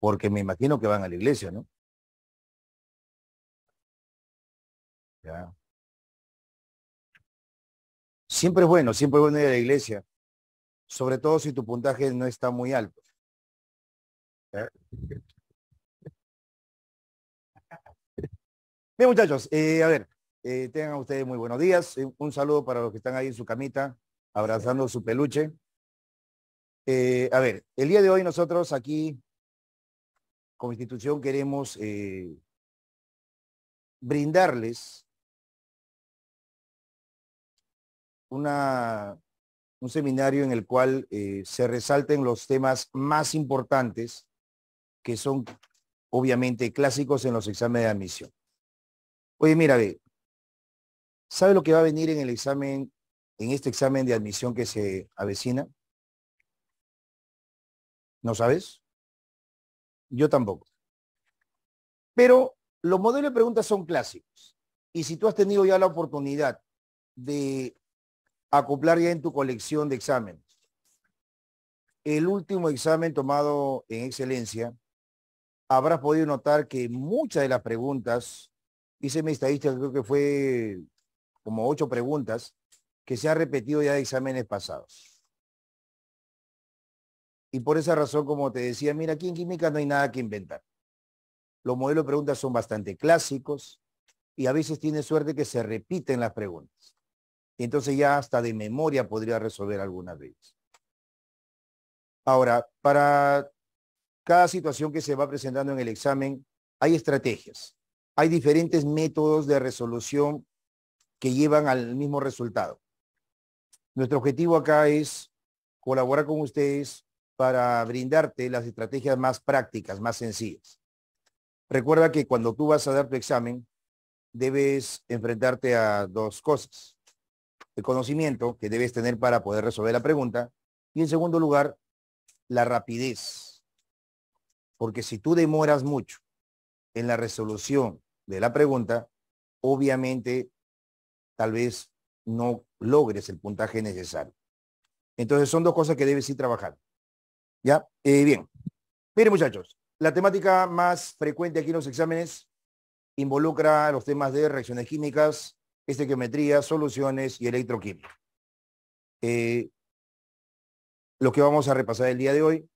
Porque me imagino que van a la iglesia, ¿no? Siempre es bueno, siempre es bueno ir a la iglesia. Sobre todo si tu puntaje no está muy alto. Bien, muchachos, eh, a ver, eh, tengan ustedes muy buenos días. Eh, un saludo para los que están ahí en su camita, abrazando su peluche. a ver, el día de hoy nosotros aquí como institución queremos eh, brindarles una, un seminario en el cual eh, se resalten los temas más importantes que son obviamente clásicos en los exámenes de admisión. Oye, mira, ve, ¿sabe lo que va a venir en el examen, en este examen de admisión que se avecina? ¿No sabes? Yo tampoco. Pero los modelos de preguntas son clásicos. Y si tú has tenido ya la oportunidad de acoplar ya en tu colección de exámenes, el último examen tomado en excelencia, habrás podido notar que muchas de las preguntas, hice mi estadística, creo que fue como ocho preguntas, que se han repetido ya de exámenes pasados. Y por esa razón, como te decía, mira, aquí en química no hay nada que inventar. Los modelos de preguntas son bastante clásicos y a veces tiene suerte que se repiten las preguntas. entonces ya hasta de memoria podría resolver algunas de ellas. Ahora, para cada situación que se va presentando en el examen, hay estrategias. Hay diferentes métodos de resolución que llevan al mismo resultado. Nuestro objetivo acá es colaborar con ustedes para brindarte las estrategias más prácticas, más sencillas. Recuerda que cuando tú vas a dar tu examen, debes enfrentarte a dos cosas. El conocimiento que debes tener para poder resolver la pregunta y en segundo lugar, la rapidez. Porque si tú demoras mucho en la resolución de la pregunta, obviamente tal vez no logres el puntaje necesario. Entonces son dos cosas que debes ir trabajando. ¿Ya? Eh, bien. Miren muchachos, la temática más frecuente aquí en los exámenes involucra los temas de reacciones químicas, estequiometría, soluciones y electroquímica. Eh, lo que vamos a repasar el día de hoy,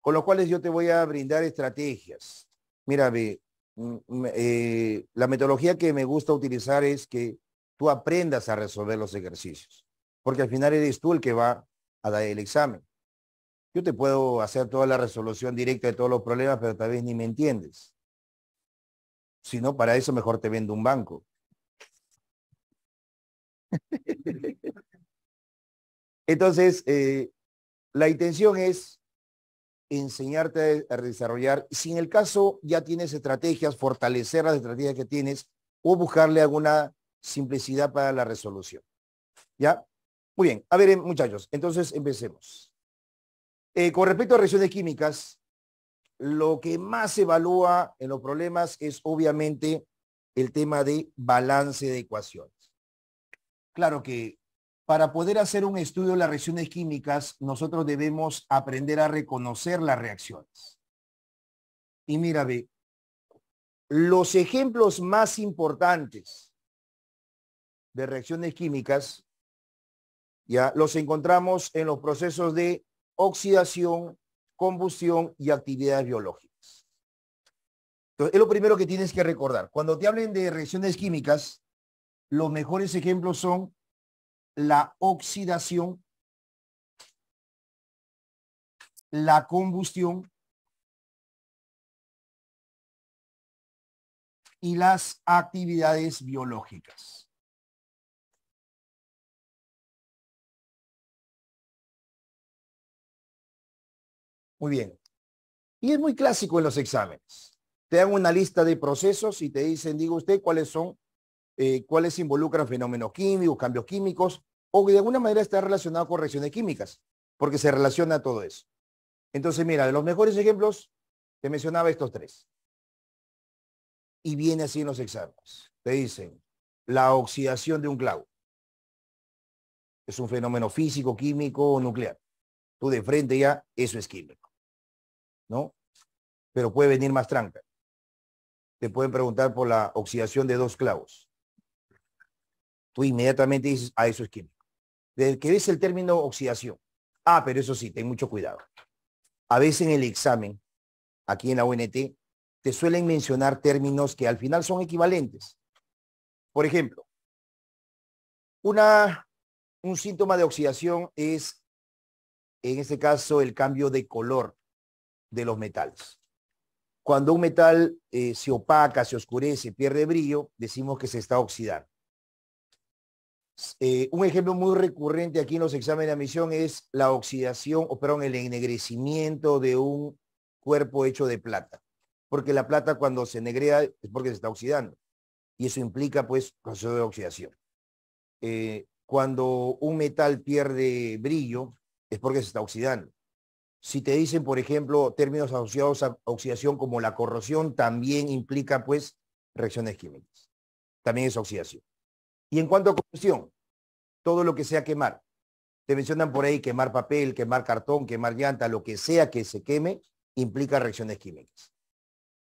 con los cuales yo te voy a brindar estrategias. Mira, mm, mm, eh, la metodología que me gusta utilizar es que tú aprendas a resolver los ejercicios, porque al final eres tú el que va a dar el examen. Yo te puedo hacer toda la resolución directa de todos los problemas, pero tal vez ni me entiendes. Si no, para eso mejor te vendo un banco. Entonces, eh, la intención es enseñarte a desarrollar. Si en el caso ya tienes estrategias, fortalecer las estrategias que tienes o buscarle alguna simplicidad para la resolución. ¿Ya? Muy bien. A ver, eh, muchachos, entonces empecemos. Eh, con respecto a reacciones químicas, lo que más se evalúa en los problemas es obviamente el tema de balance de ecuaciones. Claro que para poder hacer un estudio de las reacciones químicas, nosotros debemos aprender a reconocer las reacciones. Y mira, ve, los ejemplos más importantes de reacciones químicas, ya los encontramos en los procesos de oxidación, combustión y actividades biológicas. Entonces, es lo primero que tienes que recordar. Cuando te hablen de reacciones químicas, los mejores ejemplos son la oxidación, la combustión y las actividades biológicas. Muy bien. Y es muy clásico en los exámenes. Te dan una lista de procesos y te dicen, digo usted, cuáles son, eh, cuáles involucran fenómenos químicos, cambios químicos, o que de alguna manera está relacionado con reacciones químicas, porque se relaciona a todo eso. Entonces, mira, de los mejores ejemplos, te mencionaba estos tres. Y viene así en los exámenes. Te dicen, la oxidación de un clavo. Es un fenómeno físico, químico o nuclear. Tú de frente ya, eso es químico. ¿no? Pero puede venir más tranca. Te pueden preguntar por la oxidación de dos clavos. Tú inmediatamente dices, ah, eso es químico. Desde que ves el término oxidación. Ah, pero eso sí, ten mucho cuidado. A veces en el examen, aquí en la UNT, te suelen mencionar términos que al final son equivalentes. Por ejemplo, una, un síntoma de oxidación es, en este caso, el cambio de color de los metales. Cuando un metal eh, se opaca, se oscurece, pierde brillo, decimos que se está oxidando. Eh, un ejemplo muy recurrente aquí en los exámenes de admisión es la oxidación, o perdón, el ennegrecimiento de un cuerpo hecho de plata. Porque la plata cuando se negrea es porque se está oxidando. Y eso implica pues proceso de oxidación. Eh, cuando un metal pierde brillo es porque se está oxidando. Si te dicen, por ejemplo, términos asociados a oxidación como la corrosión, también implica, pues, reacciones químicas. También es oxidación. Y en cuanto a corrosión, todo lo que sea quemar. Te mencionan por ahí quemar papel, quemar cartón, quemar llanta, lo que sea que se queme, implica reacciones químicas.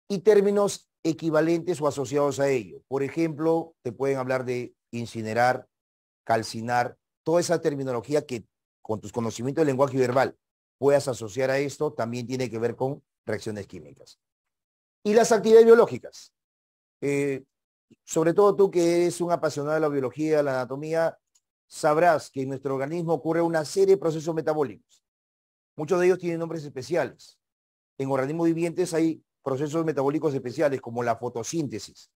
Y términos equivalentes o asociados a ello. Por ejemplo, te pueden hablar de incinerar, calcinar, toda esa terminología que con tus conocimientos de lenguaje verbal puedas asociar a esto también tiene que ver con reacciones químicas. Y las actividades biológicas. Eh, sobre todo tú que eres un apasionado de la biología, de la anatomía, sabrás que en nuestro organismo ocurre una serie de procesos metabólicos. Muchos de ellos tienen nombres especiales. En organismos vivientes hay procesos metabólicos especiales como la fotosíntesis,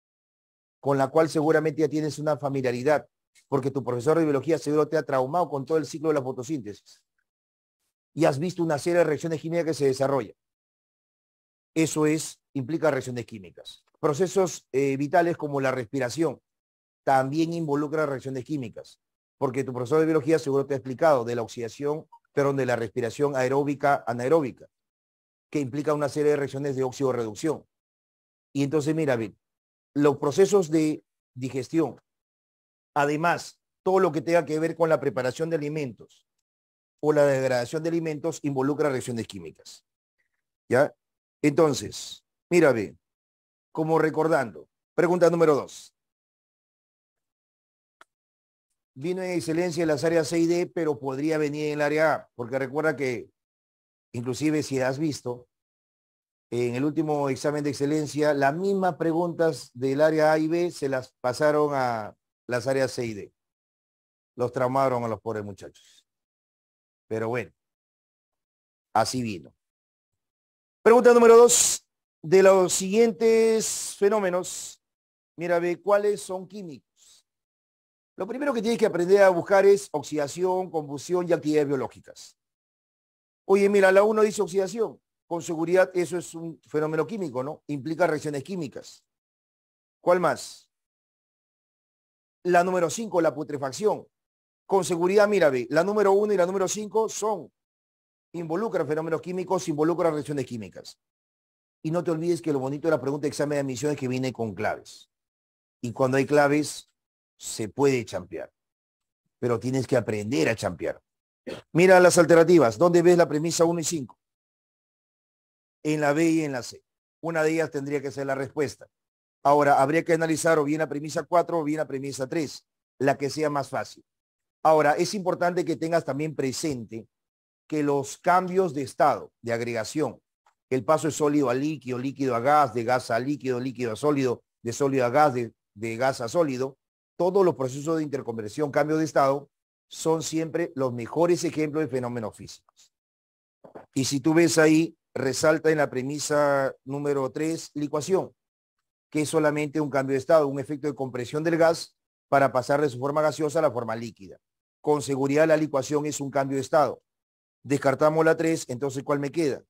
con la cual seguramente ya tienes una familiaridad, porque tu profesor de biología seguro te ha traumado con todo el ciclo de la fotosíntesis y has visto una serie de reacciones químicas que se desarrollan. Eso es, implica reacciones químicas. Procesos eh, vitales como la respiración también involucran reacciones químicas, porque tu profesor de biología seguro te ha explicado de la oxidación, perdón, de la respiración aeróbica anaeróbica, que implica una serie de reacciones de óxido reducción. Y entonces, mira, bien los procesos de digestión, además, todo lo que tenga que ver con la preparación de alimentos, o la degradación de alimentos involucra reacciones químicas. ¿Ya? Entonces, mira bien, como recordando, pregunta número dos. Vino en excelencia en las áreas C y D, pero podría venir en el área A, porque recuerda que, inclusive si has visto, en el último examen de excelencia, las mismas preguntas del área A y B se las pasaron a las áreas C y D. Los traumaron a los pobres muchachos. Pero bueno, así vino. Pregunta número dos. De los siguientes fenómenos, mira, ve cuáles son químicos. Lo primero que tienes que aprender a buscar es oxidación, combustión y actividades biológicas. Oye, mira, la uno dice oxidación. Con seguridad eso es un fenómeno químico, ¿no? Implica reacciones químicas. ¿Cuál más? La número cinco, la putrefacción con seguridad, mira, la número uno y la número cinco son, involucran fenómenos químicos, involucran reacciones químicas. Y no te olvides que lo bonito de la pregunta de examen de admisión es que viene con claves. Y cuando hay claves, se puede champear. Pero tienes que aprender a champear. Mira las alternativas. ¿Dónde ves la premisa 1 y 5? En la B y en la C. Una de ellas tendría que ser la respuesta. Ahora, habría que analizar o bien la premisa 4 o bien la premisa 3, la que sea más fácil. Ahora, es importante que tengas también presente que los cambios de estado, de agregación, el paso de sólido a líquido, líquido a gas, de gas a líquido, líquido a sólido, de sólido a gas, de, gas a sólido, todos los procesos de interconversión, cambio de estado, son siempre los mejores ejemplos de fenómenos físicos. Y si tú ves ahí, resalta en la premisa número 3, licuación, que es solamente un cambio de estado, un efecto de compresión del gas para pasar de su forma gaseosa a la forma líquida con seguridad la licuación es un cambio de estado. Descartamos la 3, entonces ¿cuál me queda?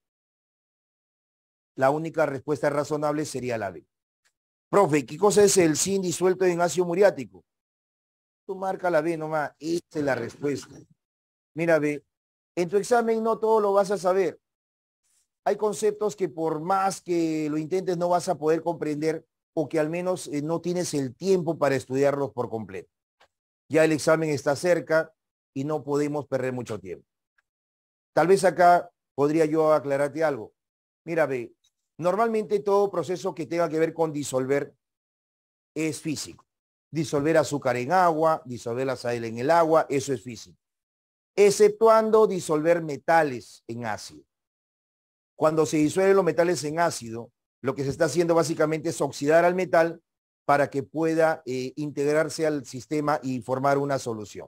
La única respuesta razonable sería la B. Profe, ¿qué cosa es el sin disuelto en ácido muriático? Tú marca la B nomás, esa es la respuesta. Mira B, en tu examen no todo lo vas a saber. Hay conceptos que por más que lo intentes no vas a poder comprender o que al menos eh, no tienes el tiempo para estudiarlos por completo ya el examen está cerca y no podemos perder mucho tiempo. Tal vez acá podría yo aclararte algo. Mira, ve, normalmente todo proceso que tenga que ver con disolver es físico. Disolver azúcar en agua, disolver la sal en el agua, eso es físico. Exceptuando disolver metales en ácido. Cuando se disuelven los metales en ácido, lo que se está haciendo básicamente es oxidar al metal para que pueda eh, integrarse al sistema y formar una solución.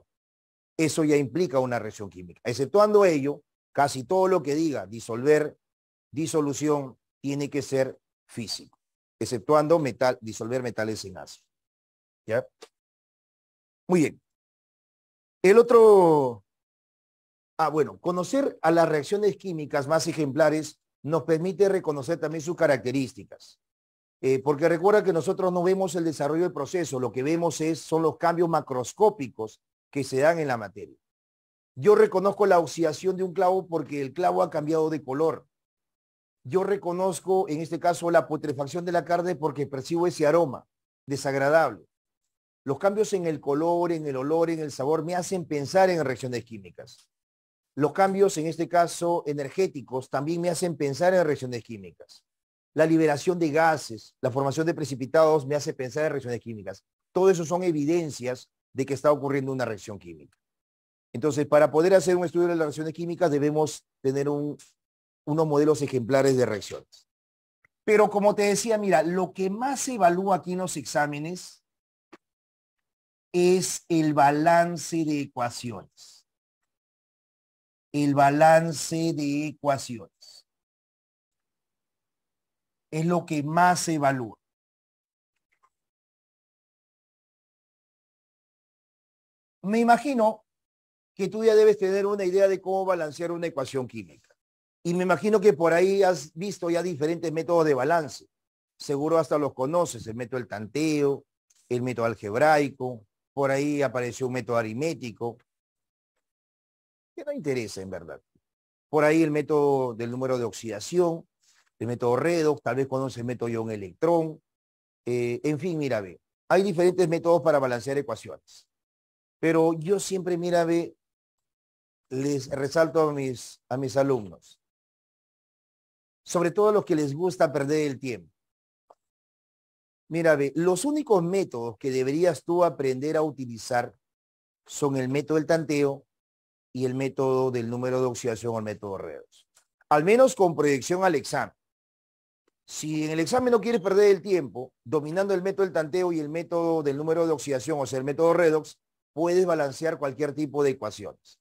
Eso ya implica una reacción química. Exceptuando ello, casi todo lo que diga disolver, disolución, tiene que ser físico, exceptuando metal, disolver metales en ácido. ¿Ya? Muy bien. El otro... Ah, bueno, conocer a las reacciones químicas más ejemplares nos permite reconocer también sus características eh, porque recuerda que nosotros no vemos el desarrollo del proceso, lo que vemos es, son los cambios macroscópicos que se dan en la materia. Yo reconozco la oxidación de un clavo porque el clavo ha cambiado de color. Yo reconozco, en este caso, la putrefacción de la carne porque percibo ese aroma desagradable. Los cambios en el color, en el olor, en el sabor me hacen pensar en reacciones químicas. Los cambios, en este caso, energéticos, también me hacen pensar en reacciones químicas. La liberación de gases, la formación de precipitados me hace pensar en reacciones químicas. Todo eso son evidencias de que está ocurriendo una reacción química. Entonces, para poder hacer un estudio de las reacciones químicas debemos tener unos modelos ejemplares de reacciones. Pero como te decía, mira, lo que más se evalúa aquí en los exámenes es el balance de ecuaciones. El balance de ecuaciones es lo que más se evalúa. Me imagino que tú ya debes tener una idea de cómo balancear una ecuación química. Y me imagino que por ahí has visto ya diferentes métodos de balance. Seguro hasta los conoces, el método del tanteo, el método algebraico, por ahí apareció un método aritmético, que no interesa en verdad. Por ahí el método del número de oxidación, el método redox, tal vez cuando se meto yo un electrón. Eh, en fin, mira, ve, hay diferentes métodos para balancear ecuaciones. Pero yo siempre, mira, ve, les resalto a mis, a mis alumnos, sobre todo a los que les gusta perder el tiempo. Mira, ve, los únicos métodos que deberías tú aprender a utilizar son el método del tanteo y el método del número de oxidación o el método Redox. Al menos con proyección al examen. Si en el examen no quieres perder el tiempo, dominando el método del tanteo y el método del número de oxidación, o sea, el método redox, puedes balancear cualquier tipo de ecuaciones.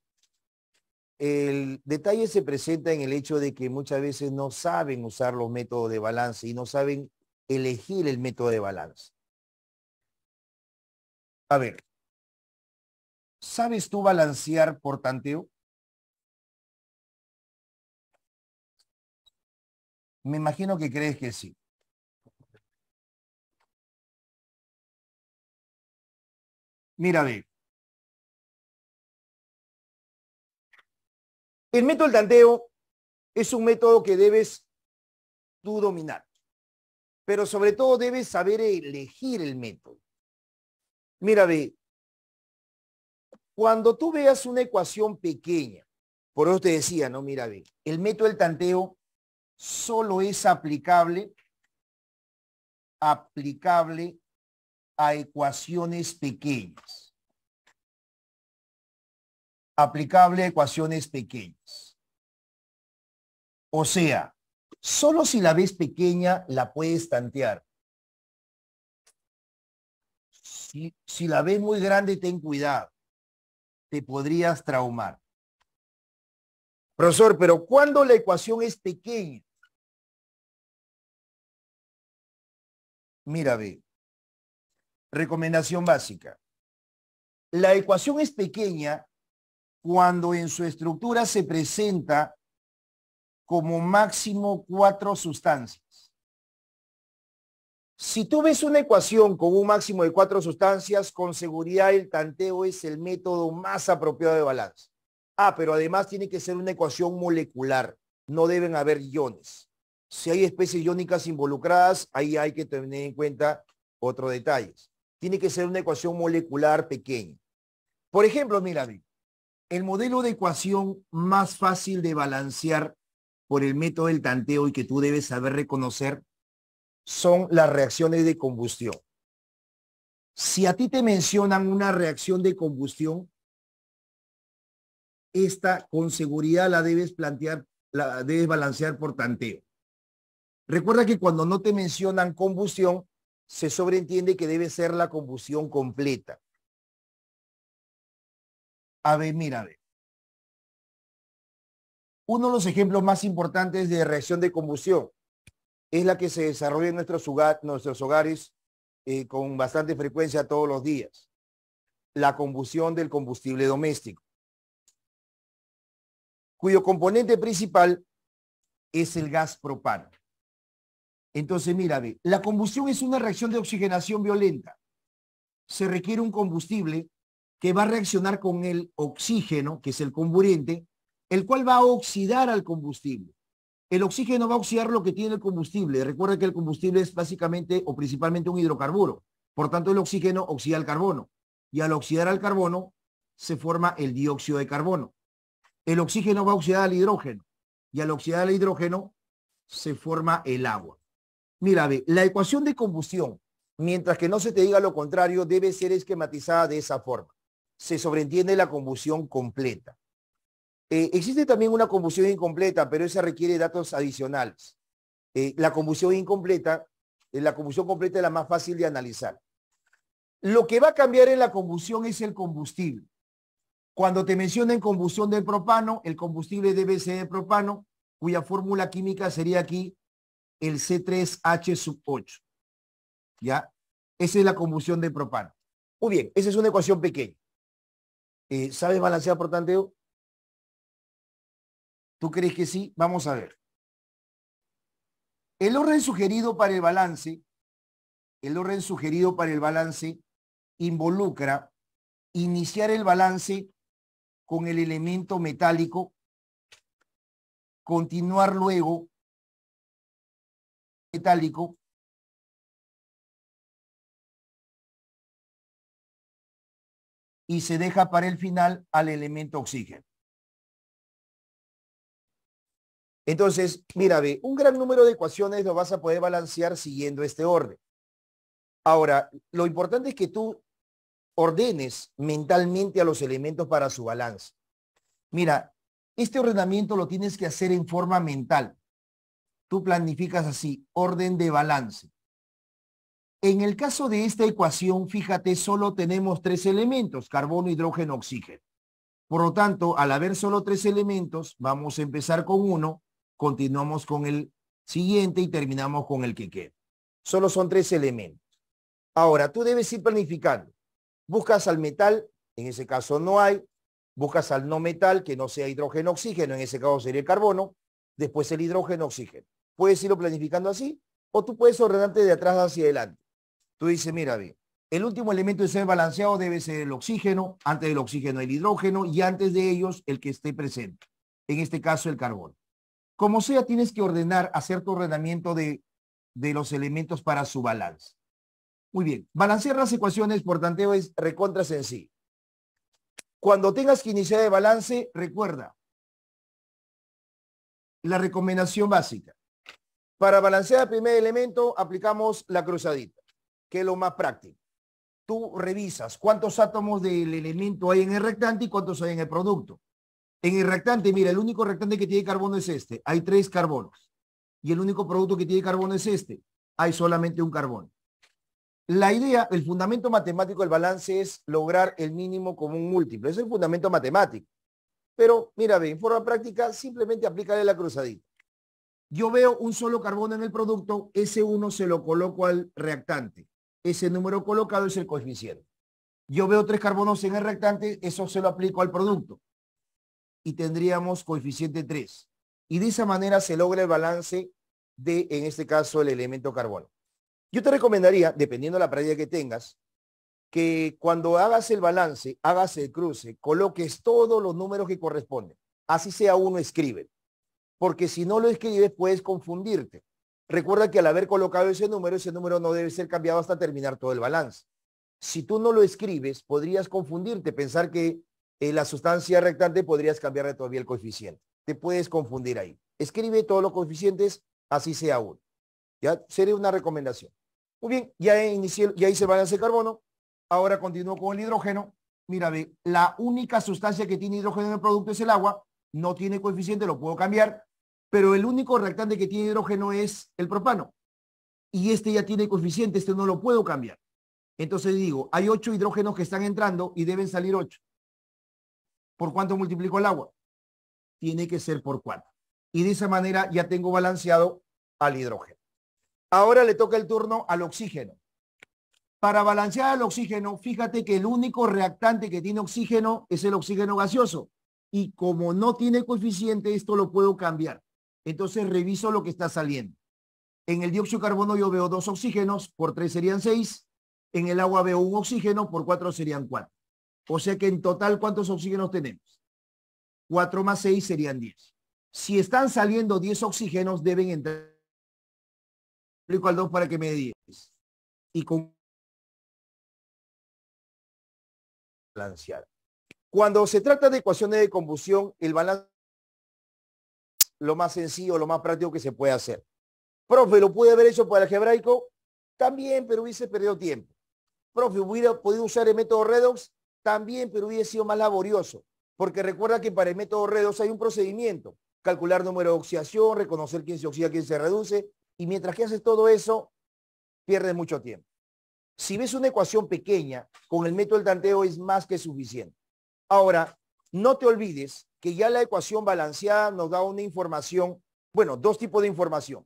El detalle se presenta en el hecho de que muchas veces no saben usar los métodos de balance y no saben elegir el método de balance. A ver, ¿sabes tú balancear por tanteo? Me imagino que crees que sí. Mira, ve. El método del tanteo es un método que debes tú dominar, pero sobre todo debes saber elegir el método. Mira, ve, cuando tú veas una ecuación pequeña, por eso te decía, no, mira, ve, el método del tanteo solo es aplicable, aplicable a ecuaciones pequeñas. Aplicable a ecuaciones pequeñas. O sea, solo si la ves pequeña la puedes tantear. Si, la ves muy grande, ten cuidado. Te podrías traumar. Profesor, pero cuando la ecuación es pequeña, Mira, ve. Recomendación básica. La ecuación es pequeña cuando en su estructura se presenta como máximo cuatro sustancias. Si tú ves una ecuación con un máximo de cuatro sustancias, con seguridad el tanteo es el método más apropiado de balance. Ah, pero además tiene que ser una ecuación molecular. No deben haber iones. Si hay especies iónicas involucradas, ahí hay que tener en cuenta otros detalles. Tiene que ser una ecuación molecular pequeña. Por ejemplo, mira, el modelo de ecuación más fácil de balancear por el método del tanteo y que tú debes saber reconocer son las reacciones de combustión. Si a ti te mencionan una reacción de combustión, esta con seguridad la debes plantear, la debes balancear por tanteo. Recuerda que cuando no te mencionan combustión, se sobreentiende que debe ser la combustión completa. A ver, mira, a ver. Uno de los ejemplos más importantes de reacción de combustión es la que se desarrolla en nuestros, hogares eh, con bastante frecuencia todos los días. La combustión del combustible doméstico, cuyo componente principal es el gas propano. Entonces, mira, la combustión es una reacción de oxigenación violenta. Se requiere un combustible que va a reaccionar con el oxígeno, que es el combustible, el cual va a oxidar al combustible. El oxígeno va a oxidar lo que tiene el combustible. Recuerda que el combustible es básicamente o principalmente un hidrocarburo. Por tanto, el oxígeno oxida el carbono. Y al oxidar al carbono, se forma el dióxido de carbono. El oxígeno va a oxidar al hidrógeno. Y al oxidar al hidrógeno, se forma el agua. Mira, la ecuación de combustión, mientras que no se te diga lo contrario, debe ser esquematizada de esa forma. Se sobreentiende la combustión completa. Eh, existe también una combustión incompleta, pero esa requiere datos adicionales. Eh, la combustión incompleta, eh, la combustión completa es la más fácil de analizar. Lo que va a cambiar en la combustión es el combustible. Cuando te mencionen combustión del propano, el combustible debe ser de propano, cuya fórmula química sería aquí el C3H sub 8. ¿Ya? Esa es la combustión de propano. Muy bien, esa es una ecuación pequeña. Eh, ¿Sabes balancear por tanteo? ¿Tú crees que sí? Vamos a ver. El orden sugerido para el balance, el orden sugerido para el balance involucra iniciar el balance con el elemento metálico, continuar luego metálico y se deja para el final al elemento oxígeno. Entonces, mira, ve, un gran número de ecuaciones lo vas a poder balancear siguiendo este orden. Ahora, lo importante es que tú ordenes mentalmente a los elementos para su balance. Mira, este ordenamiento lo tienes que hacer en forma mental tú planificas así, orden de balance. En el caso de esta ecuación, fíjate, solo tenemos tres elementos, carbono, hidrógeno, oxígeno. Por lo tanto, al haber solo tres elementos, vamos a empezar con uno, continuamos con el siguiente y terminamos con el que queda. Solo son tres elementos. Ahora, tú debes ir planificando. Buscas al metal, en ese caso no hay. Buscas al no metal, que no sea hidrógeno-oxígeno, en ese caso sería carbono. Después el hidrógeno-oxígeno puedes irlo planificando así, o tú puedes ordenarte de atrás hacia adelante. Tú dices, mira, bien, el último elemento de ser balanceado debe ser el oxígeno, antes del oxígeno el hidrógeno y antes de ellos el que esté presente, en este caso el carbón. Como sea, tienes que ordenar, hacer tu ordenamiento de, de los elementos para su balance. Muy bien, balancear las ecuaciones, por tanteo es en sí Cuando tengas que iniciar el balance, recuerda la recomendación básica. Para balancear el primer elemento aplicamos la cruzadita, que es lo más práctico. Tú revisas cuántos átomos del elemento hay en el rectante y cuántos hay en el producto. En el rectante, mira, el único rectante que tiene carbono es este. Hay tres carbonos. Y el único producto que tiene carbono es este. Hay solamente un carbono. La idea, el fundamento matemático del balance es lograr el mínimo común múltiplo. es el fundamento matemático. Pero mira, ve, en forma práctica, simplemente aplicarle la cruzadita. Yo veo un solo carbono en el producto, ese uno se lo coloco al reactante. Ese número colocado es el coeficiente. Yo veo tres carbonos en el reactante, eso se lo aplico al producto. Y tendríamos coeficiente 3. Y de esa manera se logra el balance de, en este caso, el elemento carbono. Yo te recomendaría, dependiendo de la práctica que tengas, que cuando hagas el balance, hagas el cruce, coloques todos los números que corresponden. Así sea uno, escribe porque si no lo escribes puedes confundirte. Recuerda que al haber colocado ese número, ese número no debe ser cambiado hasta terminar todo el balance. Si tú no lo escribes, podrías confundirte, pensar que eh, la sustancia rectante podrías cambiarle todavía el coeficiente. Te puedes confundir ahí. Escribe todos los coeficientes, así sea uno. Ya sería una recomendación. Muy bien, ya, inicié, ya hice balance de carbono. Ahora continúo con el hidrógeno. Mira, ve, la única sustancia que tiene hidrógeno en el producto es el agua. No tiene coeficiente, lo puedo cambiar pero el único reactante que tiene hidrógeno es el propano. Y este ya tiene coeficiente, este no lo puedo cambiar. Entonces digo, hay ocho hidrógenos que están entrando y deben salir ocho. ¿Por cuánto multiplico el agua? Tiene que ser por cuatro. Y de esa manera ya tengo balanceado al hidrógeno. Ahora le toca el turno al oxígeno. Para balancear al oxígeno, fíjate que el único reactante que tiene oxígeno es el oxígeno gaseoso. Y como no tiene coeficiente, esto lo puedo cambiar entonces reviso lo que está saliendo. En el dióxido de carbono yo veo dos oxígenos, por tres serían seis. En el agua veo un oxígeno, por cuatro serían cuatro. O sea que en total, ¿cuántos oxígenos tenemos? Cuatro más seis serían diez. Si están saliendo diez oxígenos, deben entrar. Explico al dos para que me diez? Y con balanceada. Cuando se trata de ecuaciones de combustión, el balance lo más sencillo, lo más práctico que se puede hacer. Profe, ¿lo pude haber hecho por el algebraico? También, pero hubiese perdido tiempo. Profe, ¿hubiera podido usar el método Redox? También, pero hubiese sido más laborioso. Porque recuerda que para el método Redox hay un procedimiento. Calcular número de oxidación, reconocer quién se oxida, quién se reduce. Y mientras que haces todo eso, pierdes mucho tiempo. Si ves una ecuación pequeña, con el método del tanteo es más que suficiente. Ahora, no te olvides que ya la ecuación balanceada nos da una información, bueno, dos tipos de información.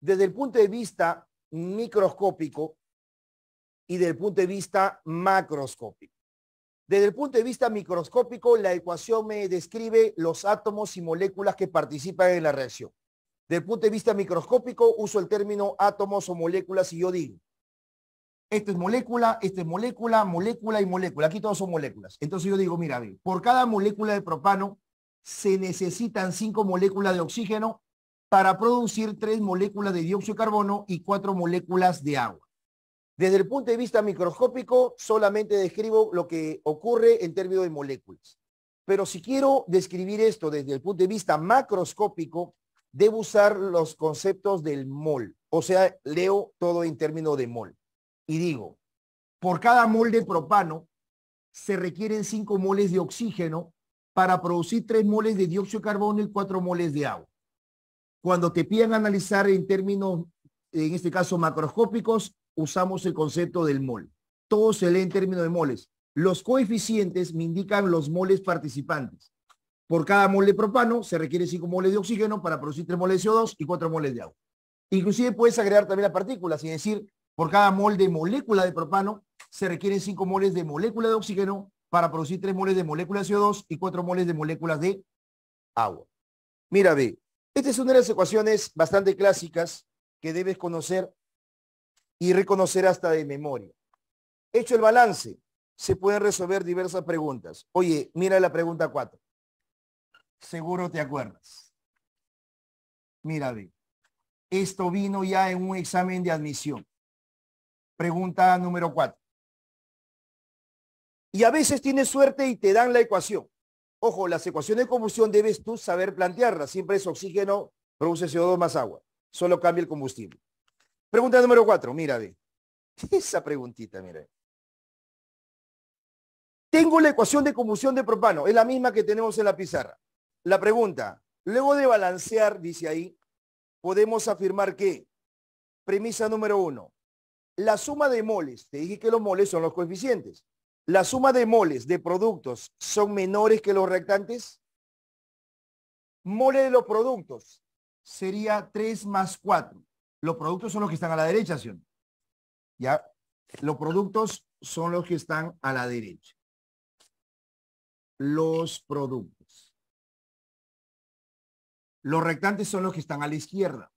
Desde el punto de vista microscópico y del punto de vista macroscópico. Desde el punto de vista microscópico, la ecuación me describe los átomos y moléculas que participan en la reacción. Desde el punto de vista microscópico, uso el término átomos o moléculas y yo digo, esta es molécula, esta es molécula, molécula y molécula. Aquí todos son moléculas. Entonces yo digo, mira, por cada molécula de propano se necesitan cinco moléculas de oxígeno para producir tres moléculas de dióxido de carbono y cuatro moléculas de agua. Desde el punto de vista microscópico, solamente describo lo que ocurre en términos de moléculas. Pero si quiero describir esto desde el punto de vista macroscópico, debo usar los conceptos del mol. O sea, leo todo en términos de mol. Y digo, por cada mol de propano se requieren cinco moles de oxígeno para producir 3 moles de dióxido de carbono y 4 moles de agua. Cuando te piden analizar en términos, en este caso macroscópicos, usamos el concepto del mol. Todo se lee en términos de moles. Los coeficientes me indican los moles participantes. Por cada mol de propano se requieren 5 moles de oxígeno para producir 3 moles de CO2 y 4 moles de agua. Inclusive puedes agregar también la partícula es decir, por cada mol de molécula de propano se requieren 5 moles de molécula de oxígeno para producir 3 moles de moléculas de CO2 y 4 moles de moléculas de agua. Mira, ve, esta es una de las ecuaciones bastante clásicas que debes conocer y reconocer hasta de memoria. Hecho el balance, se pueden resolver diversas preguntas. Oye, mira la pregunta 4. Seguro te acuerdas. Mira, ve. Esto vino ya en un examen de admisión. Pregunta número 4. Y a veces tienes suerte y te dan la ecuación. Ojo, las ecuaciones de combustión debes tú saber plantearlas. Siempre es oxígeno, produce CO2 más agua. Solo cambia el combustible. Pregunta número cuatro, mira ve. Esa preguntita, mira. Tengo la ecuación de combustión de propano, es la misma que tenemos en la pizarra. La pregunta, luego de balancear, dice ahí, podemos afirmar que, premisa número uno, la suma de moles, te dije que los moles son los coeficientes, ¿La suma de moles de productos son menores que los reactantes? Mole de los productos sería 3 más 4. Los productos son los que están a la derecha, ¿sí? Ya, los productos son los que están a la derecha. Los productos. Los reactantes son los que están a la izquierda.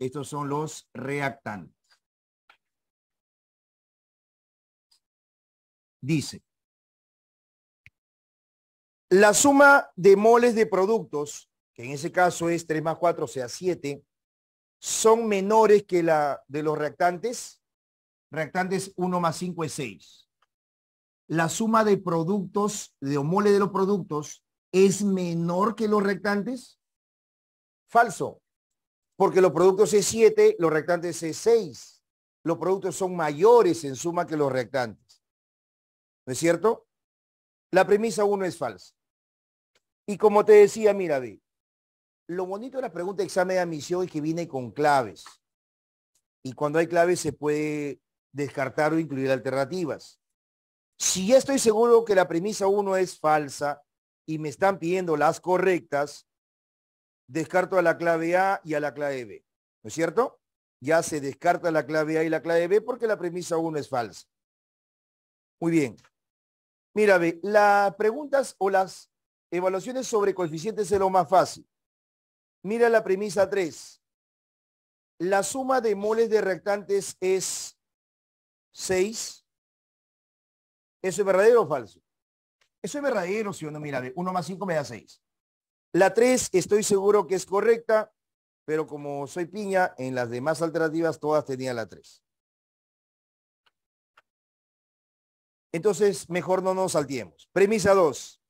Estos son los reactantes. dice, la suma de moles de productos, que en ese caso es 3 más 4, o sea 7, son menores que la de los reactantes. Reactantes 1 más 5 es 6. La suma de productos, de o moles de los productos, es menor que los reactantes. Falso, porque los productos es 7, los reactantes es 6. Los productos son mayores en suma que los reactantes. ¿No es cierto? La premisa uno es falsa. Y como te decía, mira, lo bonito de la pregunta de examen de admisión es que viene con claves. Y cuando hay claves se puede descartar o incluir alternativas. Si ya estoy seguro que la premisa 1 es falsa y me están pidiendo las correctas, descarto a la clave A y a la clave B. ¿No es cierto? Ya se descarta la clave A y la clave B porque la premisa 1 es falsa. Muy bien. Mira, las preguntas o las evaluaciones sobre coeficientes es lo más fácil. Mira la premisa 3. La suma de moles de reactantes es 6. ¿Eso es verdadero o falso? Eso es verdadero, si uno mira, 1 más 5 me da 6. La 3 estoy seguro que es correcta, pero como soy piña, en las demás alternativas todas tenían la 3. Entonces, mejor no nos saltiemos. Premisa 2.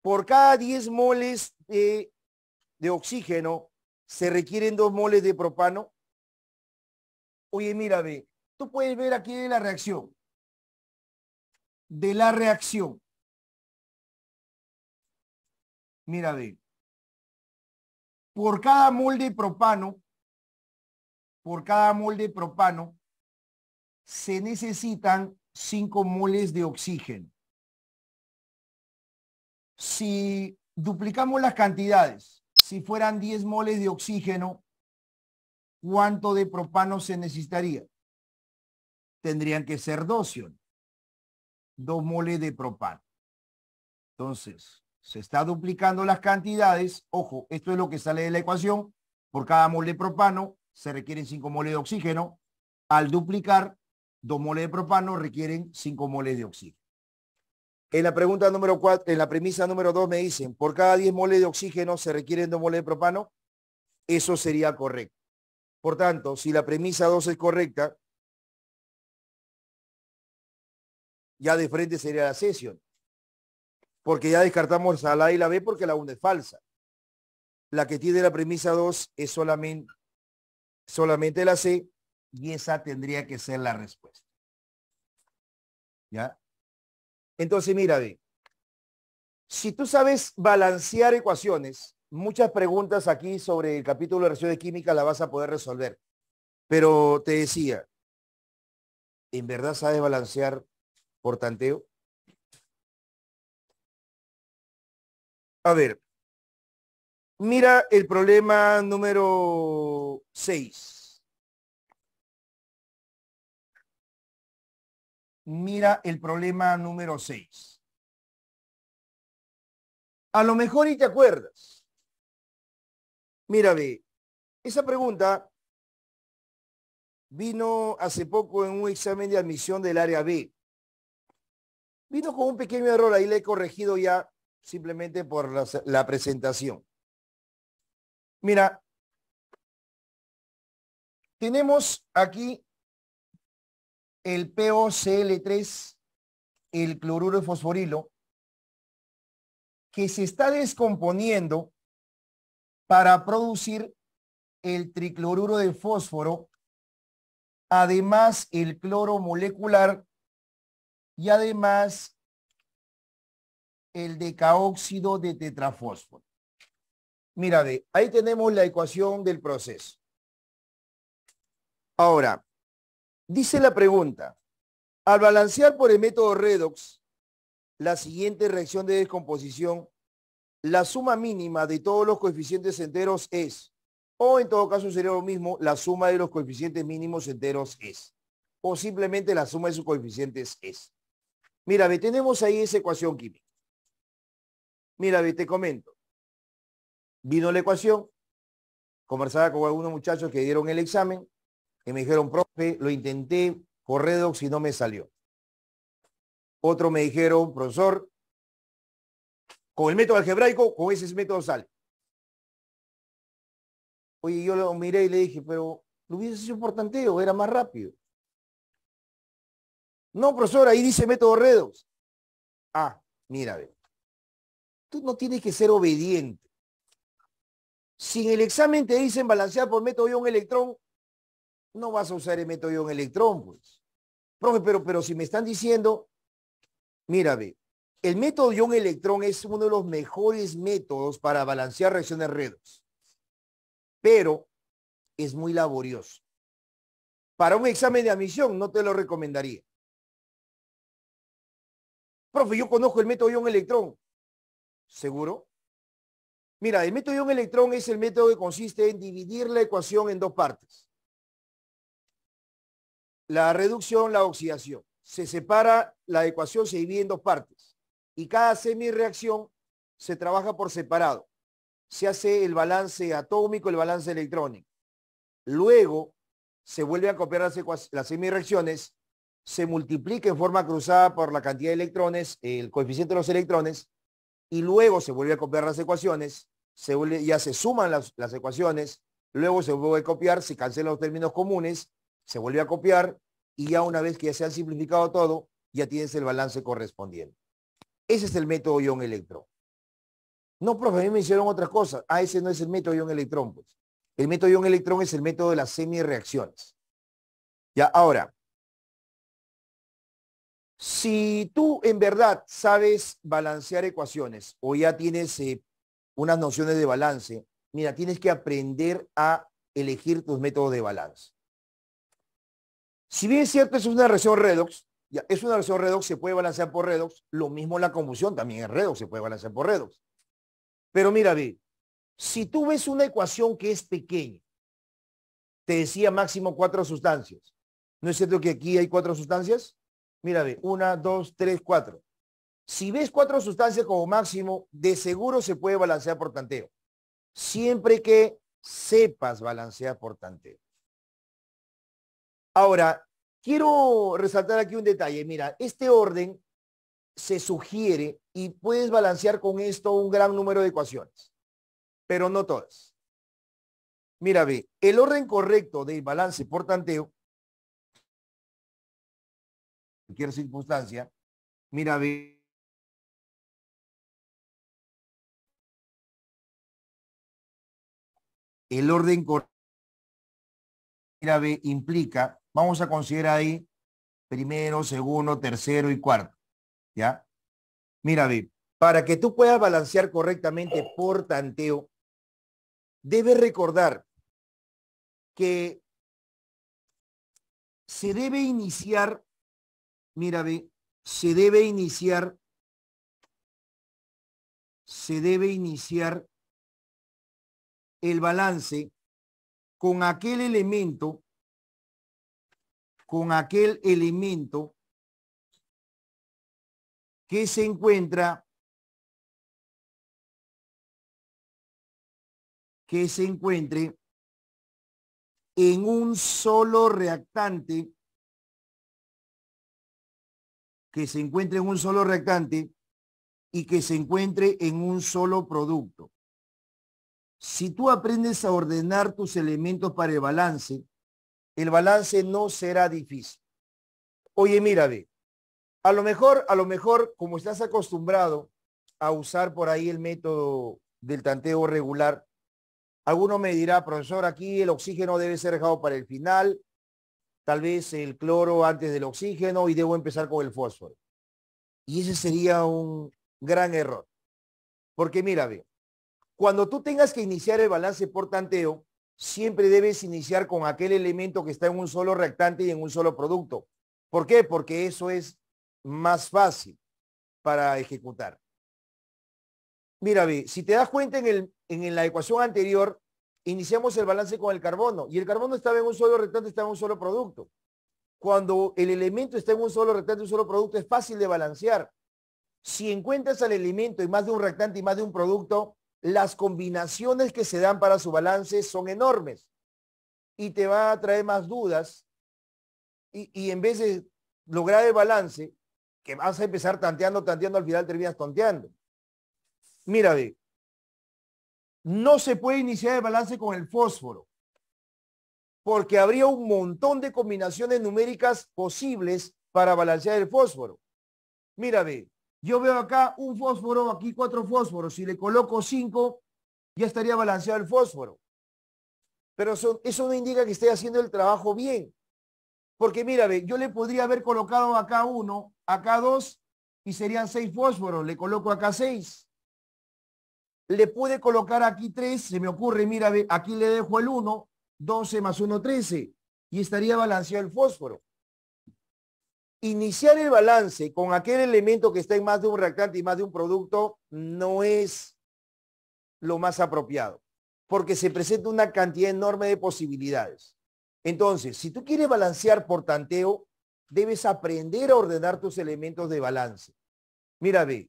Por cada 10 moles de, de oxígeno, ¿se requieren 2 moles de propano? Oye, mira, ve, tú puedes ver aquí la reacción. De la reacción. Mira, ve. Por cada mol de propano, por cada mol de propano, se necesitan 5 moles de oxígeno. Si duplicamos las cantidades, si fueran 10 moles de oxígeno, ¿cuánto de propano se necesitaría? Tendrían que ser dos, dos moles de propano. Entonces, se está duplicando las cantidades. Ojo, esto es lo que sale de la ecuación. Por cada mole de propano se requieren 5 moles de oxígeno. Al duplicar, Dos moles de propano requieren cinco moles de oxígeno. En la pregunta número cuatro, en la premisa número dos me dicen, por cada 10 moles de oxígeno se requieren dos moles de propano. Eso sería correcto. Por tanto, si la premisa 2 es correcta, ya de frente sería la sesión. Porque ya descartamos a la A y la B porque la 1 es falsa. La que tiene la premisa 2 es solamente, solamente la C y esa tendría que ser la respuesta. ¿Ya? Entonces, mira, si tú sabes balancear ecuaciones, muchas preguntas aquí sobre el capítulo de de química la vas a poder resolver. Pero te decía, ¿en verdad sabes balancear por tanteo? A ver, mira el problema número seis mira el problema número 6. A lo mejor y te acuerdas. Mira, ve, esa pregunta vino hace poco en un examen de admisión del área B. Vino con un pequeño error, ahí le he corregido ya simplemente por la presentación. Mira, tenemos aquí el POCl3, el cloruro de fosforilo, que se está descomponiendo para producir el tricloruro de fósforo, además el cloro molecular y además el decaóxido de tetrafósforo. Mira, ahí tenemos la ecuación del proceso. Ahora, Dice la pregunta, al balancear por el método redox la siguiente reacción de descomposición, la suma mínima de todos los coeficientes enteros es, o en todo caso sería lo mismo, la suma de los coeficientes mínimos enteros es, o simplemente la suma de sus coeficientes es. Mira, ve, tenemos ahí esa ecuación química. Mira, ve, te comento. Vino la ecuación, conversaba con algunos muchachos que dieron el examen, y me dijeron, profe, lo intenté, Redox y no me salió. Otro me dijeron, profesor, con el método algebraico, con ese método sale. Oye, yo lo miré y le dije, pero lo hubiese hecho por tanteo, era más rápido. No, profesor, ahí dice método Redox. Ah, mira, ve. Tú no tienes que ser obediente. Si en el examen te dicen balancear por método de un electrón, no vas a usar el método un electrón, pues. Profe, pero, pero si me están diciendo, mira, ve, el método ion electrón es uno de los mejores métodos para balancear reacciones redox, pero es muy laborioso. Para un examen de admisión no te lo recomendaría. Profe, yo conozco el método ion electrón. ¿Seguro? Mira, el método ion electrón es el método que consiste en dividir la ecuación en dos partes la reducción, la oxidación. Se separa, la ecuación se divide en dos partes y cada semirreacción se trabaja por separado. Se hace el balance atómico, el balance electrónico. Luego se vuelve a copiar las, semirreacciones, se multiplica en forma cruzada por la cantidad de electrones, el coeficiente de los electrones, y luego se vuelve a copiar las ecuaciones, ya se suman las, las ecuaciones, luego se vuelve a copiar, se cancelan los términos comunes se vuelve a copiar y ya una vez que ya se ha simplificado todo, ya tienes el balance correspondiente. Ese es el método ion electrón. No, profe, a mí me hicieron otras cosas. Ah, ese no es el método ion electrón, pues. El método ion electrón es el método de las semi-reacciones. Ya, ahora, si tú en verdad sabes balancear ecuaciones o ya tienes eh, unas nociones de balance, mira, tienes que aprender a elegir tus métodos de balance. Si bien es cierto, es una reacción redox, es una reacción redox, se puede balancear por redox, lo mismo la combustión también es redox, se puede balancear por redox. Pero mira, bien, si tú ves una ecuación que es pequeña, te decía máximo cuatro sustancias. ¿No es cierto que aquí hay cuatro sustancias? Mira, ve, una, dos, tres, cuatro. Si ves cuatro sustancias como máximo, de seguro se puede balancear por tanteo. Siempre que sepas balancear por tanteo. Ahora, quiero resaltar aquí un detalle. Mira, este orden se sugiere y puedes balancear con esto un gran número de ecuaciones, pero no todas. Mira, ve, el orden correcto del balance por tanteo, cualquier circunstancia, mira, ve, el orden correcto mira implica Vamos a considerar ahí primero, segundo, tercero y cuarto. ¿Ya? Mira, ve. para que tú puedas balancear correctamente por tanteo, debes recordar que se debe iniciar, mira, ve. se debe iniciar, se debe iniciar el balance con aquel elemento con aquel elemento que se encuentra que se encuentre en un solo reactante que se encuentre en un solo reactante y que se encuentre en un solo producto. Si tú aprendes a ordenar tus elementos para el balance, el balance no será difícil. Oye, mira, ve, a lo mejor, a lo mejor, como estás acostumbrado a usar por ahí el método del tanteo regular, alguno me dirá, profesor, aquí el oxígeno debe ser dejado para el final, tal vez el cloro antes del oxígeno y debo empezar con el fósforo. Y ese sería un gran error. Porque mira, ve, cuando tú tengas que iniciar el balance por tanteo, siempre debes iniciar con aquel elemento que está en un solo reactante y en un solo producto. ¿Por qué? Porque eso es más fácil para ejecutar. Mira, si te das cuenta en, la ecuación anterior, iniciamos el balance con el carbono y el carbono estaba en un solo reactante, estaba en un solo producto. Cuando el elemento está en un solo reactante, un solo producto, es fácil de balancear. Si encuentras al elemento y más de un reactante y más de un producto, las combinaciones que se dan para su balance son enormes y te va a traer más dudas y, en vez de lograr el balance, que vas a empezar tanteando, tanteando, al final terminas tonteando. Mira, ve, no se puede iniciar el balance con el fósforo, porque habría un montón de combinaciones numéricas posibles para balancear el fósforo. Mira, ve, yo veo acá un fósforo, aquí cuatro fósforos. Si le coloco cinco, ya estaría balanceado el fósforo. Pero eso, eso no indica que esté haciendo el trabajo bien. Porque mira, ve, yo le podría haber colocado acá uno, acá dos, y serían seis fósforos. Le coloco acá seis. Le pude colocar aquí tres, se me ocurre, mira, ve, aquí le dejo el uno, 12 más uno, 13, y estaría balanceado el fósforo iniciar el balance con aquel elemento que está en más de un reactante y más de un producto no es lo más apropiado, porque se presenta una cantidad enorme de posibilidades. Entonces, si tú quieres balancear por tanteo, debes aprender a ordenar tus elementos de balance. Mira, ve,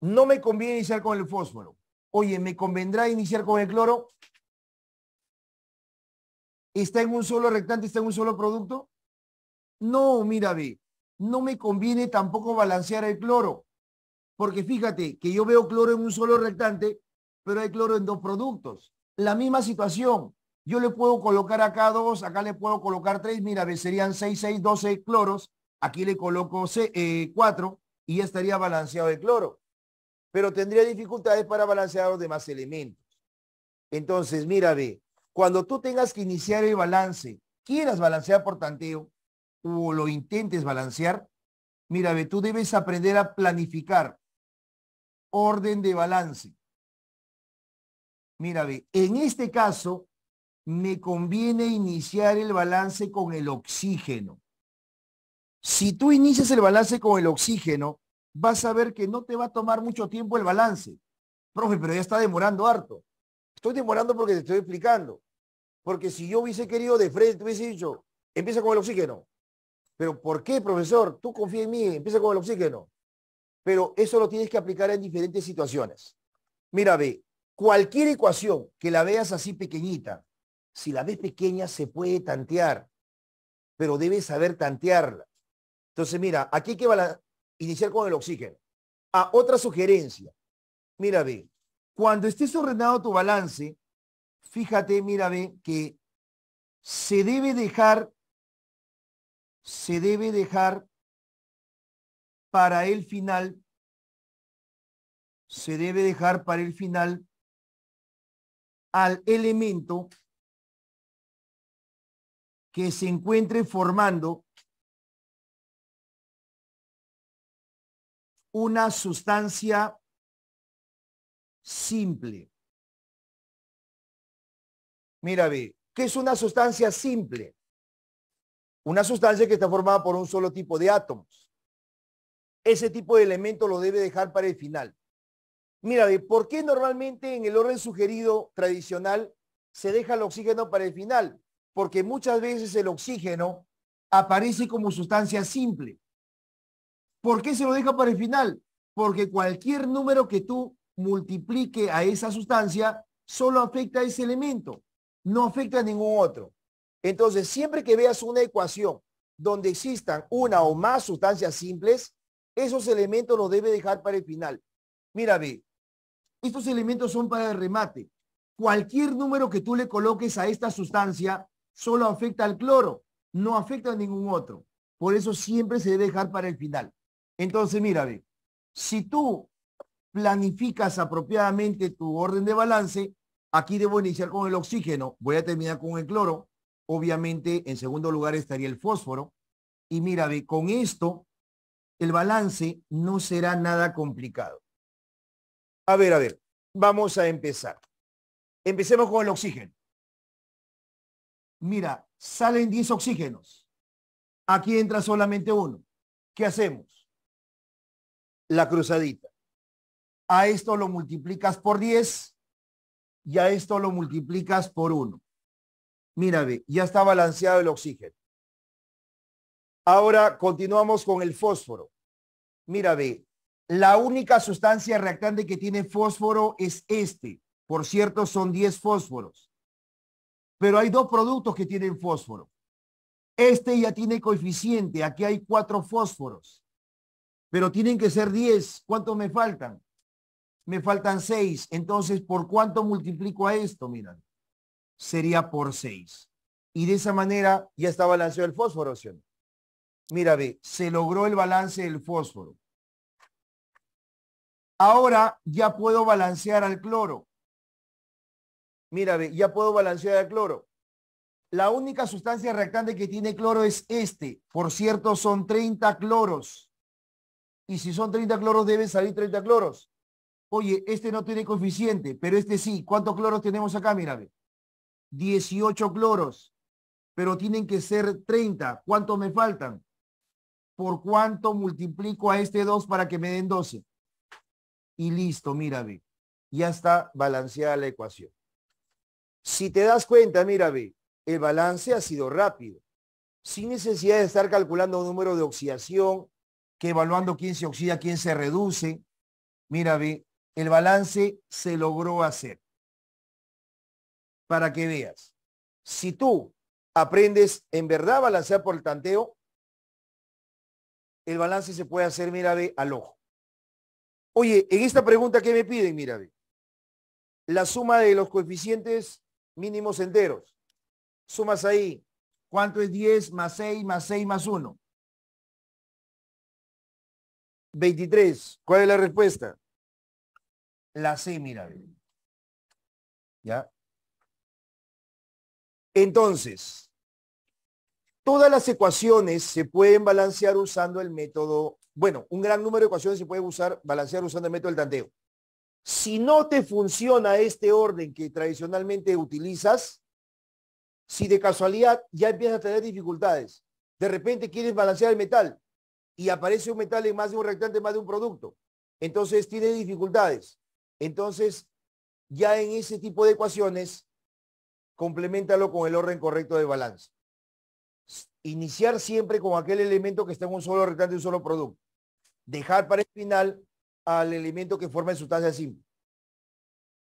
no me conviene iniciar con el fósforo. Oye, ¿me convendrá iniciar con el cloro? ¿Está en un solo reactante, está en un solo producto? No, mira, ve, no me conviene tampoco balancear el cloro. Porque fíjate que yo veo cloro en un solo rectante, pero hay cloro en dos productos. La misma situación. Yo le puedo colocar acá dos, acá le puedo colocar tres. Mira, serían seis, seis, doce cloros. Aquí le coloco eh, cuatro y ya estaría balanceado el cloro. Pero tendría dificultades para balancear los demás elementos. Entonces, mira, ve, cuando tú tengas que iniciar el balance, quieras balancear por tanteo, o lo intentes balancear, mira, ve, tú debes aprender a planificar orden de balance. Mira, ve, en este caso me conviene iniciar el balance con el oxígeno. Si tú inicias el balance con el oxígeno, vas a ver que no te va a tomar mucho tiempo el balance. Profe, pero ya está demorando harto. Estoy demorando porque te estoy explicando. Porque si yo hubiese querido de frente, hubiese dicho, empieza con el oxígeno, pero ¿por qué, profesor? Tú confía en mí, empieza con el oxígeno. Pero eso lo tienes que aplicar en diferentes situaciones. Mira, ve, cualquier ecuación que la veas así pequeñita, si la ves pequeña se puede tantear, pero debes saber tantearla. Entonces, mira, aquí hay que iniciar con el oxígeno. A ah, otra sugerencia. Mira, ve, cuando estés ordenado tu balance, fíjate, mira, ve, que se debe dejar se debe dejar para el final, se debe dejar para el final al elemento que se encuentre formando una sustancia simple. Mira, ve, ¿qué es una sustancia simple? Una sustancia que está formada por un solo tipo de átomos. Ese tipo de elemento lo debe dejar para el final. Mira, ¿por qué normalmente en el orden sugerido tradicional se deja el oxígeno para el final? Porque muchas veces el oxígeno aparece como sustancia simple. ¿Por qué se lo deja para el final? Porque cualquier número que tú multiplique a esa sustancia solo afecta a ese elemento, no afecta a ningún otro. Entonces, siempre que veas una ecuación donde existan una o más sustancias simples, esos elementos los debe dejar para el final. Mira, ve, estos elementos son para el remate. Cualquier número que tú le coloques a esta sustancia solo afecta al cloro, no afecta a ningún otro. Por eso siempre se debe dejar para el final. Entonces, mira, ve, si tú planificas apropiadamente tu orden de balance, aquí debo iniciar con el oxígeno, voy a terminar con el cloro, Obviamente, en segundo lugar estaría el fósforo. Y mira, con esto, el balance no será nada complicado. A ver, a ver, vamos a empezar. Empecemos con el oxígeno. Mira, salen 10 oxígenos. Aquí entra solamente uno. ¿Qué hacemos? La cruzadita. A esto lo multiplicas por 10 y a esto lo multiplicas por 1. Mira, ya está balanceado el oxígeno. Ahora continuamos con el fósforo. Mira, ve, la única sustancia reactante que tiene fósforo es este. Por cierto, son 10 fósforos. Pero hay dos productos que tienen fósforo. Este ya tiene coeficiente. Aquí hay cuatro fósforos. Pero tienen que ser 10. ¿Cuánto me faltan? Me faltan 6. Entonces, ¿por cuánto multiplico a esto? mira sería por 6. Y de esa manera ya está balanceado el fósforo, señor. Mira, ve, se logró el balance del fósforo. Ahora ya puedo balancear al cloro. Mira, ve, ya puedo balancear al cloro. La única sustancia reactante que tiene cloro es este. Por cierto, son 30 cloros. Y si son 30 cloros, deben salir 30 cloros. Oye, este no tiene coeficiente, pero este sí. ¿Cuántos cloros tenemos acá? Mira, ve. 18 cloros, pero tienen que ser 30. ¿Cuánto me faltan? ¿Por cuánto multiplico a este 2 para que me den 12? Y listo, mira, ve. Ya está balanceada la ecuación. Si te das cuenta, mira, ve, el balance ha sido rápido, sin necesidad de estar calculando un número de oxidación, que evaluando quién se oxida, quién se reduce. Mira, ve, el balance se logró hacer para que veas. Si tú aprendes en verdad a balancear por el tanteo, el balance se puede hacer, mira, ve, al ojo. Oye, en esta pregunta que me piden, mira, ve, la suma de los coeficientes mínimos enteros. Sumas ahí, ¿cuánto es 10 más 6 más 6 más 1? 23. ¿Cuál es la respuesta? La C, mira. ¿Ya? Entonces, todas las ecuaciones se pueden balancear usando el método, bueno, un gran número de ecuaciones se pueden usar, balancear usando el método del tanteo. Si no te funciona este orden que tradicionalmente utilizas, si de casualidad ya empiezas a tener dificultades, de repente quieres balancear el metal y aparece un metal en más de un reactante, más de un producto, entonces tienes dificultades. Entonces, ya en ese tipo de ecuaciones, complementalo con el orden correcto de balance. Iniciar siempre con aquel elemento que está en un solo rectángulo y un solo producto. Dejar para el final al elemento que forma en sustancia simple.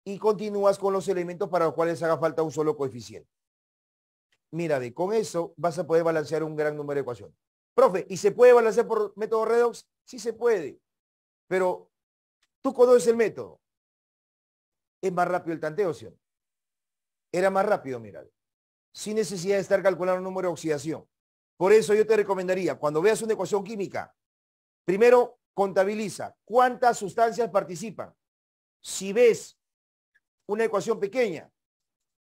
Y continúas con los elementos para los cuales haga falta un solo coeficiente. Mira, con eso vas a poder balancear un gran número de ecuaciones. Profe, ¿y se puede balancear por método redox? Sí se puede. Pero tú conoces el método. Es más rápido el tanteo, ¿sí? era más rápido, mira. Sin necesidad de estar calculando un número de oxidación. Por eso yo te recomendaría, cuando veas una ecuación química, primero contabiliza cuántas sustancias participan. Si ves una ecuación pequeña,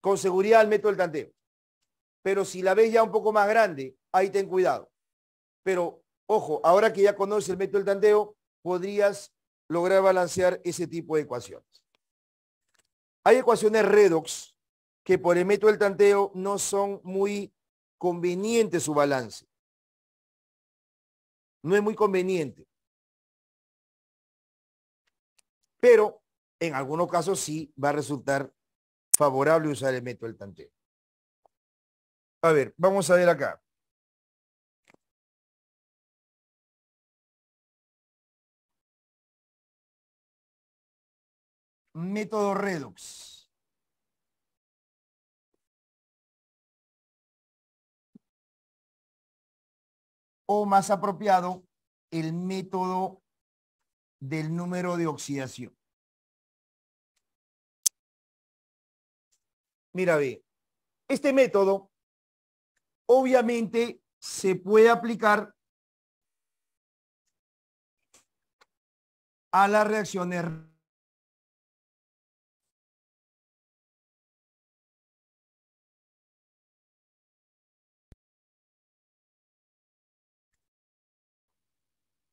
con seguridad al método del tanteo. Pero si la ves ya un poco más grande, ahí ten cuidado. Pero ojo, ahora que ya conoces el método del tanteo, podrías lograr balancear ese tipo de ecuaciones. Hay ecuaciones redox que por el método del tanteo no son muy convenientes su balance. No es muy conveniente. Pero en algunos casos sí va a resultar favorable usar el método del tanteo. A ver, vamos a ver acá. Método Redux. más apropiado, el método del número de oxidación. Mira bien, este método obviamente se puede aplicar a las reacciones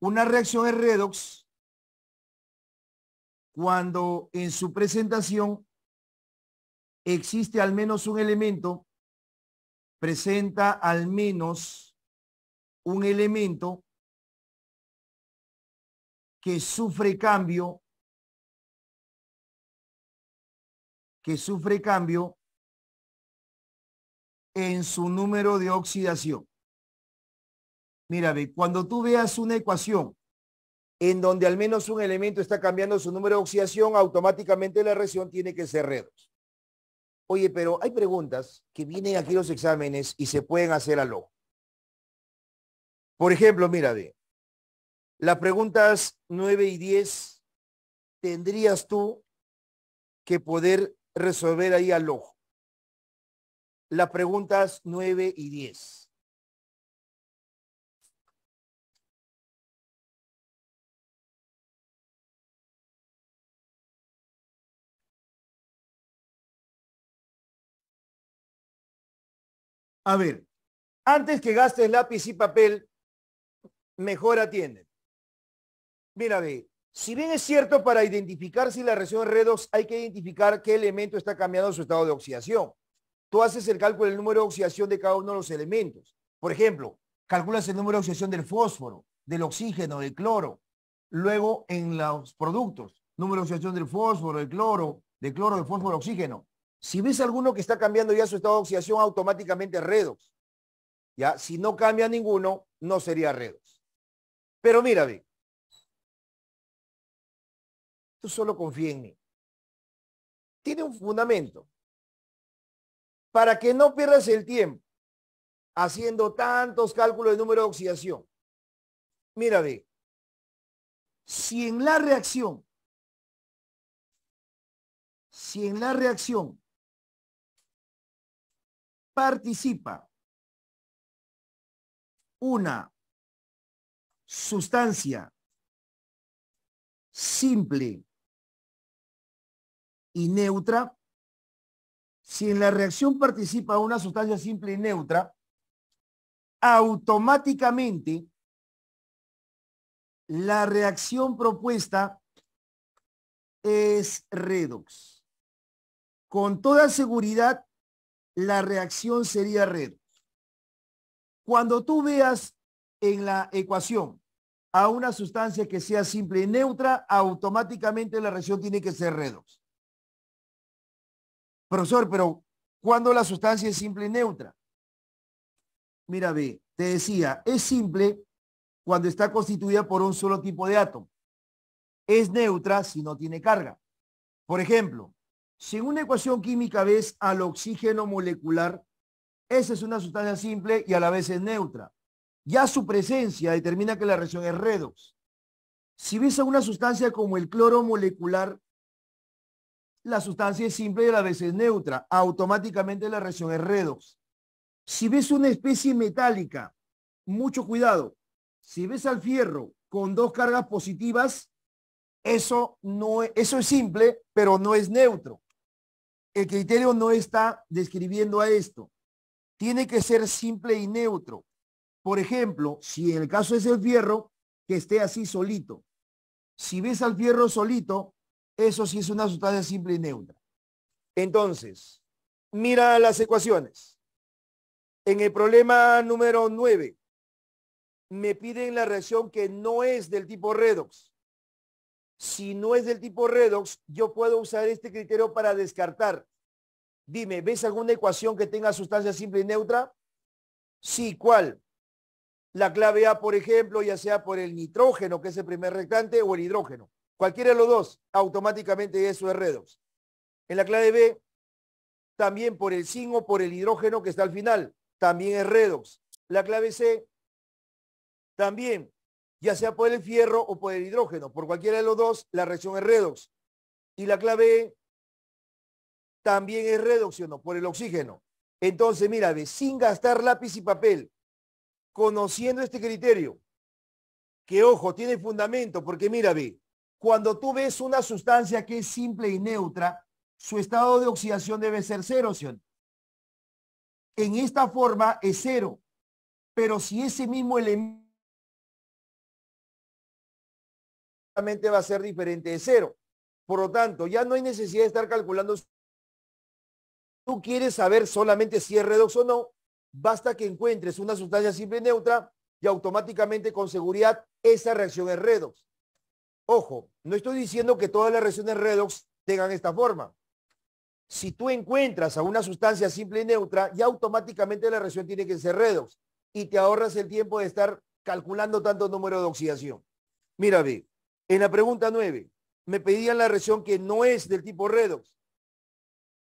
Una reacción es redox cuando en su presentación existe al menos un elemento, presenta al menos un elemento que sufre cambio, que sufre cambio en su número de oxidación. Mira, cuando tú veas una ecuación en donde al menos un elemento está cambiando su número de oxidación, automáticamente la reacción tiene que ser redox. Oye, pero hay preguntas que vienen aquí los exámenes y se pueden hacer al ojo. Por ejemplo, mira, ve, las preguntas 9 y 10 tendrías tú que poder resolver ahí al ojo. Las preguntas 9 y 10. A ver, antes que gastes lápiz y papel, mejor atiende. Mira, ve, si bien es cierto para identificar si la reacción redox hay que identificar qué elemento está cambiando su estado de oxidación. Tú haces el cálculo del número de oxidación de cada uno de los elementos. Por ejemplo, calculas el número de oxidación del fósforo, del oxígeno, del cloro. Luego en los productos, número de oxidación del fósforo, del cloro, del cloro, del fósforo, del oxígeno. Si ves alguno que está cambiando ya su estado de oxidación, automáticamente redox. ¿Ya? Si no cambia ninguno, no sería redox. Pero mira, B, tú solo confía en mí. Tiene un fundamento. Para que no pierdas el tiempo haciendo tantos cálculos de número de oxidación. Mira, B, si en la reacción, si en la reacción participa una sustancia simple y neutra, si en la reacción participa una sustancia simple y neutra, automáticamente la reacción propuesta es redox. Con toda seguridad, la reacción sería red. Cuando tú veas en la ecuación a una sustancia que sea simple y neutra, automáticamente la reacción tiene que ser redox. Profesor, pero cuando la sustancia es simple y neutra? Mira, ve, te decía, es simple cuando está constituida por un solo tipo de átomo. Es neutra si no tiene carga. Por ejemplo, en una ecuación química ves al oxígeno molecular, esa es una sustancia simple y a la vez es neutra. Ya su presencia determina que la reacción es redox. Si ves a una sustancia como el cloro molecular, la sustancia es simple y a la vez es neutra. Automáticamente la reacción es redox. Si ves una especie metálica, mucho cuidado. Si ves al fierro con dos cargas positivas, eso e, eso es simple, pero no es neutro el criterio no está describiendo a esto. Tiene que ser simple y neutro. Por ejemplo, si en el caso es el fierro, que esté así solito. Si ves al fierro solito, eso sí es una sustancia simple y neutra. Entonces, mira las ecuaciones. En el problema número 9, me piden la reacción que no es del tipo redox. Si no es del tipo redox, yo puedo usar este criterio para descartar. Dime, ¿ves alguna ecuación que tenga sustancia simple y neutra? Sí, ¿cuál? La clave A, por ejemplo, ya sea por el nitrógeno, que es el primer reactante, o el hidrógeno. Cualquiera de los dos, automáticamente eso es redox. En la clave B, también por el zinc o por el hidrógeno que está al final, también es redox. La clave C, también ya sea por el fierro o por el hidrógeno. Por cualquiera de los dos, la reacción es redox. Y la clave también es reducción por el oxígeno. Entonces, mira, ve, sin gastar lápiz y papel, conociendo este criterio, que ojo, tiene fundamento, porque mira, ve, cuando tú ves una sustancia que es simple y neutra, su estado de oxidación debe ser cero, ¿sí? En esta forma es cero, pero si ese mismo elemento va a ser diferente de cero. Por lo tanto, ya no hay necesidad de estar calculando. Tú quieres saber solamente si es redox o no, basta que encuentres una sustancia simple neutra y automáticamente con seguridad esa reacción es redox. Ojo, no estoy diciendo que todas las reacciones redox tengan esta forma. Si tú encuentras a una sustancia simple y neutra, ya automáticamente la reacción tiene que ser redox y te ahorras el tiempo de estar calculando tanto número de oxidación. Mira, Vic, en la pregunta 9, me pedían la reacción que no es del tipo redox.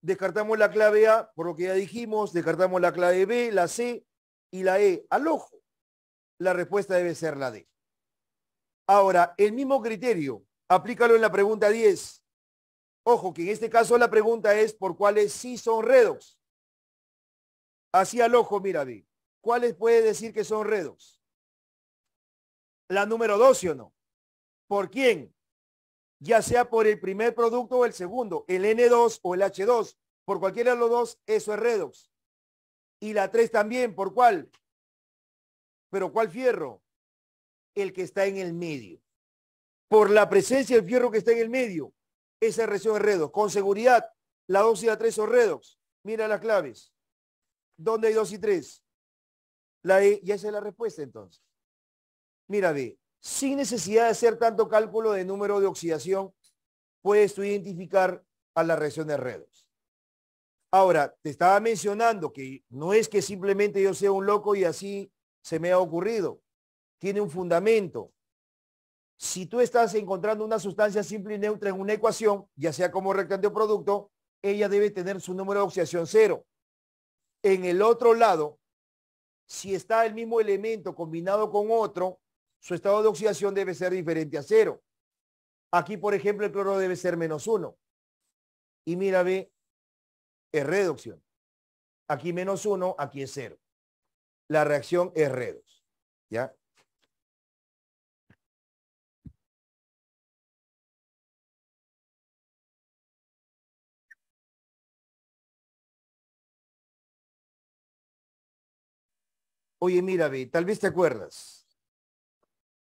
Descartamos la clave A, por lo que ya dijimos, descartamos la clave B, la C y la E. Al ojo, la respuesta debe ser la D. Ahora, el mismo criterio, aplícalo en la pregunta 10. Ojo, que en este caso la pregunta es por cuáles sí son redox. Así al ojo, mira, B. ¿Cuáles puede decir que son redox? La número 12 o no. ¿Por quién? Ya sea por el primer producto o el segundo, el N2 o el H2, por cualquiera de los dos, eso es redox. Y la 3 también, ¿por cuál? Pero ¿cuál fierro? El que está en el medio. Por la presencia del fierro que está en el medio, esa reacción es redox. Con seguridad, la 2 y la 3 son redox. Mira las claves. ¿Dónde hay 2 y 3? La e, y esa es la respuesta entonces. Mira, B sin necesidad de hacer tanto cálculo de número de oxidación, puedes tú identificar a la reacción de redox. Ahora, te estaba mencionando que no es que simplemente yo sea un loco y así se me ha ocurrido. Tiene un fundamento. Si tú estás encontrando una sustancia simple y neutra en una ecuación, ya sea como o producto, ella debe tener su número de oxidación cero. En el otro lado, si está el mismo elemento combinado con otro, su estado de oxidación debe ser diferente a cero. Aquí, por ejemplo, el cloro debe ser menos uno. Y mira, ve, es reducción. Aquí menos uno, aquí es cero. La reacción es redox. ¿Ya? Oye, mira, ve, tal vez te acuerdas.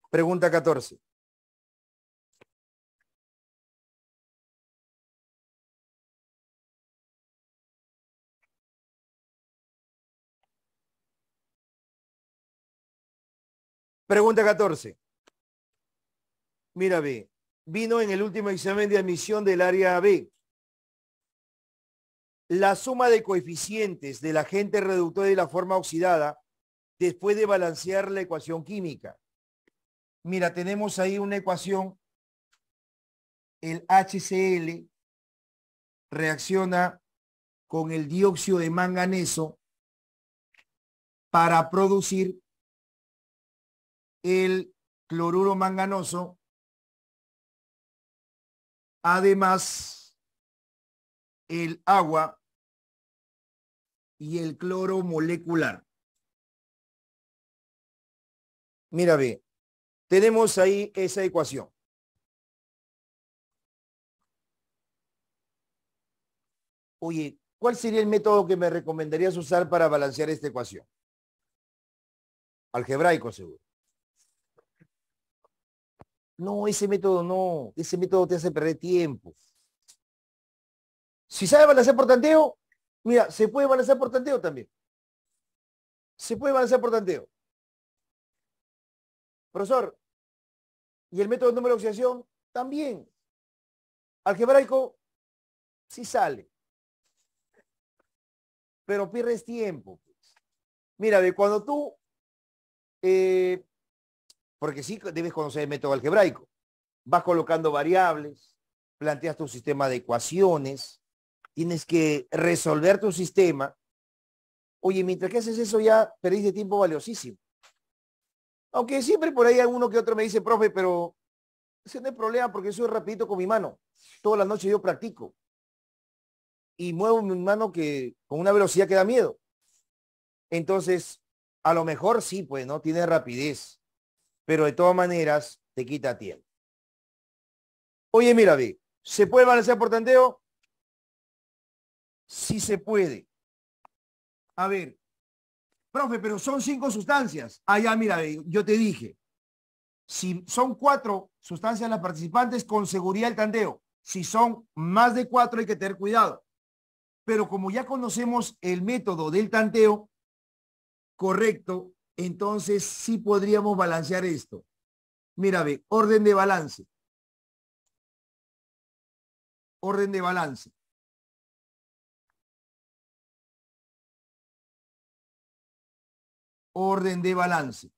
Pregunta 14. Pregunta 14. Mira B. Vino en el último examen de admisión del área B. La suma de coeficientes del agente reductor y de la forma oxidada después de balancear la ecuación química. Mira, tenemos ahí una ecuación. El HCl reacciona con el dióxido de manganeso para producir el cloruro manganoso. Además, el agua y el cloro molecular. Mira, ve, tenemos ahí esa ecuación. Oye, ¿cuál sería el método que me recomendarías usar para balancear esta ecuación? Algebraico, seguro. No, ese método no. Ese método te hace perder tiempo. Si sabe balancear por tanteo, mira, se puede balancear por tanteo también. Se puede balancear por tanteo. Profesor, y el método de número de oxidación también. Algebraico sí sale, pero pierdes tiempo. Pues. Mira, de cuando tú, eh, porque sí debes conocer el método algebraico, vas colocando variables, planteas tu sistema de ecuaciones, tienes que resolver tu sistema. Oye, mientras que haces eso ya perdiste tiempo valiosísimo. Aunque siempre por ahí alguno que otro me dice, profe, pero ese no es problema porque soy rapidito con mi mano. Todas las noches yo practico. Y muevo mi mano que con una velocidad que da miedo. Entonces, a lo mejor sí, pues, ¿no? Tiene rapidez. Pero de todas maneras, te quita tiempo. Oye, mira, ve, ¿se puede balancear por tanteo? Sí se puede. A ver, Profe, pero son cinco sustancias. Ah, ya, mira, yo te dije. Si son cuatro sustancias las participantes, con seguridad el tanteo. Si son más de cuatro, hay que tener cuidado. Pero como ya conocemos el método del tanteo correcto, entonces sí podríamos balancear esto. Mira, ve, orden de balance. Orden de balance. orden de balance.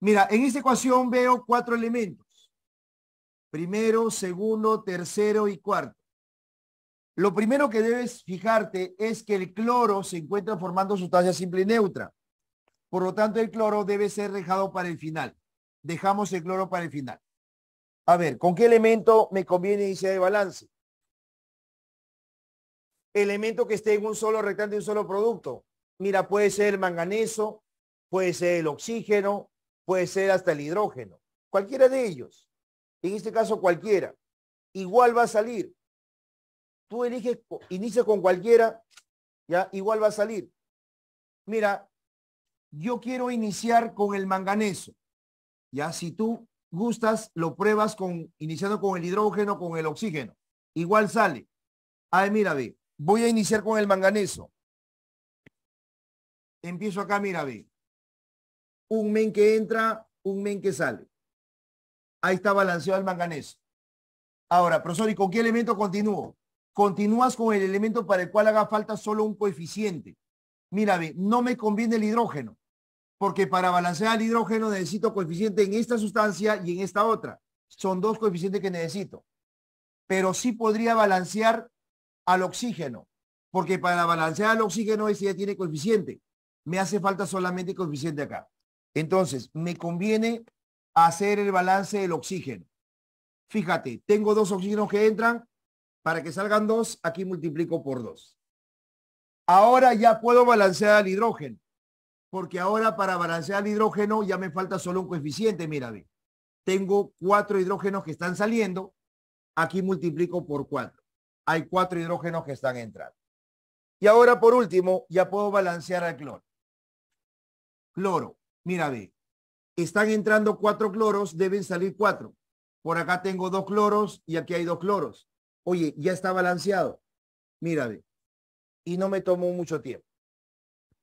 Mira, en esta ecuación veo cuatro elementos. Primero, segundo, tercero y cuarto. Lo primero que debes fijarte es que el cloro se encuentra formando sustancia simple y neutra. Por lo tanto, el cloro debe ser dejado para el final. Dejamos el cloro para el final. A ver, ¿con qué elemento me conviene iniciar el balance? Elemento que esté en un solo rectángulo y un solo producto. Mira, puede ser el manganeso, puede ser el oxígeno, puede ser hasta el hidrógeno. Cualquiera de ellos. En este caso, cualquiera. Igual va a salir. Tú eliges, inicia con cualquiera, ya, igual va a salir. Mira, yo quiero iniciar con el manganeso. Ya, si tú gustas, lo pruebas con, iniciando con el hidrógeno, con el oxígeno. Igual sale. Ay, mira, voy a iniciar con el manganeso. Empiezo acá, mira, ve. Un men que entra, un men que sale. Ahí está balanceado el manganés. Ahora, profesor, ¿y con qué elemento continúo? Continúas con el elemento para el cual haga falta solo un coeficiente. Mira, ve, no me conviene el hidrógeno, porque para balancear el hidrógeno necesito coeficiente en esta sustancia y en esta otra. Son dos coeficientes que necesito. Pero sí podría balancear al oxígeno, porque para balancear al oxígeno ese ya tiene coeficiente me hace falta solamente coeficiente acá. Entonces, me conviene hacer el balance del oxígeno. Fíjate, tengo dos oxígenos que entran. Para que salgan dos, aquí multiplico por dos. Ahora ya puedo balancear el hidrógeno. Porque ahora para balancear el hidrógeno ya me falta solo un coeficiente. Mira, bien. Tengo cuatro hidrógenos que están saliendo. Aquí multiplico por cuatro. Hay cuatro hidrógenos que están entrando. Y ahora, por último, ya puedo balancear al cloro cloro. Mira, ve. Están entrando cuatro cloros, deben salir cuatro. Por acá tengo dos cloros y aquí hay dos cloros. Oye, ya está balanceado. Mira, ve. Y no me tomó mucho tiempo.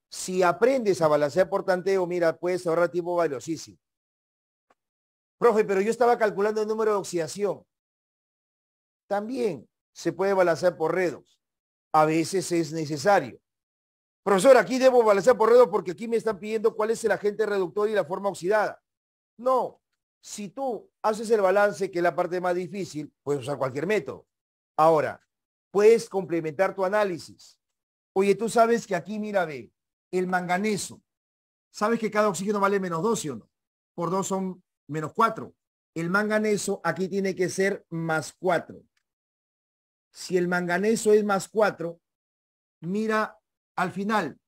Si aprendes a balancear por tanteo, mira, puedes ahorrar tiempo valiosísimo. Profe, pero yo estaba calculando el número de oxidación. También se puede balancear por redos. A veces es necesario. Profesor, aquí debo balancear por redo porque aquí me están pidiendo cuál es el agente reductor y la forma oxidada. No, si tú haces el balance, que es la parte más difícil, puedes usar cualquier método. Ahora, puedes complementar tu análisis. Oye, tú sabes que aquí, mira, ve, el manganeso. Sabes que cada oxígeno vale menos 2, o no? Por 2 son menos 4. El manganeso aquí tiene que ser más 4. Si el manganeso es más 4, mira al final,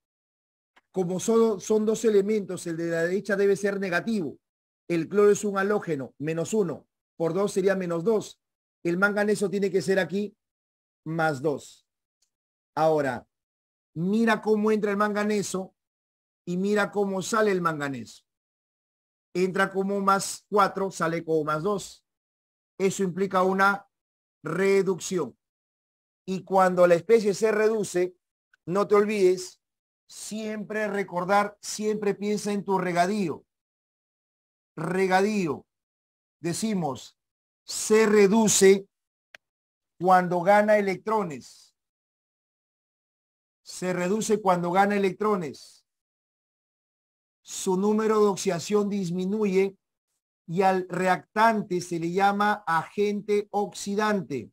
como son dos elementos, el de la derecha debe ser negativo. El cloro es un halógeno, menos uno. Por dos sería menos dos. El manganeso tiene que ser aquí más dos. Ahora, mira cómo entra el manganeso y mira cómo sale el manganeso. Entra como más cuatro, sale como más dos. Eso implica una reducción. Y cuando la especie se reduce, no te olvides siempre recordar, siempre piensa en tu regadío. Regadío. Decimos, se reduce cuando gana electrones. Se reduce cuando gana electrones. Su número de oxidación disminuye y al reactante se le llama agente oxidante.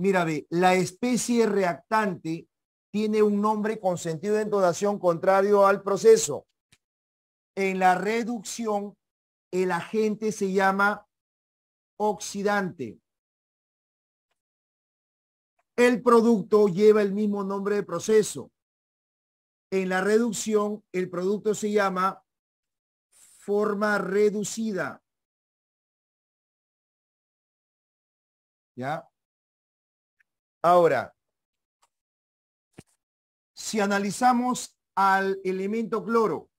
Mira, ve, la especie reactante tiene un nombre con sentido de entonación contrario al proceso. En la reducción, el agente se llama oxidante. El producto lleva el mismo nombre de proceso. En la reducción, el producto se llama forma reducida. ¿Ya? Ahora, si analizamos al elemento cloro,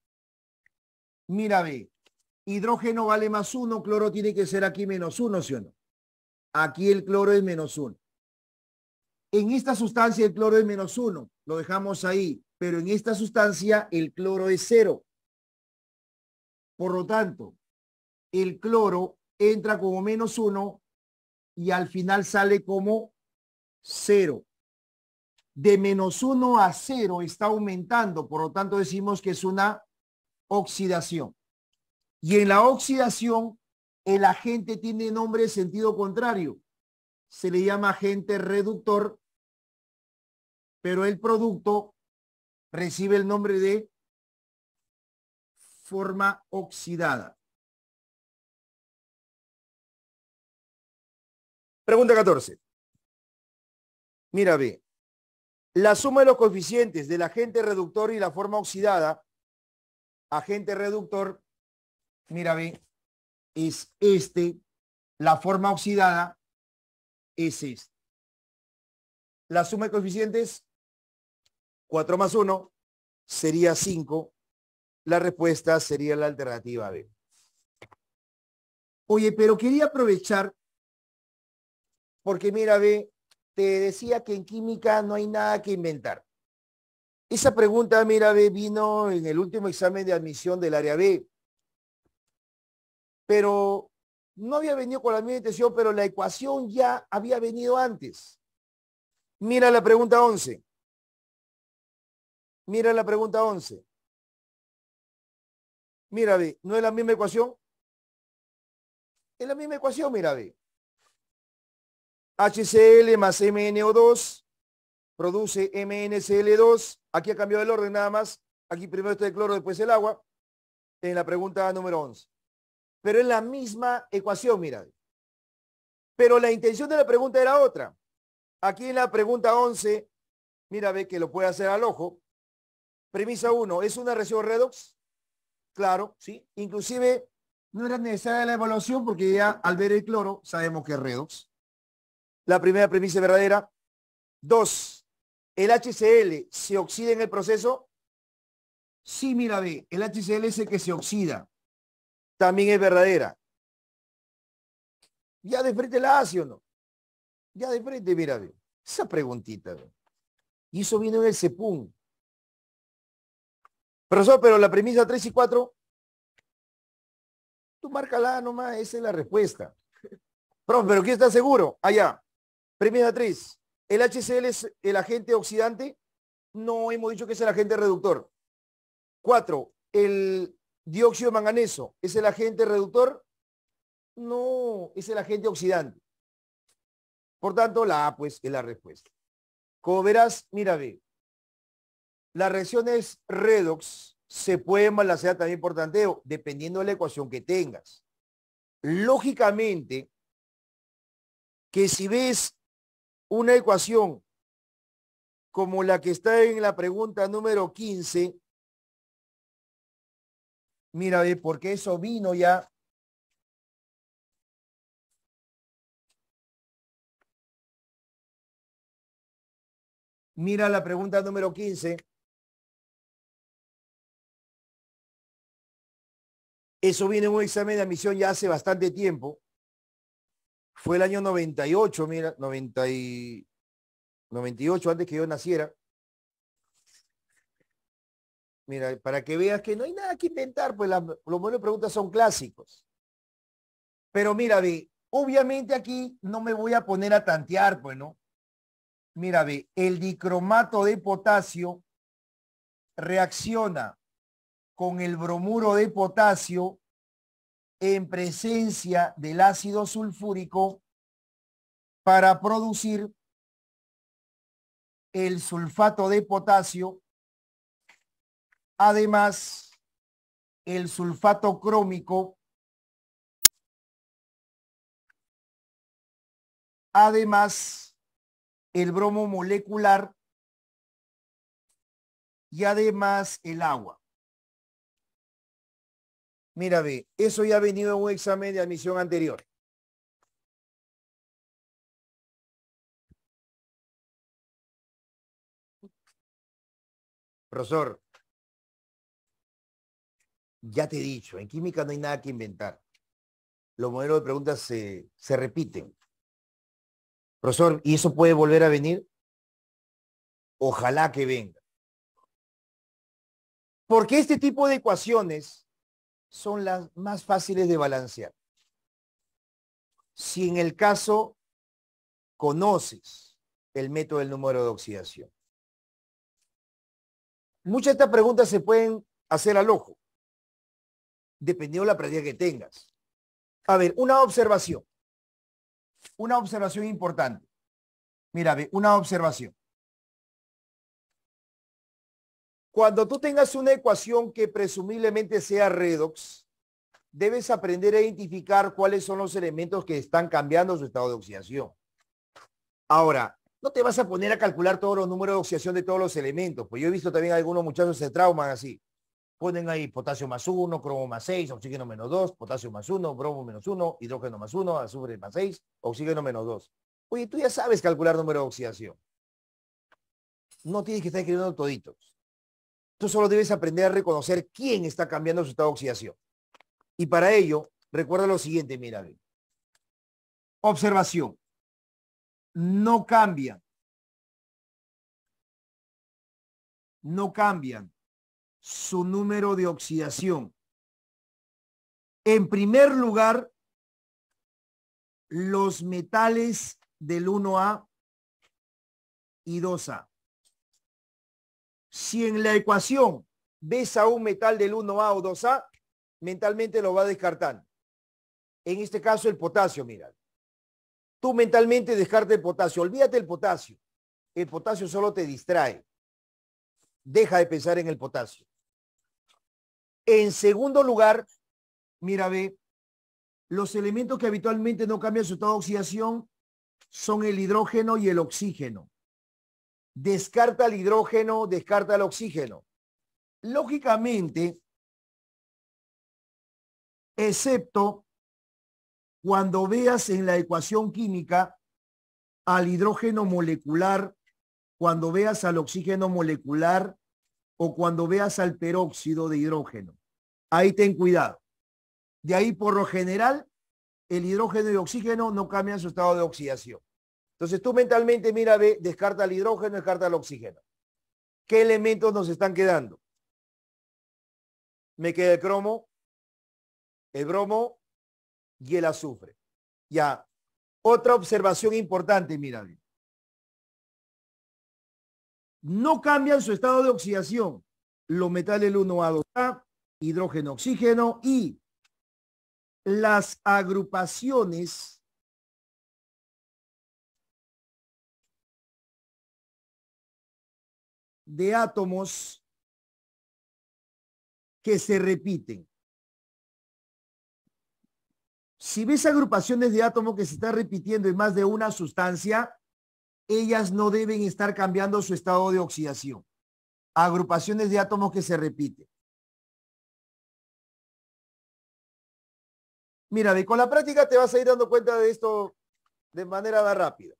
mira ve, hidrógeno vale más uno, cloro tiene que ser aquí menos uno, ¿sí o no? Aquí el cloro es menos uno. En esta sustancia el cloro es menos uno, lo dejamos ahí, pero en esta sustancia el cloro es cero. Por lo tanto, el cloro entra como menos uno y al final sale como cero. De menos uno a cero está aumentando, por lo tanto decimos que es una oxidación. Y en la oxidación, el agente tiene nombre sentido contrario. Se le llama agente reductor, pero el producto recibe el nombre de forma oxidada. Pregunta 14. Mira, B. la suma de los coeficientes del agente reductor y la forma oxidada, agente reductor, mira, B. es este, la forma oxidada es este. La suma de coeficientes, 4 más 1 sería 5. La respuesta sería la alternativa B. Oye, pero quería aprovechar, porque mira, B te decía que en química no hay nada que inventar. Esa pregunta, mira, B, vino en el último examen de admisión del área B. Pero no había venido con la misma intención, pero la ecuación ya había venido antes. Mira la pregunta 11. Mira la pregunta 11. Mira, ve, ¿no es la misma ecuación? Es la misma ecuación, mira, B. HCl más MnO2 produce MnCl2. Aquí ha cambiado el orden nada más. Aquí primero está el cloro, después el agua. En la pregunta número 11. Pero es la misma ecuación, mira. Pero la intención de la pregunta era otra. Aquí en la pregunta 11, mira, ve que lo puede hacer al ojo. Premisa 1, ¿es una reacción redox? Claro, sí. Inclusive no era necesaria la evaluación porque ya al ver el cloro sabemos que es redox la primera premisa verdadera. Dos, ¿el HCl se oxida en el proceso? Sí, mira, ve, el HCl es el que se oxida. También es verdadera. Ya de frente la hace o no. Ya de frente, mira, ve. Esa preguntita, Y eso viene en el Pero Profesor, pero la premisa 3 y 4, tú márcala nomás, esa es la respuesta. pero pero ¿quién está seguro? Allá. Primera tres, ¿El HCl es el agente oxidante? No hemos dicho que es el agente reductor. 4. ¿El dióxido de manganeso es el agente reductor? No, es el agente oxidante. Por tanto, la A pues es la respuesta. Como verás, mira B. Las reacciones redox se pueden balancear también por tanteo, dependiendo de la ecuación que tengas. Lógicamente, que si ves una ecuación como la que está en la pregunta número 15, mira, porque eso vino ya. Mira la pregunta número 15. Eso viene en un examen de admisión ya hace bastante tiempo. Fue el año 98, mira, 90 y 98, antes que yo naciera. Mira, para que veas que no hay nada que inventar, pues las, los buenos preguntas son clásicos. Pero mira, ve, obviamente aquí no me voy a poner a tantear, pues, ¿no? Mira, ve, el dicromato de potasio reacciona con el bromuro de potasio en presencia del ácido sulfúrico para producir el sulfato de potasio, además el sulfato crómico, además el bromo molecular y además el agua. Mira, ve, eso ya ha venido en un examen de admisión anterior. Profesor, ya te he dicho, en química no hay nada que inventar. Los modelos de preguntas se, se repiten. Profesor, ¿y eso puede volver a venir? Ojalá que venga. Porque este tipo de ecuaciones son las más fáciles de balancear. Si en el caso conoces el método del número de oxidación. Muchas de estas preguntas se pueden hacer al ojo, dependiendo de la práctica que tengas. A ver, una observación. Una observación importante. Mira, una observación. Cuando tú tengas una ecuación que presumiblemente sea redox, debes aprender a identificar cuáles son los elementos que están cambiando su estado de oxidación. Ahora, no te vas a poner a calcular todos los números de oxidación de todos los elementos, pues yo he visto también algunos muchachos se trauman así. Ponen ahí potasio más uno, cromo más 6, oxígeno menos 2, potasio más 1, bromo menos 1, hidrógeno más 1, azufre más 6, oxígeno menos 2. Oye, tú ya sabes calcular número de oxidación. No tienes que estar escribiendo toditos. Tú solo debes aprender a reconocer quién está cambiando su estado de oxidación. Y para ello, recuerda lo siguiente, mira. Observación. No cambian. No cambian su número de oxidación. En primer lugar, los metales del 1A y 2A. Si en la ecuación ves a un metal del 1A o 2A, mentalmente lo va descartando. En este caso el potasio, mira. Tú mentalmente descarta el potasio. Olvídate el potasio. El potasio solo te distrae. Deja de pensar en el potasio. En segundo lugar, mira, ve, los elementos que habitualmente no cambian su estado de oxidación son el hidrógeno y el oxígeno descarta el hidrógeno, descarta el oxígeno. Lógicamente, excepto cuando veas en la ecuación química al hidrógeno molecular, cuando veas al oxígeno molecular o cuando veas al peróxido de hidrógeno. Ahí ten cuidado. De ahí, por lo general, el hidrógeno y el oxígeno no cambian su estado de oxidación. Entonces tú mentalmente mira, ve, descarta el hidrógeno, descarta el oxígeno. ¿Qué elementos nos están quedando? Me queda el cromo, el bromo y el azufre. Ya. Otra observación importante, mira No cambian su estado de oxidación los metales 1A2A, hidrógeno, oxígeno y las agrupaciones de átomos que se repiten. Si ves agrupaciones de átomos que se están repitiendo en más de una sustancia, ellas no deben estar cambiando su estado de oxidación. Agrupaciones de átomos que se repiten. Mira, con la práctica te vas a ir dando cuenta de esto de manera más rápida.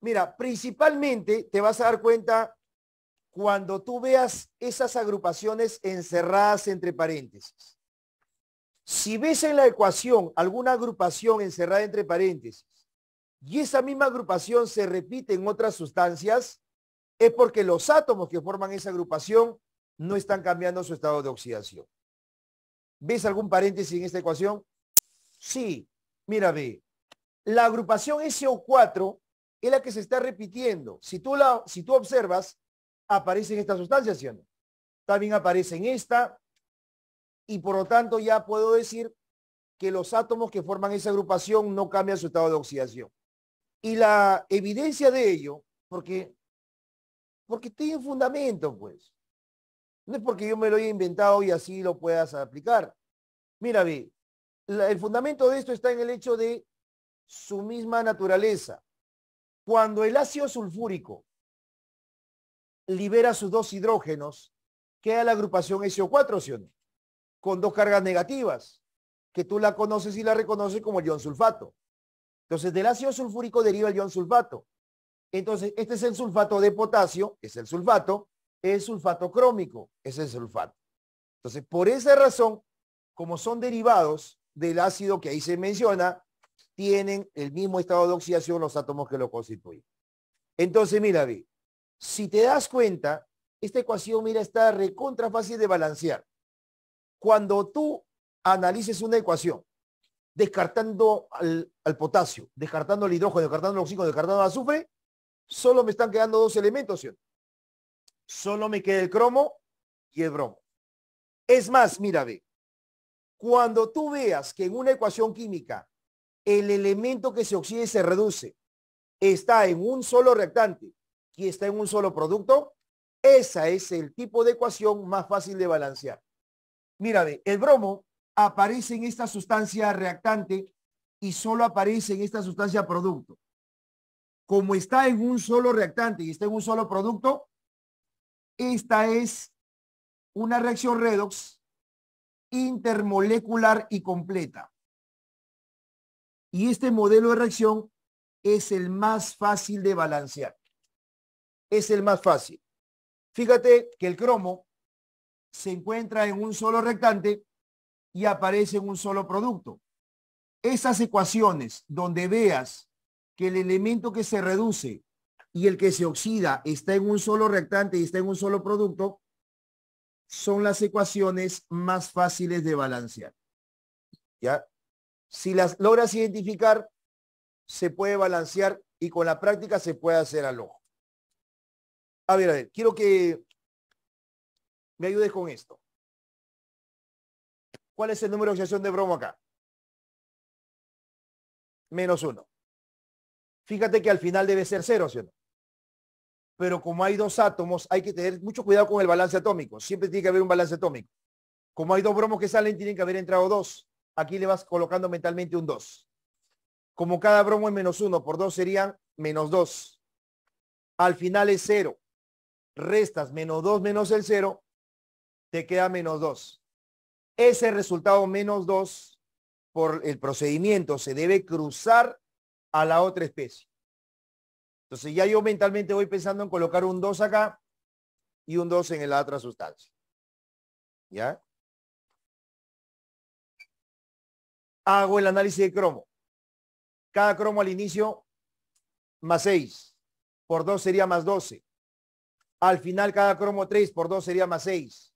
Mira, principalmente te vas a dar cuenta cuando tú veas esas agrupaciones encerradas entre paréntesis. Si ves en la ecuación alguna agrupación encerrada entre paréntesis y esa misma agrupación se repite en otras sustancias, es porque los átomos que forman esa agrupación no están cambiando su estado de oxidación. ¿Ves algún paréntesis en esta ecuación? Sí, mira, ve. La agrupación SO4 es la que se está repitiendo. Si tú, la, si tú observas, aparecen estas sustancias, ¿sí o no? También aparecen esta y por lo tanto ya puedo decir que los átomos que forman esa agrupación no cambian su estado de oxidación. Y la evidencia de ello, porque, porque tiene un fundamento, pues. No es porque yo me lo haya inventado y así lo puedas aplicar. Mira, ve, el fundamento de esto está en el hecho de su misma naturaleza. Cuando el ácido sulfúrico libera sus dos hidrógenos, queda la agrupación SO4, Con dos cargas negativas, que tú la conoces y la reconoces como el ion sulfato. Entonces, del ácido sulfúrico deriva el ion sulfato. Entonces, este es el sulfato de potasio, es el sulfato, es sulfato crómico, es el sulfato. Entonces, por esa razón, como son derivados del ácido que ahí se menciona, tienen el mismo estado de oxidación los átomos que lo constituyen. Entonces, mira, vi, si te das cuenta, esta ecuación, mira, está recontra fácil de balancear. Cuando tú analices una ecuación, descartando al, potasio, descartando el hidrógeno, descartando el oxígeno, descartando el azufre, solo me están quedando dos elementos, ¿sí? Solo me queda el cromo y el bromo. Es más, mira, ve, cuando tú veas que en una ecuación química el elemento que se oxide se reduce, está en un solo reactante y está en un solo producto, esa es el tipo de ecuación más fácil de balancear. Mira, el bromo aparece en esta sustancia reactante y solo aparece en esta sustancia producto. Como está en un solo reactante y está en un solo producto, esta es una reacción redox intermolecular y completa. Y este modelo de reacción es el más fácil de balancear es el más fácil. Fíjate que el cromo se encuentra en un solo rectante y aparece en un solo producto. Esas ecuaciones donde veas que el elemento que se reduce y el que se oxida está en un solo rectante y está en un solo producto, son las ecuaciones más fáciles de balancear. ¿Ya? Si las logras identificar, se puede balancear y con la práctica se puede hacer al ojo. A ver, a quiero que me ayudes con esto. ¿Cuál es el número de oxidación de bromo acá? Menos uno. Fíjate que al final debe ser cero, ¿cierto? Pero como hay dos átomos, hay que tener mucho cuidado con el balance atómico. Siempre tiene que haber un balance atómico. Como hay dos bromos que salen, tienen que haber entrado dos. Aquí le vas colocando mentalmente un 2. Como cada bromo es menos uno, por dos serían menos dos. Al final es cero restas menos 2 menos el 0, te queda menos 2. Ese resultado menos 2 por el procedimiento se debe cruzar a la otra especie. Entonces ya yo mentalmente voy pensando en colocar un 2 acá y un 2 en la otra sustancia. ¿Ya? Hago el análisis de cromo. Cada cromo al inicio más 6. Por 2 sería más 12. Al final cada cromo 3 por 2 sería más 6.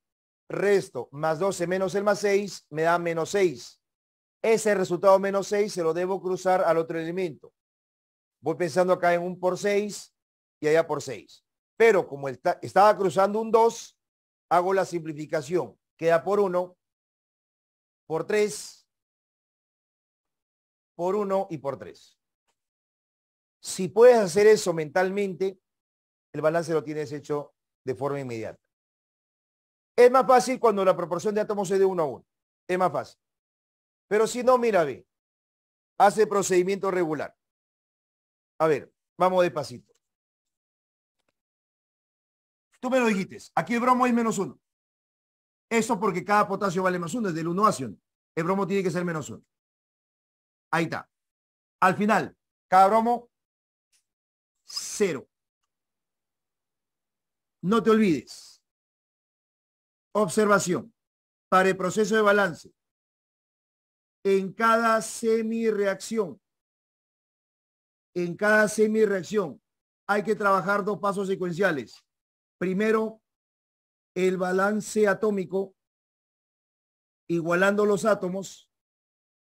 Resto más 12 menos el más 6 me da menos 6. Ese resultado menos 6 se lo debo cruzar al otro elemento. Voy pensando acá en un por 6 y allá por 6. Pero como estaba cruzando un 2, hago la simplificación. Queda por 1, por 3, por 1 y por 3. Si puedes hacer eso mentalmente, el balance lo tienes hecho de forma inmediata. Es más fácil cuando la proporción de átomos es de 1 a 1. Es más fácil. Pero si no, mira, ve. Hace procedimiento regular. A ver, vamos despacito. Tú me lo dijiste. Aquí el bromo es menos 1. Eso porque cada potasio vale más 1, Desde el 1 a El bromo tiene que ser menos 1. Ahí está. Al final, cada bromo, cero. No te olvides. Observación. Para el proceso de balance, en cada semi-reacción, en cada semi hay que trabajar dos pasos secuenciales. Primero, el balance atómico, igualando los átomos,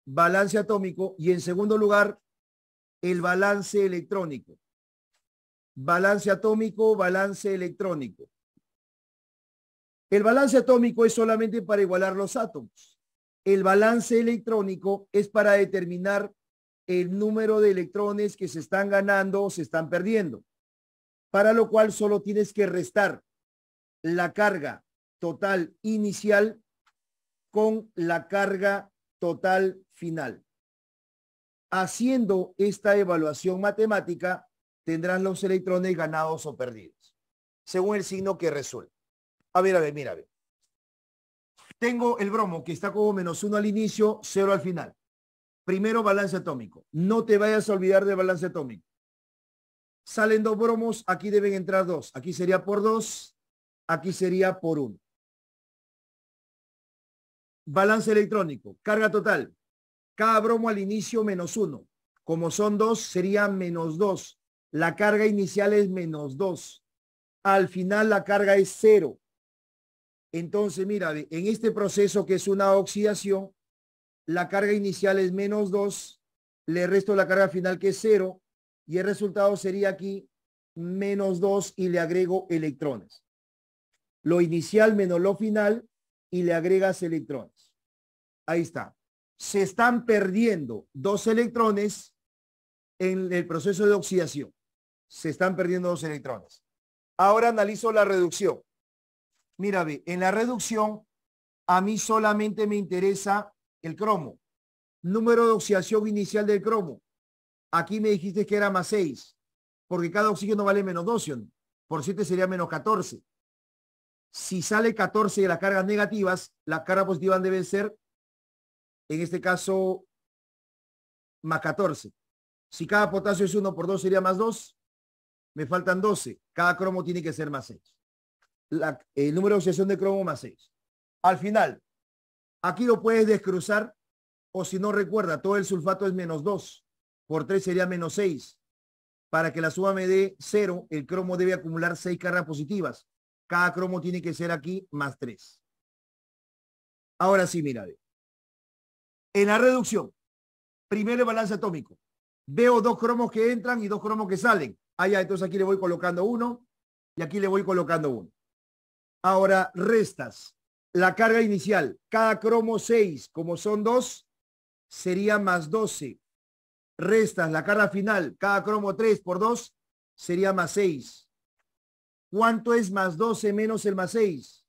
balance atómico, y en segundo lugar, el balance electrónico balance atómico, balance electrónico. El balance atómico es solamente para igualar los átomos. El balance electrónico es para determinar el número de electrones que se están ganando o se están perdiendo. Para lo cual solo tienes que restar la carga total inicial con la carga total final. Haciendo esta evaluación matemática, Tendrán los electrones ganados o perdidos, según el signo que resuelve. A ver, a ver, mira, a ver. Tengo el bromo que está como menos uno al inicio, cero al final. Primero, balance atómico. No te vayas a olvidar del balance atómico. Salen dos bromos, aquí deben entrar dos. Aquí sería por dos, aquí sería por uno. Balance electrónico, carga total. Cada bromo al inicio menos uno. Como son dos, sería menos dos la carga inicial es menos 2. Al final la carga es cero. Entonces, mira, en este proceso que es una oxidación, la carga inicial es menos 2, le resto la carga final que es cero y el resultado sería aquí menos 2 y le agrego electrones. Lo inicial menos lo final y le agregas electrones. Ahí está. Se están perdiendo dos electrones en el proceso de oxidación se están perdiendo dos electrones. Ahora analizo la reducción. Mira, en la reducción a mí solamente me interesa el cromo. Número de oxidación inicial del cromo. Aquí me dijiste que era más 6, porque cada oxígeno vale menos dos. Por 7 sería menos 14. Si sale 14 de las cargas negativas, las cargas positivas deben ser, en este caso, más 14. Si cada potasio es 1 por 2 sería más 2 me faltan 12. Cada cromo tiene que ser más 6. el número de oxidación de cromo más 6. Al final, aquí lo puedes descruzar o si no recuerda, todo el sulfato es menos 2. Por 3 sería menos 6. Para que la suma me dé 0, el cromo debe acumular 6 cargas positivas. Cada cromo tiene que ser aquí más 3. Ahora sí, mira. En la reducción, primero el balance atómico. Veo dos cromos que entran y dos cromos que salen. Ah, ya, entonces aquí le voy colocando uno y aquí le voy colocando uno. Ahora, restas. La carga inicial, cada cromo 6, como son dos, sería más 12. Restas, la carga final, cada cromo 3 por 2, sería más 6. ¿Cuánto es más 12 menos el más 6?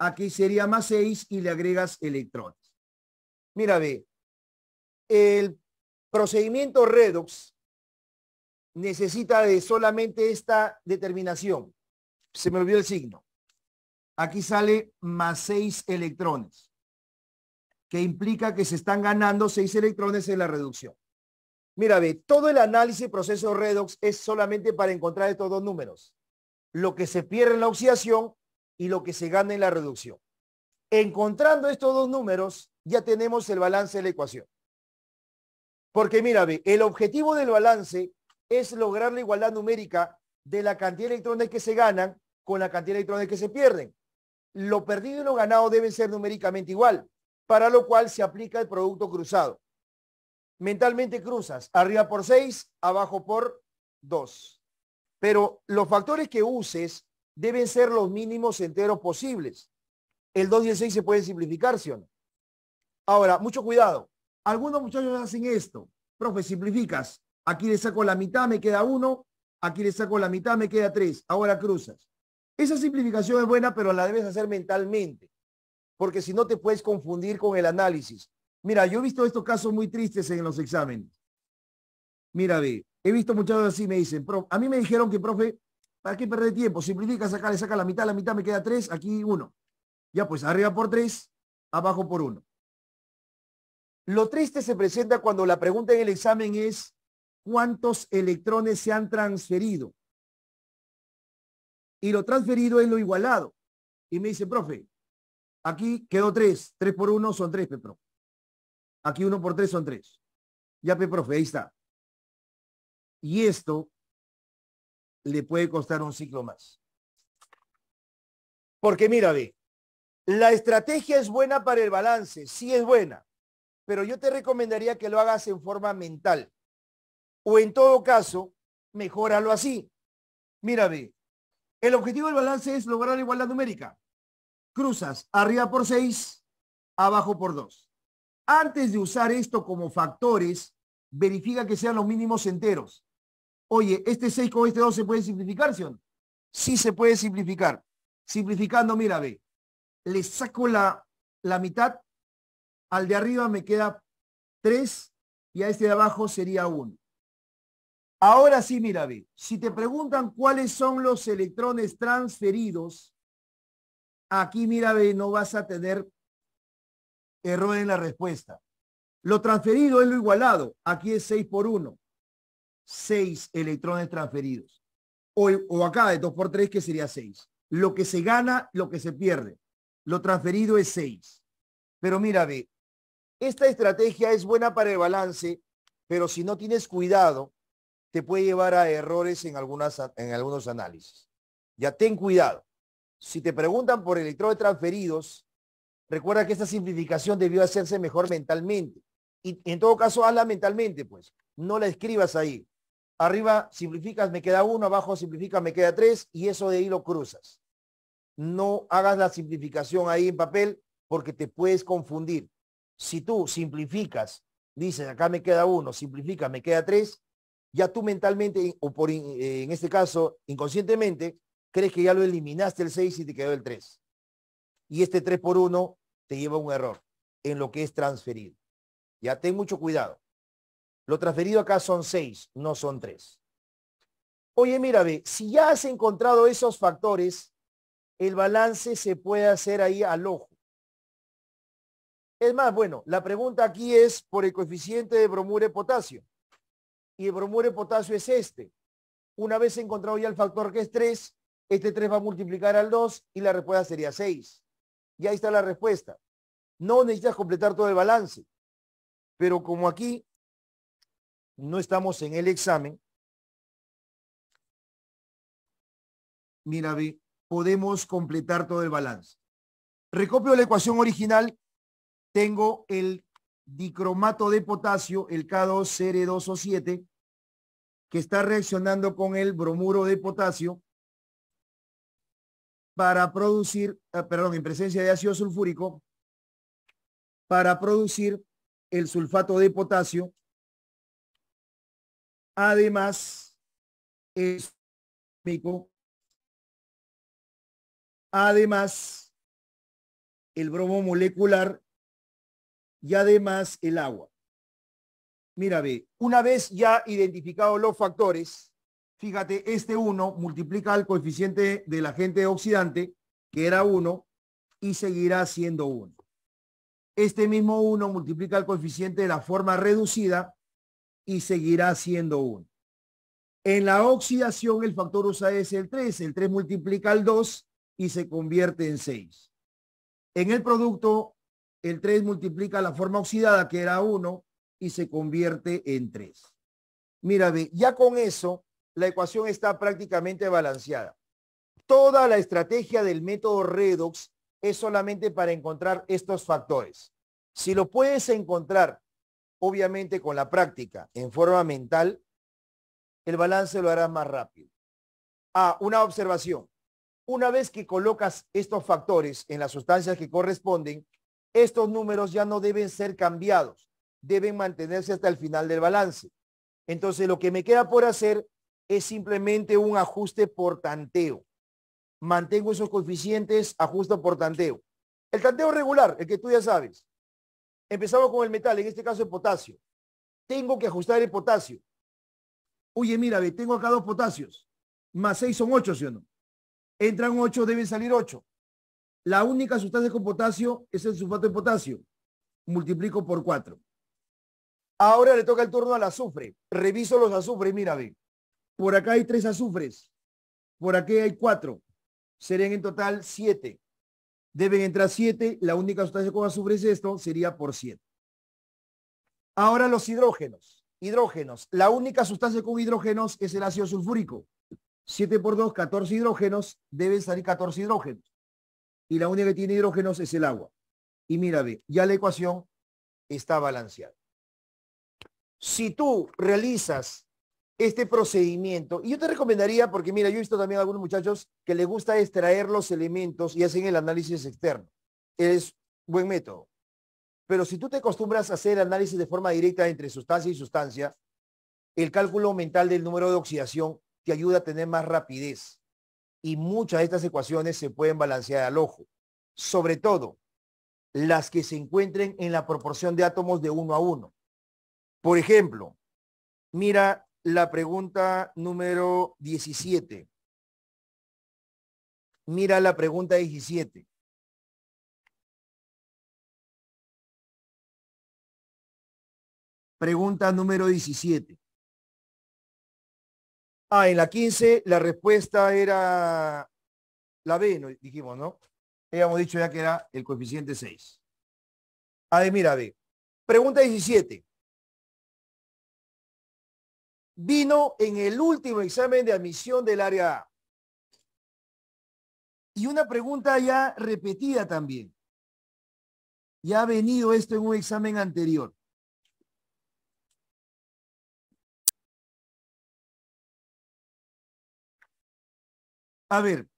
Aquí sería más 6 y le agregas electrones. Mira, ve, el procedimiento redox necesita de solamente esta determinación. Se me olvidó el signo. Aquí sale más seis electrones, que implica que se están ganando seis electrones en la reducción. Mira, ve, todo el análisis proceso redox es solamente para encontrar estos dos números. Lo que se pierde en la oxidación y lo que se gana en la reducción. Encontrando estos dos números, ya tenemos el balance de la ecuación. Porque mira, ve, el objetivo del balance es lograr la igualdad numérica de la cantidad de electrones que se ganan con la cantidad de electrones que se pierden. Lo perdido y lo ganado deben ser numéricamente igual, para lo cual se aplica el producto cruzado. Mentalmente cruzas arriba por 6, abajo por 2. Pero los factores que uses deben ser los mínimos enteros posibles. El 2 y el 6 se pueden simplificar, ¿sí o no? Ahora, mucho cuidado. Algunos muchachos hacen esto. Profe, simplificas. Aquí le saco la mitad, me queda uno. Aquí le saco la mitad, me queda tres. Ahora cruzas. Esa simplificación es buena, pero la debes hacer mentalmente. Porque si no te puedes confundir con el análisis. Mira, yo he visto estos casos muy tristes en los exámenes. Mira, ve, he visto muchachos así, me dicen, a mí me dijeron que, profe, ¿para qué perder tiempo? Simplifica, saca, le saca la mitad, la mitad me queda tres, aquí uno. Ya pues, arriba por tres, abajo por uno. Lo triste se presenta cuando la pregunta en el examen es, cuántos electrones se han transferido. Y lo transferido es lo igualado. Y me dice, profe, aquí quedó tres. Tres por uno son tres, pero Aquí uno por tres son tres. Ya, pe profe, ahí está. Y esto le puede costar un ciclo más. Porque mira, ve, la estrategia es buena para el balance, sí es buena, pero yo te recomendaría que lo hagas en forma mental. O en todo caso, mejóralo así. Mira, ve. El objetivo del balance es lograr la igualdad numérica. Cruzas arriba por 6, abajo por 2. Antes de usar esto como factores, verifica que sean los mínimos enteros. Oye, este 6 con este 2 se puede simplificar, ¿sí Sí se puede simplificar. Simplificando, mira, ve. Le saco la, la mitad. Al de arriba me queda 3 y a este de abajo sería 1. Ahora sí, mira, ve, si te preguntan cuáles son los electrones transferidos, aquí, mira, ve, no vas a tener error en la respuesta. Lo transferido es lo igualado. Aquí es 6 por 1. 6 electrones transferidos. O, acá de 2 por 3, que sería 6. Lo que se gana, lo que se pierde. Lo transferido es 6. Pero mira, ve, esta estrategia es buena para el balance, pero si no tienes cuidado, te puede llevar a errores en, en algunos análisis. Ya ten cuidado. Si te preguntan por electrodos transferidos, recuerda que esta simplificación debió hacerse mejor mentalmente. Y en todo caso, hazla mentalmente, pues. No la escribas ahí. Arriba simplificas, me queda uno, abajo simplificas, me queda tres, y eso de ahí lo cruzas. No hagas la simplificación ahí en papel porque te puedes confundir. Si tú simplificas, dices, acá me queda uno, simplifica, me queda tres, ya tú mentalmente, o por, eh, en este caso inconscientemente, crees que ya lo eliminaste el 6 y te quedó el 3. Y este 3 por 1 te lleva a un error en lo que es transferido. Ya ten mucho cuidado. Lo transferido acá son 6, no son 3. Oye, mira, ve, si ya has encontrado esos factores, el balance se puede hacer ahí al ojo. Es más, bueno, la pregunta aquí es por el coeficiente de bromuro potasio y el bromuro de potasio es este. Una vez encontrado ya el factor que es 3, este 3 va a multiplicar al 2 y la respuesta sería 6. Y ahí está la respuesta. No necesitas completar todo el balance. Pero como aquí no estamos en el examen, mira, ve, podemos completar todo el balance. Recopio la ecuación original. Tengo el dicromato de potasio, el K2CR2O7, que está reaccionando con el bromuro de potasio para producir, ah, perdón, en presencia de ácido sulfúrico, para producir el sulfato de potasio. Además, además el bromo molecular y además el agua. Mira, ve, una vez ya identificados los factores, fíjate, este 1 multiplica el coeficiente del agente oxidante, que era 1, y seguirá siendo 1. Este mismo 1 multiplica el coeficiente de la forma reducida y seguirá siendo 1. En la oxidación el factor usa es el 3, el 3 multiplica el 2 y se convierte en 6. En el producto, el 3 multiplica la forma oxidada, que era 1, y se convierte en 3. Mira, ve, ya con eso la ecuación está prácticamente balanceada. Toda la estrategia del método redox es solamente para encontrar estos factores. Si lo puedes encontrar, obviamente con la práctica, en forma mental, el balance lo hará más rápido. Ah, una observación. Una vez que colocas estos factores en las sustancias que corresponden, estos números ya no deben ser cambiados deben mantenerse hasta el final del balance. Entonces, lo que me queda por hacer es simplemente un ajuste por tanteo. Mantengo esos coeficientes, ajusto por tanteo. El tanteo regular, el que tú ya sabes. Empezamos con el metal, en este caso el potasio. Tengo que ajustar el potasio. Oye, mira, ve, tengo acá dos potasios. Más seis son ocho, ¿sí o no? Entran ocho, deben salir ocho. La única sustancia con potasio es el sulfato de potasio. Multiplico por cuatro. Ahora le toca el turno al azufre. Reviso los azufres, mira, ve. Por acá hay tres azufres. Por aquí hay cuatro. Serían en total siete. Deben entrar siete. La única sustancia con azufre es esto. Sería por siete. Ahora los hidrógenos. Hidrógenos. La única sustancia con hidrógenos es el ácido sulfúrico. Siete por dos, 14 hidrógenos. Deben salir 14 hidrógenos. Y la única que tiene hidrógenos es el agua. Y mira, ve, ya la ecuación está balanceada si tú realizas este procedimiento, y yo te recomendaría, porque mira, yo he visto también a algunos muchachos que les gusta extraer los elementos y hacen el análisis externo. Es buen método. Pero si tú te acostumbras a hacer el análisis de forma directa entre sustancia y sustancia, el cálculo mental del número de oxidación te ayuda a tener más rapidez. Y muchas de estas ecuaciones se pueden balancear al ojo. Sobre todo, las que se encuentren en la proporción de átomos de uno a uno. Por ejemplo, mira la pregunta número 17. Mira la pregunta 17. Pregunta número 17. Ah, en la 15 la respuesta era la B, no, dijimos, ¿no? Habíamos dicho ya que era el coeficiente 6. A ver, mira, B. Pregunta 17 vino en el último examen de admisión del área A. Y una pregunta ya repetida también. Ya ha venido esto en un examen anterior. A ver,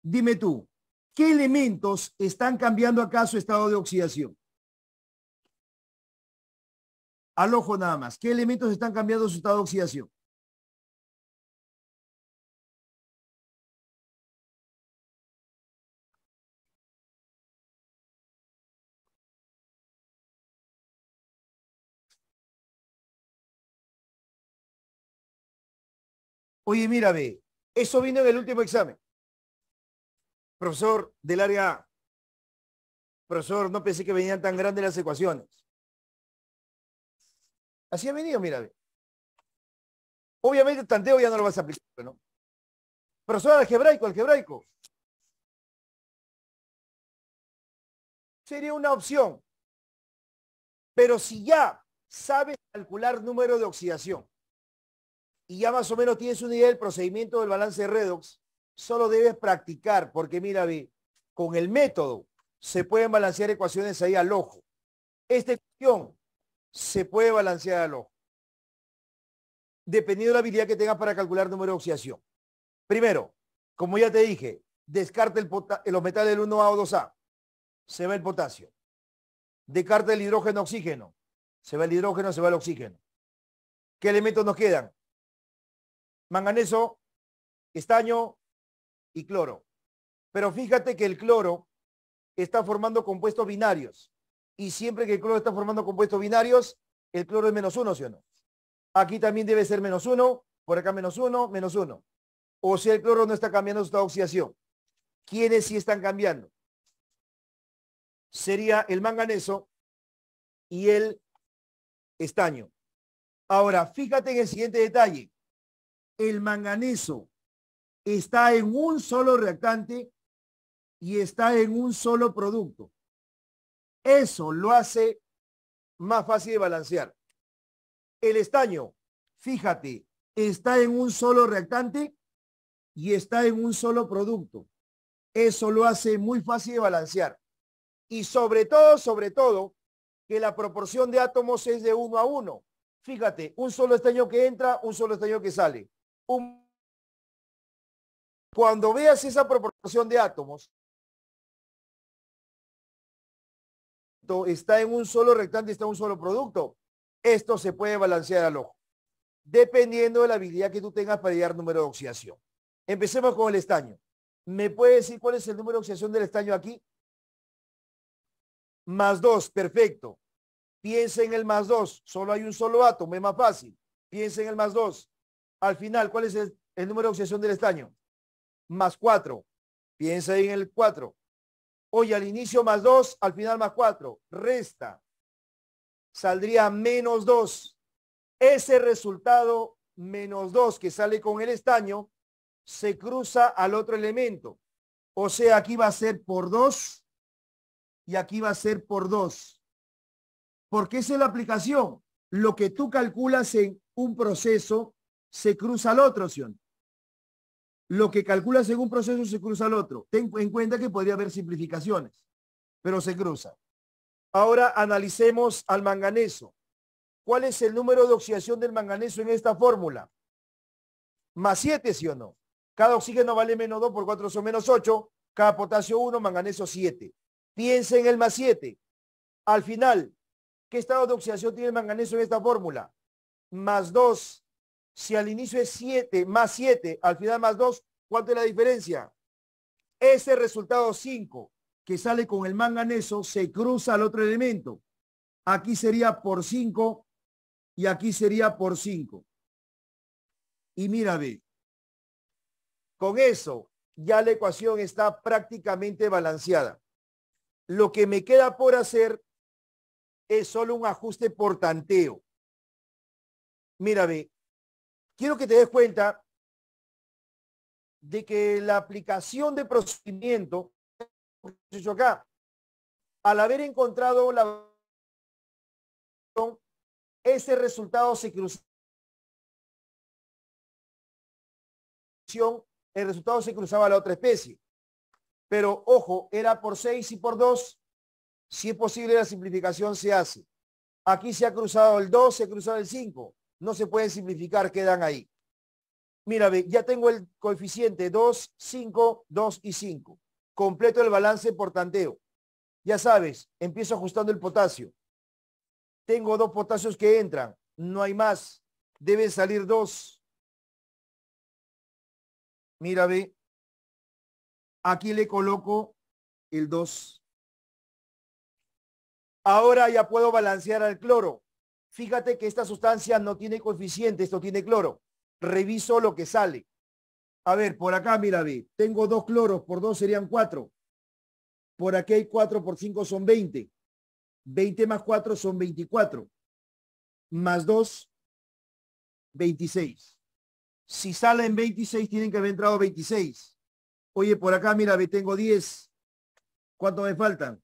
dime tú, ¿qué elementos están cambiando acá su estado de oxidación? Al ojo nada más. ¿Qué elementos están cambiando su estado de oxidación? Oye, mira, ve, eso vino en el último examen. Profesor del área A. Profesor, no pensé que venían tan grandes las ecuaciones. Así ha venido, mira. Obviamente el tanteo ya no lo vas a aplicar, ¿no? Pero solo algebraico, algebraico. Sería una opción. Pero si ya sabes calcular número de oxidación y ya más o menos tienes una idea del procedimiento del balance de redox, solo debes practicar, porque mira, ve, con el método se pueden balancear ecuaciones ahí al ojo. Esta ecuación se puede balancear al ojo, dependiendo de la habilidad que tengas para calcular número de oxidación. Primero, como ya te dije, descarta el los metales del 1A o 2A, se va el potasio. Descarta el hidrógeno, oxígeno, se va el hidrógeno, se va el oxígeno. ¿Qué elementos nos quedan? Manganeso, estaño y cloro. Pero fíjate que el cloro está formando compuestos binarios y siempre que el cloro está formando compuestos binarios, el cloro es menos uno, ¿sí o no? Aquí también debe ser menos uno, por acá menos uno, menos uno. O si el cloro no está cambiando su oxidación. ¿Quiénes sí están cambiando? Sería el manganeso y el estaño. Ahora, fíjate en el siguiente detalle. El manganeso está en un solo reactante y está en un solo producto. Eso lo hace más fácil de balancear. El estaño, fíjate, está en un solo reactante y está en un solo producto. Eso lo hace muy fácil de balancear. Y sobre todo, sobre todo, que la proporción de átomos es de uno a uno. Fíjate, un solo estaño que entra, un solo estaño que sale. Cuando veas esa proporción de átomos, está en un solo rectángulo, está en un solo producto, esto se puede balancear al ojo, dependiendo de la habilidad que tú tengas para hallar número de oxidación. Empecemos con el estaño. ¿Me puede decir cuál es el número de oxidación del estaño aquí? Más dos, perfecto. Piensa en el más dos, solo hay un solo átomo, es más fácil. Piensa en el más dos. Al final, ¿cuál es el, el número de oxidación del estaño? Más cuatro. Piensa en el cuatro. Oye, al inicio más 2, al final más 4. Resta. Saldría menos 2. Ese resultado menos 2 que sale con el estaño se cruza al otro elemento. O sea, aquí va a ser por 2 y aquí va a ser por 2. Porque esa es la aplicación. Lo que tú calculas en un proceso se cruza al otro, ¿sí? Lo que calcula según un proceso se cruza al otro. Ten en cuenta que podría haber simplificaciones, pero se cruza. Ahora analicemos al manganeso. ¿Cuál es el número de oxidación del manganeso en esta fórmula? Más 7, ¿sí o no? Cada oxígeno vale menos 2 por 4 son menos 8. Cada potasio 1, manganeso 7. Piensa en el más 7. Al final, ¿qué estado de oxidación tiene el manganeso en esta fórmula? Más 2 si al inicio es 7 más 7, al final más 2, ¿cuál es la diferencia? Ese resultado 5 que sale con el manganeso se cruza al otro elemento. Aquí sería por 5 y aquí sería por 5. Y mira, ve. Con eso ya la ecuación está prácticamente balanceada. Lo que me queda por hacer es solo un ajuste por tanteo. Mira, ve, quiero que te des cuenta de que la aplicación de procedimiento dicho acá, al haber encontrado la ese resultado se cruzó el resultado se cruzaba a la otra especie. Pero ojo, era por 6 y por 2. Si es posible la simplificación se hace. Aquí se ha cruzado el 2, se ha cruzado el 5 no se pueden simplificar, quedan ahí. Mira, ya tengo el coeficiente 2, 5, 2 y 5. Completo el balance por tanteo. Ya sabes, empiezo ajustando el potasio. Tengo dos potasios que entran. No hay más. Deben salir dos. Mira, ve. Aquí le coloco el 2. Ahora ya puedo balancear al cloro fíjate que esta sustancia no tiene coeficiente, esto tiene cloro. Reviso lo que sale. A ver, por acá, mira, vi, tengo dos cloros, por dos serían cuatro. Por aquí hay cuatro, por cinco son veinte. Veinte más cuatro son veinticuatro. Más dos, veintiséis. Si en veintiséis, tienen que haber entrado veintiséis. Oye, por acá, mira, vi, tengo diez. ¿Cuánto me faltan?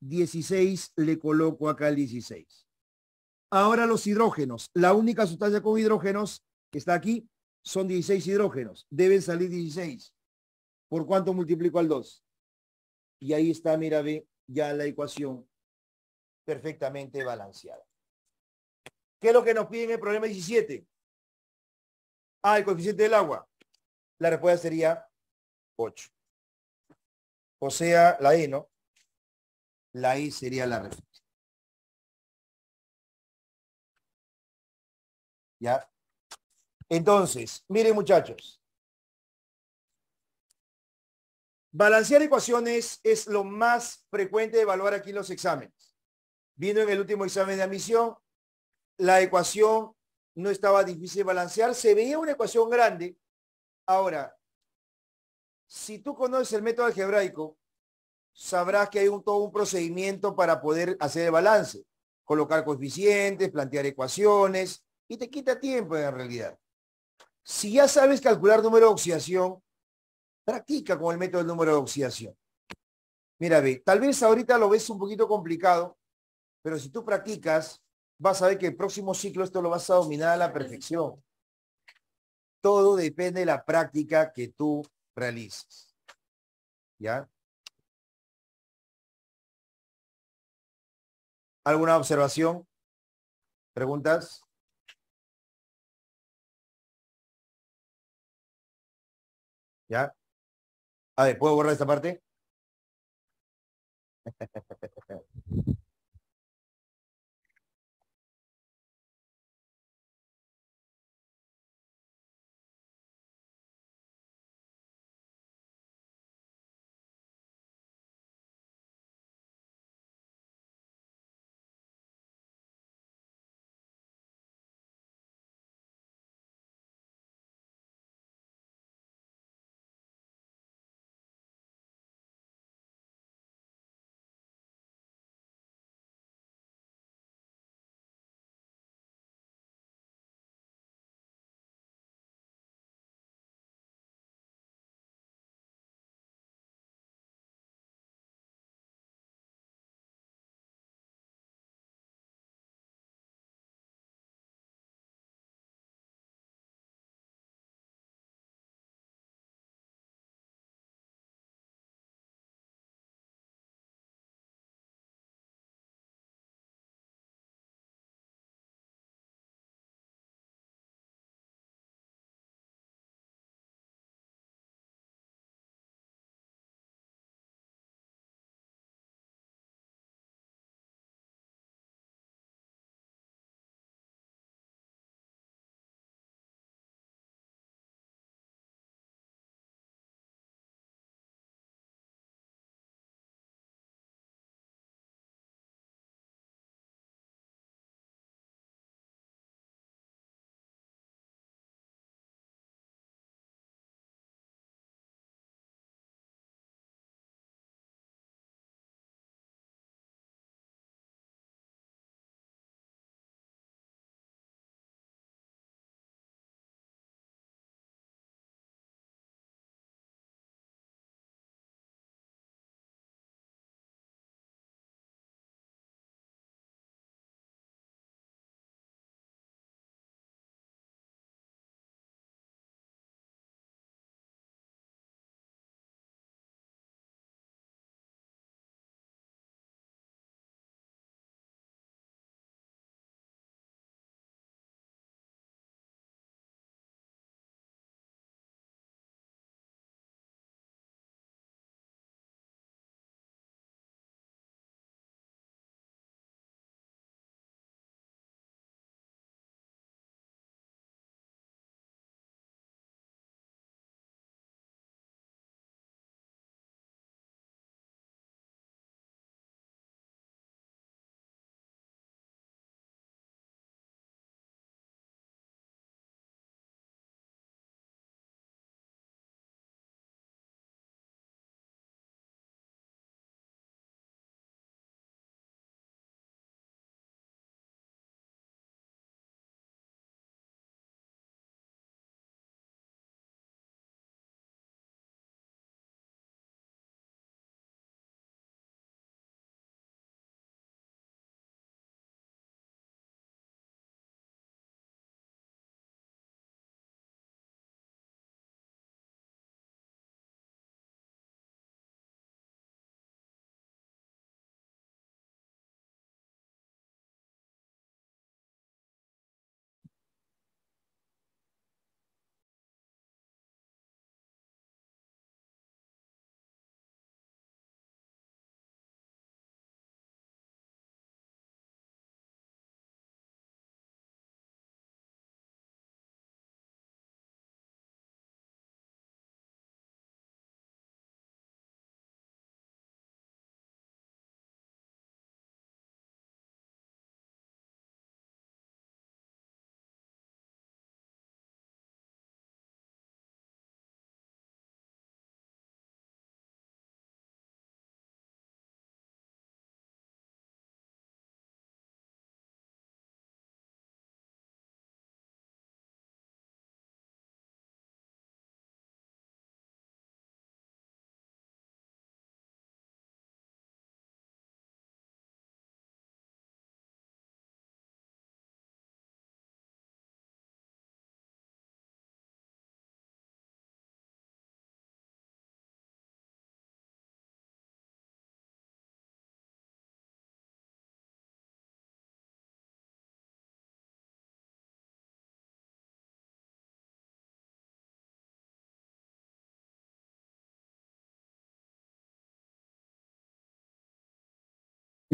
Dieciséis, le coloco acá el dieciséis. Ahora los hidrógenos. La única sustancia con hidrógenos que está aquí son 16 hidrógenos. Deben salir 16. ¿Por cuánto multiplico al 2? Y ahí está, mira, ve, ya la ecuación perfectamente balanceada. ¿Qué es lo que nos piden el problema 17? Ah, el coeficiente del agua. La respuesta sería 8. O sea, la E, ¿no? La E sería la respuesta. ¿Ya? Entonces, miren muchachos. Balancear ecuaciones es lo más frecuente de evaluar aquí en los exámenes. Vino en el último examen de admisión, la ecuación no estaba difícil de balancear, se veía una ecuación grande. Ahora, si tú conoces el método algebraico, sabrás que hay un, todo un procedimiento para poder hacer el balance, colocar coeficientes, plantear ecuaciones, y te quita tiempo en realidad. Si ya sabes calcular número de oxidación, practica con el método del número de oxidación. Mira, ve, tal vez ahorita lo ves un poquito complicado, pero si tú practicas, vas a ver que el próximo ciclo esto lo vas a dominar a la perfección. Todo depende de la práctica que tú realices. ¿Ya? ¿Alguna observación? ¿Preguntas? ¿Ya? A ah, ver, ¿puedo borrar esta parte?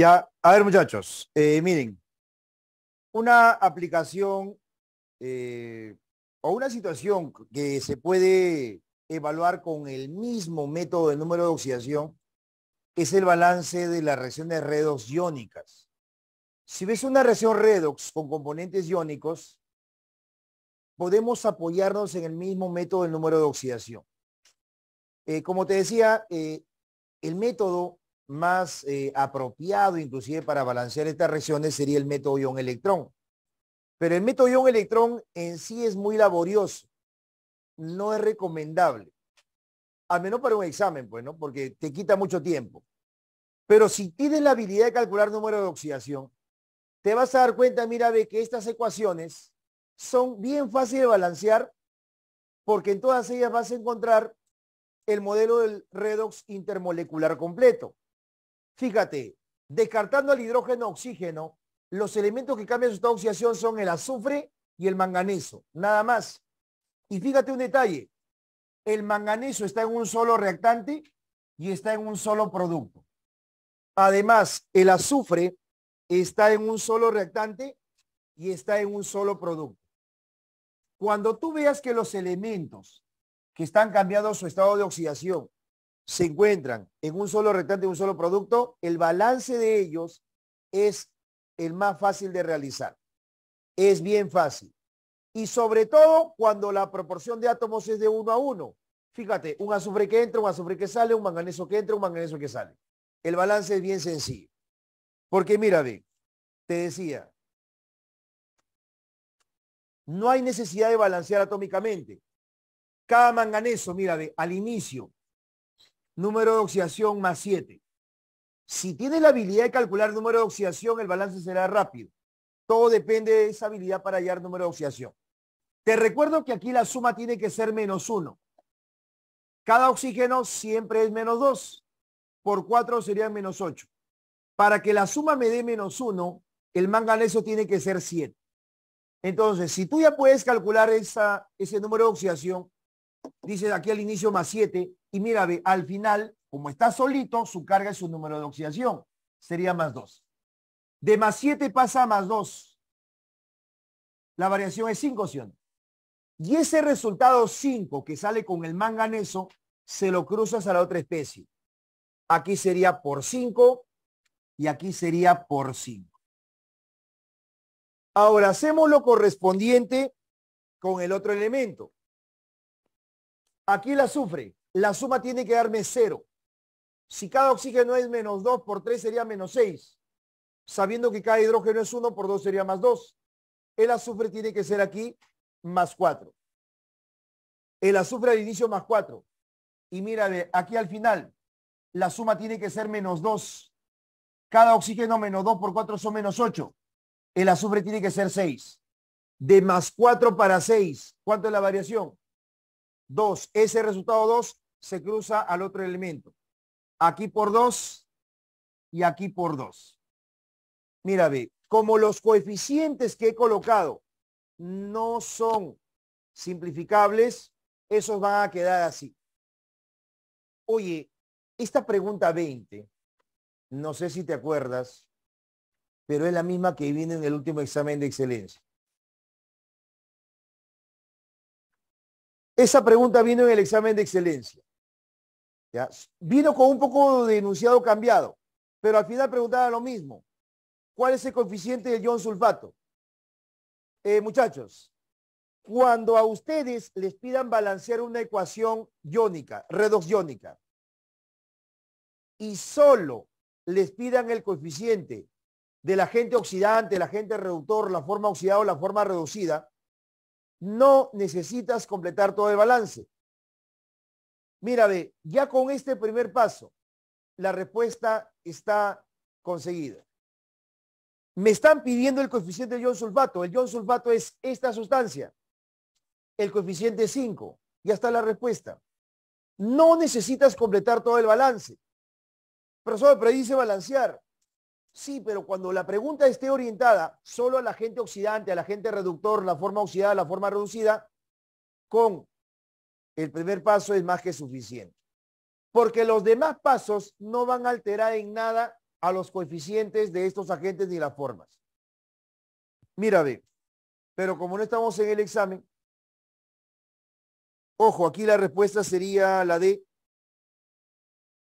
Ya, a ver muchachos, eh, miren, una aplicación eh, o una situación que se puede evaluar con el mismo método de número de oxidación es el balance de las reacciones redox iónicas. Si ves una reacción redox con componentes iónicos, podemos apoyarnos en el mismo método del número de oxidación. Eh, como te decía, el método más eh, apropiado inclusive para balancear estas regiones sería el método ion-electrón. Pero el método ion-electrón en sí es muy laborioso, no es recomendable, al menos para un examen, pues, ¿no? Porque te quita mucho tiempo. Pero si tienes la habilidad de calcular número de oxidación, te vas a dar cuenta, mira, de que estas ecuaciones son bien fáciles de balancear porque en todas ellas vas a encontrar el modelo del redox intermolecular completo. Fíjate, descartando el hidrógeno oxígeno, los elementos que cambian su estado de oxidación son el azufre y el manganeso, nada más. Y fíjate un detalle, el manganeso está en un solo reactante y está en un solo producto. Además, el azufre está en un solo reactante y está en un solo producto. Cuando tú veas que los elementos que están cambiando su estado de oxidación se encuentran en un solo restante, un solo producto, el balance de ellos es el más fácil de realizar. Es bien fácil. Y sobre todo cuando la proporción de átomos es de uno a uno. Fíjate, un azufre que entra, un azufre que sale, un manganeso que entra, un manganeso que sale. El balance es bien sencillo. Porque mira, de, te decía, no hay necesidad de balancear atómicamente. Cada manganeso, mira, de, al inicio número de oxidación más 7. Si tienes la habilidad de calcular número de oxidación, el balance será rápido. Todo depende de esa habilidad para hallar número de oxidación. Te recuerdo que aquí la suma tiene que ser menos 1. Cada oxígeno siempre es menos 2. Por 4 serían menos 8. Para que la suma me dé menos 1, el manganeso tiene que ser 7. Entonces, si tú ya puedes calcular ese número de oxidación, dice de aquí al inicio más 7, y mira, ve, al final, como está solito, su carga es su número de oxidación, sería más 2. De más 7 pasa a más 2. La variación es 5, ¿sí Y ese resultado 5 que sale con el manganeso, se lo cruzas a la otra especie. Aquí sería por 5 y aquí sería por 5. Ahora hacemos lo correspondiente con el otro elemento. Aquí el azufre, La suma tiene que darme cero. Si cada oxígeno es menos 2 por 3 sería menos 6. Sabiendo que cada hidrógeno es 1 por 2 sería más 2. El azufre tiene que ser aquí más 4. El azufre al inicio más 4. Y mira, aquí al final, la suma tiene que ser menos 2. Cada oxígeno menos 2 por 4 son menos 8. El azufre tiene que ser 6. De más 4 para 6, ¿cuánto es la variación? dos Ese resultado 2 se cruza al otro elemento. Aquí por 2 y aquí por 2. Mira, ve, como los coeficientes que he colocado no son simplificables, esos van a quedar así. Oye, esta pregunta 20, no sé si te acuerdas, pero es la misma que viene en el último examen de excelencia. Esa pregunta vino en el examen de excelencia. Vino con un poco de enunciado cambiado, pero al final preguntaba lo mismo. ¿Cuál es el coeficiente del ion sulfato? Eh, muchachos, cuando a ustedes les pidan balancear una ecuación iónica, redox iónica, y solo les pidan el coeficiente del agente oxidante, el agente reductor, la forma oxidada o la forma reducida, no necesitas completar todo el balance. Mira, ve, ya con este primer paso, la respuesta está conseguida. Me están pidiendo el coeficiente de ion sulfato. El ion sulfato es esta sustancia. El coeficiente 5. Ya está la respuesta. No necesitas completar todo el balance. Pero solo predice balancear. Sí, pero cuando la pregunta esté orientada solo al agente oxidante, al agente reductor, la forma oxidada, la forma reducida, con el primer paso es más que suficiente. Porque los demás pasos no van a alterar en nada a los coeficientes de estos agentes ni las formas. Mira, ve, pero como no estamos en el examen, ojo, aquí la respuesta sería la de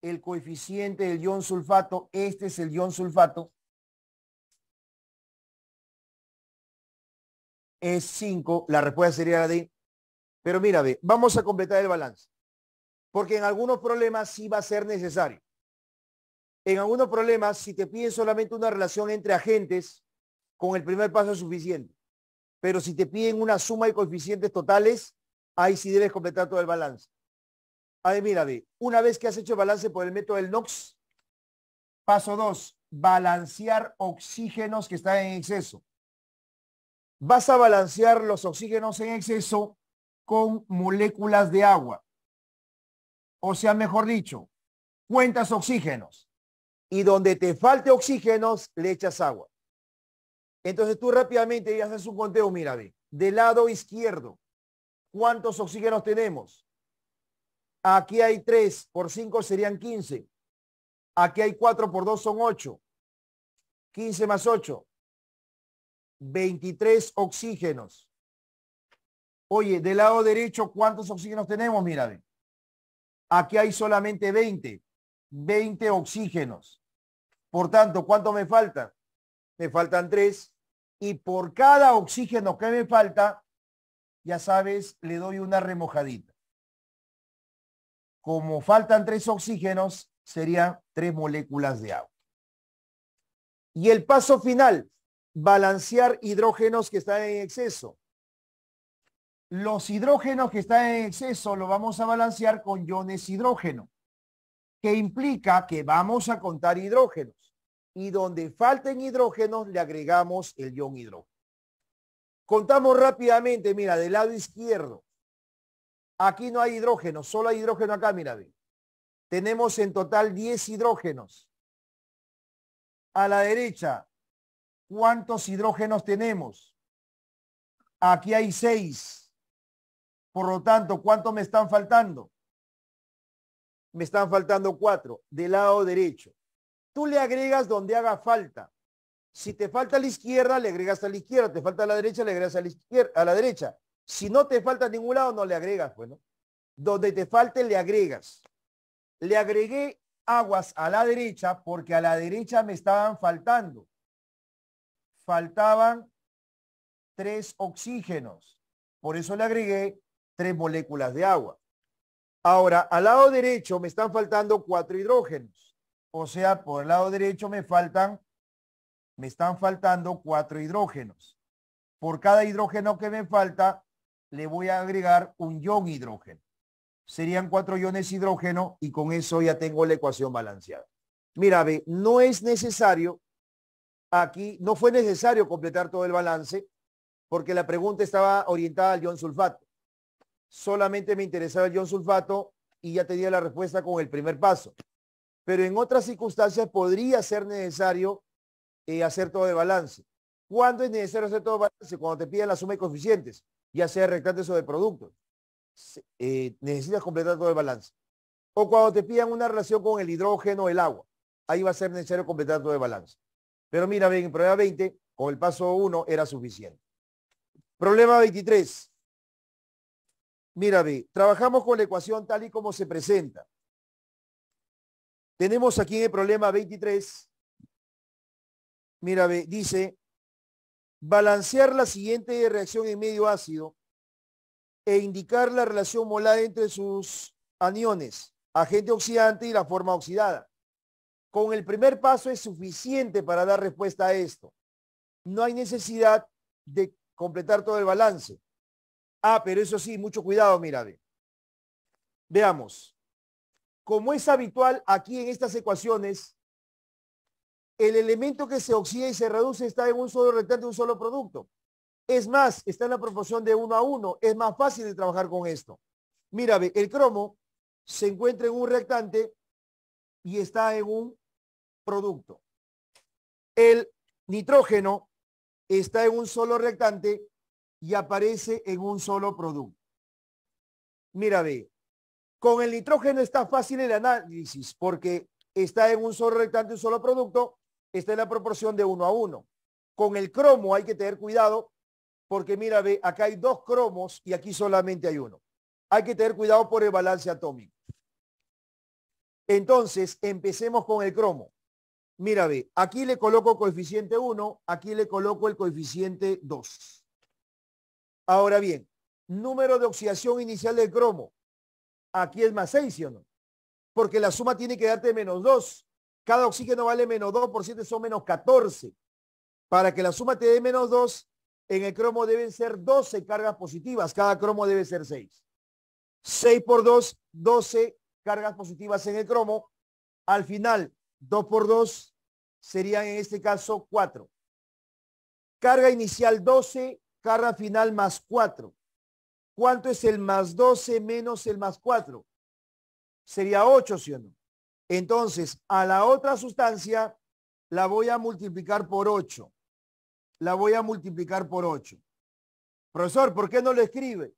el coeficiente del ion sulfato. Este es el ion sulfato. Es 5. La respuesta sería la de. Pero mira, ve, vamos a completar el balance. Porque en algunos problemas sí va a ser necesario. En algunos problemas, si te piden solamente una relación entre agentes, con el primer paso es suficiente. Pero si te piden una suma de coeficientes totales, ahí sí debes completar todo el balance. A mira, de una vez que has hecho balance por el método del NOx, paso dos, balancear oxígenos que están en exceso. Vas a balancear los oxígenos en exceso con moléculas de agua. O sea, mejor dicho, cuentas oxígenos y donde te falte oxígenos le echas agua. Entonces tú rápidamente haces un conteo, mira, de del lado izquierdo, ¿cuántos oxígenos tenemos? Aquí hay 3 por 5 serían 15. Aquí hay 4 por 2 son 8. 15 más 8. 23 oxígenos. Oye, del lado derecho, ¿cuántos oxígenos tenemos? Mira, Aquí hay solamente 20. 20 oxígenos. Por tanto, ¿cuánto me falta? Me faltan 3. Y por cada oxígeno que me falta, ya sabes, le doy una remojadita como faltan tres oxígenos, serían tres moléculas de agua. Y el paso final, balancear hidrógenos que están en exceso. Los hidrógenos que están en exceso lo vamos a balancear con iones hidrógeno, que implica que vamos a contar hidrógenos. Y donde falten hidrógenos, le agregamos el ion hidrógeno. Contamos rápidamente, mira, del lado izquierdo, Aquí no hay hidrógeno, solo hay hidrógeno acá, mira bien. Tenemos en total 10 hidrógenos. A la derecha, ¿cuántos hidrógenos tenemos? Aquí hay 6. Por lo tanto, ¿cuántos me están faltando? Me están faltando 4 del lado derecho. Tú le agregas donde haga falta. Si te falta a la izquierda, le agregas a la izquierda. Te falta a la derecha, le agregas a la, izquierda, a la derecha. Si no te falta ningún lado, no le agregas, bueno. Pues, Donde te falte, le agregas. Le agregué aguas a la derecha porque a la derecha me estaban faltando. Faltaban tres oxígenos. Por eso le agregué tres moléculas de agua. Ahora, al lado derecho me están faltando cuatro hidrógenos. O sea, por el lado derecho me faltan, me están faltando cuatro hidrógenos. Por cada hidrógeno que me falta, le voy a agregar un ion hidrógeno. Serían cuatro iones hidrógeno y con eso ya tengo la ecuación balanceada. Mira, ve, no es necesario, aquí no fue necesario completar todo el balance porque la pregunta estaba orientada al ion sulfato. Solamente me interesaba el ion sulfato y ya tenía la respuesta con el primer paso. Pero en otras circunstancias podría ser necesario eh, hacer todo el balance. ¿Cuándo es necesario hacer todo el balance? Cuando te piden la suma de coeficientes ya sea rectantes o de productos. Eh, necesitas completar todo el balance. O cuando te pidan una relación con el hidrógeno o el agua, ahí va a ser necesario completar todo el balance. Pero mira, bien, el problema 20, con el paso 1 era suficiente. Problema 23. Mira, B, trabajamos con la ecuación tal y como se presenta. Tenemos aquí en el problema 23. Mira, ve dice balancear la siguiente reacción en medio ácido e indicar la relación molar entre sus aniones, agente oxidante y la forma oxidada. Con el primer paso es suficiente para dar respuesta a esto. No hay necesidad de completar todo el balance. Ah, pero eso sí, mucho cuidado, mira. Veamos. Como es habitual aquí en estas ecuaciones, el elemento que se oxida y se reduce está en un solo reactante, un solo producto. Es más, está en la proporción de uno a uno. Es más fácil de trabajar con esto. Mira, ve, el cromo se encuentra en un reactante y está en un producto. El nitrógeno está en un solo reactante y aparece en un solo producto. Mira, ve, con el nitrógeno está fácil el análisis porque está en un solo reactante, un solo producto, esta es la proporción de 1 a 1. Con el cromo hay que tener cuidado porque mira, ve, acá hay dos cromos y aquí solamente hay uno. Hay que tener cuidado por el balance atómico. Entonces, empecemos con el cromo. Mira, ve, aquí le coloco coeficiente 1, aquí le coloco el coeficiente 2. Ahora bien, número de oxidación inicial del cromo. Aquí es más 6, ¿sí o no? Porque la suma tiene que darte menos 2. Cada oxígeno vale menos 2 por 7 son menos 14. Para que la suma te dé menos 2, en el cromo deben ser 12 cargas positivas. Cada cromo debe ser 6. 6 por 2, 12 cargas positivas en el cromo. Al final, 2 por 2 serían en este caso 4. Carga inicial 12, carga final más 4. ¿Cuánto es el más 12 menos el más 4? Sería 8, ¿sí o no? Entonces, a la otra sustancia la voy a multiplicar por 8. La voy a multiplicar por 8. Profesor, ¿por qué no lo escribe?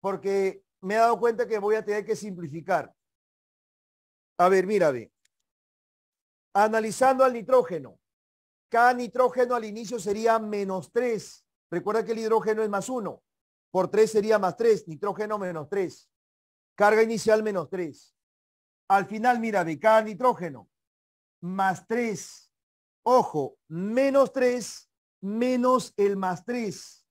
Porque me he dado cuenta que voy a tener que simplificar. A ver, mira, ve. Analizando al nitrógeno. Cada nitrógeno al inicio sería menos 3. Recuerda que el hidrógeno es más 1. Por 3 sería más 3. Nitrógeno menos 3. Carga inicial menos 3. Al final, mira, de cada nitrógeno, más 3. Ojo, menos 3, menos el más 3.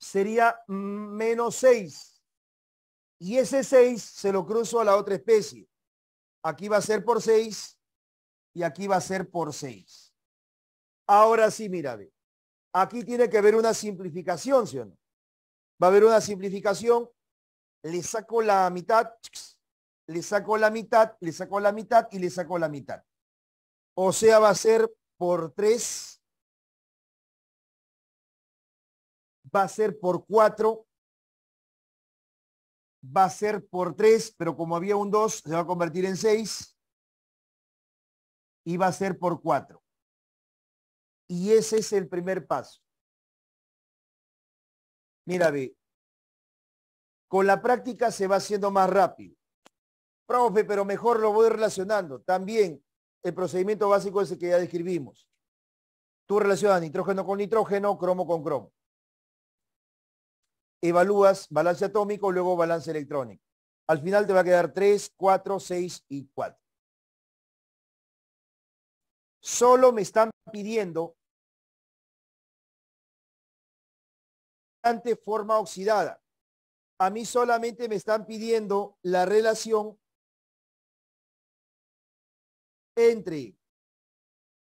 Sería menos 6. Y ese 6 se lo cruzo a la otra especie. Aquí va a ser por 6 y aquí va a ser por 6. Ahora sí, mira, ve. Aquí tiene que haber una simplificación, ¿sí o no? Va a haber una simplificación. Le saco la mitad, le sacó la mitad, le sacó la mitad y le sacó la mitad. O sea, va a ser por tres. va a ser por cuatro. va a ser por tres, pero como había un dos, se va a convertir en seis. y va a ser por cuatro. Y ese es el primer paso. Mira, con la práctica se va haciendo más rápido. Profe, pero mejor lo voy relacionando. También el procedimiento básico es el que ya describimos. Tú relacionas nitrógeno con nitrógeno, cromo con cromo. Evalúas balance atómico, luego balance electrónico. Al final te va a quedar 3, 4, 6 y 4. Solo me están pidiendo forma oxidada. A mí solamente me están pidiendo la relación entre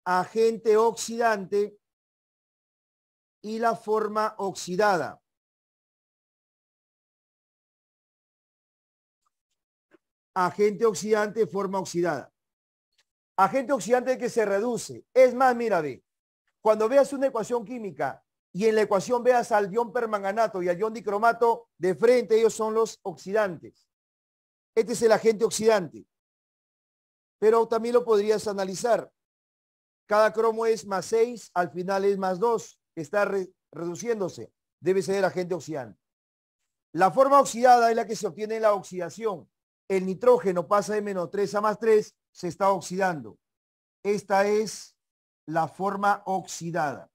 agente oxidante y la forma oxidada. Agente oxidante, forma oxidada. Agente oxidante que se reduce. Es más, mira, ve, cuando veas una ecuación química y en la ecuación veas al ion permanganato y al ion dicromato, de frente ellos son los oxidantes. Este es el agente oxidante. Pero también lo podrías analizar. Cada cromo es más 6, al final es más 2, está reduciéndose. Debe ser agente oxidante. La forma oxidada es la que se obtiene en la oxidación. El nitrógeno pasa de menos 3 a más 3, se está oxidando. Esta es la forma oxidada.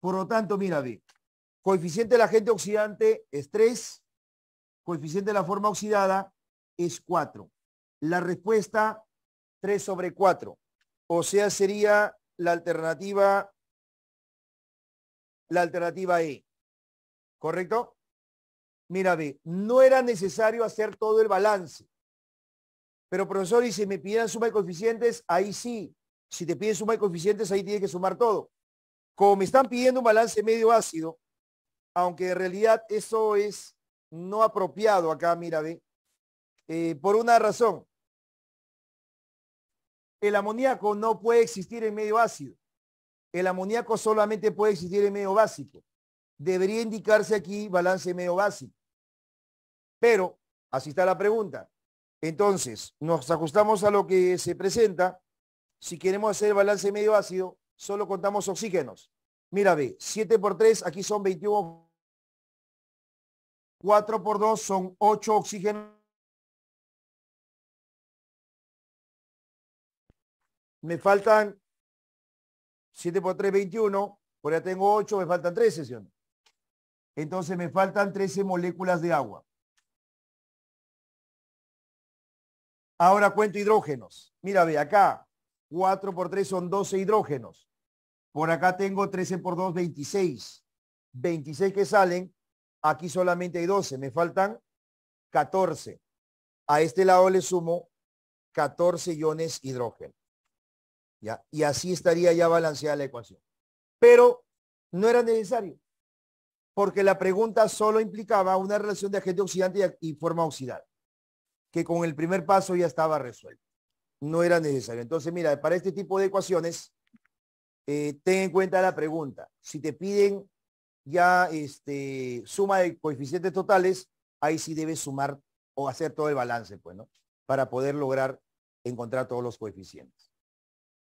Por lo tanto, mira, ve, coeficiente del agente oxidante es 3, coeficiente de la forma oxidada es 4. La respuesta 3 sobre 4. O sea, sería la alternativa la alternativa E. ¿Correcto? Mira, ve, no era necesario hacer todo el balance. Pero profesor, y si me pidieran suma de coeficientes, ahí sí. Si te piden suma de coeficientes, ahí tienes que sumar todo. Como me están pidiendo un balance medio ácido, aunque en realidad eso es no apropiado acá, mira, ve, eh, por una razón. El amoníaco no puede existir en medio ácido. El amoníaco solamente puede existir en medio básico. Debería indicarse aquí balance medio básico. Pero, así está la pregunta. Entonces, nos ajustamos a lo que se presenta. Si queremos hacer balance medio ácido, solo contamos oxígenos. Mira, ve, 7 por 3, aquí son 21. 4 por 2 son 8 oxígenos me faltan 7 por 3, 21, por ya tengo 8, me faltan 13, Entonces me faltan 13 moléculas de agua. Ahora cuento hidrógenos. Mira, ve, acá 4 por 3 son 12 hidrógenos. Por acá tengo 13 por 2, 26. 26 que salen, aquí solamente hay 12, me faltan 14. A este lado le sumo 14 iones hidrógeno. Y así estaría ya balanceada la ecuación. Pero no era necesario, porque la pregunta solo implicaba una relación de agente oxidante y forma oxidada, que con el primer paso ya estaba resuelto. No era necesario. Entonces, mira, para este tipo de ecuaciones, eh, ten en cuenta la pregunta. Si te piden ya este, suma de coeficientes totales, ahí sí debes sumar o hacer todo el balance, pues, ¿no? Para poder lograr encontrar todos los coeficientes.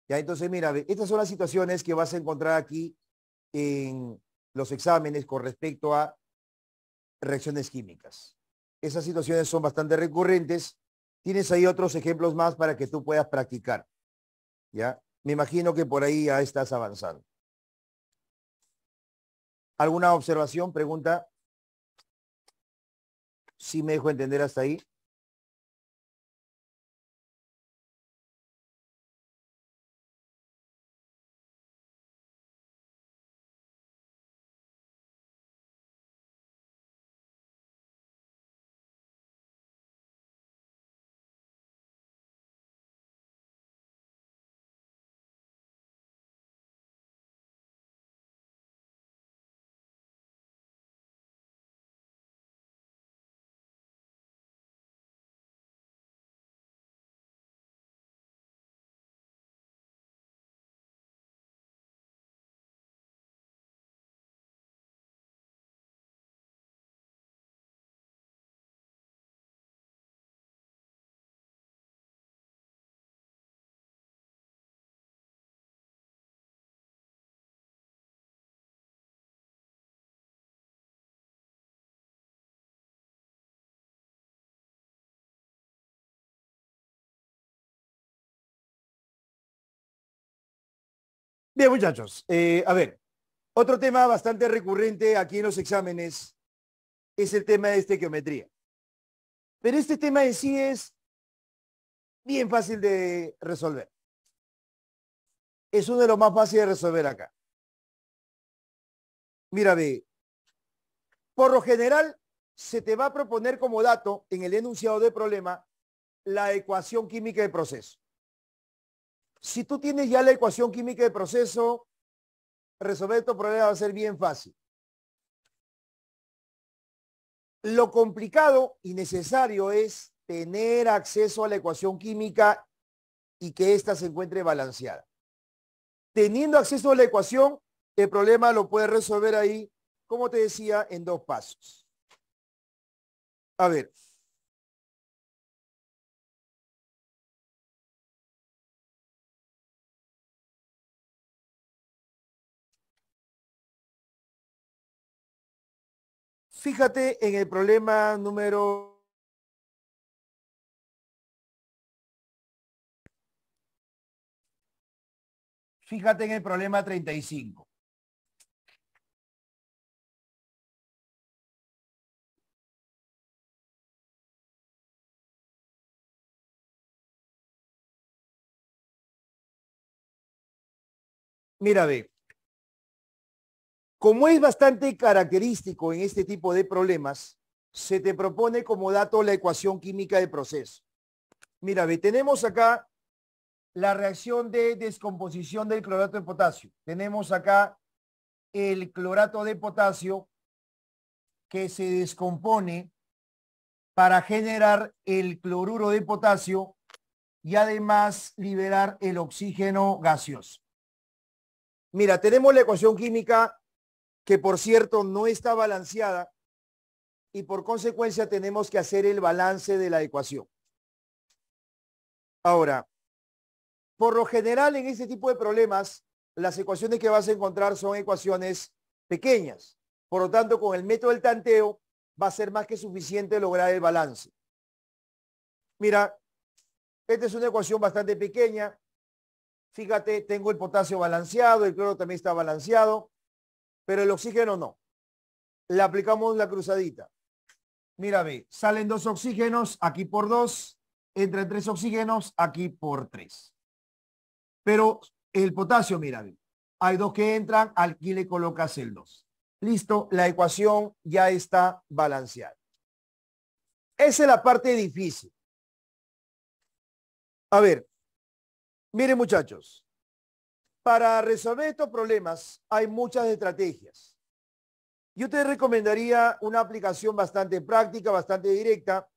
Ya, entonces, mira, estas son las situaciones que vas a encontrar aquí en los exámenes con respecto a reacciones químicas. Esas situaciones son bastante recurrentes. Tienes ahí otros ejemplos más para que tú puedas practicar. ¿Ya? Me imagino que por ahí ya estás avanzando. ¿Alguna observación, pregunta? ¿Sí me dejo entender hasta ahí? Bien, muchachos. Eh, a ver, otro tema bastante recurrente aquí en los exámenes es el tema de estequiometría. Pero este tema en sí es bien fácil de resolver. Es uno de los más fáciles de resolver acá. Mira, ve. Por lo general, se te va a proponer como dato en el enunciado de problema la ecuación química del proceso. Si tú tienes ya la ecuación química de proceso, resolver tu problema va a ser bien fácil. Lo complicado y necesario es tener acceso a la ecuación química y que ésta se encuentre balanceada. Teniendo acceso a la ecuación, el problema lo puedes resolver ahí, como te decía, en dos pasos. A ver, Fíjate en el problema número... Fíjate en el problema treinta cinco. Mira, ve. Como es bastante característico en este tipo de problemas, se te propone como dato la ecuación química del proceso. Mira, tenemos acá la reacción de descomposición del clorato de potasio. Tenemos acá el clorato de potasio que se descompone para generar el cloruro de potasio y además liberar el oxígeno gaseoso. Mira, tenemos la ecuación química que por cierto no está balanceada y por consecuencia tenemos que hacer el balance de la ecuación. Ahora, por lo general en este tipo de problemas, las ecuaciones que vas a encontrar son ecuaciones pequeñas. Por lo tanto, con el método del tanteo va a ser más que suficiente lograr el balance. Mira, esta es una ecuación bastante pequeña. Fíjate, tengo el potasio balanceado, el cloro también está balanceado pero el oxígeno no. Le aplicamos la cruzadita. Mira, ve. salen dos oxígenos, aquí por dos, entran tres oxígenos, aquí por tres. Pero el potasio, mira, ve. hay dos que entran, aquí le colocas el dos. Listo, la ecuación ya está balanceada. Esa es la parte difícil. A ver, miren muchachos, para resolver estos problemas hay muchas estrategias. Yo te recomendaría una aplicación bastante práctica, bastante directa,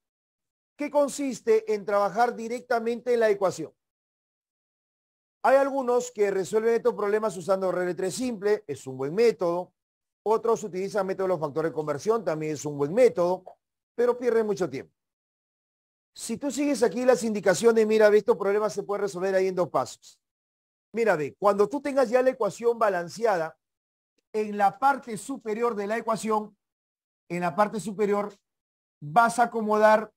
que consiste en trabajar directamente en la ecuación. Hay algunos que resuelven estos problemas usando RL3 simple, es un buen método. Otros utilizan método de los factores de conversión, también es un buen método, pero pierden mucho tiempo. Si tú sigues aquí las indicaciones, mira, estos problemas se pueden resolver ahí en dos pasos. Mira, ve, cuando tú tengas ya la ecuación balanceada, en la parte superior de la ecuación, en la parte superior, vas a acomodar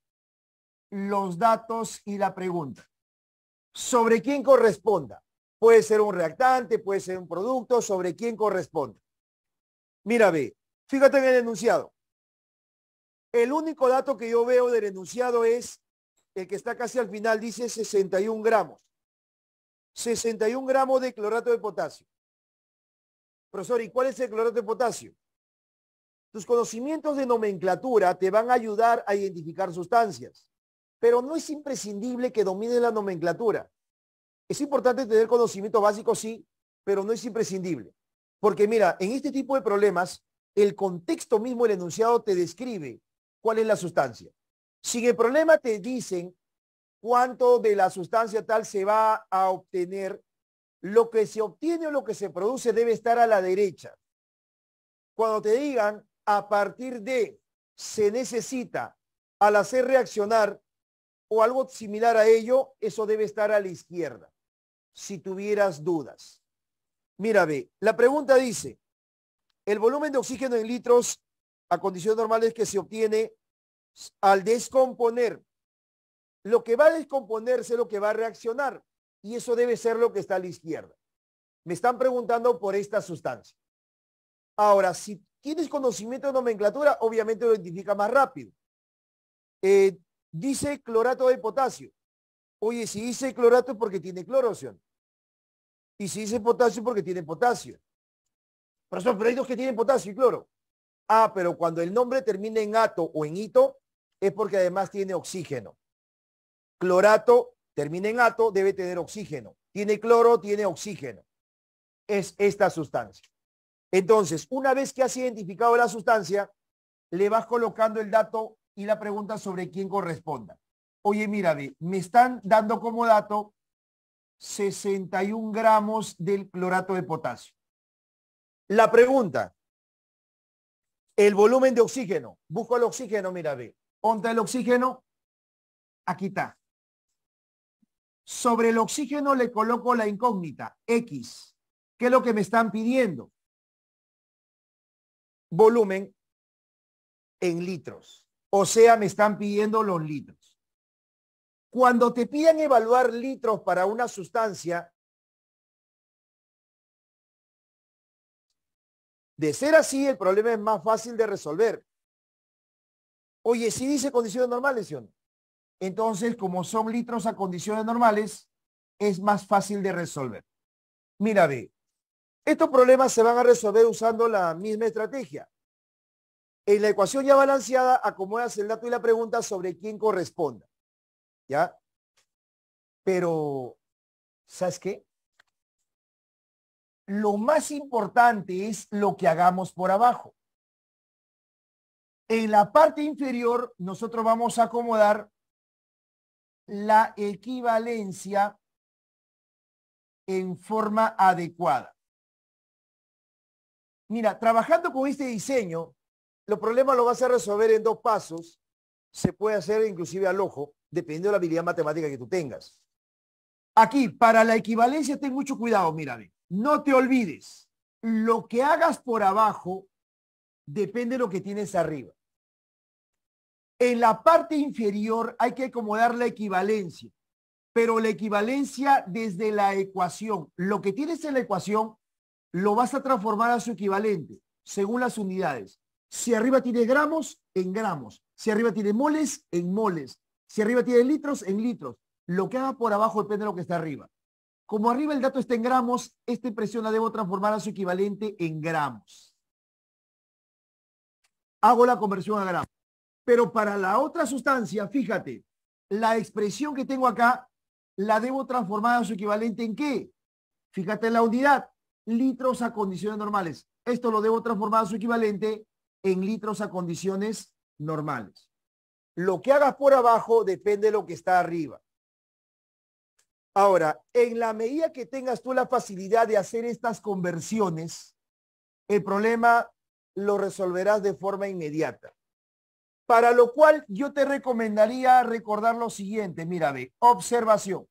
los datos y la pregunta. Sobre quién corresponda. Puede ser un reactante, puede ser un producto, sobre quién corresponde. Mira, ve, fíjate en el enunciado. El único dato que yo veo del enunciado es el que está casi al final, dice 61 gramos. 61 gramos de clorato de potasio. Profesor, ¿y cuál es el clorato de potasio? Tus conocimientos de nomenclatura te van a ayudar a identificar sustancias, pero no es imprescindible que domines la nomenclatura. Es importante tener conocimiento básico, sí, pero no es imprescindible. Porque mira, en este tipo de problemas, el contexto mismo, el enunciado te describe cuál es la sustancia. Si el problema te dicen cuánto de la sustancia tal se va a obtener, lo que se obtiene o lo que se produce debe estar a la derecha. Cuando te digan a partir de se necesita al hacer reaccionar o algo similar a ello, eso debe estar a la izquierda, si tuvieras dudas. Mira, ve, la pregunta dice, el volumen de oxígeno en litros a condiciones normales que se obtiene al descomponer lo que va a descomponerse, lo que va a reaccionar. Y eso debe ser lo que está a la izquierda. Me están preguntando por esta sustancia. Ahora, si tienes conocimiento de nomenclatura, obviamente lo identifica más rápido. Eh, dice clorato de potasio. Oye, si dice clorato es porque tiene clorosión. Y si dice potasio porque tiene potasio. Pero son proyectos que tienen potasio y cloro. Ah, pero cuando el nombre termina en ato o en hito, es porque además tiene oxígeno. Clorato termina en ato, debe tener oxígeno. Tiene cloro, tiene oxígeno. Es esta sustancia. Entonces, una vez que has identificado la sustancia, le vas colocando el dato y la pregunta sobre quién corresponda. Oye, mira, me están dando como dato 61 gramos del clorato de potasio. La pregunta, el volumen de oxígeno, busco el oxígeno, mira, ve, está el oxígeno, aquí está, sobre el oxígeno le coloco la incógnita, X. ¿Qué es lo que me están pidiendo? Volumen en litros. O sea, me están pidiendo los litros. Cuando te piden evaluar litros para una sustancia, de ser así, el problema es más fácil de resolver. Oye, si dice condiciones normales, ¿sí o no? Entonces, como son litros a condiciones normales, es más fácil de resolver. Mira, ve, estos problemas se van a resolver usando la misma estrategia. En la ecuación ya balanceada acomodas el dato y la pregunta sobre quién corresponda. ¿Ya? Pero, ¿sabes qué? Lo más importante es lo que hagamos por abajo. En la parte inferior nosotros vamos a acomodar la equivalencia en forma adecuada. Mira, trabajando con este diseño, los problemas lo vas a resolver en dos pasos. Se puede hacer inclusive al ojo, dependiendo de la habilidad matemática que tú tengas. Aquí, para la equivalencia, ten mucho cuidado, mírame. No te olvides, lo que hagas por abajo depende de lo que tienes arriba. En la parte inferior hay que acomodar la equivalencia, pero la equivalencia desde la ecuación. Lo que tienes en la ecuación lo vas a transformar a su equivalente según las unidades. Si arriba tiene gramos, en gramos. Si arriba tiene moles, en moles. Si arriba tiene litros, en litros. Lo que haga por abajo depende de lo que está arriba. Como arriba el dato está en gramos, esta impresión la debo transformar a su equivalente en gramos. Hago la conversión a gramos. Pero para la otra sustancia, fíjate, la expresión que tengo acá la debo transformar a su equivalente en qué? Fíjate en la unidad, litros a condiciones normales. Esto lo debo transformar a su equivalente en litros a condiciones normales. Lo que hagas por abajo depende de lo que está arriba. Ahora, en la medida que tengas tú la facilidad de hacer estas conversiones, el problema lo resolverás de forma inmediata. Para lo cual yo te recomendaría recordar lo siguiente, mira, ve, observación.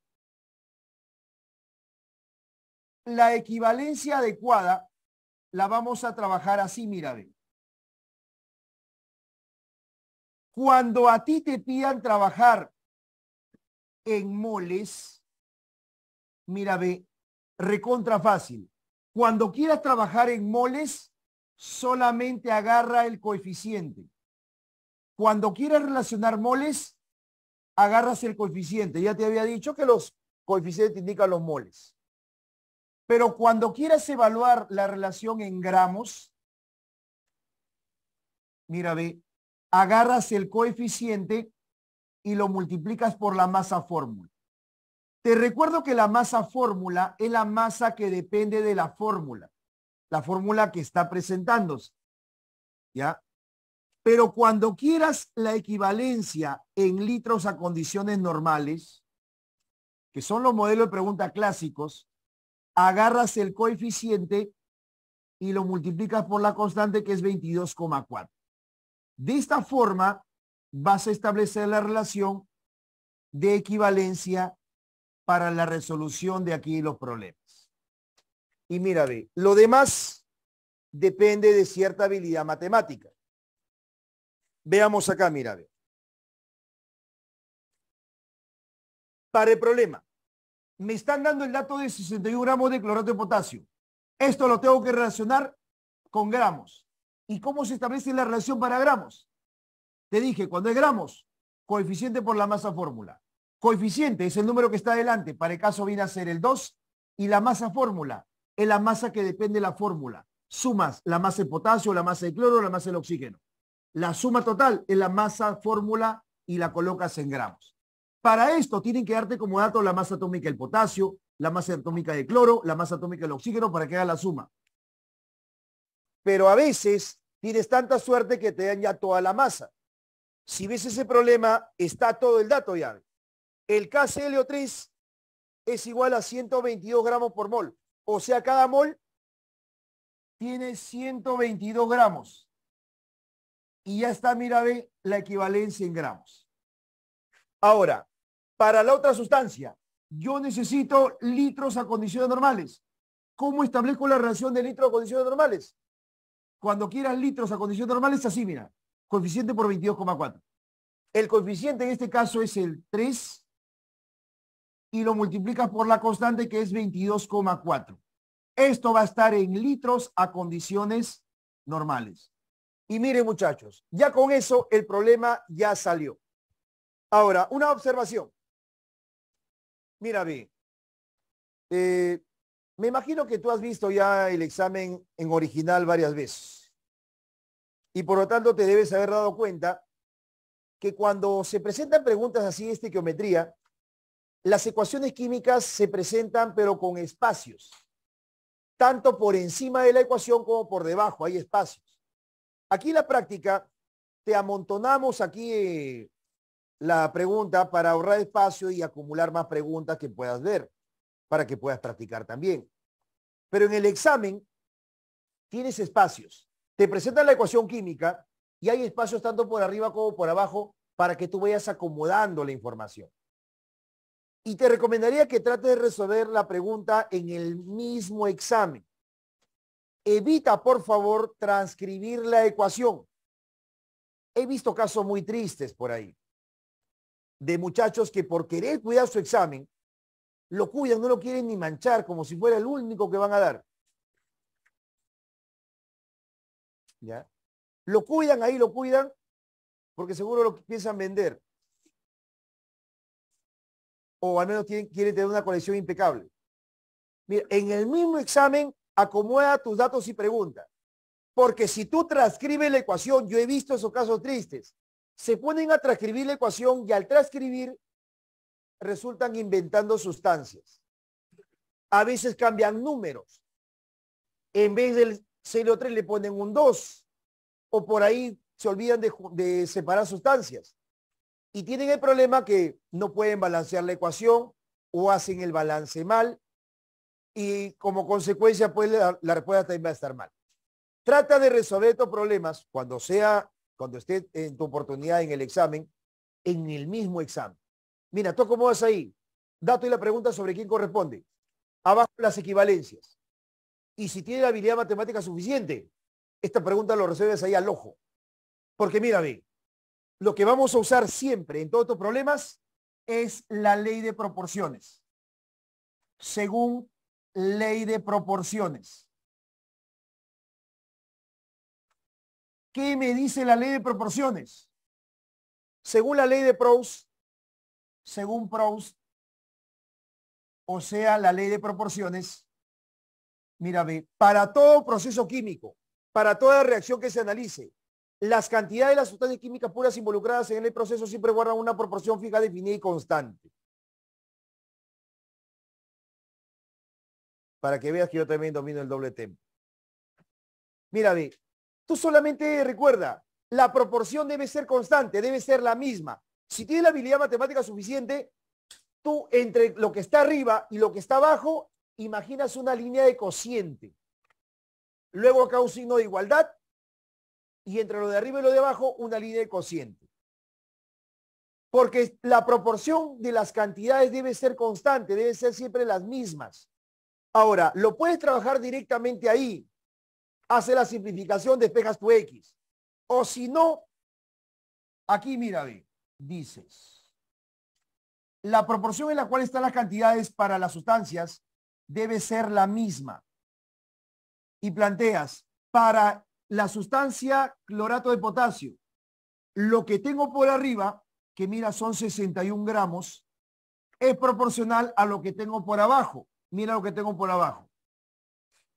La equivalencia adecuada la vamos a trabajar así, mira, ve. Cuando a ti te pidan trabajar en moles, mira, ve, recontra fácil. Cuando quieras trabajar en moles, solamente agarra el coeficiente. Cuando quieres relacionar moles, agarras el coeficiente. Ya te había dicho que los coeficientes indican los moles. Pero cuando quieras evaluar la relación en gramos, mira, ve, agarras el coeficiente y lo multiplicas por la masa fórmula. Te recuerdo que la masa fórmula es la masa que depende de la fórmula, la fórmula que está presentándose. ¿Ya? Pero cuando quieras la equivalencia en litros a condiciones normales, que son los modelos de pregunta clásicos, agarras el coeficiente y lo multiplicas por la constante que es 22,4. De esta forma vas a establecer la relación de equivalencia para la resolución de aquí los problemas. Y mira, ve, lo demás depende de cierta habilidad matemática. Veamos acá, mira. Para el problema. Me están dando el dato de 61 gramos de clorato de potasio. Esto lo tengo que relacionar con gramos. ¿Y cómo se establece la relación para gramos? Te dije, cuando es gramos, coeficiente por la masa fórmula. Coeficiente es el número que está adelante, para el caso viene a ser el 2, y la masa fórmula es la masa que depende de la fórmula. Sumas la masa de potasio, la masa de cloro, la masa del oxígeno. La suma total es la masa, fórmula y la colocas en gramos. Para esto tienen que darte como dato la masa atómica del potasio, la masa atómica de cloro, la masa atómica del oxígeno para que haga la suma. Pero a veces tienes tanta suerte que te dan ya toda la masa. Si ves ese problema, está todo el dato ya. El KClO3 es igual a 122 gramos por mol. O sea, cada mol tiene 122 gramos. Y ya está, mira, ve la equivalencia en gramos. Ahora, para la otra sustancia, yo necesito litros a condiciones normales. ¿Cómo establezco la relación de litros a condiciones normales? Cuando quieras litros a condiciones normales, así, mira, coeficiente por 22,4. El coeficiente en este caso es el 3 y lo multiplicas por la constante que es 22,4. Esto va a estar en litros a condiciones normales. Y miren muchachos, ya con eso el problema ya salió. Ahora, una observación. Mira bien. Eh, me imagino que tú has visto ya el examen en original varias veces. Y por lo tanto te debes haber dado cuenta que cuando se presentan preguntas así de geometría, las ecuaciones químicas se presentan pero con espacios, tanto por encima de la ecuación como por debajo, hay espacios. Aquí la práctica, te amontonamos aquí eh, la pregunta para ahorrar espacio y acumular más preguntas que puedas ver, para que puedas practicar también. Pero en el examen tienes espacios. Te presentan la ecuación química y hay espacios tanto por arriba como por abajo para que tú vayas acomodando la información. Y te recomendaría que trates de resolver la pregunta en el mismo examen evita por favor transcribir la ecuación. He visto casos muy tristes por ahí, de muchachos que por querer cuidar su examen, lo cuidan, no lo quieren ni manchar, como si fuera el único que van a dar. ¿Ya? Lo cuidan ahí, lo cuidan, porque seguro lo piensan vender. O al menos tienen, quieren tener una colección impecable. Mira, en el mismo examen acomoda tus datos y pregunta. Porque si tú transcribes la ecuación, yo he visto esos casos tristes, se ponen a transcribir la ecuación y al transcribir resultan inventando sustancias. A veces cambian números. En vez del 0,3 le ponen un 2. O por ahí se olvidan de, de separar sustancias. Y tienen el problema que no pueden balancear la ecuación o hacen el balance mal y como consecuencia, pues la, respuesta también va a estar mal. Trata de resolver estos problemas cuando sea, cuando esté en tu oportunidad en el examen, en el mismo examen. Mira, ¿tú cómo vas ahí? Dato y la pregunta sobre quién corresponde. Abajo las equivalencias. Y si tiene la habilidad matemática suficiente, esta pregunta lo resuelves ahí al ojo. Porque mira, ve, lo que vamos a usar siempre en todos estos problemas es la ley de proporciones. Según ley de proporciones. ¿Qué me dice la ley de proporciones? Según la ley de Proust, según Proust, o sea, la ley de proporciones, ve. para todo proceso químico, para toda reacción que se analice, las cantidades de las sustancias químicas puras involucradas en el proceso siempre guardan una proporción fija, definida y constante. para que veas que yo también domino el doble tempo. Mira, tú solamente recuerda, la proporción debe ser constante, debe ser la misma. Si tienes la habilidad matemática suficiente, tú entre lo que está arriba y lo que está abajo, imaginas una línea de cociente. Luego acá un signo de igualdad y entre lo de arriba y lo de abajo una línea de cociente. Porque la proporción de las cantidades debe ser constante, debe ser siempre las mismas. Ahora, lo puedes trabajar directamente ahí. Hace la simplificación, despejas tu X. O si no, aquí mira, dices, la proporción en la cual están las cantidades para las sustancias debe ser la misma. Y planteas, para la sustancia clorato de potasio, lo que tengo por arriba, que mira son 61 gramos, es proporcional a lo que tengo por abajo, Mira lo que tengo por abajo.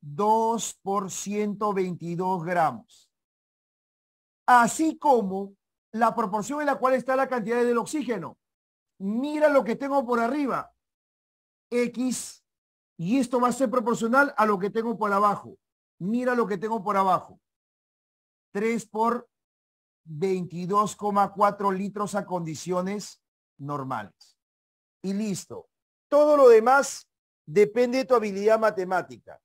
2 por 122 gramos. Así como la proporción en la cual está la cantidad del oxígeno. Mira lo que tengo por arriba. X. Y esto va a ser proporcional a lo que tengo por abajo. Mira lo que tengo por abajo. 3 por 22,4 litros a condiciones normales. Y listo. Todo lo demás depende de tu habilidad matemática.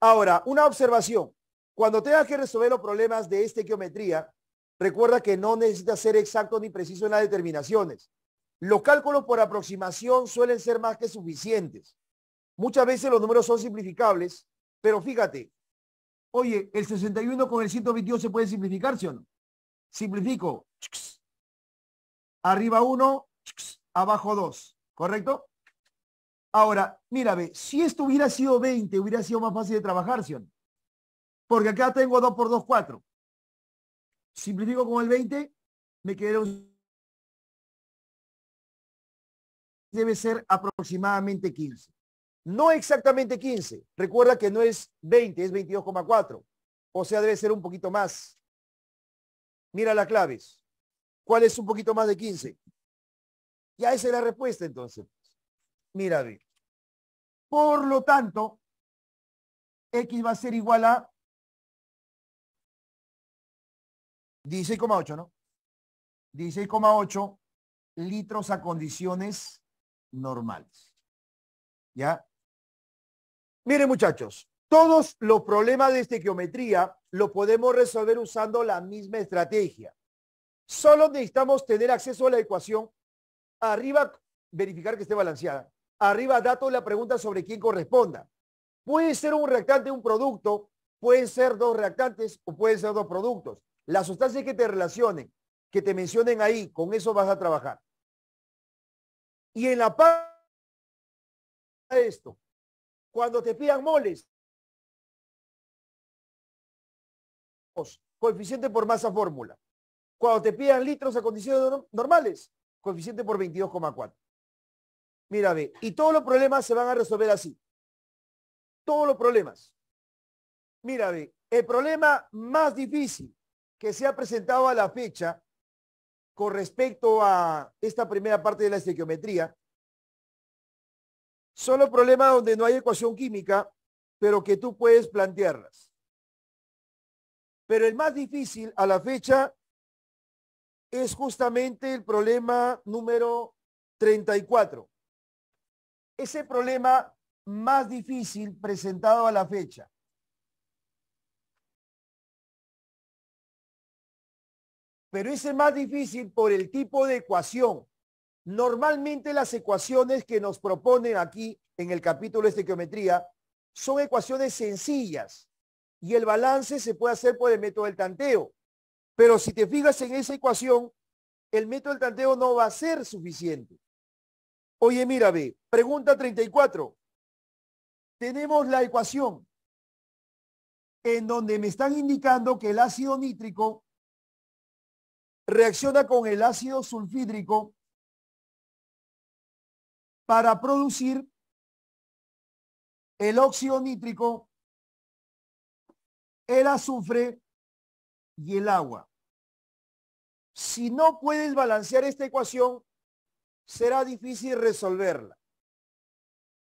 Ahora, una observación. Cuando tengas que resolver los problemas de geometría, recuerda que no necesitas ser exacto ni preciso en las determinaciones. Los cálculos por aproximación suelen ser más que suficientes. Muchas veces los números son simplificables, pero fíjate, oye, el 61 con el 122 se puede simplificar, ¿sí o no? Simplifico. Arriba 1, abajo 2, ¿correcto? Ahora, mira, ve, si esto hubiera sido 20, hubiera sido más fácil de trabajar, ¿sí Porque acá tengo 2 por 2, 4. Simplifico con el 20, me quedaron... Debe ser aproximadamente 15. No exactamente 15. Recuerda que no es 20, es 22,4. O sea, debe ser un poquito más. Mira las claves. ¿Cuál es un poquito más de 15? Ya esa es la respuesta entonces mira Por lo tanto, X va a ser igual a 16,8, ¿no? 16,8 litros a condiciones normales. ¿Ya? Miren muchachos, todos los problemas de estequiometría lo podemos resolver usando la misma estrategia. Solo necesitamos tener acceso a la ecuación, arriba verificar que esté balanceada Arriba dato la pregunta sobre quién corresponda. Puede ser un reactante un producto, pueden ser dos reactantes o pueden ser dos productos. Las sustancias que te relacionen, que te mencionen ahí, con eso vas a trabajar. Y en la parte de esto, cuando te pidan moles, coeficiente por masa fórmula. Cuando te pidan litros a condiciones normales, coeficiente por 22,4. Mira, y todos los problemas se van a resolver así. Todos los problemas. Mira, el problema más difícil que se ha presentado a la fecha con respecto a esta primera parte de la estequiometría son los problemas donde no hay ecuación química, pero que tú puedes plantearlas. Pero el más difícil a la fecha es justamente el problema número 34 ese problema más difícil presentado a la fecha. Pero es el más difícil por el tipo de ecuación. Normalmente las ecuaciones que nos proponen aquí en el capítulo de geometría son ecuaciones sencillas y el balance se puede hacer por el método del tanteo. Pero si te fijas en esa ecuación, el método del tanteo no va a ser suficiente. Oye, mira, ve, Pregunta 34. Tenemos la ecuación en donde me están indicando que el ácido nítrico reacciona con el ácido sulfídrico para producir el óxido nítrico, el azufre y el agua. Si no puedes balancear esta ecuación, será difícil resolverla.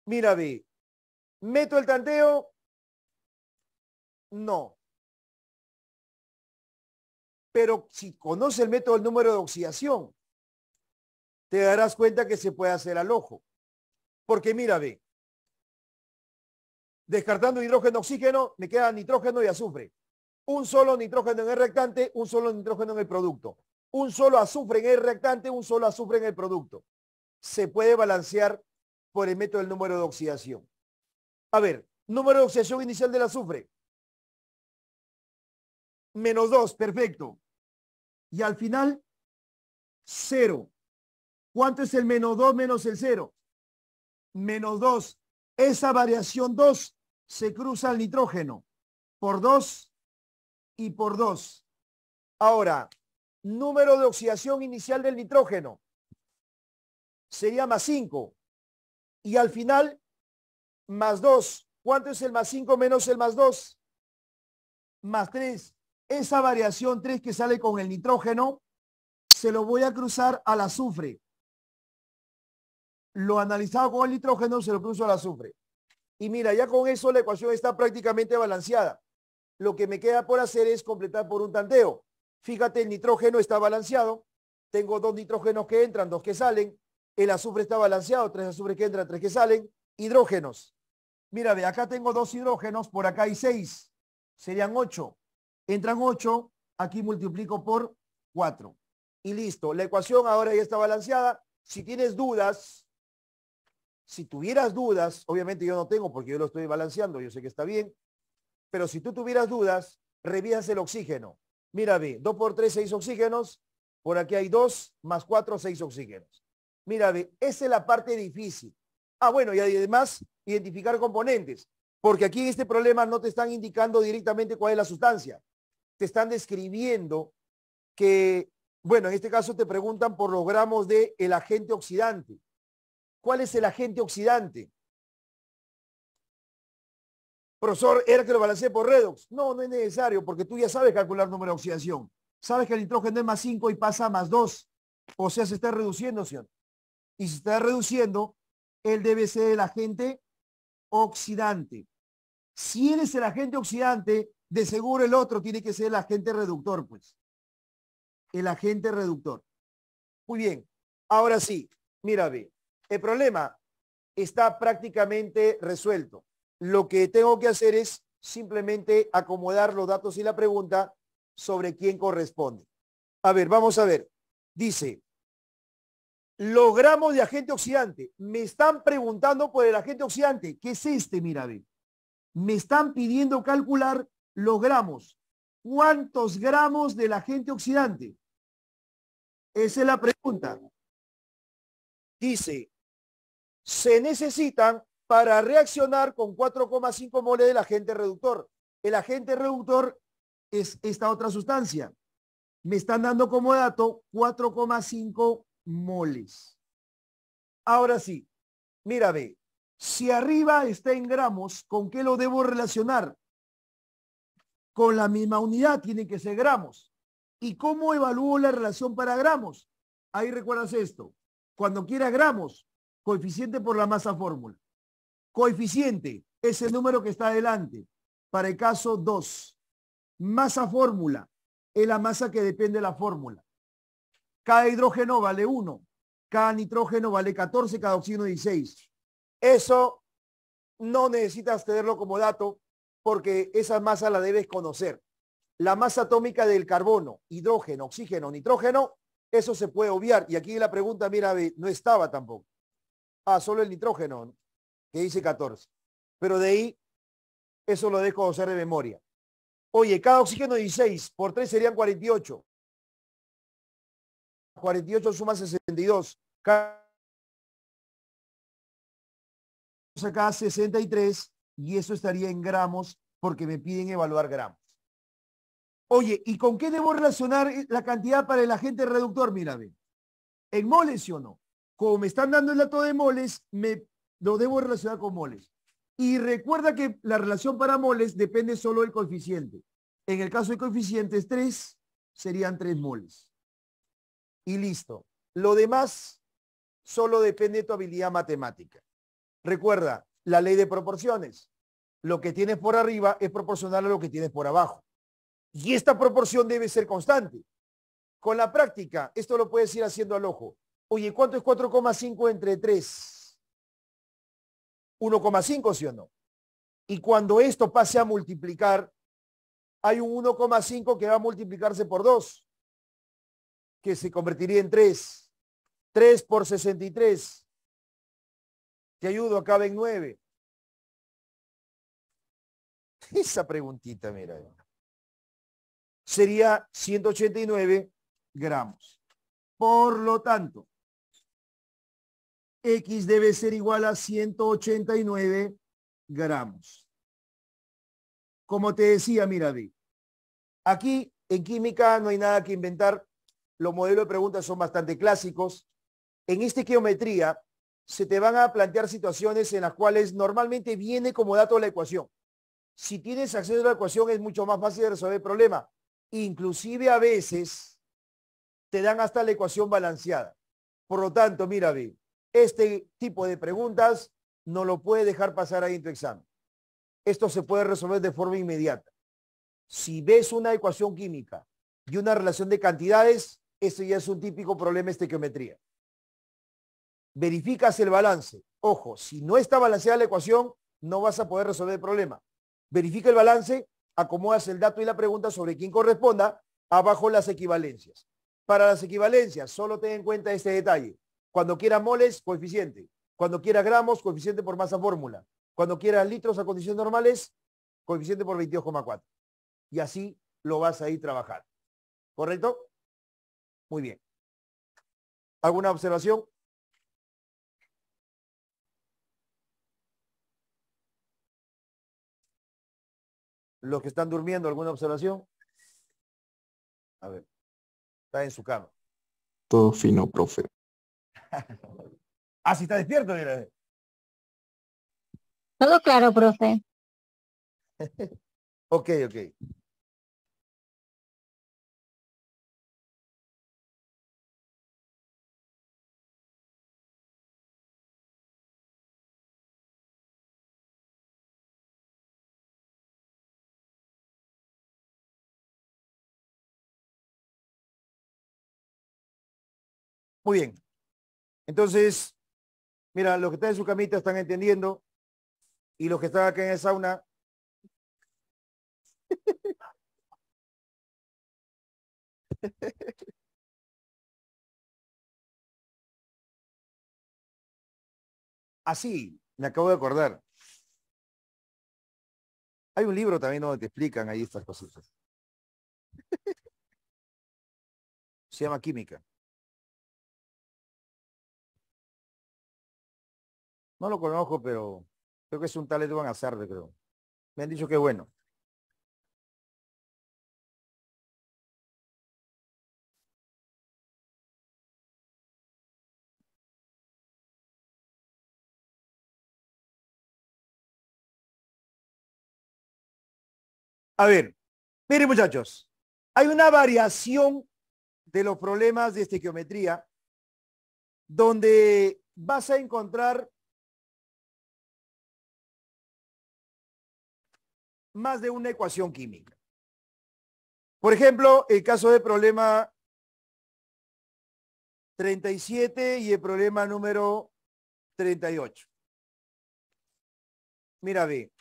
Mira, vi. ¿Meto el tanteo? No. Pero si conoce el método del número de oxidación, te darás cuenta que se puede hacer al ojo. Porque mira, ve. Descartando hidrógeno, oxígeno, me queda nitrógeno y azufre. Un solo nitrógeno en el reactante, un solo nitrógeno en el producto. Un solo azufre en el reactante, un solo azufre en el producto. Se puede balancear por el método del número de oxidación. A ver, número de oxidación inicial del azufre. Menos 2, perfecto. Y al final, 0. ¿Cuánto es el menos 2 menos el 0? Menos 2. Esa variación 2 se cruza al nitrógeno por 2 y por 2. Ahora, número de oxidación inicial del nitrógeno sería más 5. Y al final, más 2. ¿Cuánto es el más 5 menos el más 2? Más 3. Esa variación 3 que sale con el nitrógeno, se lo voy a cruzar al azufre. Lo analizado con el nitrógeno, se lo cruzo al azufre. Y mira, ya con eso la ecuación está prácticamente balanceada. Lo que me queda por hacer es completar por un tanteo. Fíjate, el nitrógeno está balanceado. Tengo dos nitrógenos que entran, dos que salen el azufre está balanceado, tres azufres que entran, tres que salen, hidrógenos. Mira, ve, acá tengo dos hidrógenos, por acá hay seis, serían ocho. Entran ocho, aquí multiplico por cuatro. Y listo, la ecuación ahora ya está balanceada. Si tienes dudas, si tuvieras dudas, obviamente yo no tengo porque yo lo estoy balanceando, yo sé que está bien, pero si tú tuvieras dudas, revisas el oxígeno. Mira, ve, 2 por 3, seis oxígenos, por aquí hay 2, más 4, seis oxígenos. Mira, esa es la parte difícil. Ah, bueno, y además identificar componentes, porque aquí en este problema no te están indicando directamente cuál es la sustancia. Te están describiendo que, bueno, en este caso te preguntan por los gramos de el agente oxidante. ¿Cuál es el agente oxidante? Profesor, ¿era que lo balanceé por redox? No, no es necesario, porque tú ya sabes calcular número de oxidación. Sabes que el nitrógeno es más 5 y pasa a más 2. O sea, se está reduciendo, ¿cierto? y se está reduciendo, él debe ser el agente oxidante. Si eres es el agente oxidante, de seguro el otro tiene que ser el agente reductor, pues. El agente reductor. Muy bien. Ahora sí, mira, ve. El problema está prácticamente resuelto. Lo que tengo que hacer es simplemente acomodar los datos y la pregunta sobre quién corresponde. A ver, vamos a ver. Dice, logramos de agente oxidante. Me están preguntando por el agente oxidante. ¿Qué es este? Mira, Me están pidiendo calcular los gramos. ¿Cuántos gramos del agente oxidante? Esa es la pregunta. Dice, se necesitan para reaccionar con 4,5 moles del agente reductor. El agente reductor es esta otra sustancia. Me están dando como dato 4,5 moles. Ahora sí, mira, ve, si arriba está en gramos, ¿con qué lo debo relacionar? Con la misma unidad tiene que ser gramos. ¿Y cómo evalúo la relación para gramos? Ahí recuerdas esto. Cuando quiera gramos, coeficiente por la masa fórmula. Coeficiente es el número que está adelante. Para el caso 2. Masa fórmula es la masa que depende de la fórmula. Cada hidrógeno vale 1, cada nitrógeno vale 14, cada oxígeno 16. Eso no necesitas tenerlo como dato porque esa masa la debes conocer. La masa atómica del carbono, hidrógeno, oxígeno, nitrógeno, eso se puede obviar. Y aquí la pregunta, mira, no estaba tampoco. Ah, solo el nitrógeno, que dice 14. Pero de ahí, eso lo dejo hacer de memoria. Oye, cada oxígeno 16 por 3 serían 48. 48 suma 62. Acá 63 y eso estaría en gramos porque me piden evaluar gramos. Oye, ¿y con qué debo relacionar la cantidad para el agente reductor? Mírame. ¿En moles o no? Como me están dando el dato de moles, me lo debo relacionar con moles. Y recuerda que la relación para moles depende solo del coeficiente. En el caso de coeficientes 3, serían 3 moles y listo. Lo demás solo depende de tu habilidad matemática. Recuerda, la ley de proporciones. Lo que tienes por arriba es proporcional a lo que tienes por abajo. Y esta proporción debe ser constante. Con la práctica, esto lo puedes ir haciendo al ojo. Oye, ¿cuánto es 4,5 entre 3? 1,5, ¿sí o no? Y cuando esto pase a multiplicar, hay un 1,5 que va a multiplicarse por 2 que se convertiría en 3. 3 por 63. Te ayudo, acaba en 9. Esa preguntita, mira. Sería 189 gramos. Por lo tanto, X debe ser igual a 189 gramos. Como te decía, mira, aquí en química no hay nada que inventar. Los modelos de preguntas son bastante clásicos. En esta geometría se te van a plantear situaciones en las cuales normalmente viene como dato la ecuación. Si tienes acceso a la ecuación es mucho más fácil de resolver el problema. Inclusive a veces te dan hasta la ecuación balanceada. Por lo tanto, mira bien, este tipo de preguntas no lo puedes dejar pasar ahí en tu examen. Esto se puede resolver de forma inmediata. Si ves una ecuación química y una relación de cantidades, eso ya es un típico problema de estequiometría. Verificas el balance. Ojo, si no está balanceada la ecuación, no vas a poder resolver el problema. Verifica el balance, acomodas el dato y la pregunta sobre quién corresponda, abajo las equivalencias. Para las equivalencias, solo ten en cuenta este detalle. Cuando quiera moles, coeficiente. Cuando quiera gramos, coeficiente por masa fórmula. Cuando quiera litros a condiciones normales, coeficiente por 22,4. Y así lo vas a ir trabajar. ¿Correcto? Muy bien. ¿Alguna observación? Los que están durmiendo, ¿alguna observación? A ver, está en su cama. Todo fino, profe. ah, sí, está despierto. Mira. Todo claro, profe. ok, ok. Muy bien. Entonces, mira, los que están en su camita están entendiendo y los que están acá en el sauna. Así, me acabo de acordar. Hay un libro también donde te explican ahí estas cosas. Se llama Química. No lo conozco, pero creo que es un tal Edwin azar creo. Me han dicho que bueno. A ver, miren muchachos, hay una variación de los problemas de estequiometría donde vas a encontrar más de una ecuación química. Por ejemplo, el caso del problema 37 y el problema número 38. Mira ve.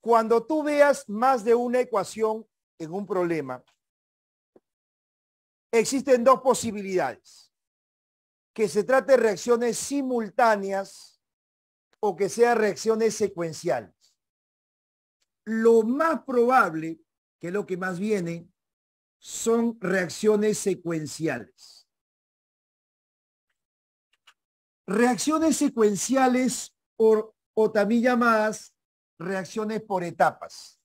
cuando tú veas más de una ecuación en un problema, existen dos posibilidades. Que se trate de reacciones simultáneas o que sean reacciones secuenciales lo más probable, que es lo que más viene, son reacciones secuenciales. Reacciones secuenciales o también llamadas reacciones por etapas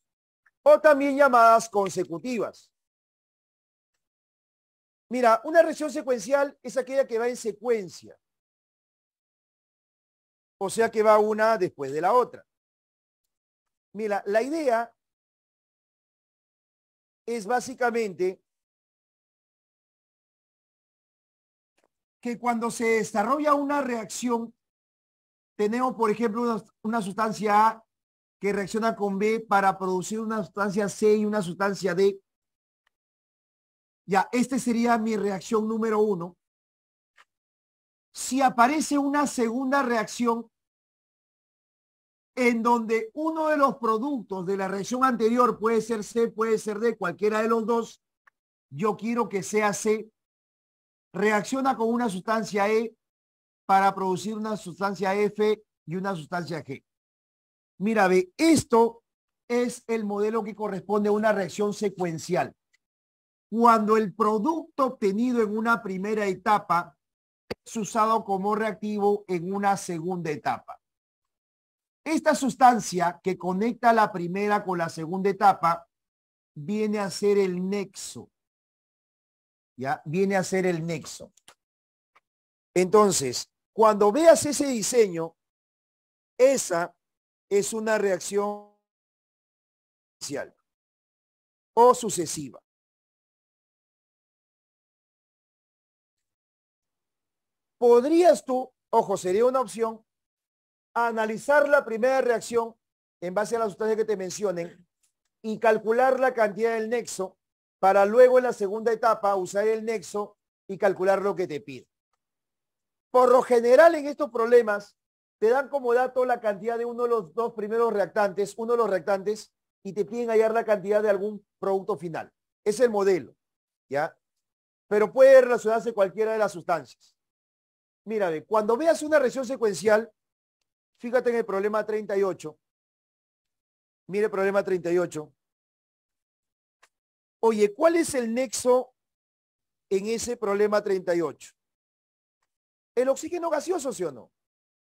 o también llamadas consecutivas. Mira, una reacción secuencial es aquella que va en secuencia. O sea que va una después de la otra. Mira, la idea es básicamente que cuando se desarrolla una reacción, tenemos, por ejemplo, una, sustancia A que reacciona con B para producir una sustancia C y una sustancia D. Ya, esta sería mi reacción número uno. Si aparece una segunda reacción, en donde uno de los productos de la reacción anterior puede ser C, puede ser D, cualquiera de los dos, yo quiero que sea C, reacciona con una sustancia E para producir una sustancia F y una sustancia G. Mira, ve, esto es el modelo que corresponde a una reacción secuencial. Cuando el producto obtenido en una primera etapa es usado como reactivo en una segunda etapa. Esta sustancia que conecta la primera con la segunda etapa viene a ser el nexo. ¿Ya? Viene a ser el nexo. Entonces, cuando veas ese diseño, esa es una reacción inicial o sucesiva. Podrías tú, ojo, sería una opción, analizar la primera reacción en base a las sustancias que te mencionen y calcular la cantidad del nexo para luego en la segunda etapa usar el nexo y calcular lo que te pide. Por lo general en estos problemas te dan como dato la cantidad de uno de los dos primeros reactantes, uno de los reactantes, y te piden hallar la cantidad de algún producto final. Es el modelo, ¿ya? Pero puede relacionarse cualquiera de las sustancias. Mira, cuando veas una reacción secuencial, Fíjate en el problema 38. Mire el problema 38. Oye, ¿cuál es el nexo en ese problema 38? El oxígeno gaseoso, ¿sí o no?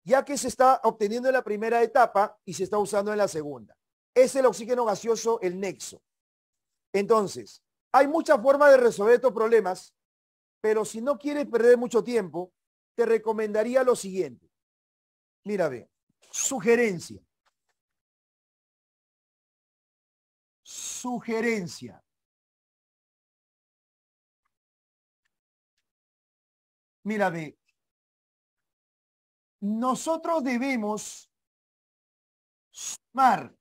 Ya que se está obteniendo en la primera etapa y se está usando en la segunda. Es el oxígeno gaseoso el nexo. Entonces, hay muchas formas de resolver estos problemas, pero si no quieres perder mucho tiempo, te recomendaría lo siguiente. Mira ve Sugerencia. Sugerencia. Mira, ve. Nosotros debemos sumar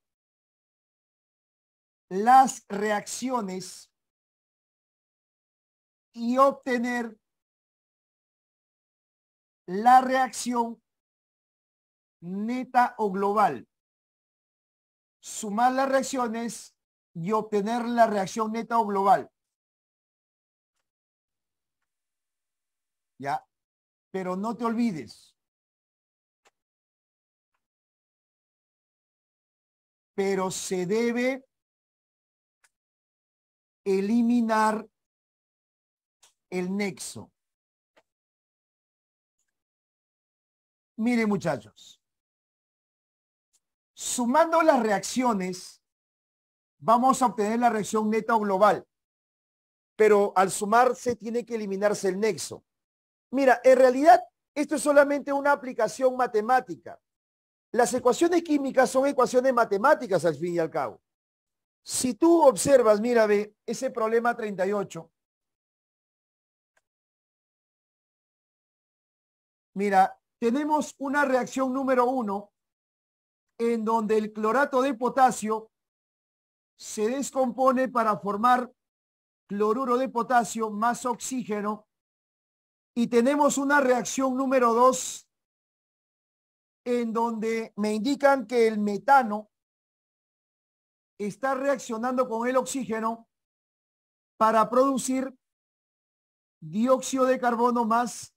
las reacciones y obtener la reacción neta o global. Sumar las reacciones y obtener la reacción neta o global. ¿Ya? Pero no te olvides. Pero se debe eliminar el nexo. Miren muchachos, Sumando las reacciones, vamos a obtener la reacción neta o global. Pero al sumarse tiene que eliminarse el nexo. Mira, en realidad esto es solamente una aplicación matemática. Las ecuaciones químicas son ecuaciones matemáticas al fin y al cabo. Si tú observas, mira, ve, ese problema 38. Mira, tenemos una reacción número uno en donde el clorato de potasio se descompone para formar cloruro de potasio más oxígeno y tenemos una reacción número dos en donde me indican que el metano está reaccionando con el oxígeno para producir dióxido de carbono más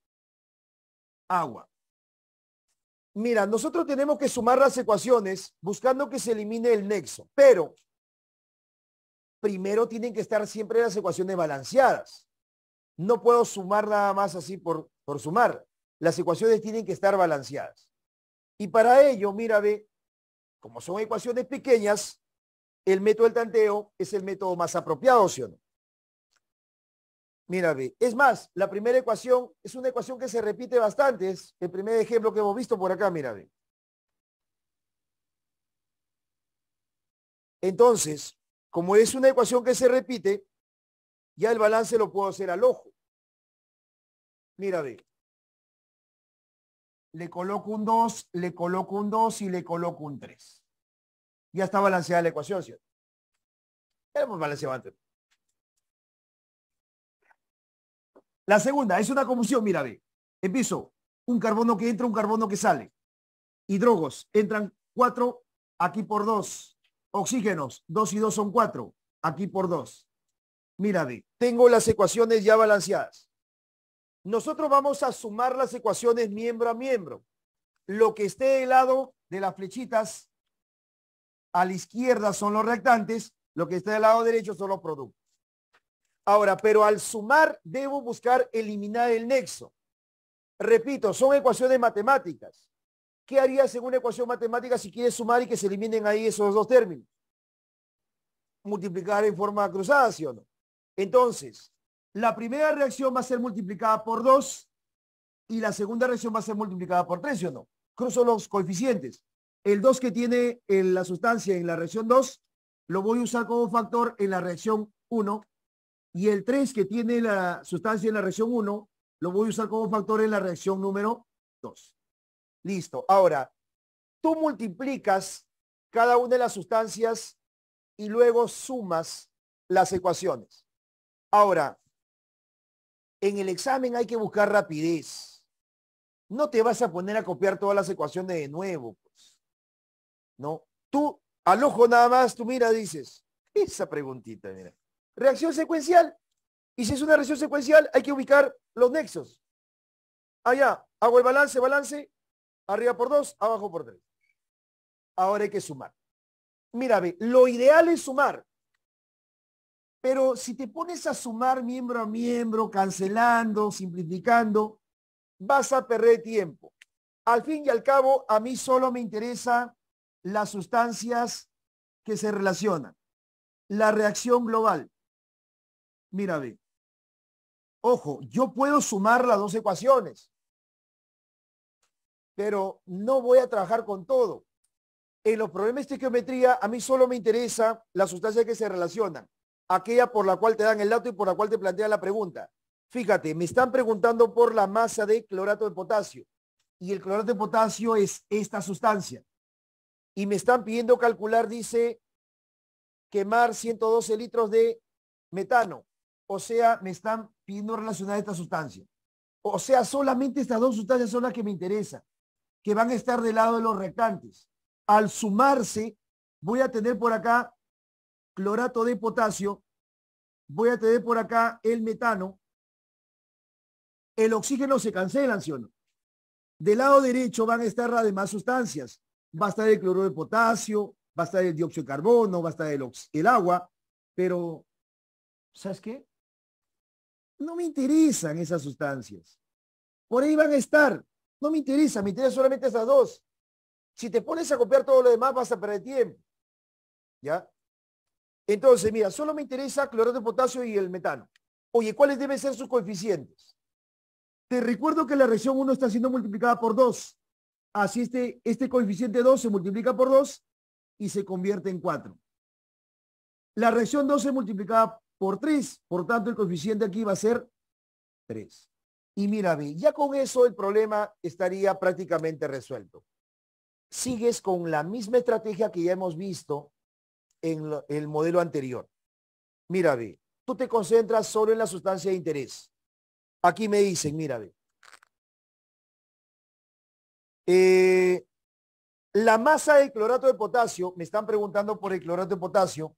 agua. Mira, nosotros tenemos que sumar las ecuaciones buscando que se elimine el nexo, pero primero tienen que estar siempre las ecuaciones balanceadas. No puedo sumar nada más así por, por sumar. Las ecuaciones tienen que estar balanceadas. Y para ello, mira, ve, como son ecuaciones pequeñas, el método del tanteo es el método más apropiado, ¿sí o no? Mira, Es más, la primera ecuación es una ecuación que se repite bastante. Es el primer ejemplo que hemos visto por acá, mira, ve. Entonces, como es una ecuación que se repite, ya el balance lo puedo hacer al ojo. Mira, ve. Le coloco un 2, le coloco un 2 y le coloco un 3. Ya está balanceada la ecuación, ¿cierto? Ya hemos balanceado antes. La segunda es una combustión, mira, Empiezo. Un carbono que entra, un carbono que sale. Hidrogos, entran cuatro, aquí por dos. Oxígenos, dos y dos son cuatro, aquí por dos. Mira, Tengo las ecuaciones ya balanceadas. Nosotros vamos a sumar las ecuaciones miembro a miembro. Lo que esté del lado de las flechitas a la izquierda son los reactantes, lo que esté del lado derecho son los productos. Ahora, pero al sumar debo buscar eliminar el nexo. Repito, son ecuaciones matemáticas. ¿Qué harías en una ecuación matemática si quieres sumar y que se eliminen ahí esos dos términos? Multiplicar en forma cruzada, ¿sí o no? Entonces, la primera reacción va a ser multiplicada por 2 y la segunda reacción va a ser multiplicada por 3, ¿sí o no? Cruzo los coeficientes. El 2 que tiene en la sustancia en la reacción 2 lo voy a usar como factor en la reacción 1 y el 3 que tiene la sustancia en la reacción 1, lo voy a usar como factor en la reacción número 2. Listo. Ahora, tú multiplicas cada una de las sustancias y luego sumas las ecuaciones. Ahora, en el examen hay que buscar rapidez. No te vas a poner a copiar todas las ecuaciones de nuevo. Pues, no. Tú, al ojo nada más, tú mira, dices, esa preguntita, mira. Reacción secuencial. Y si es una reacción secuencial, hay que ubicar los nexos. Allá, hago el balance, balance, arriba por dos, abajo por tres. Ahora hay que sumar. Mira, ve, lo ideal es sumar. Pero si te pones a sumar miembro a miembro, cancelando, simplificando, vas a perder tiempo. Al fin y al cabo, a mí solo me interesa las sustancias que se relacionan, la reacción global. Mira, ve. Ojo, yo puedo sumar las dos ecuaciones, pero no voy a trabajar con todo. En eh, los problemas de geometría, a mí solo me interesa la sustancia que se relaciona, aquella por la cual te dan el dato y por la cual te plantean la pregunta. Fíjate, me están preguntando por la masa de clorato de potasio y el clorato de potasio es esta sustancia. Y me están pidiendo calcular, dice, quemar 112 litros de metano o sea, me están pidiendo relacionar esta sustancia. O sea, solamente estas dos sustancias son las que me interesan, que van a estar del lado de los reactantes. Al sumarse, voy a tener por acá clorato de potasio, voy a tener por acá el metano, el oxígeno se cancela, ¿sí o no? Del lado derecho van a estar las demás sustancias. Va a estar el cloruro de potasio, va a estar el dióxido de carbono, va a estar el agua, pero ¿sabes qué? No me interesan esas sustancias. Por ahí van a estar. No me interesa, me interesa solamente esas dos. Si te pones a copiar todo lo demás, vas a perder tiempo. ¿Ya? Entonces, mira, solo me interesa cloruro de potasio y el metano. Oye, ¿cuáles deben ser sus coeficientes? Te recuerdo que la reacción 1 está siendo multiplicada por 2. Así este, este coeficiente 2 se multiplica por 2 y se convierte en 4. La reacción 2 se multiplica por 3. Por tanto, el coeficiente aquí va a ser 3. Y mira, B, ya con eso el problema estaría prácticamente resuelto. Sigues con la misma estrategia que ya hemos visto en el modelo anterior. Mira, ve, tú te concentras solo en la sustancia de interés. Aquí me dicen, mira, ve. Eh, la masa de clorato de potasio, me están preguntando por el clorato de potasio,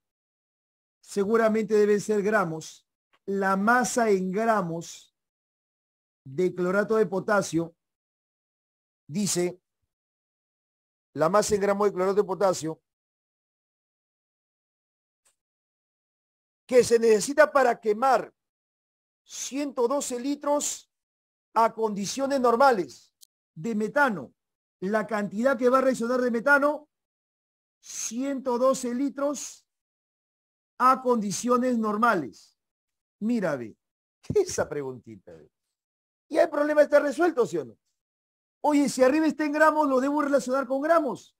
seguramente deben ser gramos. La masa en gramos de clorato de potasio dice, la masa en gramos de clorato de potasio, que se necesita para quemar 112 litros a condiciones normales de metano. La cantidad que va a reaccionar de metano, 112 litros a condiciones normales? Mira, ve, esa preguntita. ¿Y el problema está resuelto, sí o no? Oye, si arriba está en gramos, lo debo relacionar con gramos.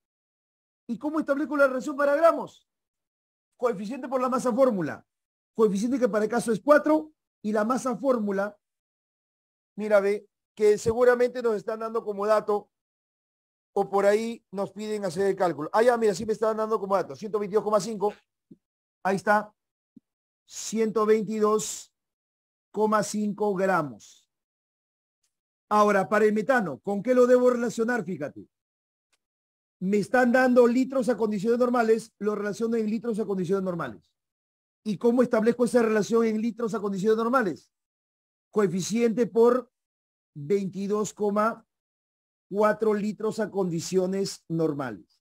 ¿Y cómo establezco la relación para gramos? Coeficiente por la masa fórmula. Coeficiente que para el caso es 4 y la masa fórmula, mira, ve, que seguramente nos están dando como dato o por ahí nos piden hacer el cálculo. Ah, ya, mira, sí me están dando como dato, 122,5 Ahí está. 122,5 gramos. Ahora, para el metano, ¿con qué lo debo relacionar? Fíjate. Me están dando litros a condiciones normales, lo relaciono en litros a condiciones normales. ¿Y cómo establezco esa relación en litros a condiciones normales? Coeficiente por 22,4 litros a condiciones normales.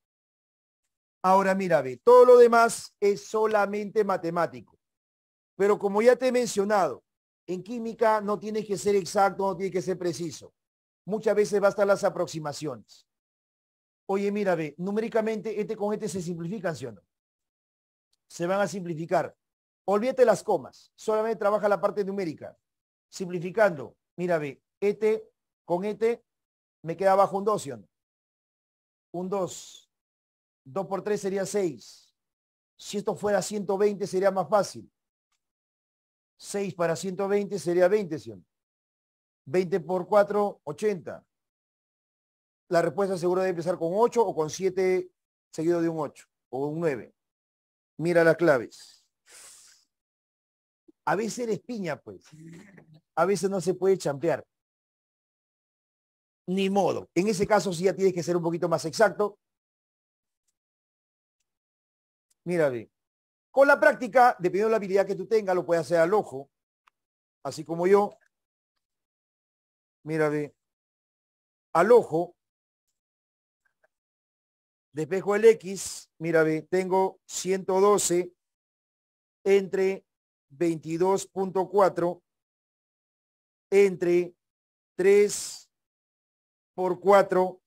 Ahora mira, ve, todo lo demás es solamente matemático. Pero como ya te he mencionado, en química no tienes que ser exacto, no tiene que ser preciso. Muchas veces bastan las aproximaciones. Oye, mira, ve, numéricamente este con este se simplifican, ¿sí o no? Se van a simplificar. Olvídate las comas, solamente trabaja la parte numérica. Simplificando, mira, ve, este con este me queda abajo un 2, ¿sí o no? Un 2. 2 por 3 sería 6. Si esto fuera 120 sería más fácil. 6 para 120 sería 20, 20 por 4, 80. La respuesta seguro debe empezar con 8 o con 7 seguido de un 8 o un 9. Mira las claves. A veces eres piña, pues. A veces no se puede champear. Ni modo. En ese caso sí ya tienes que ser un poquito más exacto Mira Con la práctica, dependiendo de la habilidad que tú tengas, lo puedes hacer al ojo, así como yo. Mira Al ojo, despejo el X, mira tengo 112 entre 22.4 entre 3 por 4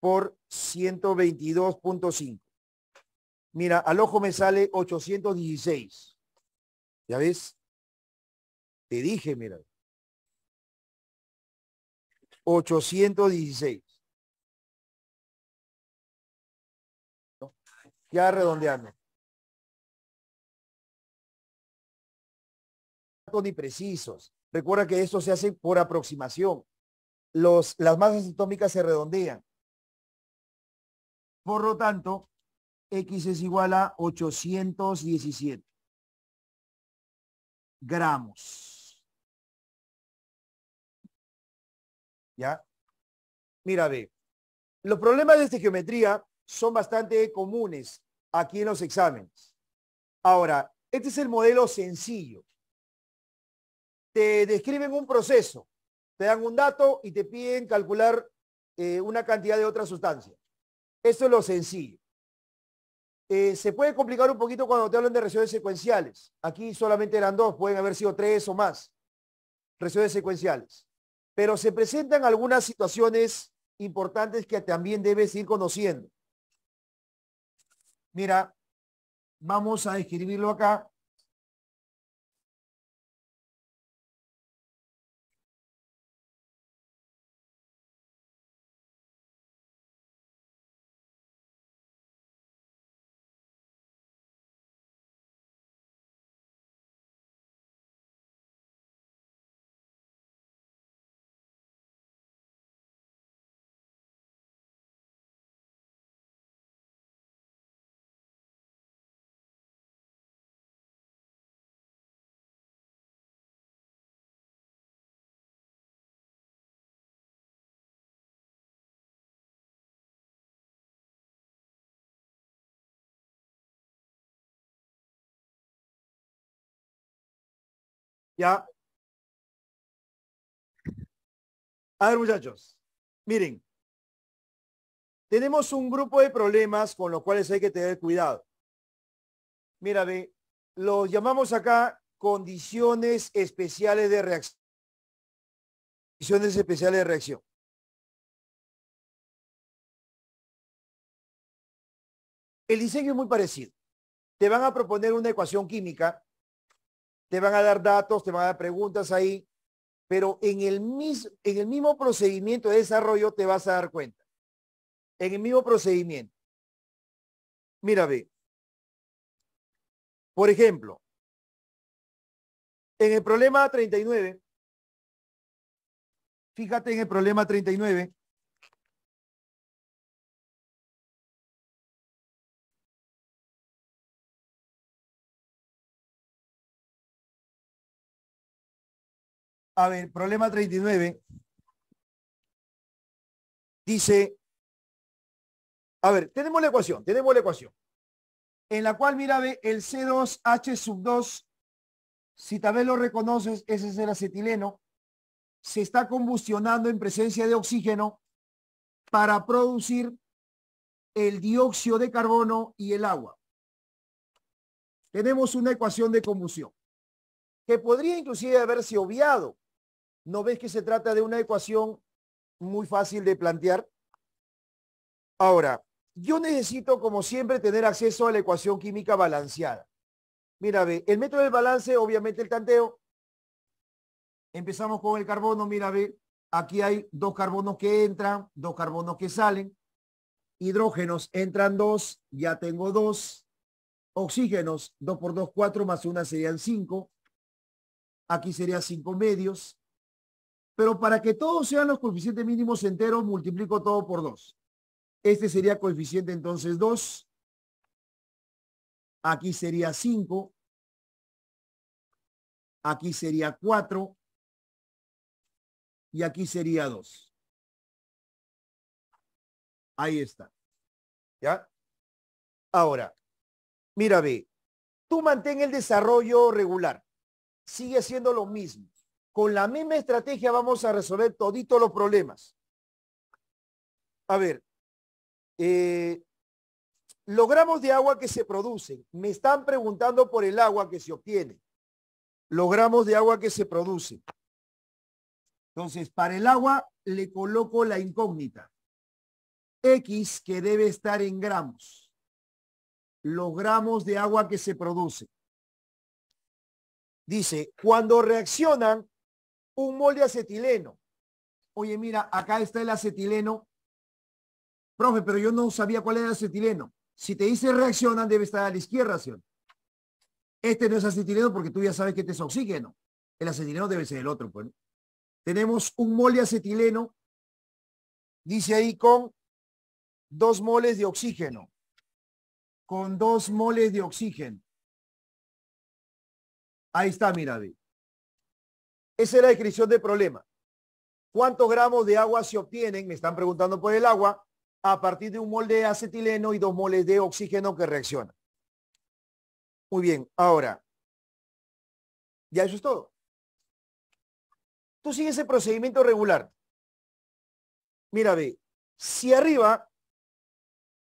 por 122.5. Mira, al ojo me sale 816. ¿Ya ves? Te dije, mira. 816. Ya redondeando. Ni precisos. Recuerda que esto se hace por aproximación. Los, las masas atómicas se redondean. Por lo tanto, X es igual a 817 gramos. ¿Ya? Mira, ve. Los problemas de geometría son bastante comunes aquí en los exámenes. Ahora, este es el modelo sencillo. Te describen un proceso, te dan un dato y te piden calcular eh, una cantidad de otra sustancia. Esto es lo sencillo. Eh, se puede complicar un poquito cuando te hablan de reacciones secuenciales. Aquí solamente eran dos, pueden haber sido tres o más reacciones secuenciales. Pero se presentan algunas situaciones importantes que también debes ir conociendo. Mira, vamos a escribirlo acá. ¿Ya? A ver, muchachos. Miren. Tenemos un grupo de problemas con los cuales hay que tener cuidado. Mira, ve, los llamamos acá condiciones especiales de reacción. Condiciones especiales de reacción. El diseño es muy parecido. Te van a proponer una ecuación química te van a dar datos, te van a dar preguntas ahí, pero en el, en el mismo procedimiento de desarrollo te vas a dar cuenta. En el mismo procedimiento. Mira, ve. Por ejemplo, en el problema 39, fíjate en el problema 39, A ver, problema 39. Dice, a ver, tenemos la ecuación, tenemos la ecuación, en la cual, mira, ve, el C2H sub 2, si tal vez lo reconoces, ese es el acetileno, se está combustionando en presencia de oxígeno para producir el dióxido de carbono y el agua. Tenemos una ecuación de combustión que podría inclusive haberse obviado ¿No ves que se trata de una ecuación muy fácil de plantear? Ahora, yo necesito, como siempre, tener acceso a la ecuación química balanceada. Mira, ve, el método del balance, obviamente el tanteo. Empezamos con el carbono, mira, ve, aquí hay dos carbonos que entran, dos carbonos que salen. Hidrógenos entran dos, ya tengo dos. Oxígenos, dos por dos, cuatro, más una serían cinco. Aquí sería cinco medios. Pero para que todos sean los coeficientes mínimos enteros, multiplico todo por 2. Este sería coeficiente entonces 2. Aquí sería 5. Aquí sería 4. Y aquí sería 2. Ahí está. ¿Ya? Ahora, mira, ve, tú mantén el desarrollo regular. Sigue siendo lo mismo. Con la misma estrategia vamos a resolver toditos los problemas. A ver, eh, los gramos de agua que se producen. Me están preguntando por el agua que se obtiene. Los gramos de agua que se producen. Entonces, para el agua le coloco la incógnita. X que debe estar en gramos. Los gramos de agua que se producen. Dice, cuando reaccionan un de acetileno. Oye, mira, acá está el acetileno. Profe, pero yo no sabía cuál era el acetileno. Si te dice reaccionan, debe estar a la izquierda, señor. Este no es acetileno porque tú ya sabes que este es oxígeno. El acetileno debe ser el otro, pues. Tenemos un de acetileno, dice ahí con dos moles de oxígeno. Con dos moles de oxígeno. Ahí está, mira, David. Esa es la descripción del problema. ¿Cuántos gramos de agua se obtienen? Me están preguntando por el agua a partir de un molde de acetileno y dos moles de oxígeno que reaccionan. Muy bien, ahora, ya eso es todo. Tú sigues el procedimiento regular. Mira, ve, si arriba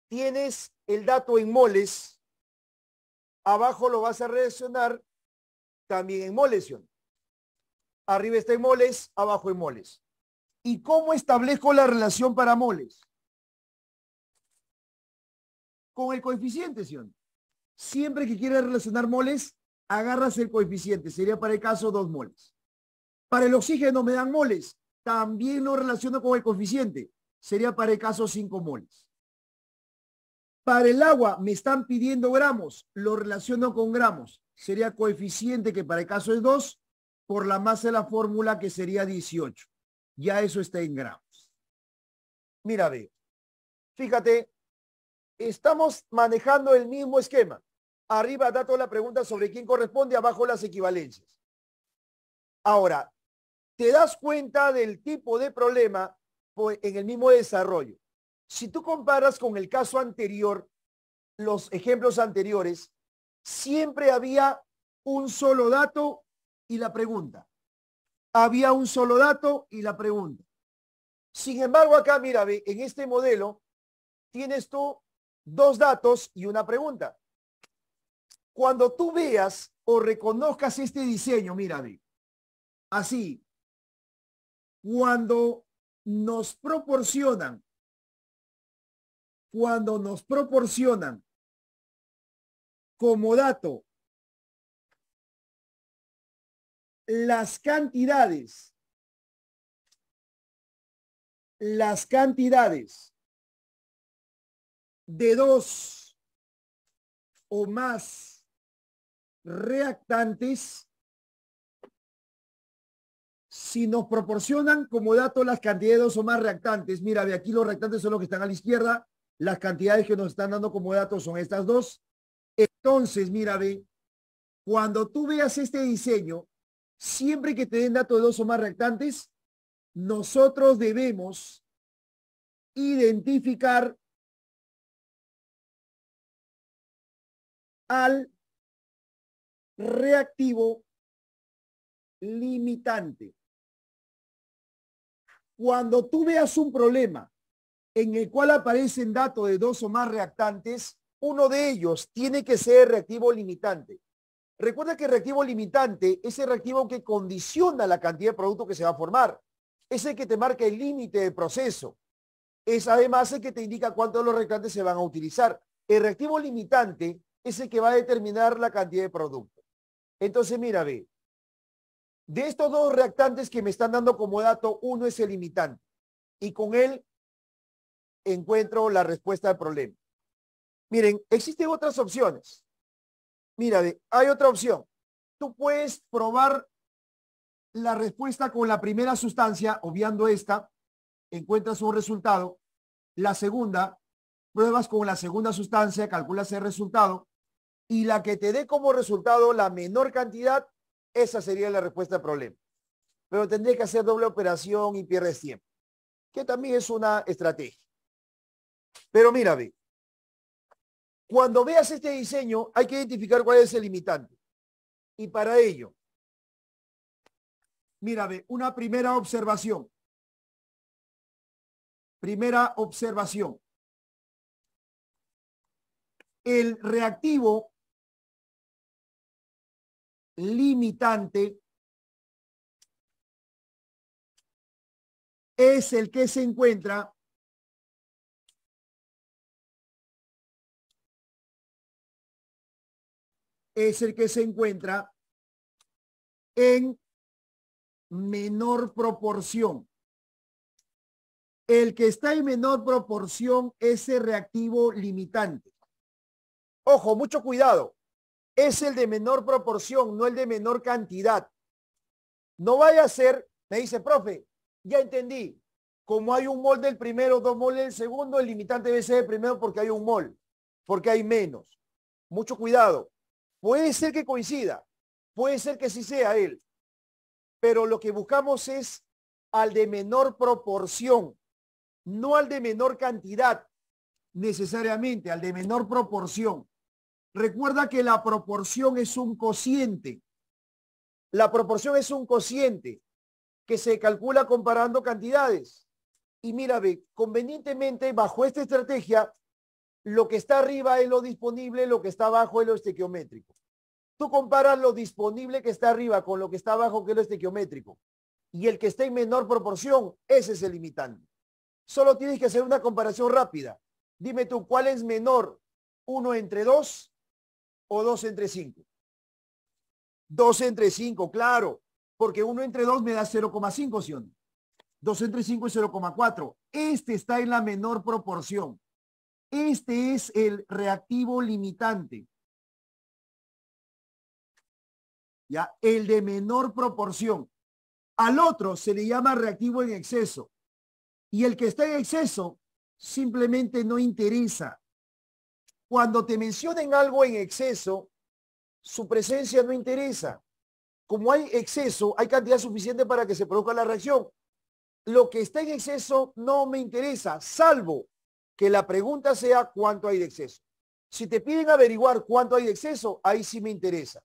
tienes el dato en moles, abajo lo vas a reaccionar también en moles arriba está moles, abajo moles. ¿Y cómo establezco la relación para moles? Con el coeficiente, Sion. Siempre que quieras relacionar moles, agarras el coeficiente. Sería para el caso dos moles. Para el oxígeno me dan moles. También lo relaciono con el coeficiente. Sería para el caso 5 moles. Para el agua me están pidiendo gramos. Lo relaciono con gramos. Sería coeficiente que para el caso es 2 por la masa de la fórmula que sería 18. Ya eso está en gramos. Mira, ve. Fíjate, estamos manejando el mismo esquema. Arriba da toda la pregunta sobre quién corresponde, abajo las equivalencias. Ahora, te das cuenta del tipo de problema en el mismo desarrollo. Si tú comparas con el caso anterior, los ejemplos anteriores, siempre había un solo dato y la pregunta. Había un solo dato y la pregunta. Sin embargo, acá, mira, en este modelo tienes tú dos datos y una pregunta. Cuando tú veas o reconozcas este diseño, mira, así, cuando nos proporcionan, cuando nos proporcionan como dato las cantidades, las cantidades de dos o más reactantes si nos proporcionan como dato las cantidades de dos o más reactantes. Mira, de aquí los reactantes son los que están a la izquierda. Las cantidades que nos están dando como datos son estas dos. Entonces, mira, ve, cuando tú veas este diseño siempre que te den datos de dos o más reactantes, nosotros debemos identificar al reactivo limitante. Cuando tú veas un problema en el cual aparecen datos de dos o más reactantes, uno de ellos tiene que ser reactivo limitante. Recuerda que el reactivo limitante es el reactivo que condiciona la cantidad de producto que se va a formar. Es el que te marca el límite de proceso. Es además el que te indica cuántos de los reactantes se van a utilizar. El reactivo limitante es el que va a determinar la cantidad de producto. Entonces, mira, ve. De estos dos reactantes que me están dando como dato, uno es el limitante. Y con él encuentro la respuesta al problema. Miren, existen otras opciones. Mira, hay otra opción. Tú puedes probar la respuesta con la primera sustancia, obviando esta, encuentras un resultado. La segunda, pruebas con la segunda sustancia, calculas el resultado. Y la que te dé como resultado la menor cantidad, esa sería la respuesta al problema. Pero tendrías que hacer doble operación y pierdes tiempo, que también es una estrategia. Pero mira, cuando veas este diseño, hay que identificar cuál es el limitante. Y para ello, mira, ve, una primera observación. Primera observación. El reactivo limitante es el que se encuentra es el que se encuentra en menor proporción. El que está en menor proporción es el reactivo limitante. Ojo, mucho cuidado. Es el de menor proporción, no el de menor cantidad. No vaya a ser, me dice, profe, ya entendí. Como hay un mol del primero, dos moles del segundo, el limitante debe ser el primero porque hay un mol, porque hay menos. Mucho cuidado. Puede ser que coincida, puede ser que sí sea él, pero lo que buscamos es al de menor proporción, no al de menor cantidad necesariamente, al de menor proporción. Recuerda que la proporción es un cociente. La proporción es un cociente que se calcula comparando cantidades. Y mira, ve, convenientemente bajo esta estrategia lo que está arriba es lo disponible, lo que está abajo es lo estequiométrico. Tú comparas lo disponible que está arriba con lo que está abajo, que es lo estequiométrico. Y el que está en menor proporción, ese es el limitante. Solo tienes que hacer una comparación rápida. Dime tú, ¿cuál es menor? ¿Uno entre dos o dos entre cinco? Dos entre cinco, claro. Porque uno entre dos me da 0,5, Sion. Dos entre cinco es 0,4. Este está en la menor proporción. Este es el reactivo limitante. ¿Ya? El de menor proporción. Al otro se le llama reactivo en exceso. Y el que está en exceso simplemente no interesa. Cuando te mencionen algo en exceso, su presencia no interesa. Como hay exceso, hay cantidad suficiente para que se produzca la reacción. Lo que está en exceso no me interesa, salvo que la pregunta sea cuánto hay de exceso. Si te piden averiguar cuánto hay de exceso, ahí sí me interesa.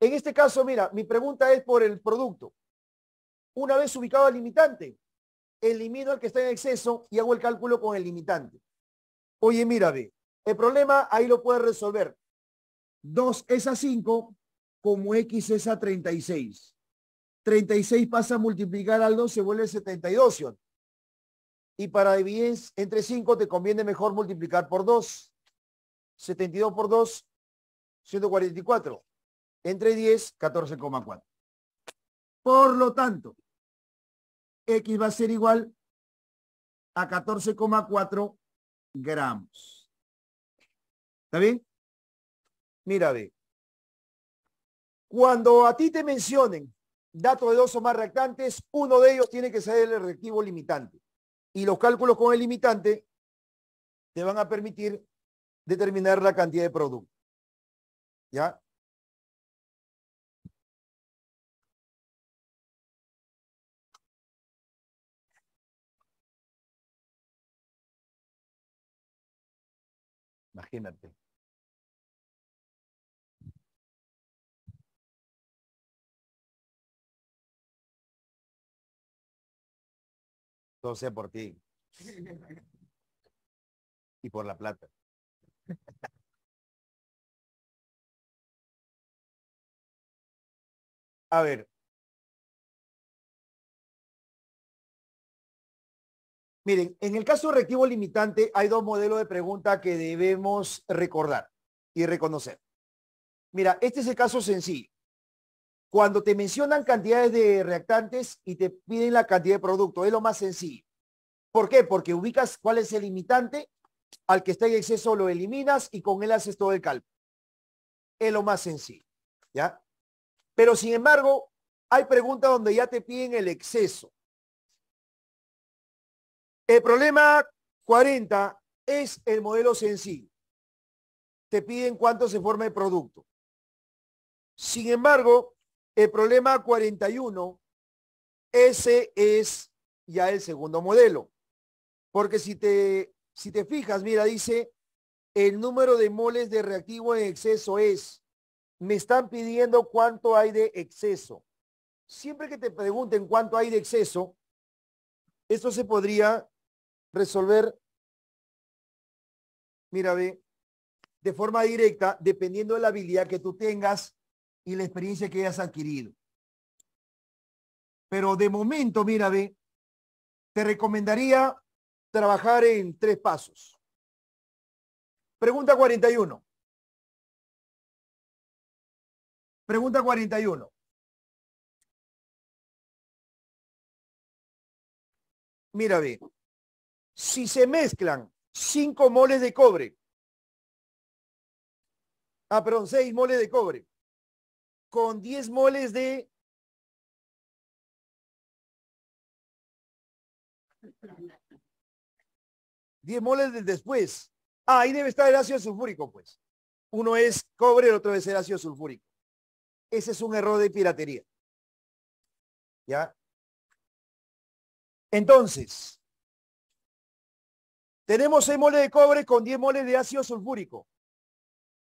En este caso, mira, mi pregunta es por el producto. Una vez ubicado el limitante, elimino el que está en exceso y hago el cálculo con el limitante. Oye, mira, ve, el problema ahí lo puedes resolver. 2 es a 5 como x es a 36. 36 pasa a multiplicar al 2, se vuelve 72. ¿sí? y para dividir entre 5 te conviene mejor multiplicar por 2. 72 por 2, 144. Entre 10, 14,4. Por lo tanto, X va a ser igual a 14,4 gramos. ¿Está bien? Mira, ve. Cuando a ti te mencionen datos de dos o más reactantes, uno de ellos tiene que ser el reactivo limitante y los cálculos con el limitante te van a permitir determinar la cantidad de producto. ¿Ya? Imagínate. Todo sea por ti. Y por la plata. A ver. Miren, en el caso reactivo limitante hay dos modelos de pregunta que debemos recordar y reconocer. Mira, este es el caso sencillo. Cuando te mencionan cantidades de reactantes y te piden la cantidad de producto, es lo más sencillo. ¿Por qué? Porque ubicas cuál es el limitante, al que está en exceso lo eliminas y con él haces todo el cálculo. Es lo más sencillo, ¿ya? Pero sin embargo, hay preguntas donde ya te piden el exceso. El problema 40 es el modelo sencillo. Te piden cuánto se forma el producto. Sin embargo, el problema 41, ese es ya el segundo modelo. Porque si te, si te fijas, mira, dice, el número de moles de reactivo en exceso es, me están pidiendo cuánto hay de exceso. Siempre que te pregunten cuánto hay de exceso, esto se podría resolver, mira, ve, de forma directa, dependiendo de la habilidad que tú tengas y la experiencia que hayas adquirido. Pero de momento, mira, ve, te recomendaría trabajar en tres pasos. Pregunta 41. Pregunta 41. Mira, ve, si se mezclan cinco moles de cobre, ah, perdón, seis moles de cobre con 10 moles de... 10 moles del después. Ah, ahí debe estar el ácido sulfúrico, pues. Uno es cobre, el otro es el ácido sulfúrico. Ese es un error de piratería. ¿Ya? Entonces, tenemos 6 moles de cobre con 10 moles de ácido sulfúrico.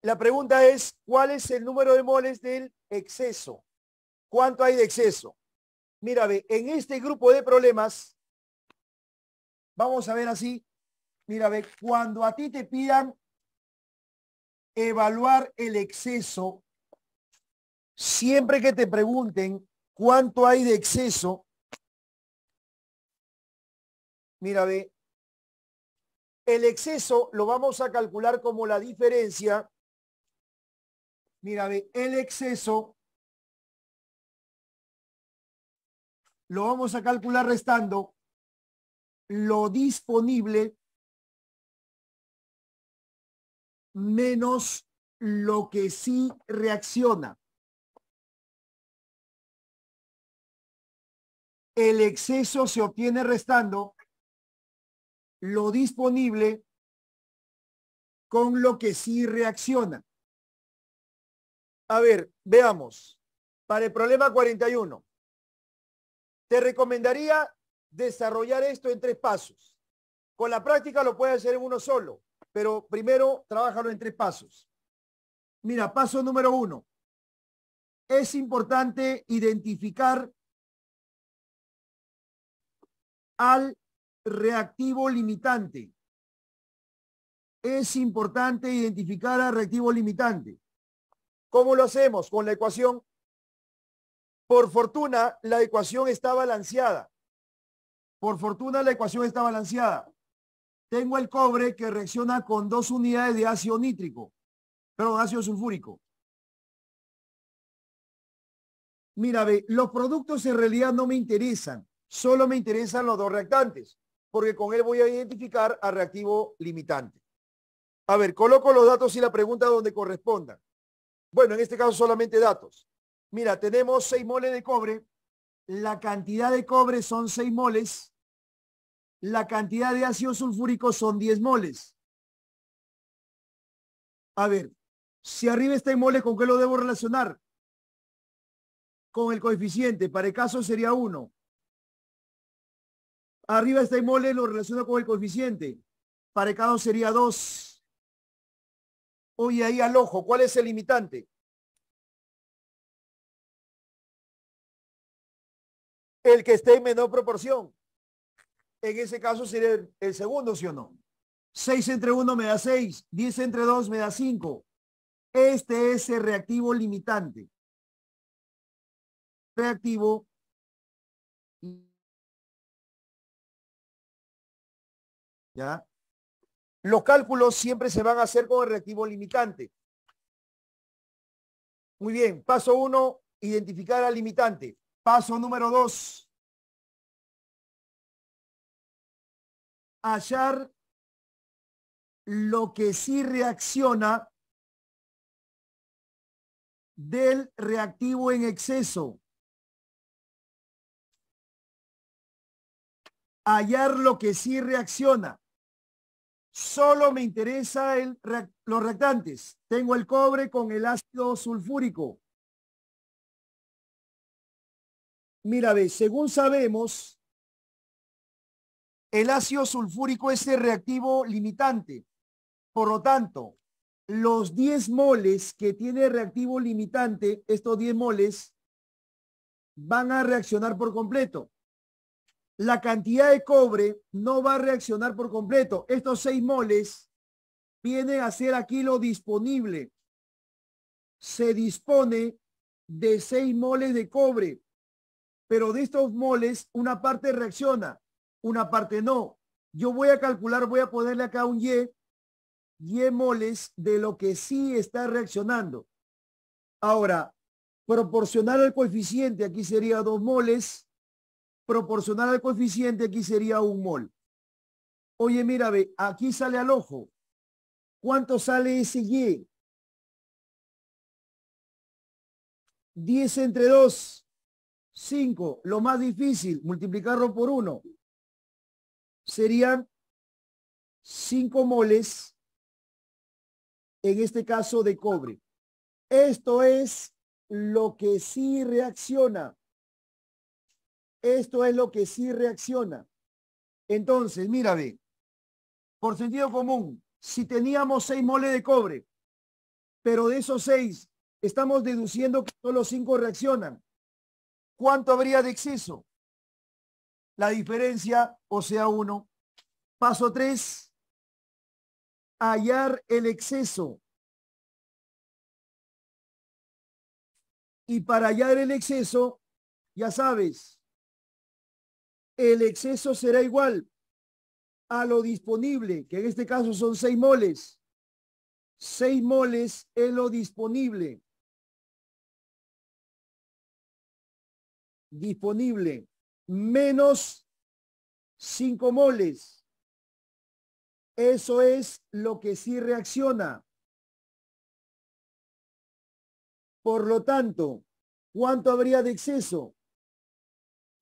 La pregunta es, ¿cuál es el número de moles del exceso? ¿Cuánto hay de exceso? Mira, ve, en este grupo de problemas, vamos a ver así. Mira, ve, cuando a ti te pidan evaluar el exceso, siempre que te pregunten cuánto hay de exceso, mira, ve, el exceso lo vamos a calcular como la diferencia Mira, el exceso lo vamos a calcular restando lo disponible menos lo que sí reacciona. El exceso se obtiene restando lo disponible con lo que sí reacciona. A ver, veamos. Para el problema 41, te recomendaría desarrollar esto en tres pasos. Con la práctica lo puedes hacer en uno solo, pero primero trabajarlo en tres pasos. Mira, paso número uno. Es importante identificar al reactivo limitante. Es importante identificar al reactivo limitante. ¿Cómo lo hacemos? Con la ecuación. Por fortuna, la ecuación está balanceada. Por fortuna, la ecuación está balanceada. Tengo el cobre que reacciona con dos unidades de ácido nítrico, perdón, ácido sulfúrico. Mira, ve, los productos en realidad no me interesan, solo me interesan los dos reactantes, porque con él voy a identificar al reactivo limitante. A ver, coloco los datos y la pregunta donde corresponda. Bueno, en este caso solamente datos. Mira, tenemos 6 moles de cobre. La cantidad de cobre son 6 moles. La cantidad de ácido sulfúrico son 10 moles. A ver, si arriba está en moles, ¿con qué lo debo relacionar? Con el coeficiente. Para el caso sería 1. Arriba está en moles, lo relaciono con el coeficiente. Para el caso sería 2 Oye, ahí al ojo, ¿cuál es el limitante? El que esté en menor proporción. En ese caso sería el, el segundo, ¿sí o no? 6 entre 1 me da 6, 10 entre 2 me da 5. Este es el reactivo limitante. Reactivo ¿Ya? los cálculos siempre se van a hacer con el reactivo limitante. Muy bien, paso uno, identificar al limitante. Paso número dos, hallar lo que sí reacciona del reactivo en exceso. Hallar lo que sí reacciona. Solo me interesa los reactantes. Tengo el cobre con el ácido sulfúrico. Mira, ve, según sabemos, el ácido sulfúrico es el reactivo limitante. Por lo tanto, los 10 moles que tiene reactivo limitante, estos 10 moles, van a reaccionar por completo la cantidad de cobre no va a reaccionar por completo. Estos seis moles vienen a ser aquí lo disponible. Se dispone de seis moles de cobre, pero de estos moles una parte reacciona, una parte no. Yo voy a calcular, voy a ponerle acá un Y, Y moles de lo que sí está reaccionando. Ahora, proporcionar al coeficiente, aquí sería dos moles proporcional al coeficiente, aquí sería un mol. Oye, mira, ve, aquí sale al ojo. ¿Cuánto sale ese Y? 10 entre 2, 5. Lo más difícil, multiplicarlo por 1. Serían 5 moles, en este caso de cobre. Esto es lo que sí reacciona esto es lo que sí reacciona. Entonces, mira, ve, por sentido común, si teníamos seis moles de cobre, pero de esos seis estamos deduciendo que solo cinco reaccionan, ¿cuánto habría de exceso? La diferencia, o sea, uno. Paso tres, hallar el exceso. Y para hallar el exceso, ya sabes, el exceso será igual a lo disponible, que en este caso son seis moles. Seis moles es lo disponible. Disponible. Menos cinco moles. Eso es lo que sí reacciona. Por lo tanto, ¿cuánto habría de exceso?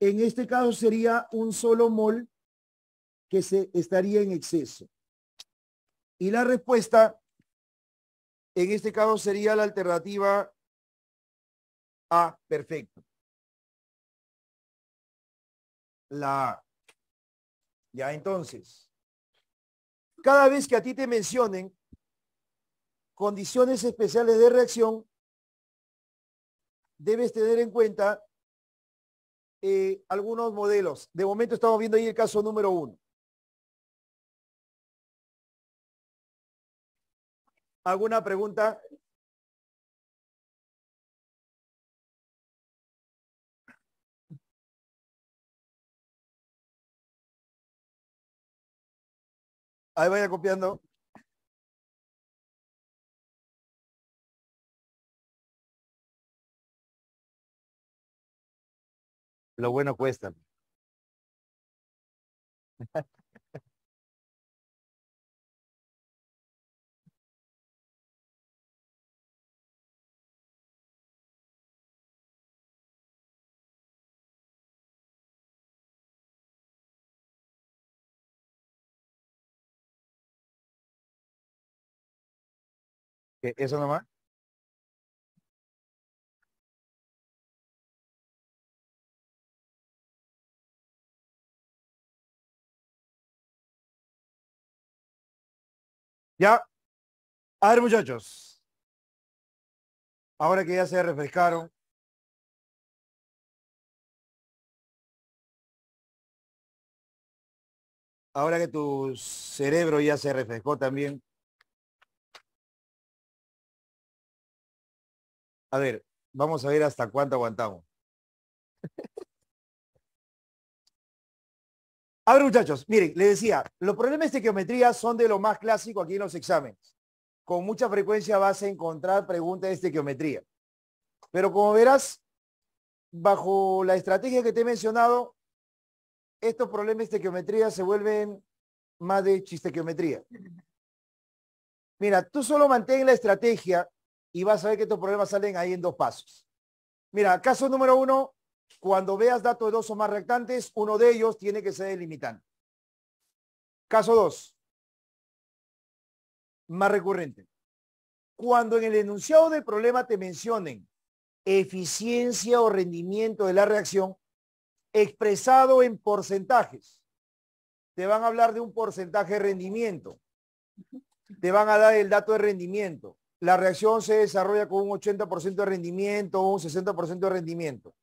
En este caso sería un solo mol que se estaría en exceso. Y la respuesta en este caso sería la alternativa A, perfecto. La Ya entonces, cada vez que a ti te mencionen condiciones especiales de reacción, debes tener en cuenta eh, algunos modelos. De momento estamos viendo ahí el caso número uno. ¿Alguna pregunta? Ahí vaya copiando. Lo bueno cuesta. ¿Eso nomás? ¿Ya? A ver, muchachos. Ahora que ya se refrescaron. Ahora que tu cerebro ya se refrescó también. A ver, vamos a ver hasta cuánto aguantamos. A ver, muchachos, miren, les decía, los problemas de geometría son de lo más clásico aquí en los exámenes. Con mucha frecuencia vas a encontrar preguntas de geometría. Pero como verás, bajo la estrategia que te he mencionado, estos problemas de geometría se vuelven más de chiste chistequiometría. Mira, tú solo mantén la estrategia y vas a ver que estos problemas salen ahí en dos pasos. Mira, caso número uno, cuando veas datos de dos o más reactantes, uno de ellos tiene que ser limitante. Caso 2. Más recurrente. Cuando en el enunciado del problema te mencionen eficiencia o rendimiento de la reacción expresado en porcentajes, te van a hablar de un porcentaje de rendimiento. Te van a dar el dato de rendimiento. La reacción se desarrolla con un 80% de rendimiento o un 60% de rendimiento.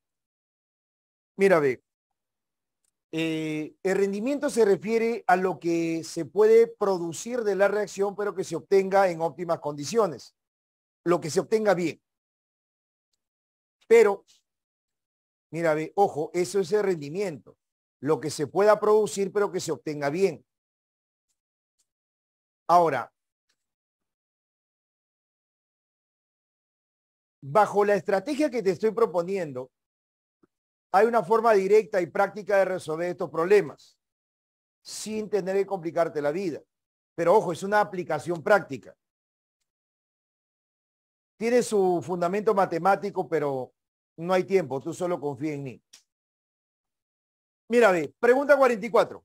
Mira, ve, eh, el rendimiento se refiere a lo que se puede producir de la reacción, pero que se obtenga en óptimas condiciones, lo que se obtenga bien. Pero, mira, ve, ojo, eso es el rendimiento, lo que se pueda producir, pero que se obtenga bien. Ahora, bajo la estrategia que te estoy proponiendo, hay una forma directa y práctica de resolver estos problemas sin tener que complicarte la vida. Pero ojo, es una aplicación práctica. Tiene su fundamento matemático, pero no hay tiempo, tú solo confía en mí. Mira, ve, pregunta 44.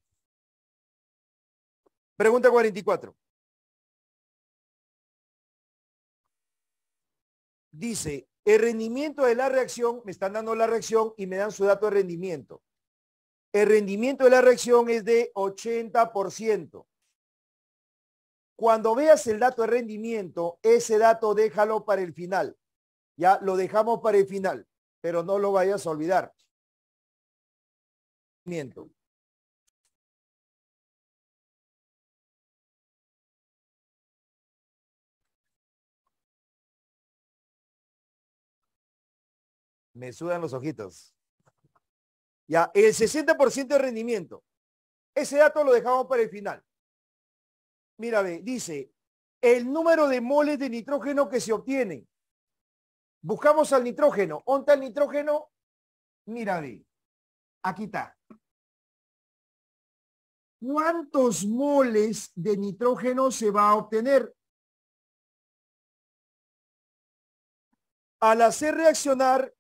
Pregunta 44. Dice, el rendimiento de la reacción, me están dando la reacción y me dan su dato de rendimiento. El rendimiento de la reacción es de 80%. Cuando veas el dato de rendimiento, ese dato déjalo para el final. Ya lo dejamos para el final, pero no lo vayas a olvidar. Me sudan los ojitos. Ya, el 60% de rendimiento. Ese dato lo dejamos para el final. Mira, dice, el número de moles de nitrógeno que se obtiene. Buscamos al nitrógeno. ¿Onta el nitrógeno? Mira, ve. Aquí está. ¿Cuántos moles de nitrógeno se va a obtener? Al hacer reaccionar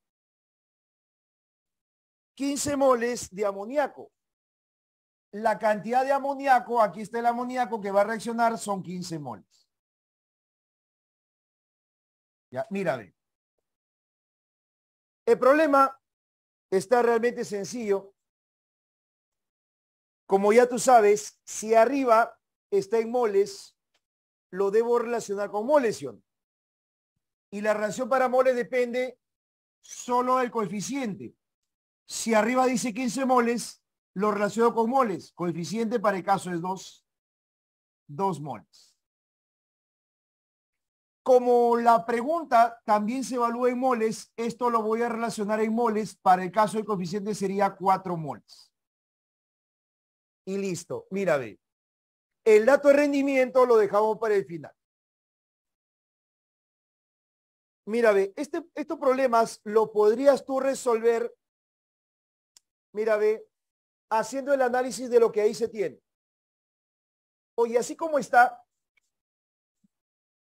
15 moles de amoníaco. La cantidad de amoníaco, aquí está el amoníaco que va a reaccionar, son 15 moles. Ya, mira, El problema está realmente sencillo. Como ya tú sabes, si arriba está en moles, lo debo relacionar con molesión. Y la relación para moles depende solo del coeficiente. Si arriba dice 15 moles, lo relaciono con moles. Coeficiente para el caso es 2, 2 moles. Como la pregunta también se evalúa en moles, esto lo voy a relacionar en moles. Para el caso el coeficiente sería 4 moles. Y listo. Mira, ve. El dato de rendimiento lo dejamos para el final. Mira, ve, este, estos problemas lo podrías tú resolver Mira, ve, haciendo el análisis de lo que ahí se tiene. Oye, así como está,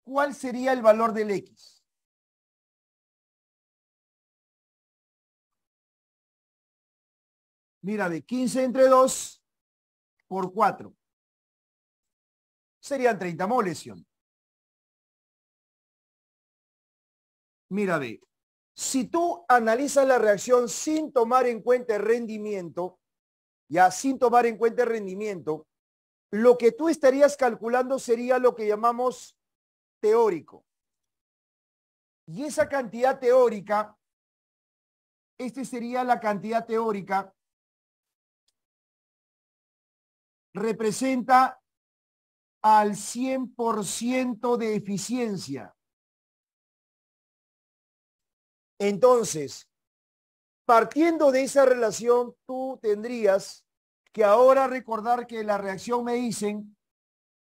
¿cuál sería el valor del X? Mira, ve, 15 entre 2 por 4. Serían 30 moles, ¿sí? Mira, ve, si tú analizas la reacción sin tomar en cuenta el rendimiento, ya sin tomar en cuenta el rendimiento, lo que tú estarías calculando sería lo que llamamos teórico. Y esa cantidad teórica, este sería la cantidad teórica, representa al 100% de eficiencia. Entonces, partiendo de esa relación, tú tendrías que ahora recordar que la reacción me dicen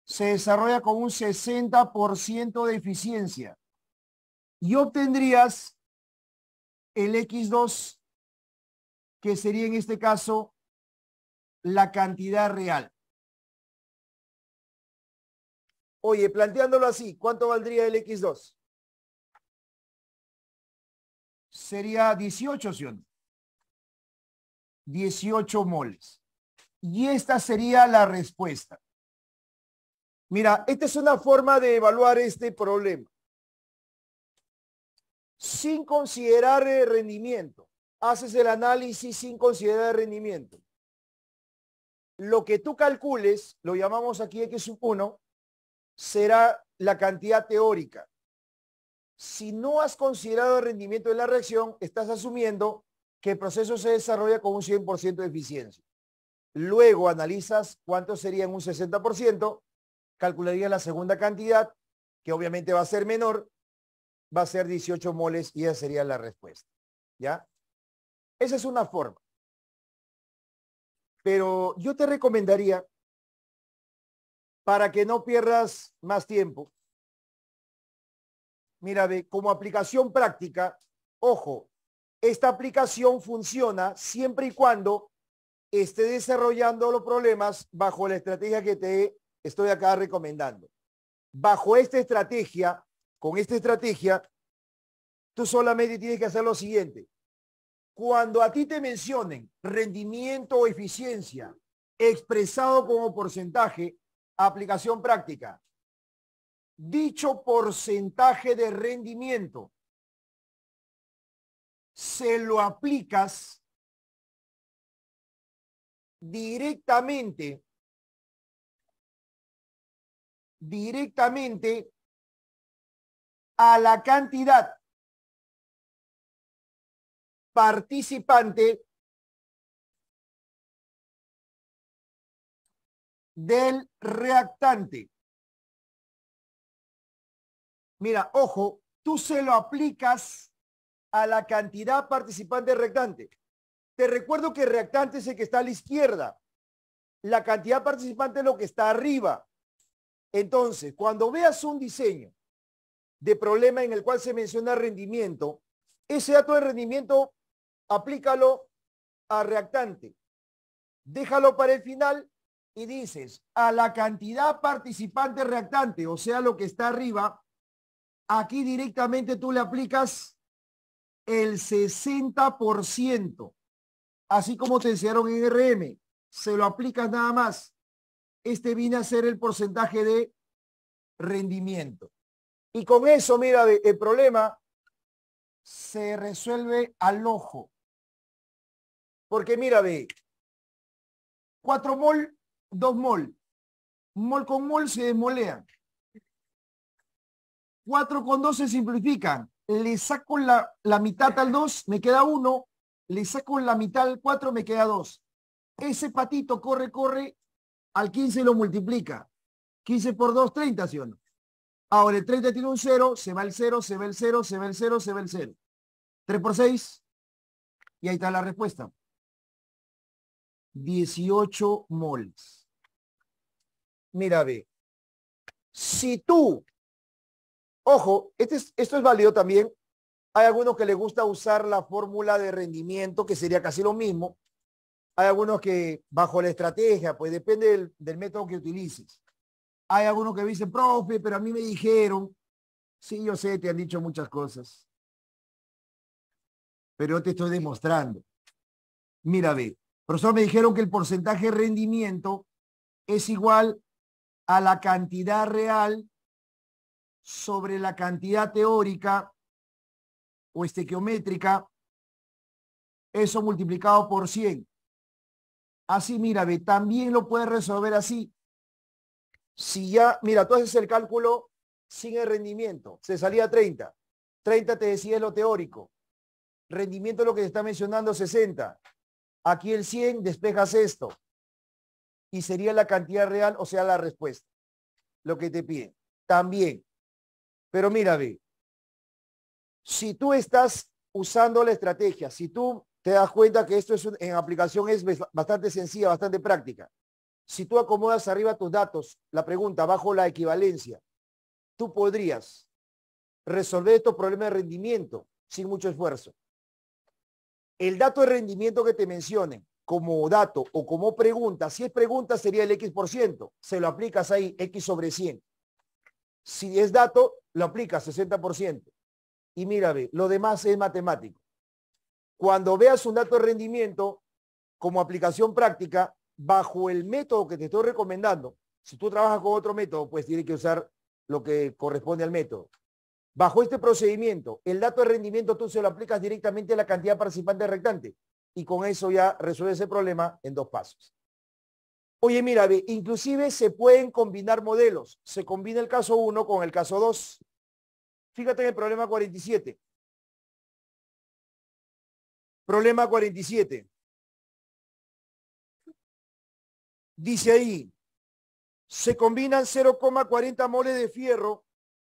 se desarrolla con un 60% de eficiencia y obtendrías el X2 que sería en este caso la cantidad real. Oye, planteándolo así, ¿cuánto valdría el X2? sería 18, ¿sí 18 moles. Y esta sería la respuesta. Mira, esta es una forma de evaluar este problema. Sin considerar el rendimiento. Haces el análisis sin considerar el rendimiento. Lo que tú calcules, lo llamamos aquí X1, será la cantidad teórica. Si no has considerado el rendimiento de la reacción, estás asumiendo que el proceso se desarrolla con un 100% de eficiencia. Luego analizas cuánto sería en un 60%, calcularías la segunda cantidad, que obviamente va a ser menor, va a ser 18 moles y esa sería la respuesta. ¿Ya? Esa es una forma. Pero yo te recomendaría, para que no pierdas más tiempo, Mira, ve, como aplicación práctica, ojo, esta aplicación funciona siempre y cuando esté desarrollando los problemas bajo la estrategia que te estoy acá recomendando. Bajo esta estrategia, con esta estrategia, tú solamente tienes que hacer lo siguiente. Cuando a ti te mencionen rendimiento o eficiencia expresado como porcentaje, aplicación práctica, dicho porcentaje de rendimiento se lo aplicas directamente directamente a la cantidad participante del reactante. Mira, ojo, tú se lo aplicas a la cantidad participante reactante. Te recuerdo que reactante es el que está a la izquierda. La cantidad participante es lo que está arriba. Entonces, cuando veas un diseño de problema en el cual se menciona rendimiento, ese dato de rendimiento aplícalo a reactante. Déjalo para el final y dices a la cantidad participante reactante, o sea, lo que está arriba, Aquí directamente tú le aplicas el 60%, así como te enseñaron en RM, se lo aplicas nada más. Este viene a ser el porcentaje de rendimiento. Y con eso, mira, el problema se resuelve al ojo. Porque mira, ve, 4 mol, 2 mol. Mol con mol se desmolean. 4 con 2 se simplifican. Le saco la, la mitad al 2, me queda 1. Le saco la mitad al 4, me queda 2. Ese patito corre, corre, al 15 lo multiplica. 15 por 2, 30, ¿sí o no? Ahora el 30 tiene un 0, se va el 0, se va el 0, se va el 0, se va el 0. 3 por 6. Y ahí está la respuesta. 18 moles. Mira, ve. Si tú Ojo, este esto es válido también. Hay algunos que les gusta usar la fórmula de rendimiento, que sería casi lo mismo. Hay algunos que bajo la estrategia, pues depende del, método que utilices. Hay algunos que dicen, profe, pero a mí me dijeron, sí, yo sé, te han dicho muchas cosas. Pero te estoy demostrando. Mira, ve, profesor, me dijeron que el porcentaje de rendimiento es igual a la cantidad real sobre la cantidad teórica o estequiométrica, eso multiplicado por 100. Así, mira, ve, también lo puedes resolver así. Si ya, mira, tú haces el cálculo sin el rendimiento, se salía 30. 30 te decía lo teórico. Rendimiento lo que te está mencionando 60. Aquí el 100 despejas esto. Y sería la cantidad real, o sea, la respuesta. Lo que te piden. También pero mira, Vi, si tú estás usando la estrategia, si tú te das cuenta que esto es en aplicación es bastante sencilla, bastante práctica. Si tú acomodas arriba tus datos, la pregunta bajo la equivalencia, tú podrías resolver estos problemas de rendimiento sin mucho esfuerzo. El dato de rendimiento que te mencionen como dato o como pregunta, si es pregunta sería el X por ciento, se lo aplicas ahí X sobre 100. Si es dato, lo aplica 60%. Y mira, lo demás es matemático. Cuando veas un dato de rendimiento como aplicación práctica, bajo el método que te estoy recomendando, si tú trabajas con otro método, pues tienes que usar lo que corresponde al método. Bajo este procedimiento, el dato de rendimiento tú se lo aplicas directamente a la cantidad participante rectante y con eso ya resuelves el problema en dos pasos. Oye, mira, inclusive se pueden combinar modelos. Se combina el caso 1 con el caso 2. Fíjate en el problema 47. Problema 47. Dice ahí, se combinan 0,40 moles de fierro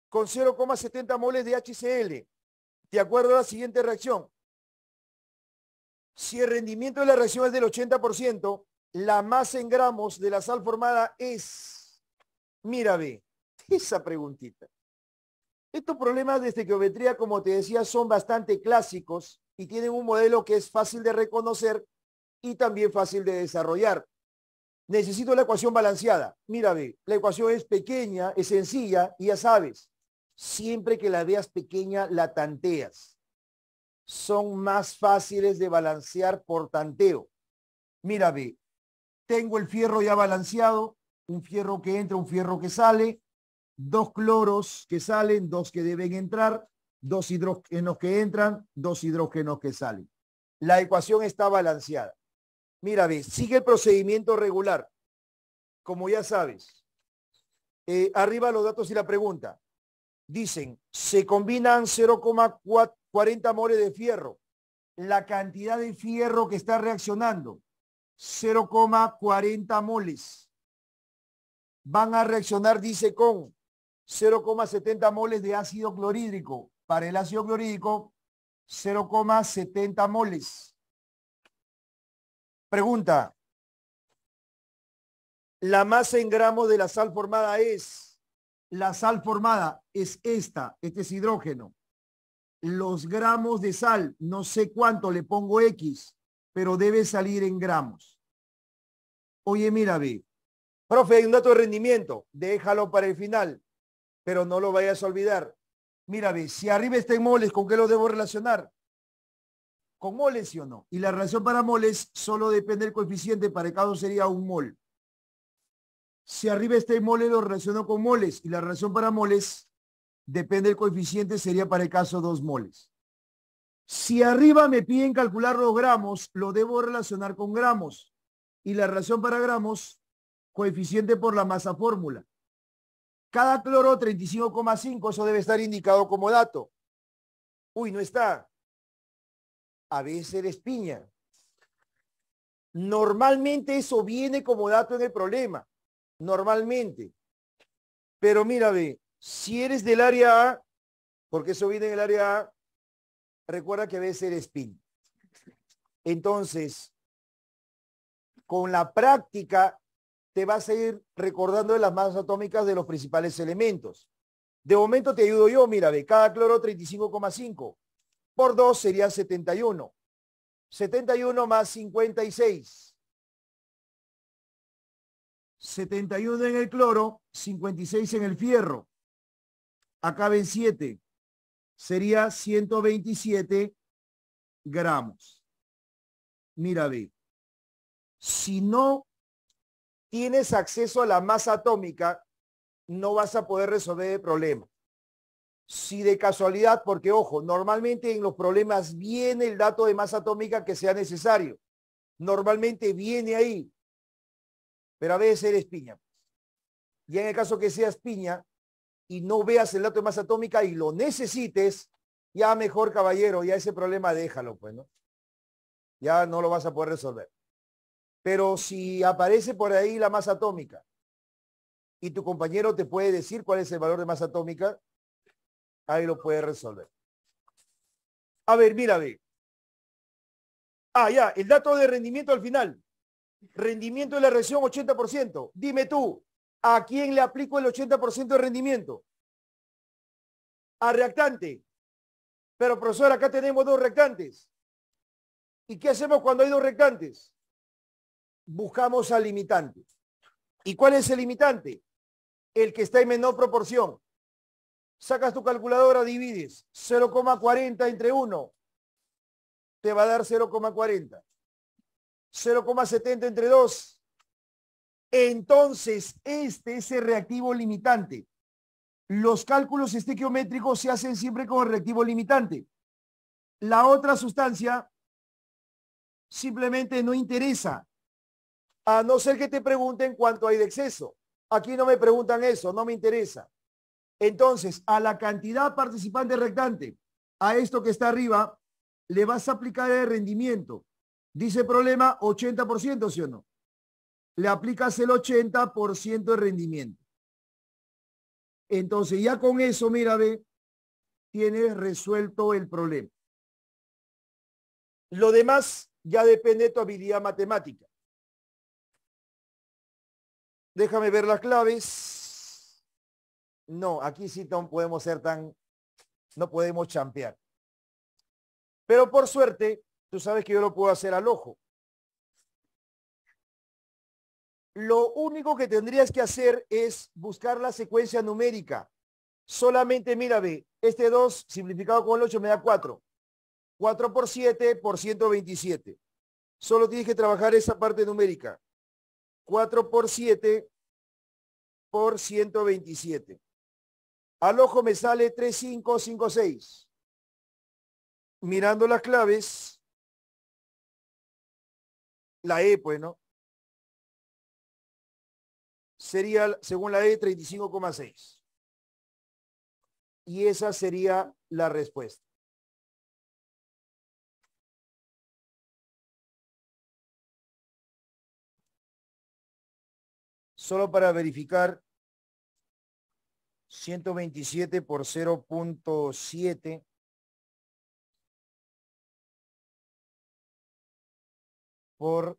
con 0,70 moles de HCl. De acuerdo a la siguiente reacción. Si el rendimiento de la reacción es del 80%, la masa en gramos de la sal formada es, mira ve, esa preguntita. Estos problemas de estequiometría, como te decía, son bastante clásicos y tienen un modelo que es fácil de reconocer y también fácil de desarrollar. Necesito la ecuación balanceada. Mira ve, la ecuación es pequeña, es sencilla y ya sabes, siempre que la veas pequeña la tanteas. Son más fáciles de balancear por tanteo. Mira ve, tengo el fierro ya balanceado, un fierro que entra, un fierro que sale, dos cloros que salen, dos que deben entrar, dos hidrógenos que entran, dos hidrógenos que salen. La ecuación está balanceada. Mira, ve, sigue el procedimiento regular. Como ya sabes, eh, arriba los datos y la pregunta. Dicen, se combinan 0,40 moles de fierro. La cantidad de fierro que está reaccionando, 0,40 moles. Van a reaccionar, dice, con 0,70 moles de ácido clorhídrico. Para el ácido clorhídrico, 0,70 moles. Pregunta. La masa en gramos de la sal formada es, la sal formada es esta, este es hidrógeno. Los gramos de sal, no sé cuánto, le pongo X pero debe salir en gramos. Oye, mira, B. Profe, hay un dato de rendimiento. Déjalo para el final, pero no lo vayas a olvidar. Mira, ve, si arriba está en moles, ¿con qué lo debo relacionar? ¿Con moles sí o no? Y la relación para moles solo depende del coeficiente. Para el caso sería un mol. Si arriba está en moles, lo relaciono con moles. Y la relación para moles depende del coeficiente, sería para el caso dos moles. Si arriba me piden calcular los gramos, lo debo relacionar con gramos. Y la relación para gramos, coeficiente por la masa fórmula. Cada cloro 35,5, eso debe estar indicado como dato. Uy, no está. A veces es piña. Normalmente eso viene como dato en el problema. Normalmente. Pero mira, ve, si eres del área A, porque eso viene en el área A, Recuerda que debe ser spin. Entonces, con la práctica te vas a ir recordando de las masas atómicas de los principales elementos. De momento te ayudo yo, mira, de cada cloro 35,5 por 2 sería 71. 71 más 56. 71 en el cloro, 56 en el fierro. Acá ven 7 sería 127 gramos. Mira, ve. Si no tienes acceso a la masa atómica, no vas a poder resolver el problema. Si de casualidad, porque ojo, normalmente en los problemas viene el dato de masa atómica que sea necesario. Normalmente viene ahí. Pero a veces eres piña. Y en el caso que sea piña, y no veas el dato de masa atómica y lo necesites, ya mejor caballero, ya ese problema déjalo, pues, ¿no? Ya no lo vas a poder resolver. Pero si aparece por ahí la masa atómica y tu compañero te puede decir cuál es el valor de masa atómica, ahí lo puedes resolver. A ver, mira, ve. Ah, ya, el dato de rendimiento al final. Rendimiento de la reacción 80%. Dime tú, ¿A quién le aplico el 80% de rendimiento? A reactante. Pero profesor, acá tenemos dos reactantes. ¿Y qué hacemos cuando hay dos reactantes? Buscamos al limitante. ¿Y cuál es el limitante? El que está en menor proporción. Sacas tu calculadora, divides 0,40 entre 1. Te va a dar 0,40. 0,70 entre 2 entonces, este es el reactivo limitante. Los cálculos estequiométricos se hacen siempre con el reactivo limitante. La otra sustancia simplemente no interesa, a no ser que te pregunten cuánto hay de exceso. Aquí no me preguntan eso, no me interesa. Entonces, a la cantidad participante reactante, a esto que está arriba, le vas a aplicar el rendimiento. Dice problema 80%, ¿sí o no? le aplicas el 80% de rendimiento. Entonces ya con eso, mira, ve, tienes resuelto el problema. Lo demás ya depende de tu habilidad matemática. Déjame ver las claves. No, aquí sí no podemos ser tan, no podemos champear. Pero por suerte, tú sabes que yo lo puedo hacer al ojo. Lo único que tendrías que hacer es buscar la secuencia numérica. Solamente mira, ve, este 2 simplificado con el 8 me da 4. 4 por 7 por 127. Solo tienes que trabajar esa parte numérica. 4 por 7 por 127. Al ojo me sale 3, 5, 5, 6. Mirando las claves, la E, pues, ¿no? sería, según la ley, 35,6. Y esa sería la respuesta. Solo para verificar, 127 por 0.7. por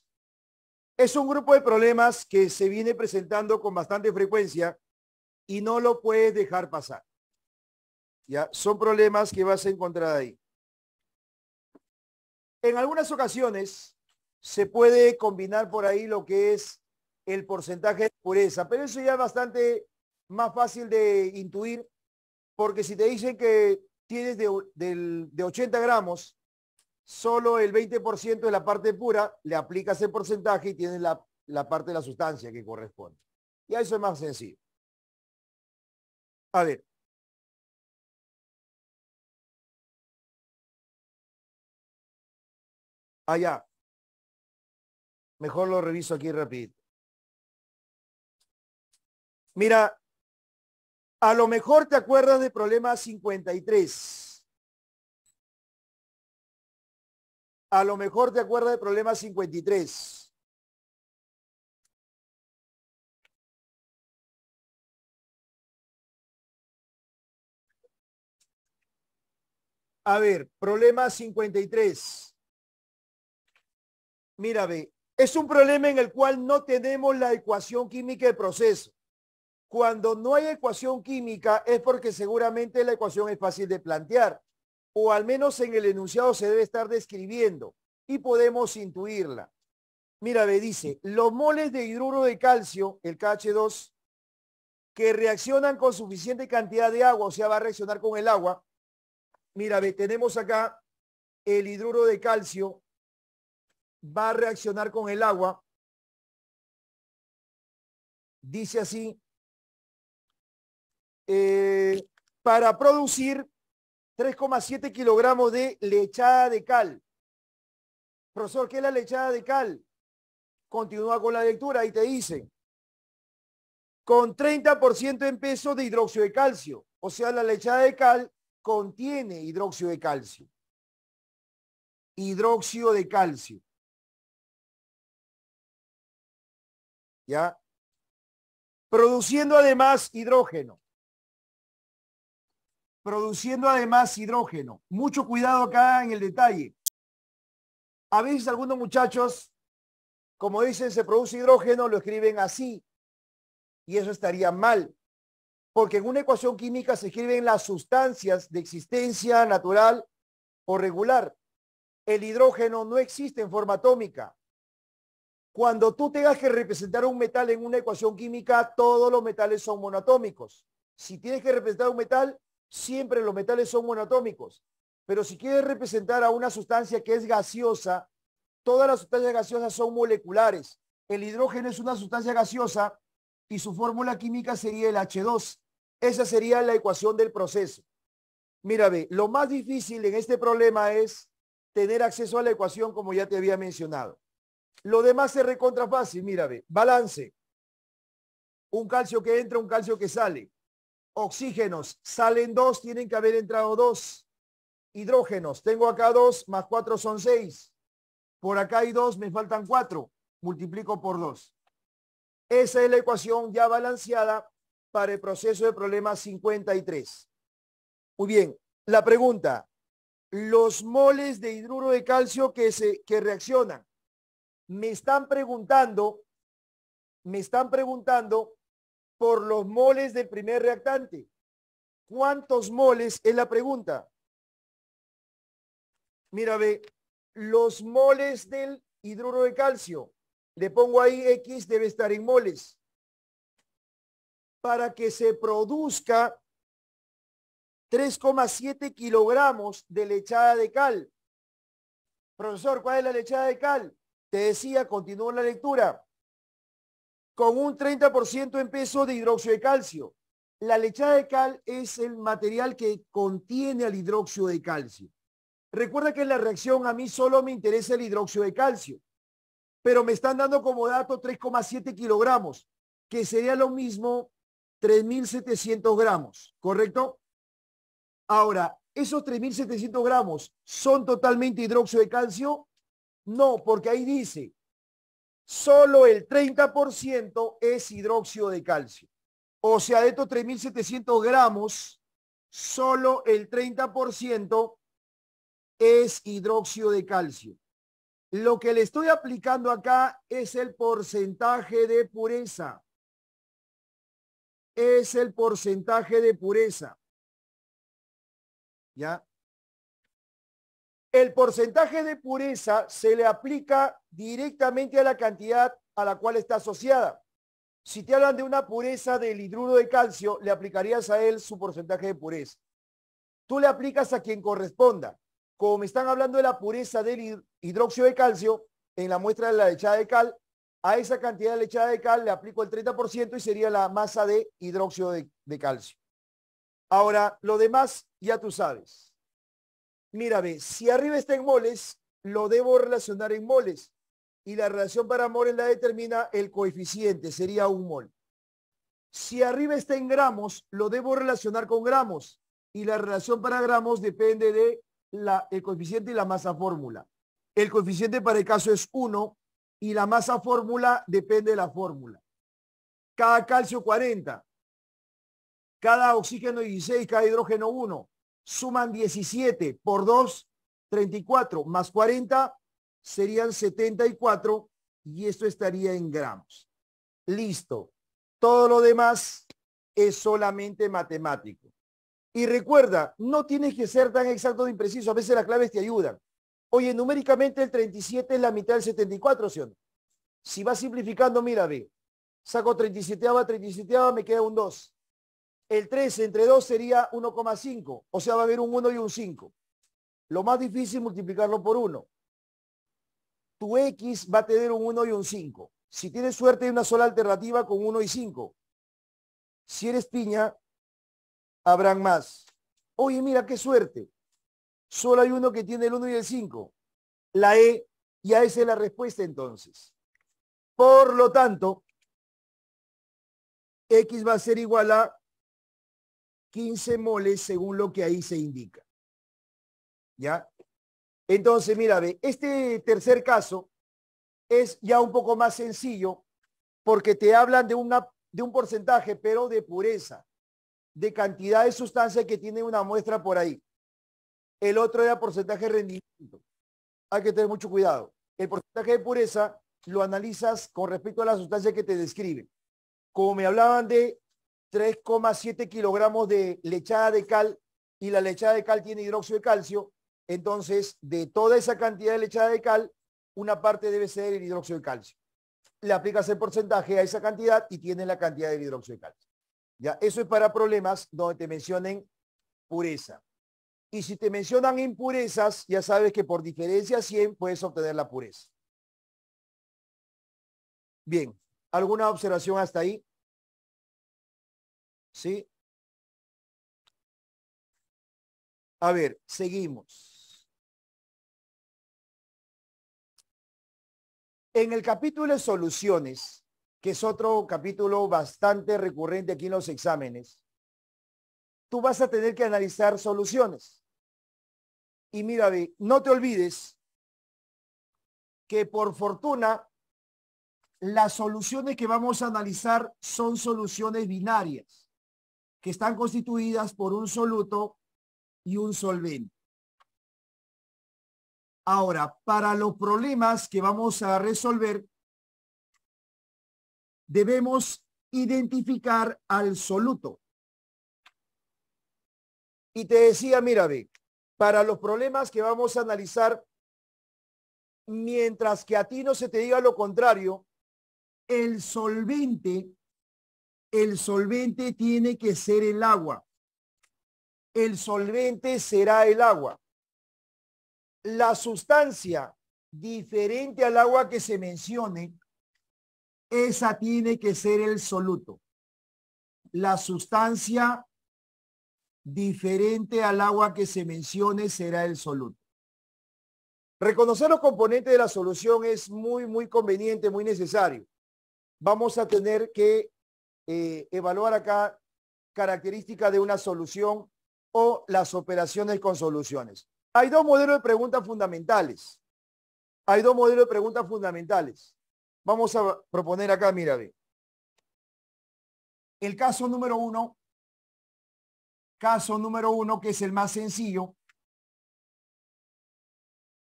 Es un grupo de problemas que se viene presentando con bastante frecuencia y no lo puedes dejar pasar. Ya, son problemas que vas a encontrar ahí. En algunas ocasiones se puede combinar por ahí lo que es el porcentaje de pureza, pero eso ya es bastante más fácil de intuir, porque si te dicen que tienes de, de 80 gramos solo el 20% de la parte pura, le aplicas ese porcentaje y tienes la, la parte de la sustancia que corresponde. Y a eso es más sencillo. A ver, allá. Ah, mejor lo reviso aquí rapidito. Mira, a lo mejor te acuerdas del problema 53. A lo mejor te acuerdas del problema 53. A ver, problema 53. Mira, ve, es un problema en el cual no tenemos la ecuación química de proceso. Cuando no hay ecuación química es porque seguramente la ecuación es fácil de plantear o al menos en el enunciado se debe estar describiendo y podemos intuirla. Mira, ve, dice, los moles de hidruro de calcio, el KH2, que reaccionan con suficiente cantidad de agua, o sea, va a reaccionar con el agua. Mira, ve, tenemos acá el hidruro de calcio, va a reaccionar con el agua. Dice así, eh, para producir 3,7 kilogramos de lechada de cal. Profesor, ¿qué es la lechada de cal? Continúa con la lectura y te dice, con 30% en peso de hidróxido de calcio. O sea, la lechada de cal contiene hidróxido de calcio. Hidróxido de calcio. ¿Ya? Produciendo además hidrógeno produciendo además hidrógeno. Mucho cuidado acá en el detalle. A veces algunos muchachos, como dicen, se produce hidrógeno, lo escriben así. Y eso estaría mal, porque en una ecuación química se escriben las sustancias de existencia natural o regular. El hidrógeno no existe en forma atómica. Cuando tú tengas que representar un metal en una ecuación química, todos los metales son monatómicos. Si tienes que representar un metal, Siempre los metales son monatómicos. Pero si quieres representar a una sustancia que es gaseosa, todas las sustancias gaseosas son moleculares. El hidrógeno es una sustancia gaseosa y su fórmula química sería el H2. Esa sería la ecuación del proceso. Mira, lo más difícil en este problema es tener acceso a la ecuación como ya te había mencionado. Lo demás se recontra fácil, mira, ve, balance. Un calcio que entra, un calcio que sale oxígenos. Salen dos, tienen que haber entrado dos. Hidrógenos. Tengo acá dos, más cuatro son seis. Por acá hay dos, me faltan cuatro. Multiplico por dos. Esa es la ecuación ya balanceada para el proceso de problema 53. Muy bien. La pregunta. Los moles de hidruro de calcio que, se, que reaccionan. Me están preguntando, me están preguntando por los moles del primer reactante. ¿Cuántos moles es la pregunta? Mira, ve, los moles del hidruro de calcio. Le pongo ahí X, debe estar en moles. Para que se produzca 3,7 kilogramos de lechada de cal. Profesor, ¿cuál es la lechada de cal? Te decía, continúo la lectura con un 30% en peso de hidróxido de calcio. La lechada de cal es el material que contiene al hidróxido de calcio. Recuerda que en la reacción a mí solo me interesa el hidróxido de calcio, pero me están dando como dato 3,7 kilogramos, que sería lo mismo 3.700 gramos, ¿correcto? Ahora, ¿esos 3.700 gramos son totalmente hidróxido de calcio? No, porque ahí dice solo el 30% es hidróxido de calcio. O sea, de estos 3.700 gramos, solo el 30% es hidróxido de calcio. Lo que le estoy aplicando acá es el porcentaje de pureza. Es el porcentaje de pureza. ¿Ya? El porcentaje de pureza se le aplica directamente a la cantidad a la cual está asociada. Si te hablan de una pureza del hidruro de calcio, le aplicarías a él su porcentaje de pureza. Tú le aplicas a quien corresponda. Como me están hablando de la pureza del hidróxido de calcio, en la muestra de la lechada de cal, a esa cantidad de lechada de cal le aplico el 30% y sería la masa de hidróxido de, de calcio. Ahora, lo demás ya tú sabes. Mira, ve, si arriba está en moles, lo debo relacionar en moles. Y la relación para moles la determina el coeficiente, sería un mol. Si arriba está en gramos, lo debo relacionar con gramos. Y la relación para gramos depende de el coeficiente y la masa fórmula. El coeficiente para el caso es 1 y la masa fórmula depende de la fórmula. Cada calcio 40, cada oxígeno 16, cada hidrógeno 1, suman 17 por 2, 34 más 40 serían 74 y esto estaría en gramos. Listo. Todo lo demás es solamente matemático. Y recuerda, no tienes que ser tan exacto de impreciso. A veces las claves te ayudan. Oye, numéricamente el 37 es la mitad del 74, ¿cierto? Si vas simplificando, mira, ve. Saco 37, 37, me queda un 2 el 3 entre 2 sería 1,5. O sea, va a haber un 1 y un 5. Lo más difícil es multiplicarlo por 1. Tu X va a tener un 1 y un 5. Si tienes suerte, hay una sola alternativa con 1 y 5. Si eres piña, habrán más. Oye, mira qué suerte. Solo hay uno que tiene el 1 y el 5. La E, ya esa es la respuesta entonces. Por lo tanto, X va a ser igual a 15 moles según lo que ahí se indica. ¿Ya? Entonces, mira, ve, este tercer caso es ya un poco más sencillo porque te hablan de, una, de un porcentaje, pero de pureza, de cantidad de sustancia que tiene una muestra por ahí. El otro era porcentaje rendimiento. Hay que tener mucho cuidado. El porcentaje de pureza lo analizas con respecto a la sustancia que te describe. Como me hablaban de 3,7 kilogramos de lechada de cal y la lechada de cal tiene hidróxido de calcio. Entonces, de toda esa cantidad de lechada de cal, una parte debe ser el hidróxido de calcio. Le aplicas el porcentaje a esa cantidad y tienes la cantidad del hidróxido de calcio. Ya, eso es para problemas donde te mencionen pureza. Y si te mencionan impurezas, ya sabes que por diferencia 100 puedes obtener la pureza. Bien, ¿alguna observación hasta ahí? ¿Sí? A ver, seguimos. En el capítulo de soluciones, que es otro capítulo bastante recurrente aquí en los exámenes, tú vas a tener que analizar soluciones. Y mira, no te olvides que por fortuna las soluciones que vamos a analizar son soluciones binarias que están constituidas por un soluto y un solvente. Ahora, para los problemas que vamos a resolver, debemos identificar al soluto. Y te decía, mira, ve, para los problemas que vamos a analizar, mientras que a ti no se te diga lo contrario, el solvente el solvente tiene que ser el agua. El solvente será el agua. La sustancia diferente al agua que se mencione, esa tiene que ser el soluto. La sustancia diferente al agua que se mencione será el soluto. Reconocer los componentes de la solución es muy, muy conveniente, muy necesario. Vamos a tener que eh, evaluar acá características de una solución o las operaciones con soluciones. Hay dos modelos de preguntas fundamentales. Hay dos modelos de preguntas fundamentales. Vamos a proponer acá, mira, ve. El caso número uno, caso número uno, que es el más sencillo,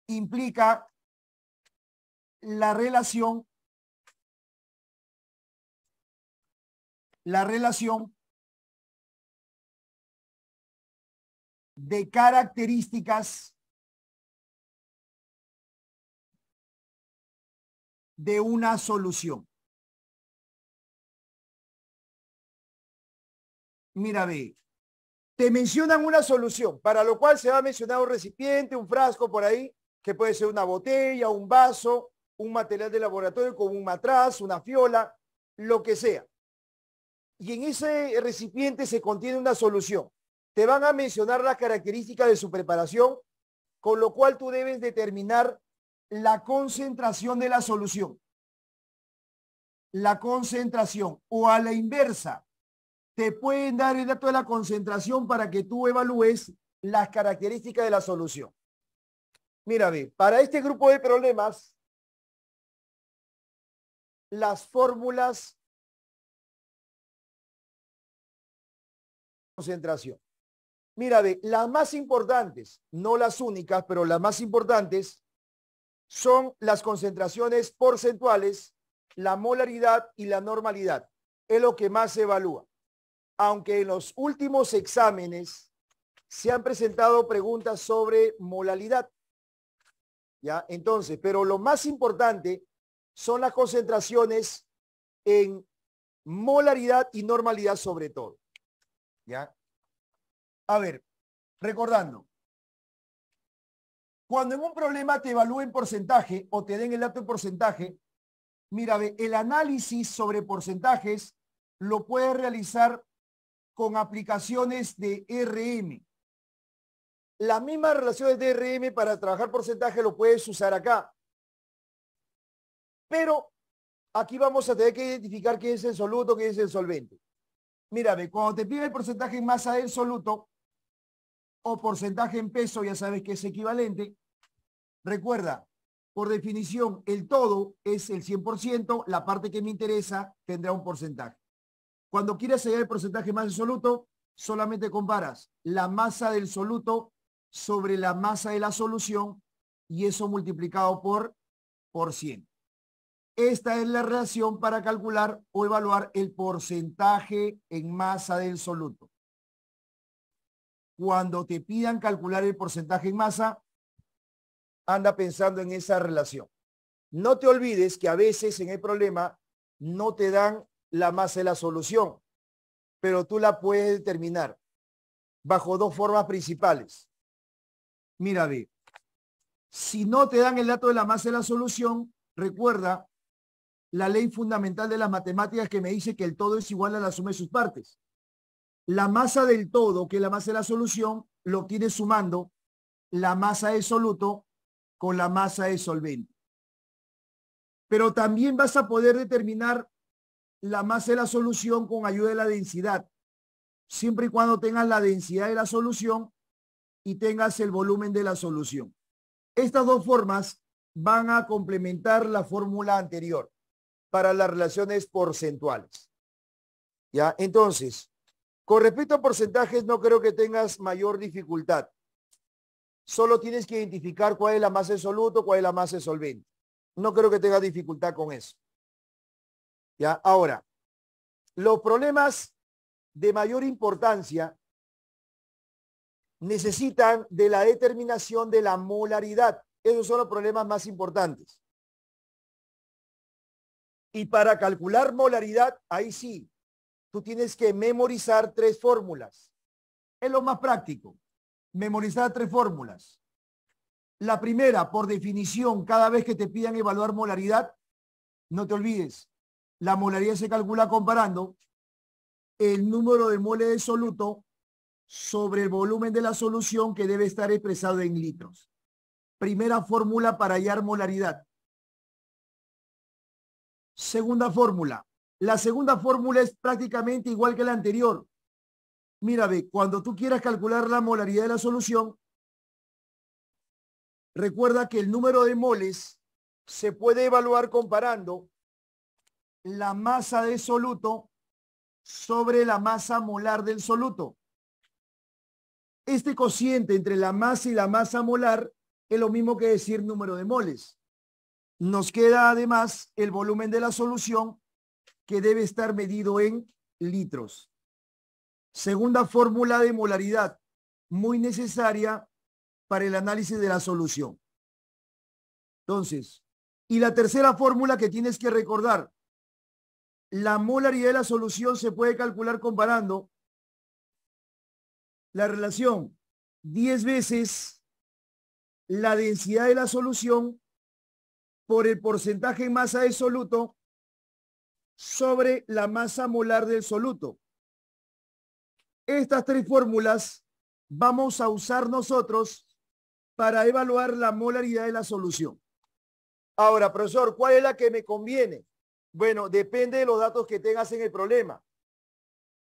implica la relación la relación de características de una solución. Mira, ve, te mencionan una solución, para lo cual se va a mencionar un recipiente, un frasco por ahí, que puede ser una botella, un vaso, un material de laboratorio como un matraz, una fiola, lo que sea y en ese recipiente se contiene una solución. Te van a mencionar las características de su preparación, con lo cual tú debes determinar la concentración de la solución. La concentración o a la inversa. Te pueden dar el dato de la concentración para que tú evalúes las características de la solución. Mira, ve, para este grupo de problemas, las fórmulas concentración. Mira, ve, las más importantes, no las únicas, pero las más importantes son las concentraciones porcentuales, la molaridad y la normalidad. Es lo que más se evalúa. Aunque en los últimos exámenes se han presentado preguntas sobre molaridad. ¿Ya? Entonces, pero lo más importante son las concentraciones en molaridad y normalidad sobre todo. ¿Ya? A ver, recordando. Cuando en un problema te evalúen porcentaje o te den el dato porcentaje, mira, el análisis sobre porcentajes lo puedes realizar con aplicaciones de RM. Las mismas relaciones de RM para trabajar porcentaje lo puedes usar acá. Pero aquí vamos a tener que identificar qué es el soluto, qué es el solvente. Mira, cuando te pide el porcentaje en masa del soluto o porcentaje en peso, ya sabes que es equivalente. Recuerda, por definición, el todo es el 100%, la parte que me interesa tendrá un porcentaje. Cuando quieras hallar el porcentaje más absoluto, solamente comparas la masa del soluto sobre la masa de la solución y eso multiplicado por por 100. Esta es la relación para calcular o evaluar el porcentaje en masa del soluto. Cuando te pidan calcular el porcentaje en masa, anda pensando en esa relación. No te olvides que a veces en el problema no te dan la masa de la solución, pero tú la puedes determinar bajo dos formas principales. Mira, ve, si no te dan el dato de la masa de la solución, recuerda la ley fundamental de las matemáticas que me dice que el todo es igual a la suma de sus partes. La masa del todo, que es la masa de la solución, lo tienes sumando la masa de soluto con la masa de solvente. Pero también vas a poder determinar la masa de la solución con ayuda de la densidad, siempre y cuando tengas la densidad de la solución y tengas el volumen de la solución. Estas dos formas van a complementar la fórmula anterior para las relaciones porcentuales. ¿Ya? Entonces, con respecto a porcentajes, no creo que tengas mayor dificultad. Solo tienes que identificar cuál es la masa de soluto, cuál es la masa de solvente. No creo que tengas dificultad con eso. ¿Ya? Ahora, los problemas de mayor importancia necesitan de la determinación de la molaridad. Esos son los problemas más importantes. Y para calcular molaridad, ahí sí, tú tienes que memorizar tres fórmulas. Es lo más práctico, memorizar tres fórmulas. La primera, por definición, cada vez que te pidan evaluar molaridad, no te olvides, la molaridad se calcula comparando el número de moles de soluto sobre el volumen de la solución que debe estar expresado en litros. Primera fórmula para hallar molaridad. Segunda fórmula. La segunda fórmula es prácticamente igual que la anterior. Mira, cuando tú quieras calcular la molaridad de la solución, recuerda que el número de moles se puede evaluar comparando la masa de soluto sobre la masa molar del soluto. Este cociente entre la masa y la masa molar es lo mismo que decir número de moles. Nos queda además el volumen de la solución que debe estar medido en litros. Segunda fórmula de molaridad, muy necesaria para el análisis de la solución. Entonces, y la tercera fórmula que tienes que recordar, la molaridad de la solución se puede calcular comparando la relación 10 veces la densidad de la solución por el porcentaje en masa de soluto sobre la masa molar del soluto. Estas tres fórmulas vamos a usar nosotros para evaluar la molaridad de la solución. Ahora, profesor, ¿cuál es la que me conviene? Bueno, depende de los datos que tengas en el problema.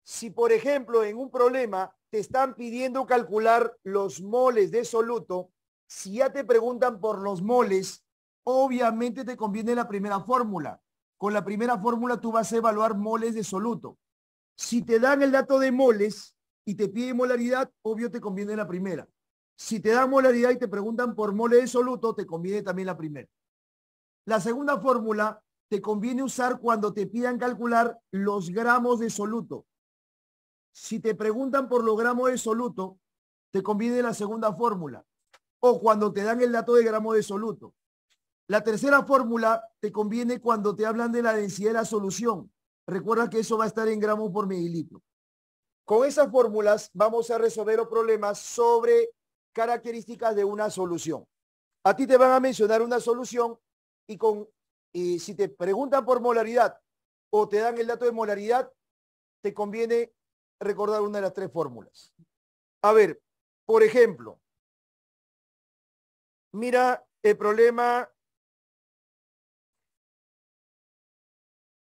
Si, por ejemplo, en un problema te están pidiendo calcular los moles de soluto, si ya te preguntan por los moles, obviamente te conviene la primera fórmula. Con la primera fórmula tú vas a evaluar moles de soluto. Si te dan el dato de moles y te piden molaridad, obvio te conviene la primera. Si te dan molaridad y te preguntan por moles de soluto, te conviene también la primera. La segunda fórmula te conviene usar cuando te pidan calcular los gramos de soluto. Si te preguntan por los gramos de soluto, te conviene la segunda fórmula. O cuando te dan el dato de gramos de soluto. La tercera fórmula te conviene cuando te hablan de la densidad de la solución. Recuerda que eso va a estar en gramos por mililitro. Con esas fórmulas vamos a resolver problemas sobre características de una solución. A ti te van a mencionar una solución y con y si te preguntan por molaridad o te dan el dato de molaridad, te conviene recordar una de las tres fórmulas. A ver, por ejemplo, mira el problema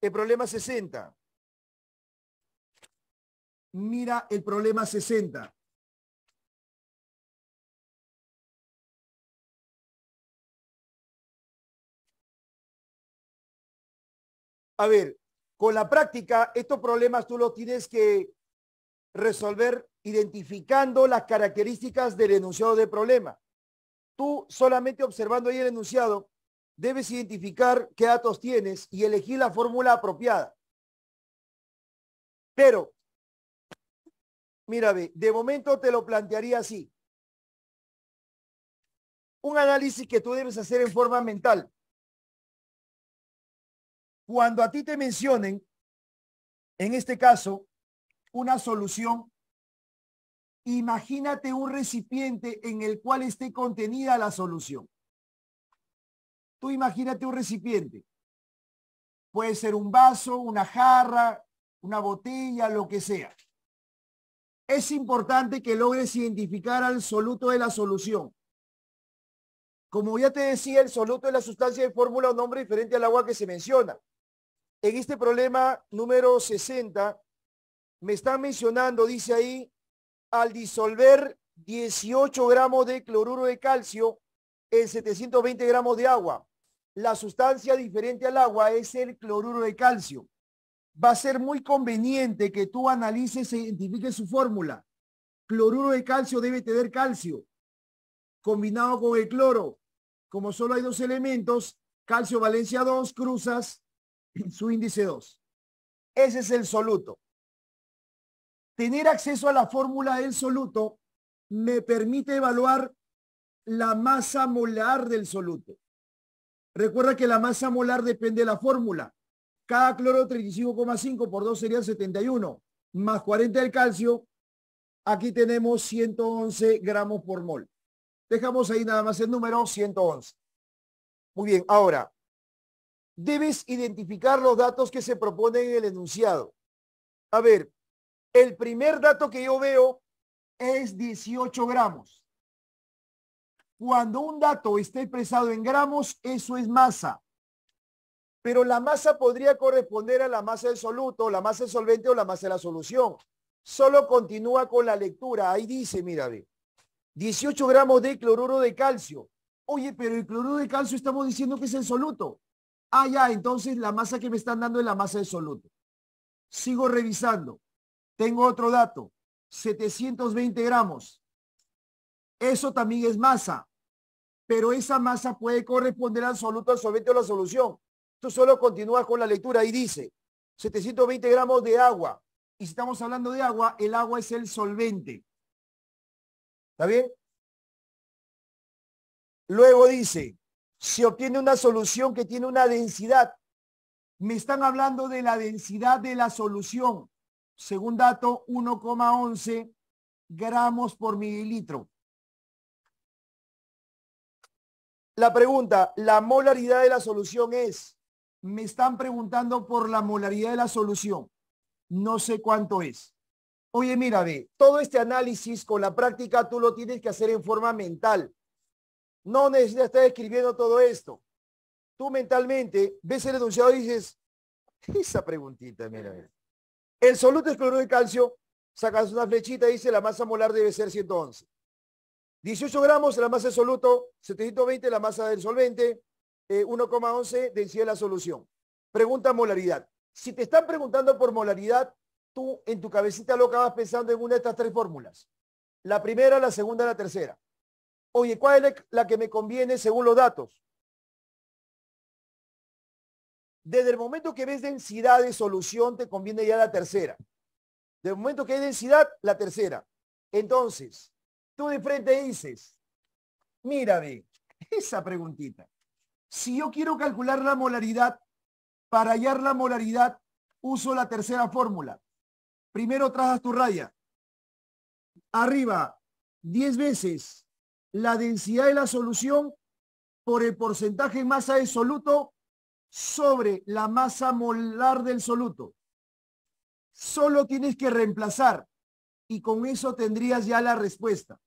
El problema 60. Mira el problema 60. A ver, con la práctica, estos problemas tú los tienes que resolver identificando las características del enunciado de problema. Tú solamente observando ahí el enunciado, debes identificar qué datos tienes y elegir la fórmula apropiada. Pero, mira, de momento te lo plantearía así. Un análisis que tú debes hacer en forma mental. Cuando a ti te mencionen, en este caso, una solución, imagínate un recipiente en el cual esté contenida la solución imagínate un recipiente. Puede ser un vaso, una jarra, una botella, lo que sea. Es importante que logres identificar al soluto de la solución. Como ya te decía, el soluto es la sustancia de fórmula o nombre diferente al agua que se menciona. En este problema número 60, me están mencionando, dice ahí, al disolver 18 gramos de cloruro de calcio en 720 gramos de agua la sustancia diferente al agua es el cloruro de calcio. Va a ser muy conveniente que tú analices e identifiques su fórmula. Cloruro de calcio debe tener calcio combinado con el cloro. Como solo hay dos elementos, calcio valencia 2, cruzas su índice 2. Ese es el soluto. Tener acceso a la fórmula del soluto me permite evaluar la masa molar del soluto. Recuerda que la masa molar depende de la fórmula. Cada cloro 35,5 por 2 sería 71, más 40 del calcio. Aquí tenemos 111 gramos por mol. Dejamos ahí nada más el número 111. Muy bien, ahora, debes identificar los datos que se proponen en el enunciado. A ver, el primer dato que yo veo es 18 gramos. Cuando un dato está expresado en gramos, eso es masa. Pero la masa podría corresponder a la masa del soluto, la masa del solvente o la masa de la solución. Solo continúa con la lectura. Ahí dice, mira, ve, 18 gramos de cloruro de calcio. Oye, pero el cloruro de calcio estamos diciendo que es el soluto. Ah, ya, entonces la masa que me están dando es la masa del soluto. Sigo revisando. Tengo otro dato. 720 gramos. Eso también es masa, pero esa masa puede corresponder al soluto, al solvente o la solución. Tú solo continúas con la lectura y dice 720 gramos de agua. Y si estamos hablando de agua, el agua es el solvente. ¿Está bien? Luego dice, se obtiene una solución que tiene una densidad. Me están hablando de la densidad de la solución. Según dato, 1,11 gramos por mililitro. La pregunta, la molaridad de la solución es, me están preguntando por la molaridad de la solución. No sé cuánto es. Oye, mira, ve, todo este análisis con la práctica tú lo tienes que hacer en forma mental. No necesitas estar escribiendo todo esto. Tú mentalmente ves el enunciado y dices, esa preguntita, mira. El soluto es cloruro de calcio, sacas una flechita y dice la masa molar debe ser 111. 18 gramos la masa de soluto, 720 la masa del solvente, 1,11 densidad de la solución. Pregunta molaridad. Si te están preguntando por molaridad, tú en tu cabecita loca vas pensando en una de estas tres fórmulas. La primera, la segunda, la tercera. Oye, ¿cuál es la que me conviene según los datos? Desde el momento que ves densidad de solución, te conviene ya la tercera. Desde el momento que hay densidad, la tercera. Entonces, tú de frente dices, mírame, esa preguntita. Si yo quiero calcular la molaridad, para hallar la molaridad, uso la tercera fórmula. Primero trazas tu raya. Arriba, 10 veces la densidad de la solución por el porcentaje masa de soluto sobre la masa molar del soluto. Solo tienes que reemplazar y con eso tendrías ya la respuesta.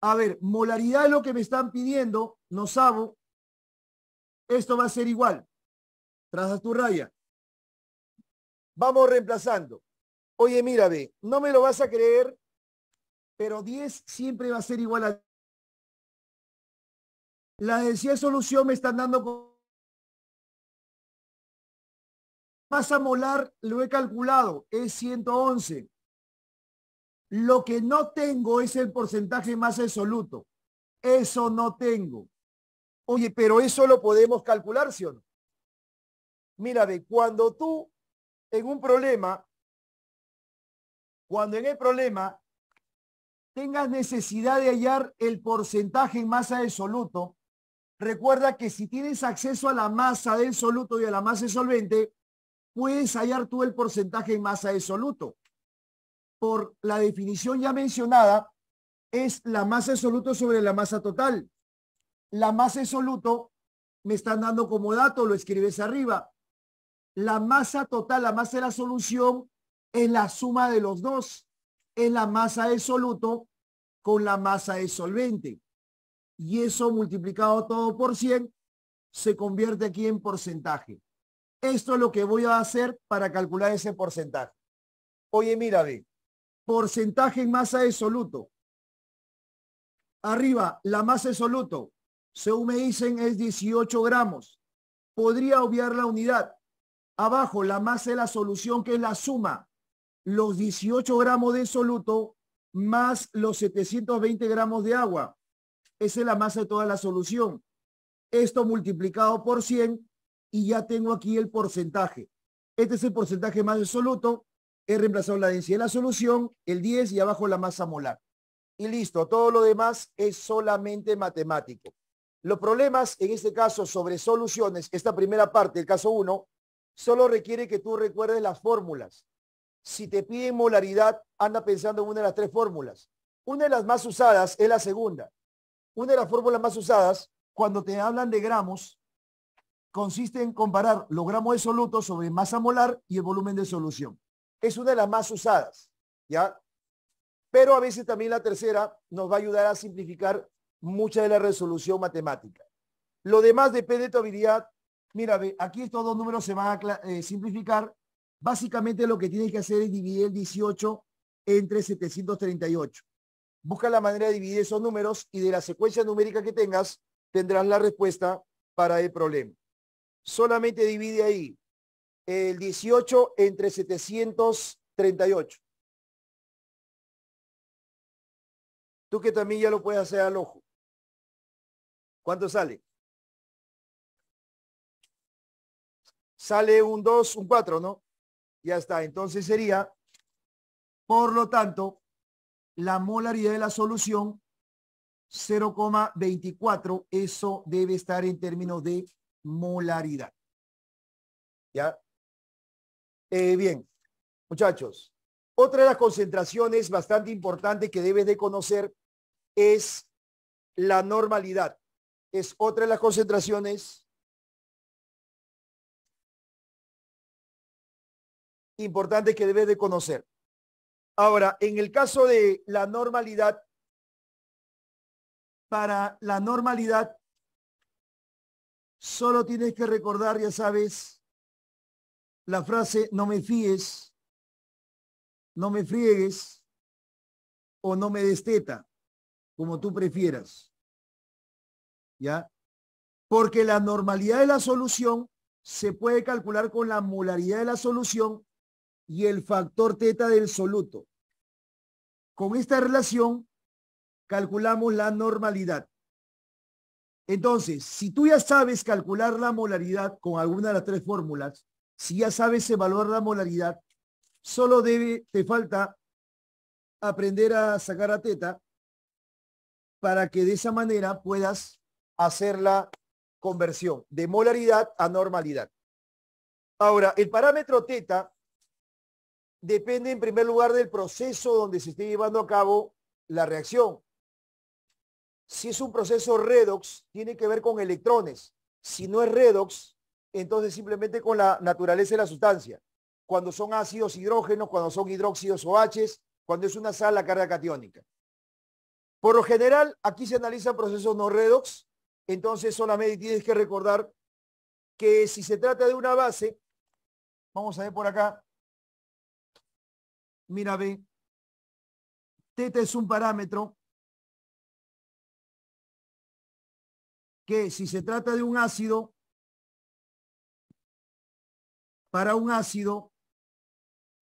A ver, molaridad es lo que me están pidiendo, no sabo. Esto va a ser igual. Trazas tu raya. Vamos reemplazando. Oye, mira, ve, no me lo vas a creer, pero 10 siempre va a ser igual a... La de solución me están dando Vas a molar, lo he calculado, es 111. Lo que no tengo es el porcentaje más absoluto. Eso no tengo. Oye, pero eso lo podemos calcular, ¿sí o no? Mira, cuando tú en un problema, cuando en el problema tengas necesidad de hallar el porcentaje en masa de soluto, recuerda que si tienes acceso a la masa del soluto y a la masa de solvente, puedes hallar tú el porcentaje en masa de soluto por la definición ya mencionada, es la masa de soluto sobre la masa total. La masa de soluto me están dando como dato, lo escribes arriba. La masa total, la masa de la solución es la suma de los dos. Es la masa de soluto con la masa de solvente. Y eso multiplicado todo por 100 se convierte aquí en porcentaje. Esto es lo que voy a hacer para calcular ese porcentaje. Oye, mira, porcentaje en masa de soluto. Arriba, la masa de soluto, según me dicen, es 18 gramos. Podría obviar la unidad. Abajo, la masa de la solución, que es la suma, los 18 gramos de soluto más los 720 gramos de agua. Esa es la masa de toda la solución. Esto multiplicado por 100 y ya tengo aquí el porcentaje. Este es el porcentaje más de soluto He reemplazado la densidad de la solución, el 10 y abajo la masa molar. Y listo, todo lo demás es solamente matemático. Los problemas, en este caso, sobre soluciones, esta primera parte, el caso 1, solo requiere que tú recuerdes las fórmulas. Si te piden molaridad, anda pensando en una de las tres fórmulas. Una de las más usadas es la segunda. Una de las fórmulas más usadas, cuando te hablan de gramos, consiste en comparar los gramos de soluto sobre masa molar y el volumen de solución es una de las más usadas, ¿ya? Pero a veces también la tercera nos va a ayudar a simplificar mucha de la resolución matemática. Lo demás depende de tu habilidad. Mira, aquí estos dos números se van a eh, simplificar. Básicamente lo que tienes que hacer es dividir el 18 entre 738. Busca la manera de dividir esos números y de la secuencia numérica que tengas, tendrás la respuesta para el problema. Solamente divide ahí el 18 entre 738. Tú que también ya lo puedes hacer al ojo. ¿Cuánto sale? Sale un 2, un 4, ¿no? Ya está. Entonces sería, por lo tanto, la molaridad de la solución 0,24. Eso debe estar en términos de molaridad. ¿Ya? Eh, bien, muchachos, otra de las concentraciones bastante importante que debes de conocer es la normalidad. Es otra de las concentraciones importante que debes de conocer. Ahora, en el caso de la normalidad, para la normalidad, solo tienes que recordar, ya sabes, la frase no me fíes, no me friegues o no me desteta, como tú prefieras. ¿Ya? Porque la normalidad de la solución se puede calcular con la molaridad de la solución y el factor teta del soluto. Con esta relación calculamos la normalidad. Entonces, si tú ya sabes calcular la molaridad con alguna de las tres fórmulas, si ya sabes evaluar la molaridad, solo te falta aprender a sacar a teta para que de esa manera puedas hacer la conversión de molaridad a normalidad. Ahora, el parámetro teta depende en primer lugar del proceso donde se esté llevando a cabo la reacción. Si es un proceso redox, tiene que ver con electrones. Si no es redox, entonces simplemente con la naturaleza de la sustancia. Cuando son ácidos hidrógenos, cuando son hidróxidos OH, cuando es una sal la carga cationica Por lo general, aquí se analizan procesos no redox, entonces solamente tienes que recordar que si se trata de una base, vamos a ver por acá, mira B teta es un parámetro que si se trata de un ácido, para un ácido,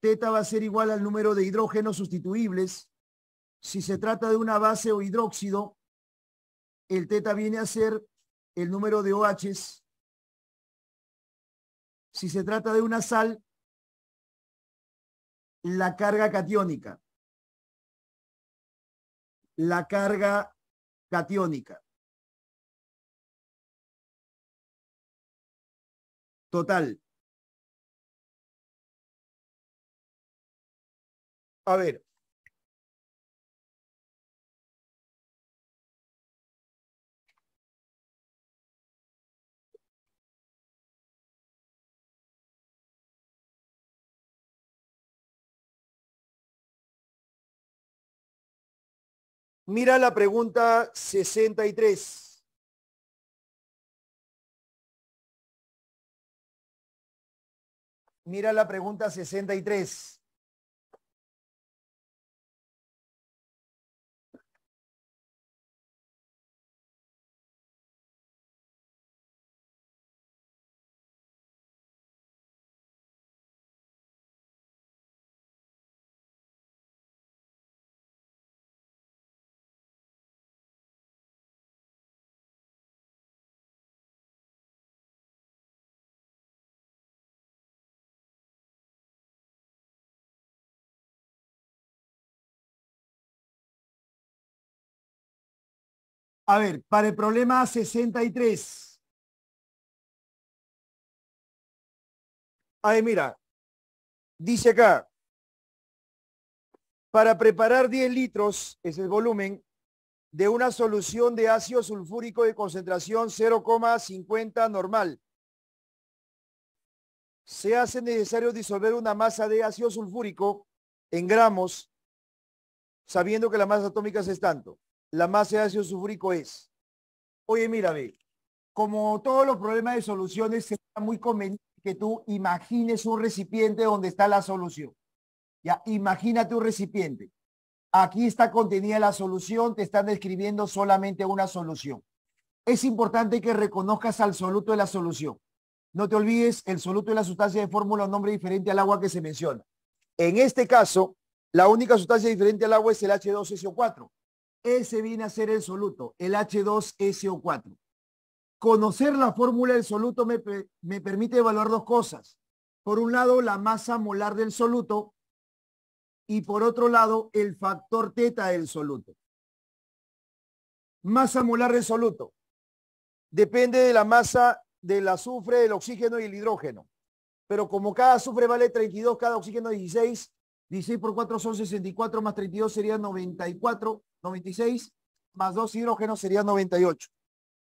teta va a ser igual al número de hidrógenos sustituibles. Si se trata de una base o hidróxido, el teta viene a ser el número de OHs. Si se trata de una sal, la carga cationica. La carga cationica. Total. A ver. Mira la pregunta sesenta y tres. Mira la pregunta sesenta y tres. A ver, para el problema 63. Ahí mira, dice acá, para preparar 10 litros, es el volumen, de una solución de ácido sulfúrico de concentración 0,50 normal. Se hace necesario disolver una masa de ácido sulfúrico en gramos, sabiendo que la masa atómica es tanto la masa de ácido sulfúrico es, oye, mira, ve, como todos los problemas de soluciones, será muy conveniente que tú imagines un recipiente donde está la solución. Ya, imagínate un recipiente. Aquí está contenida la solución, te están describiendo solamente una solución. Es importante que reconozcas al soluto de la solución. No te olvides, el soluto de la sustancia de fórmula un nombre diferente al agua que se menciona. En este caso, la única sustancia diferente al agua es el H2SO4. Ese viene a ser el soluto, el H2SO4. Conocer la fórmula del soluto me, permite evaluar dos cosas. Por un lado, la masa molar del soluto y por otro lado, el factor teta del soluto. Masa molar del soluto. Depende de la masa del azufre, el oxígeno y el hidrógeno. Pero como cada azufre vale 32, cada oxígeno 16, 16 por 4 son 64 más 32 sería 94. 96 más 2 hidrógenos sería 98.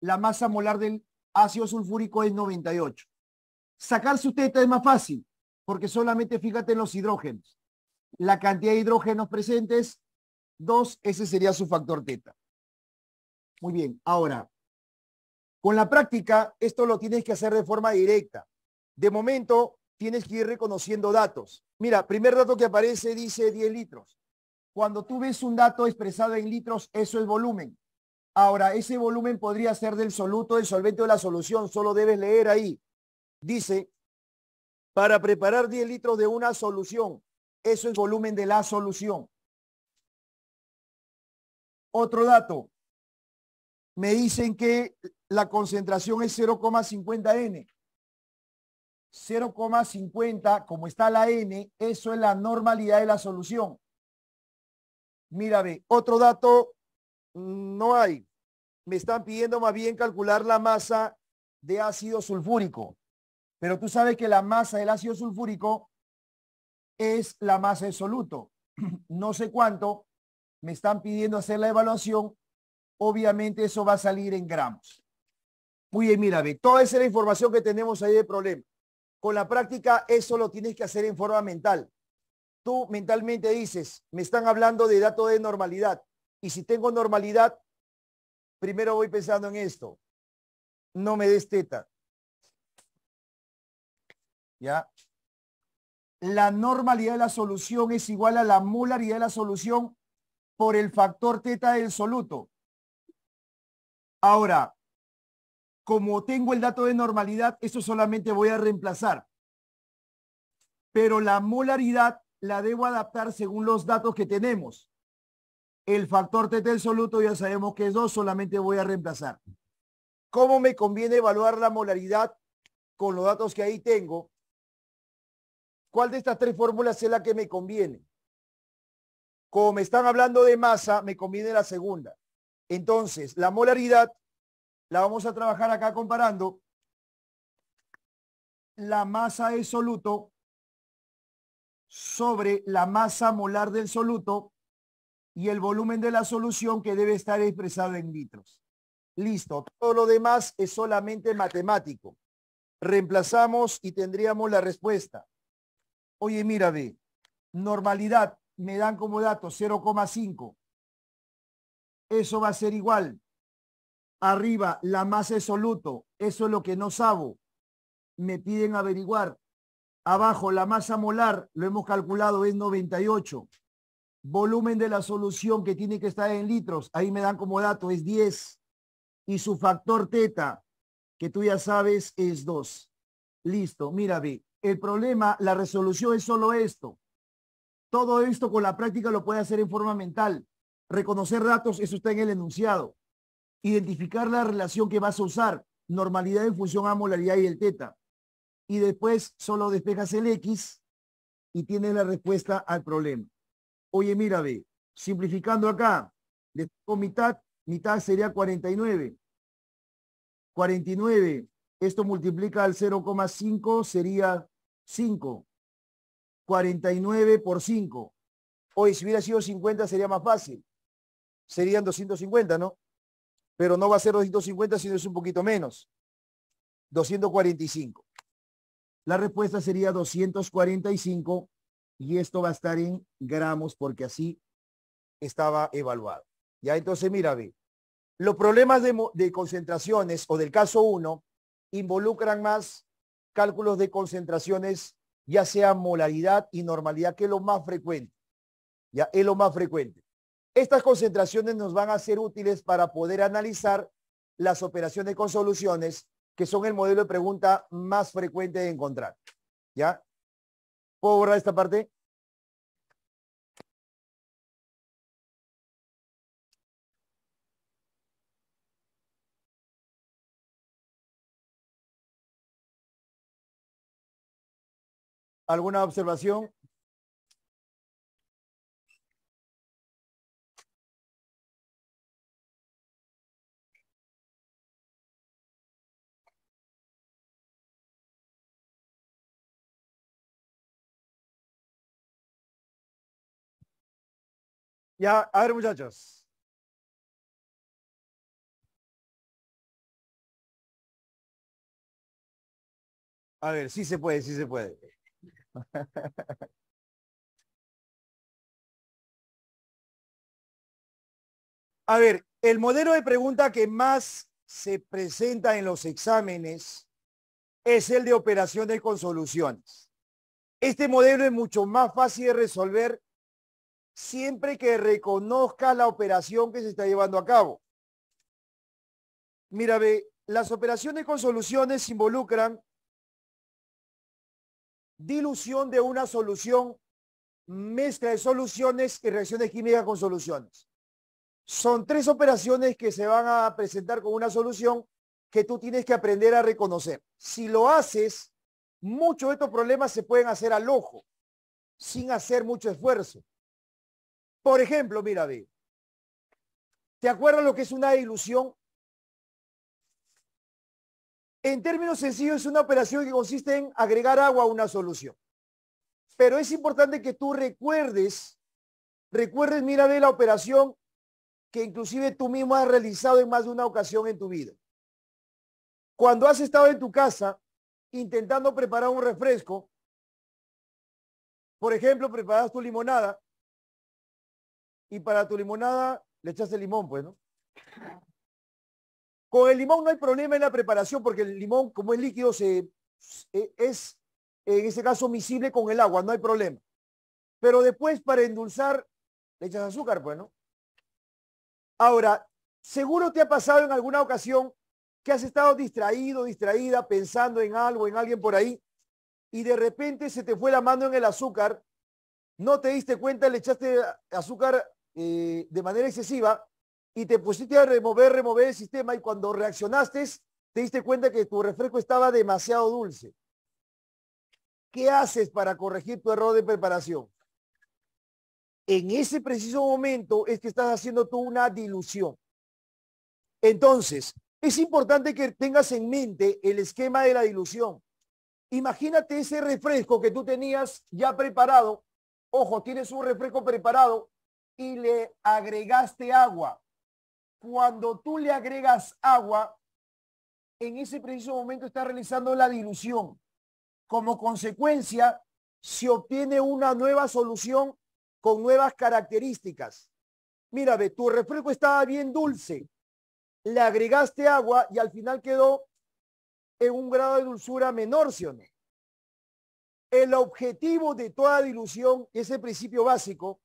La masa molar del ácido sulfúrico es 98. Sacar su teta es más fácil, porque solamente fíjate en los hidrógenos. La cantidad de hidrógenos presentes, 2, ese sería su factor teta. Muy bien, ahora, con la práctica, esto lo tienes que hacer de forma directa. De momento, tienes que ir reconociendo datos. Mira, primer dato que aparece dice 10 litros. Cuando tú ves un dato expresado en litros, eso es volumen. Ahora, ese volumen podría ser del soluto, del solvente o de la solución. Solo debes leer ahí. Dice, para preparar 10 litros de una solución, eso es volumen de la solución. Otro dato. Me dicen que la concentración es 0,50 N. 0,50, como está la N, eso es la normalidad de la solución. Mira, otro dato mm, no hay. Me están pidiendo más bien calcular la masa de ácido sulfúrico. Pero tú sabes que la masa del ácido sulfúrico es la masa de soluto. No sé cuánto. Me están pidiendo hacer la evaluación. Obviamente eso va a salir en gramos. Muy bien, mira, ve, toda esa es la información que tenemos ahí de problema. Con la práctica eso lo tienes que hacer en forma mental tú mentalmente dices, me están hablando de dato de normalidad. Y si tengo normalidad, primero voy pensando en esto. No me des teta. ¿Ya? La normalidad de la solución es igual a la molaridad de la solución por el factor teta del soluto. Ahora, como tengo el dato de normalidad, eso solamente voy a reemplazar. Pero la molaridad la debo adaptar según los datos que tenemos. El factor T del soluto ya sabemos que es 2, solamente voy a reemplazar. ¿Cómo me conviene evaluar la molaridad con los datos que ahí tengo? ¿Cuál de estas tres fórmulas es la que me conviene? Como me están hablando de masa, me conviene la segunda. Entonces, la molaridad la vamos a trabajar acá comparando. La masa es soluto sobre la masa molar del soluto y el volumen de la solución que debe estar expresado en litros. Listo, todo lo demás es solamente matemático. Reemplazamos y tendríamos la respuesta. Oye, mira, ve, normalidad me dan como dato 0,5. Eso va a ser igual. Arriba, la masa es soluto. Eso es lo que no sabo. Me piden averiguar Abajo, la masa molar, lo hemos calculado, es 98. Volumen de la solución que tiene que estar en litros, ahí me dan como dato, es 10. Y su factor teta, que tú ya sabes, es 2. Listo, mira, ve. El problema, la resolución es solo esto. Todo esto con la práctica lo puede hacer en forma mental. Reconocer datos, eso está en el enunciado. Identificar la relación que vas a usar, normalidad en función a molaridad y el teta y después solo despejas el X y tienes la respuesta al problema. Oye, mira, ve, simplificando acá, tengo mitad, mitad sería 49. 49, esto multiplica al 0,5 sería 5. 49 por 5. Hoy, si hubiera sido 50 sería más fácil. Serían 250, ¿no? Pero no va a ser 250, sino es un poquito menos. 245. La respuesta sería 245 y esto va a estar en gramos porque así estaba evaluado. Ya entonces mira, ve, los problemas de, de concentraciones o del caso 1 involucran más cálculos de concentraciones, ya sea molaridad y normalidad, que es lo más frecuente. Ya es lo más frecuente. Estas concentraciones nos van a ser útiles para poder analizar las operaciones con soluciones que son el modelo de pregunta más frecuente de encontrar. ¿Ya? ¿Puedo borrar esta parte? ¿Alguna observación? Ya, a ver muchachos. A ver, sí se puede, sí se puede. A ver, el modelo de pregunta que más se presenta en los exámenes es el de operaciones con soluciones. Este modelo es mucho más fácil de resolver siempre que reconozca la operación que se está llevando a cabo. Mira, ve, las operaciones con soluciones involucran dilución de una solución, mezcla de soluciones y reacciones químicas con soluciones. Son tres operaciones que se van a presentar con una solución que tú tienes que aprender a reconocer. Si lo haces, muchos de estos problemas se pueden hacer al ojo, sin hacer mucho esfuerzo. Por ejemplo, mira, ve. ¿Te acuerdas lo que es una ilusión? En términos sencillos, es una operación que consiste en agregar agua a una solución. Pero es importante que tú recuerdes, recuerdes, mira, ve la operación que inclusive tú mismo has realizado en más de una ocasión en tu vida. Cuando has estado en tu casa intentando preparar un refresco, por ejemplo, preparas tu limonada y para tu limonada le echaste limón, pues, ¿no? Con el limón no hay problema en la preparación porque el limón, como es líquido, se, es, en ese caso, miscible con el agua, no hay problema. Pero después, para endulzar, le echas azúcar, pues, ¿no? Ahora, seguro te ha pasado en alguna ocasión que has estado distraído, distraída, pensando en algo, en alguien por ahí, y de repente se te fue la mano en el azúcar, no te diste cuenta, le echaste azúcar eh, de manera excesiva y te pusiste a remover, remover el sistema y cuando reaccionaste te diste cuenta que tu refresco estaba demasiado dulce. ¿Qué haces para corregir tu error de preparación? En ese preciso momento es que estás haciendo tú una dilución. Entonces, es importante que tengas en mente el esquema de la dilución. Imagínate ese refresco que tú tenías ya preparado. Ojo, tienes un refresco preparado y le agregaste agua. Cuando tú le agregas agua, en ese preciso momento está realizando la dilución. Como consecuencia, se obtiene una nueva solución con nuevas características. Mira, tu refresco estaba bien dulce. Le agregaste agua y al final quedó en un grado de dulzura menor, ¿sí no? El objetivo de toda dilución, ese principio básico,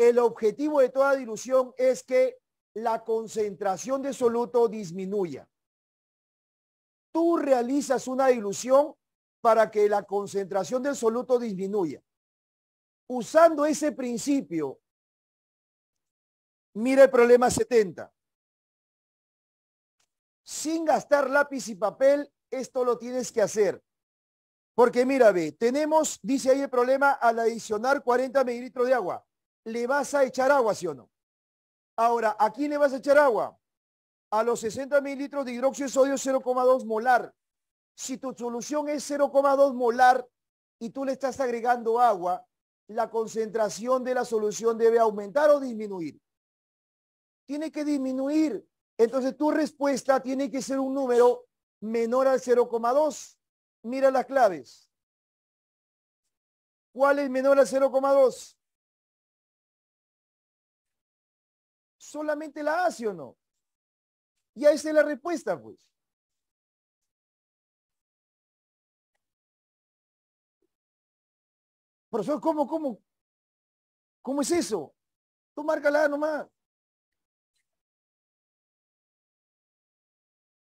el objetivo de toda dilución es que la concentración de soluto disminuya. Tú realizas una dilución para que la concentración del soluto disminuya. Usando ese principio, mira el problema 70. Sin gastar lápiz y papel, esto lo tienes que hacer. Porque mira, ve, tenemos, dice ahí el problema, al adicionar 40 mililitros de agua, le vas a echar agua, ¿sí o no? Ahora, ¿a quién le vas a echar agua? A los 60 mililitros de hidróxido de sodio 0,2 molar. Si tu solución es 0,2 molar y tú le estás agregando agua, la concentración de la solución debe aumentar o disminuir. Tiene que disminuir. Entonces tu respuesta tiene que ser un número menor al 0,2. Mira las claves. ¿Cuál es menor al 0,2? solamente la hace o no. Y ahí está la respuesta, pues. Profesor, ¿cómo, cómo? ¿Cómo es eso? Tú márcala nomás.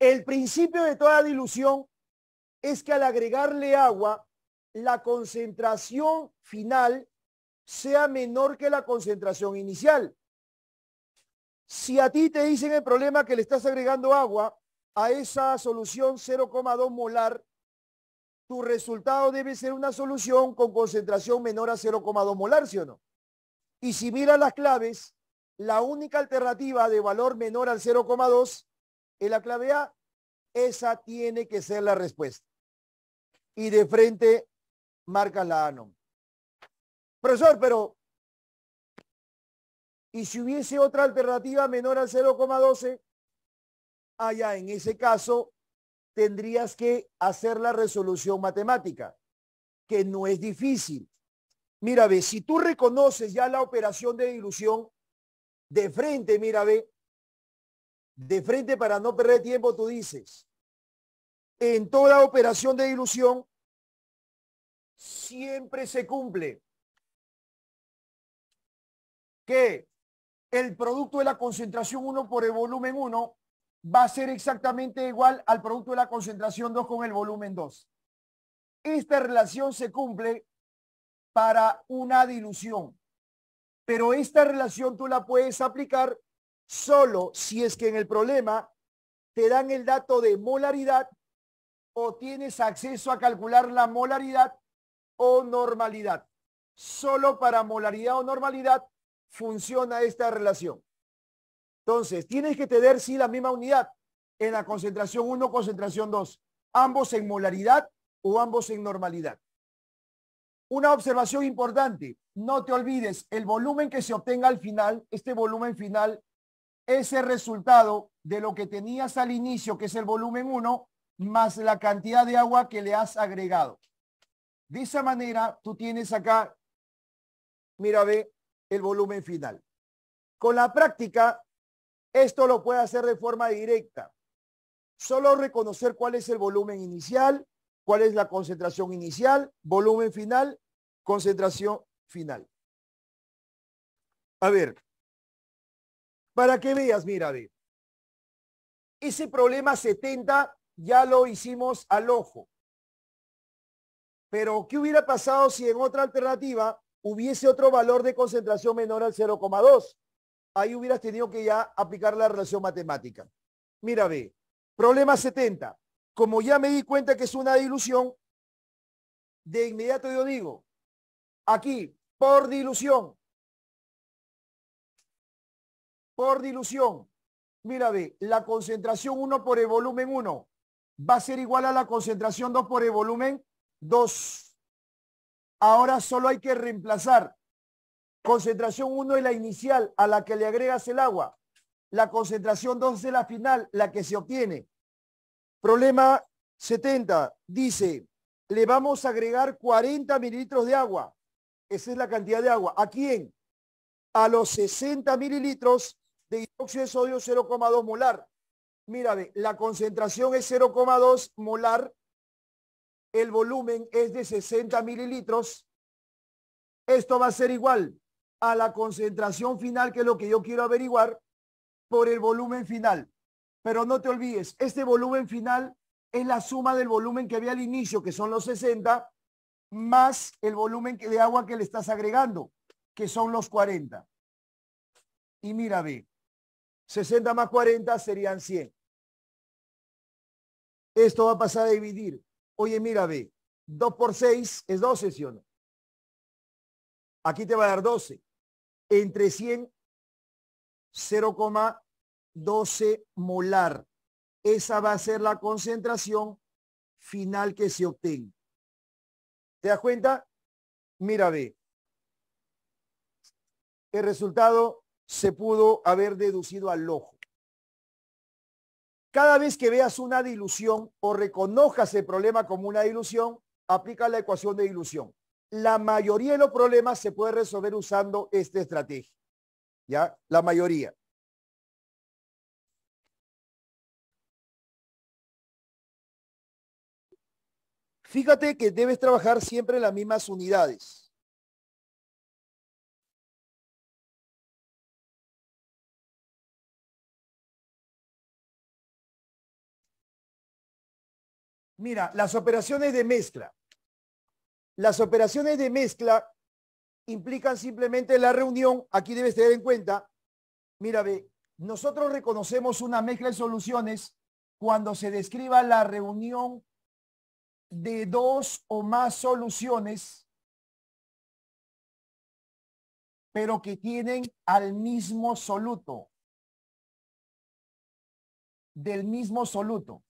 El principio de toda dilución es que al agregarle agua, la concentración final sea menor que la concentración inicial. Si a ti te dicen el problema que le estás agregando agua a esa solución 0,2 molar, tu resultado debe ser una solución con concentración menor a 0,2 molar, ¿sí o no? Y si miras las claves, la única alternativa de valor menor al 0,2 es la clave A. Esa tiene que ser la respuesta. Y de frente marca la ANOM. Profesor, pero y si hubiese otra alternativa menor al 0,12, allá en ese caso tendrías que hacer la resolución matemática, que no es difícil. Mira, ve, si tú reconoces ya la operación de dilución de frente, mira, ve, de frente para no perder tiempo, tú dices, en toda operación de dilución siempre se cumple que el producto de la concentración 1 por el volumen 1 va a ser exactamente igual al producto de la concentración 2 con el volumen 2. Esta relación se cumple para una dilución, pero esta relación tú la puedes aplicar solo si es que en el problema te dan el dato de molaridad o tienes acceso a calcular la molaridad o normalidad. Solo para molaridad o normalidad funciona esta relación. Entonces, tienes que tener sí la misma unidad en la concentración 1, concentración 2, ambos en molaridad o ambos en normalidad. Una observación importante, no te olvides, el volumen que se obtenga al final, este volumen final, es el resultado de lo que tenías al inicio, que es el volumen 1, más la cantidad de agua que le has agregado. De esa manera, tú tienes acá, mira, ve, el volumen final. Con la práctica, esto lo puede hacer de forma directa. Solo reconocer cuál es el volumen inicial, cuál es la concentración inicial, volumen final, concentración final. A ver, para que veas, mira, ver. Ese problema 70 ya lo hicimos al ojo. Pero, ¿qué hubiera pasado si en otra alternativa hubiese otro valor de concentración menor al 0,2. Ahí hubieras tenido que ya aplicar la relación matemática. Mira, ve, problema 70. Como ya me di cuenta que es una dilución, de inmediato yo digo, aquí, por dilución, por dilución, mira, ve, la concentración 1 por el volumen 1 va a ser igual a la concentración 2 por el volumen 2. Ahora solo hay que reemplazar concentración 1 es la inicial a la que le agregas el agua. La concentración 2 de la final, la que se obtiene. Problema 70 dice, le vamos a agregar 40 mililitros de agua. Esa es la cantidad de agua. ¿A quién? A los 60 mililitros de hidróxido de sodio 0,2 molar. Mira, la concentración es 0,2 molar el volumen es de 60 mililitros, esto va a ser igual a la concentración final, que es lo que yo quiero averiguar, por el volumen final. Pero no te olvides, este volumen final es la suma del volumen que había al inicio, que son los 60, más el volumen de agua que le estás agregando, que son los 40. Y mira, ve, 60 más 40 serían 100. Esto va a pasar a dividir oye, mira, ve, 2 por 6 es 12, ¿sí o no? Aquí te va a dar 12. Entre 100, 0,12 molar. Esa va a ser la concentración final que se obtiene. ¿Te das cuenta? Mira, ve. El resultado se pudo haber deducido al ojo. Cada vez que veas una dilución o reconozcas el problema como una dilución, aplica la ecuación de dilución. La mayoría de los problemas se puede resolver usando esta estrategia. ¿Ya? La mayoría. Fíjate que debes trabajar siempre en las mismas unidades. Mira, las operaciones de mezcla. Las operaciones de mezcla implican simplemente la reunión. Aquí debes tener en cuenta, mira, ve, nosotros reconocemos una mezcla de soluciones cuando se describa la reunión de dos o más soluciones, pero que tienen al mismo soluto. Del mismo soluto.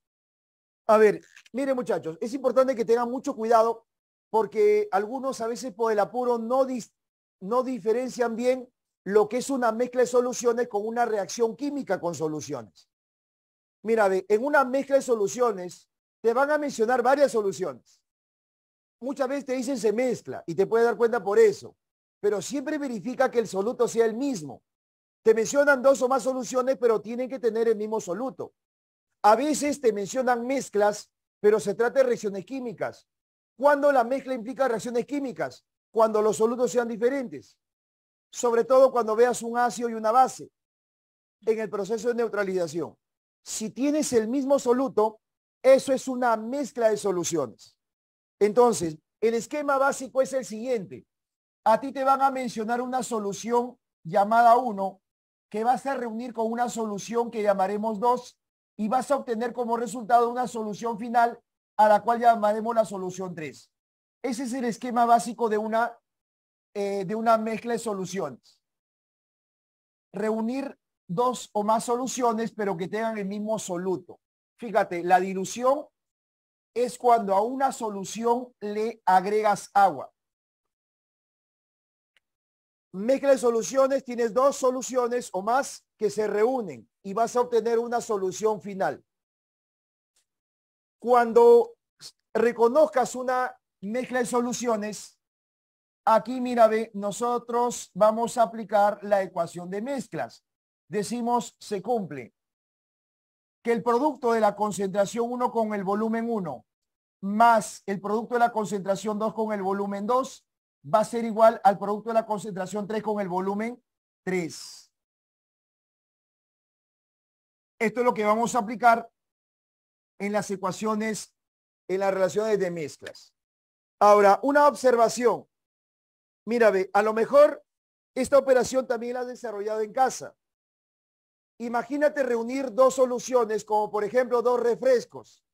A ver, mire muchachos, es importante que tengan mucho cuidado porque algunos a veces por el apuro no, no diferencian bien lo que es una mezcla de soluciones con una reacción química con soluciones. Mira, en una mezcla de soluciones te van a mencionar varias soluciones. Muchas veces te dicen se mezcla y te puedes dar cuenta por eso, pero siempre verifica que el soluto sea el mismo. Te mencionan dos o más soluciones, pero tienen que tener el mismo soluto. A veces te mencionan mezclas, pero se trata de reacciones químicas. ¿Cuándo la mezcla implica reacciones químicas? Cuando los solutos sean diferentes. Sobre todo cuando veas un ácido y una base en el proceso de neutralización. Si tienes el mismo soluto, eso es una mezcla de soluciones. Entonces, el esquema básico es el siguiente. A ti te van a mencionar una solución llamada 1 que vas a reunir con una solución que llamaremos 2 y vas a obtener como resultado una solución final a la cual llamaremos la solución 3. Ese es el esquema básico de una, eh, de una mezcla de soluciones. Reunir dos o más soluciones, pero que tengan el mismo soluto. Fíjate, la dilución es cuando a una solución le agregas agua. Mezcla de soluciones, tienes dos soluciones o más que se reúnen y vas a obtener una solución final. Cuando reconozcas una mezcla de soluciones, aquí mira, ve, nosotros vamos a aplicar la ecuación de mezclas. Decimos se cumple que el producto de la concentración 1 con el volumen 1 más el producto de la concentración 2 con el volumen 2 va a ser igual al producto de la concentración 3 con el volumen 3. Esto es lo que vamos a aplicar en las ecuaciones, en las relaciones de mezclas. Ahora, una observación. Mira, ve, a lo mejor esta operación también la has desarrollado en casa. Imagínate reunir dos soluciones, como por ejemplo dos refrescos.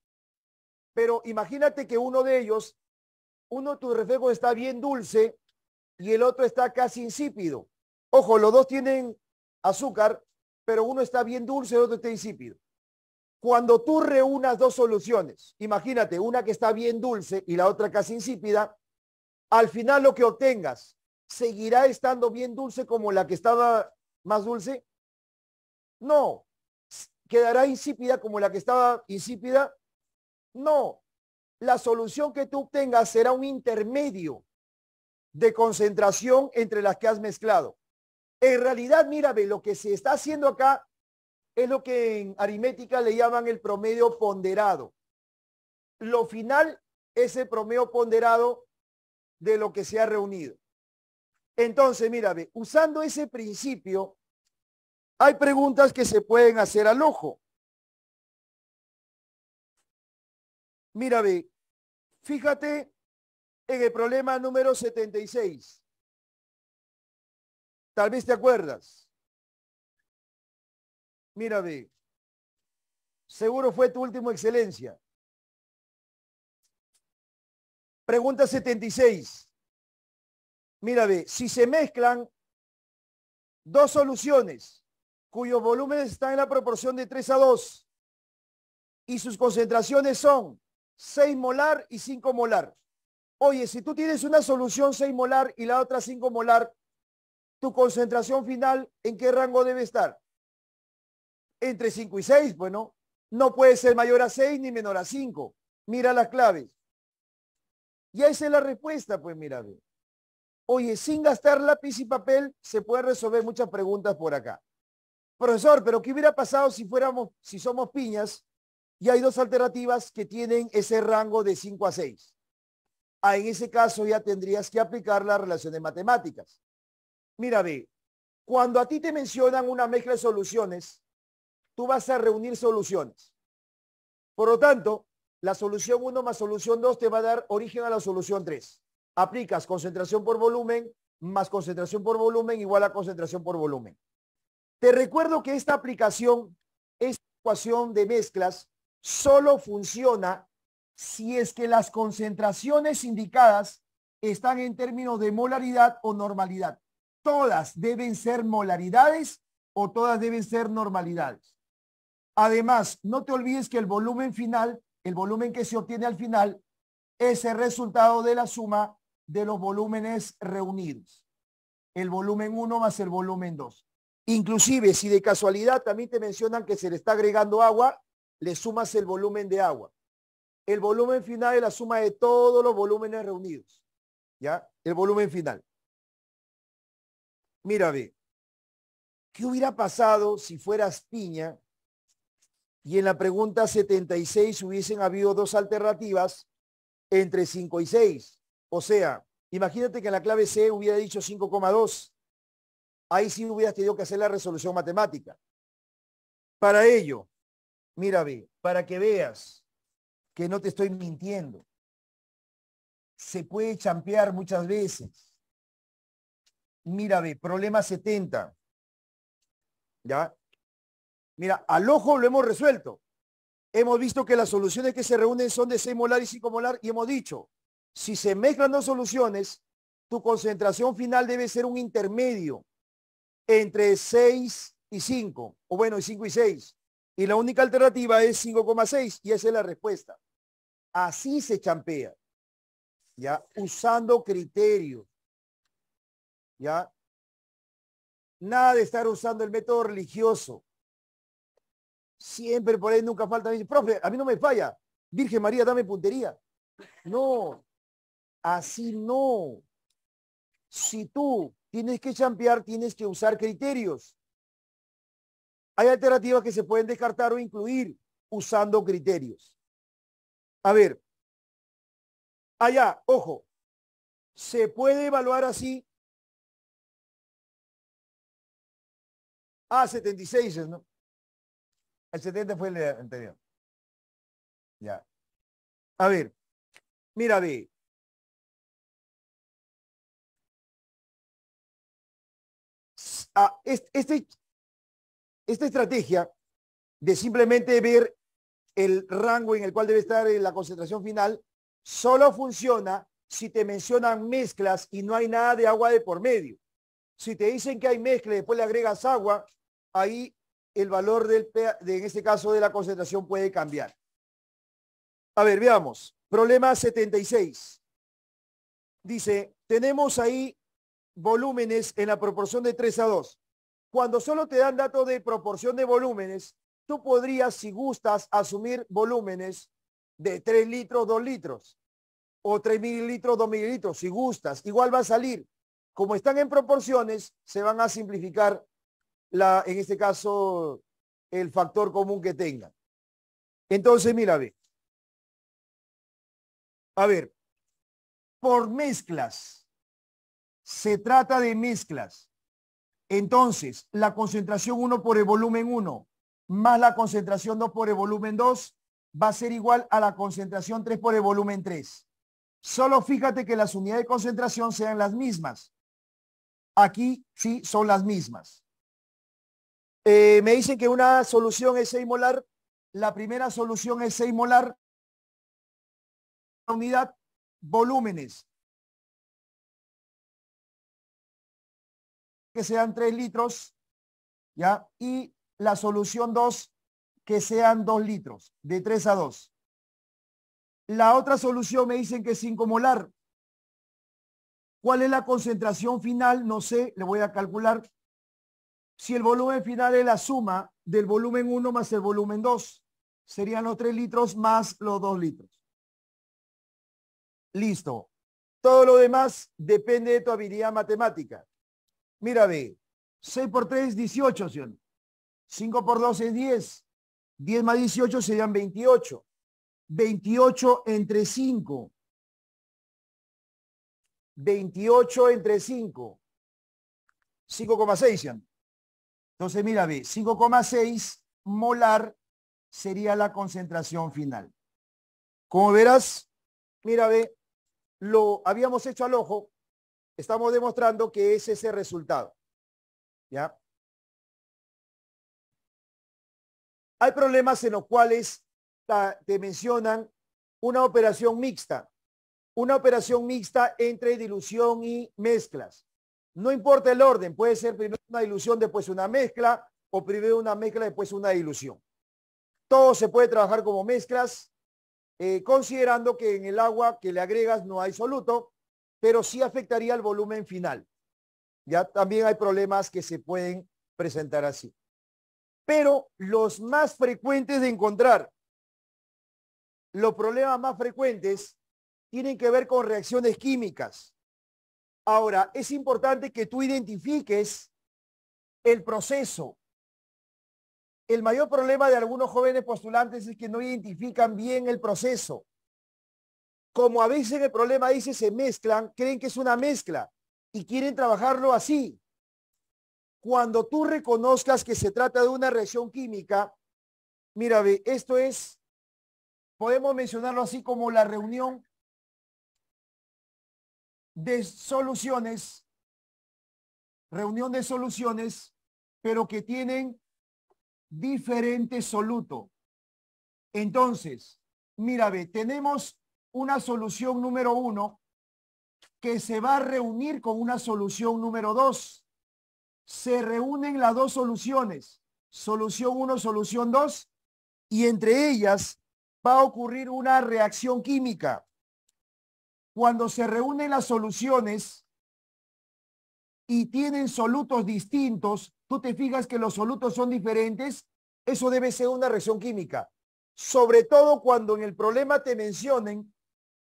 Pero imagínate que uno de ellos, uno de tus refrescos está bien dulce y el otro está casi insípido. Ojo, los dos tienen azúcar, pero uno está bien dulce, otro está insípido. Cuando tú reúnas dos soluciones, imagínate, una que está bien dulce y la otra casi insípida, al final lo que obtengas seguirá estando bien dulce como la que estaba más dulce. No. ¿Quedará insípida como la que estaba insípida? No. La solución que tú obtengas será un intermedio de concentración entre las que has mezclado. En realidad, mira, ve, lo que se está haciendo acá es lo que en aritmética le llaman el promedio ponderado. Lo final es el promedio ponderado de lo que se ha reunido. Entonces, mira, ve, usando ese principio, hay preguntas que se pueden hacer al ojo. Mira, ve, fíjate en el problema número 76. Tal vez te acuerdas. Mira, ve. Seguro fue tu último excelencia. Pregunta 76. Mira, ve. Si se mezclan dos soluciones cuyos volúmenes están en la proporción de 3 a 2 y sus concentraciones son 6 molar y 5 molar. Oye, si tú tienes una solución 6 molar y la otra 5 molar, tu concentración final, ¿en qué rango debe estar? Entre 5 y 6, bueno, no puede ser mayor a 6 ni menor a 5. Mira las claves. Y esa es la respuesta, pues mira, bien. Oye, sin gastar lápiz y papel se pueden resolver muchas preguntas por acá. Profesor, pero ¿qué hubiera pasado si fuéramos, si somos piñas y hay dos alternativas que tienen ese rango de 5 a 6? Ah, en ese caso ya tendrías que aplicar las relaciones matemáticas. Mira, ve, cuando a ti te mencionan una mezcla de soluciones, tú vas a reunir soluciones. Por lo tanto, la solución 1 más solución 2 te va a dar origen a la solución 3. Aplicas concentración por volumen más concentración por volumen igual a concentración por volumen. Te recuerdo que esta aplicación, esta ecuación de mezclas, solo funciona si es que las concentraciones indicadas están en términos de molaridad o normalidad todas deben ser molaridades o todas deben ser normalidades. Además, no te olvides que el volumen final, el volumen que se obtiene al final, es el resultado de la suma de los volúmenes reunidos. El volumen 1 más el volumen 2. Inclusive, si de casualidad también te mencionan que se le está agregando agua, le sumas el volumen de agua. El volumen final es la suma de todos los volúmenes reunidos. ¿Ya? El volumen final mira, ve, ¿qué hubiera pasado si fueras piña y en la pregunta 76 hubiesen habido dos alternativas entre 5 y 6? O sea, imagínate que en la clave C hubiera dicho 5,2. Ahí sí hubieras tenido que hacer la resolución matemática. Para ello, mira, ve, para que veas que no te estoy mintiendo. Se puede champear muchas veces Mira, ve, problema 70. ¿Ya? Mira, al ojo lo hemos resuelto. Hemos visto que las soluciones que se reúnen son de 6 molar y 5 molar y hemos dicho, si se mezclan dos soluciones, tu concentración final debe ser un intermedio entre 6 y 5, o bueno, 5 y 6. Y la única alternativa es 5,6 y esa es la respuesta. Así se champea, ya usando criterios. ¿Ya? Nada de estar usando el método religioso. Siempre por ahí nunca falta. Dice, profe, a mí no me falla. Virgen María, dame puntería. No, así no. Si tú tienes que champear, tienes que usar criterios. Hay alternativas que se pueden descartar o incluir usando criterios. A ver, allá, ojo, se puede evaluar así Ah, 76, ¿no? El 70 fue el anterior. Ya. A ver, mira, ve. Ah, este, este, esta estrategia de simplemente ver el rango en el cual debe estar eh, la concentración final solo funciona si te mencionan mezclas y no hay nada de agua de por medio. Si te dicen que hay mezcla y después le agregas agua, ahí el valor del, de, en este caso de la concentración puede cambiar. A ver, veamos. Problema 76. Dice, tenemos ahí volúmenes en la proporción de 3 a 2. Cuando solo te dan datos de proporción de volúmenes, tú podrías, si gustas, asumir volúmenes de 3 litros, 2 litros, o 3 mililitros, 2 mililitros, si gustas. Igual va a salir. Como están en proporciones, se van a simplificar en este caso, el factor común que tenga. Entonces, mira, ve. A ver, por mezclas. Se trata de mezclas. Entonces, la concentración 1 por el volumen 1 más la concentración 2 por el volumen 2 va a ser igual a la concentración 3 por el volumen 3. Solo fíjate que las unidades de concentración sean las mismas. Aquí sí son las mismas. Eh, me dicen que una solución es 6 molar. La primera solución es 6 molar. Unidad, volúmenes. Que sean tres litros. ¿Ya? Y la solución dos, que sean dos litros, de tres a dos. La otra solución me dicen que es 5 molar. ¿Cuál es la concentración final? No sé, le voy a calcular si el volumen final es la suma del volumen 1 más el volumen 2. Serían los 3 litros más los 2 litros. Listo. Todo lo demás depende de tu habilidad matemática. Mira, ve. 6 por 3 es 18, ¿sí 5 por 2 es 10. 10 más 18 serían 28. 28 entre 5. 28 entre 5. 5,6, ¿sí entonces, mira, ve, 5,6 molar sería la concentración final. Como verás, mira, ve, lo habíamos hecho al ojo, estamos demostrando que es ese resultado. ¿Ya? Hay problemas en los cuales te mencionan una operación mixta, una operación mixta entre dilución y mezclas. No importa el orden, puede ser primero una ilusión, después una mezcla, o primero una mezcla, después una ilusión Todo se puede trabajar como mezclas, eh, considerando que en el agua que le agregas no hay soluto, pero sí afectaría el volumen final. Ya también hay problemas que se pueden presentar así. Pero los más frecuentes de encontrar, los problemas más frecuentes tienen que ver con reacciones químicas Ahora, es importante que tú identifiques el proceso. El mayor problema de algunos jóvenes postulantes es que no identifican bien el proceso. Como a veces el problema dice se mezclan, creen que es una mezcla y quieren trabajarlo así. Cuando tú reconozcas que se trata de una reacción química, mira, ve, esto es, podemos mencionarlo así como la reunión de soluciones, reunión de soluciones, pero que tienen diferente soluto. Entonces, mira, ve, tenemos una solución número uno que se va a reunir con una solución número dos. Se reúnen las dos soluciones, solución uno, solución dos, y entre ellas va a ocurrir una reacción química cuando se reúnen las soluciones y tienen solutos distintos, tú te fijas que los solutos son diferentes, eso debe ser una reacción química. Sobre todo cuando en el problema te mencionen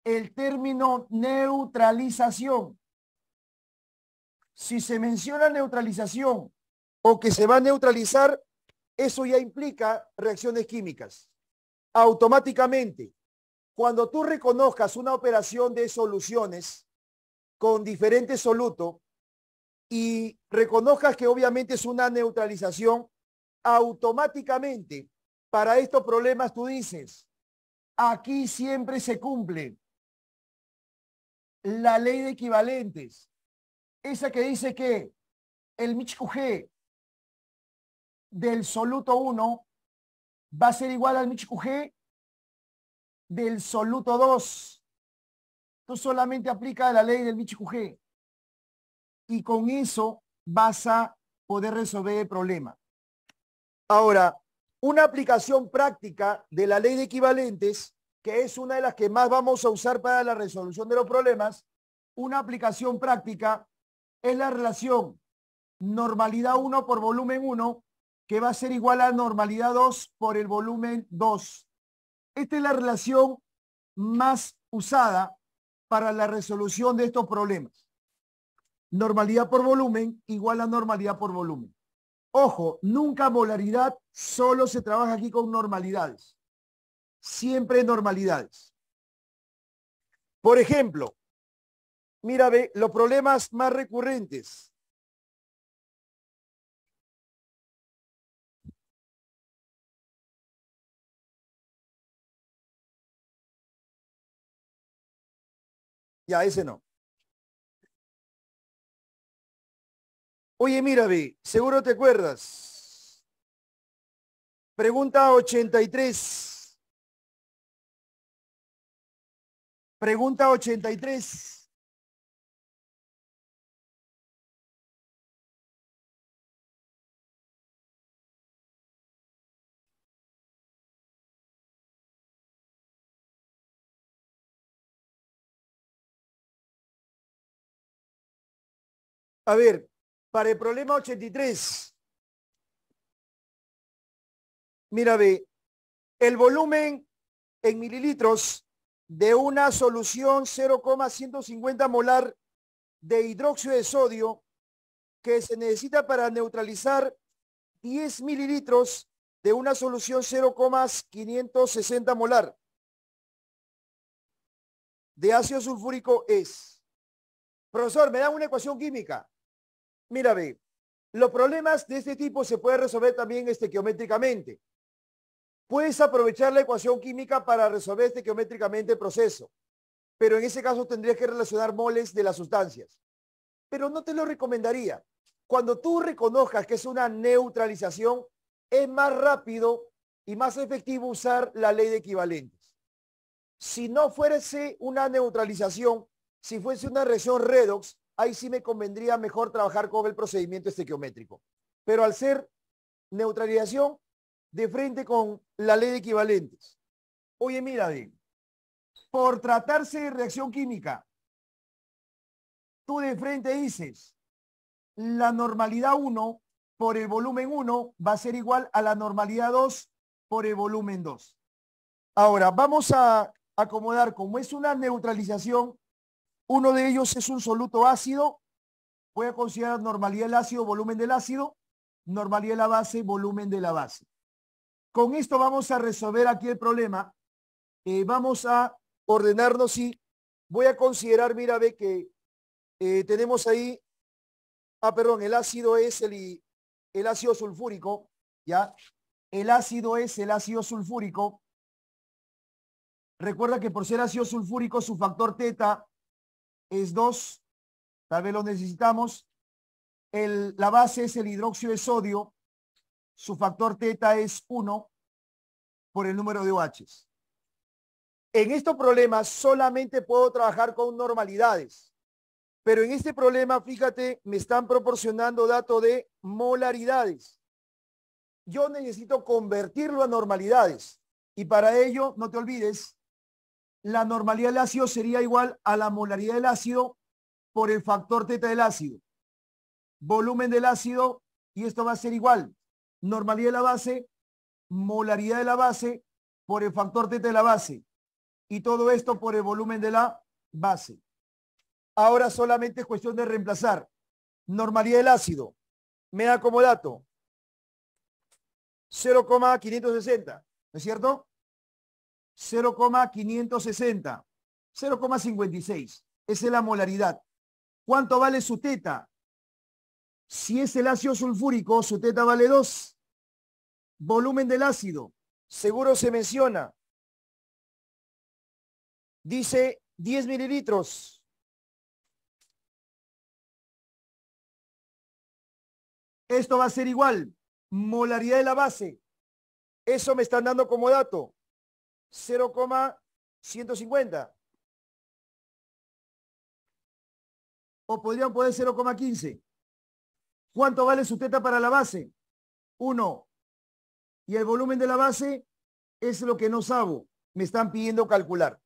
el término neutralización. Si se menciona neutralización o que se va a neutralizar, eso ya implica reacciones químicas automáticamente. Cuando tú reconozcas una operación de soluciones con diferentes soluto y reconozcas que obviamente es una neutralización, automáticamente para estos problemas tú dices, aquí siempre se cumple la ley de equivalentes, esa que dice que el Michqg del soluto 1 va a ser igual al Michqg del soluto 2. Tú solamente aplica la ley del Michikuje y con eso vas a poder resolver el problema. Ahora, una aplicación práctica de la ley de equivalentes, que es una de las que más vamos a usar para la resolución de los problemas, una aplicación práctica es la relación normalidad 1 por volumen 1, que va a ser igual a normalidad 2 por el volumen 2. Esta es la relación más usada para la resolución de estos problemas. Normalidad por volumen igual a normalidad por volumen. Ojo, nunca molaridad, solo se trabaja aquí con normalidades. Siempre normalidades. Por ejemplo, mira, ve, los problemas más recurrentes Ya, ese no. Oye, mira, Vi, seguro te acuerdas. Pregunta 83. Pregunta 83. A ver, para el problema 83. Mira, ve, el volumen en mililitros de una solución 0,150 molar de hidróxido de sodio que se necesita para neutralizar 10 mililitros de una solución 0,560 molar de ácido sulfúrico es. Profesor, me da una ecuación química. Mira, ve, los problemas de este tipo se pueden resolver también estequiométricamente. Puedes aprovechar la ecuación química para resolver estequiométricamente el proceso, pero en ese caso tendrías que relacionar moles de las sustancias. Pero no te lo recomendaría. Cuando tú reconozcas que es una neutralización, es más rápido y más efectivo usar la ley de equivalentes. Si no fuese una neutralización, si fuese una reacción redox, ahí sí me convendría mejor trabajar con el procedimiento estequiométrico. Pero al ser neutralización, de frente con la ley de equivalentes. Oye, mira por tratarse de reacción química, tú de frente dices, la normalidad 1 por el volumen 1 va a ser igual a la normalidad 2 por el volumen 2. Ahora, vamos a acomodar, como es una neutralización, uno de ellos es un soluto ácido. Voy a considerar normalidad del ácido, volumen del ácido, normalidad de la base, volumen de la base. Con esto vamos a resolver aquí el problema. Eh, vamos a ordenarnos y voy a considerar, mira, ve que eh, tenemos ahí, ah, perdón, el ácido es el, el ácido sulfúrico, ¿ya? El ácido es el ácido sulfúrico. Recuerda que por ser ácido sulfúrico, su factor teta es dos tal vez lo necesitamos. El, la base es el hidróxido de sodio, su factor teta es 1 por el número de OHs. En estos problemas solamente puedo trabajar con normalidades, pero en este problema, fíjate, me están proporcionando datos de molaridades. Yo necesito convertirlo a normalidades y para ello, no te olvides, la normalidad del ácido sería igual a la molaridad del ácido por el factor teta del ácido. Volumen del ácido, y esto va a ser igual. Normalidad de la base, molaridad de la base por el factor teta de la base. Y todo esto por el volumen de la base. Ahora solamente es cuestión de reemplazar. Normalidad del ácido. Me da como dato 0,560. ¿No es cierto? 0,560. 0,56. Esa es la molaridad. ¿Cuánto vale su teta? Si es el ácido sulfúrico, su teta vale 2. Volumen del ácido. Seguro se menciona. Dice 10 mililitros. Esto va a ser igual. Molaridad de la base. Eso me están dando como dato. 0,150. O podrían poder 0,15. ¿Cuánto vale su teta para la base? 1. Y el volumen de la base es lo que no sabo. Me están pidiendo calcular.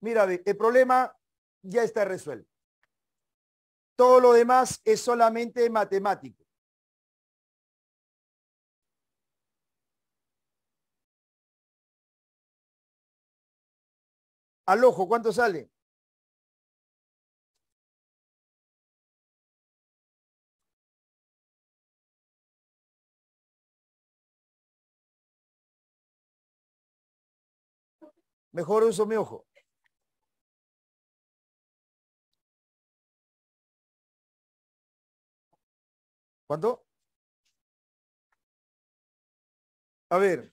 Mira, el problema ya está resuelto. Todo lo demás es solamente matemático. Al ojo, ¿cuánto sale? Mejor uso mi ojo. ¿Cuánto? A ver,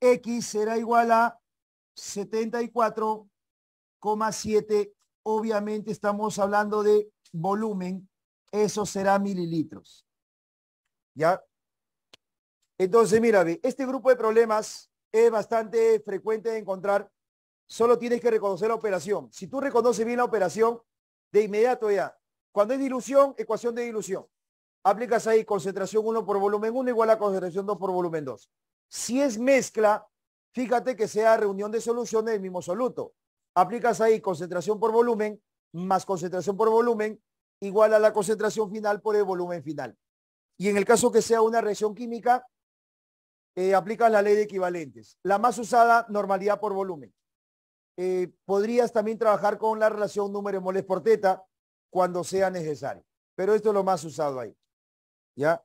X será igual a 74,7. Obviamente estamos hablando de volumen. Eso será mililitros. ¿Ya? Entonces, mira, este grupo de problemas es bastante frecuente de encontrar. Solo tienes que reconocer la operación. Si tú reconoces bien la operación, de inmediato ya. Cuando es dilución, ecuación de dilución. Aplicas ahí concentración 1 por volumen 1 igual a concentración 2 por volumen 2. Si es mezcla, fíjate que sea reunión de soluciones del mismo soluto. Aplicas ahí concentración por volumen más concentración por volumen igual a la concentración final por el volumen final. Y en el caso que sea una reacción química, eh, aplicas la ley de equivalentes. La más usada, normalidad por volumen. Eh, podrías también trabajar con la relación número de moles por teta cuando sea necesario. Pero esto es lo más usado ahí. ¿Ya?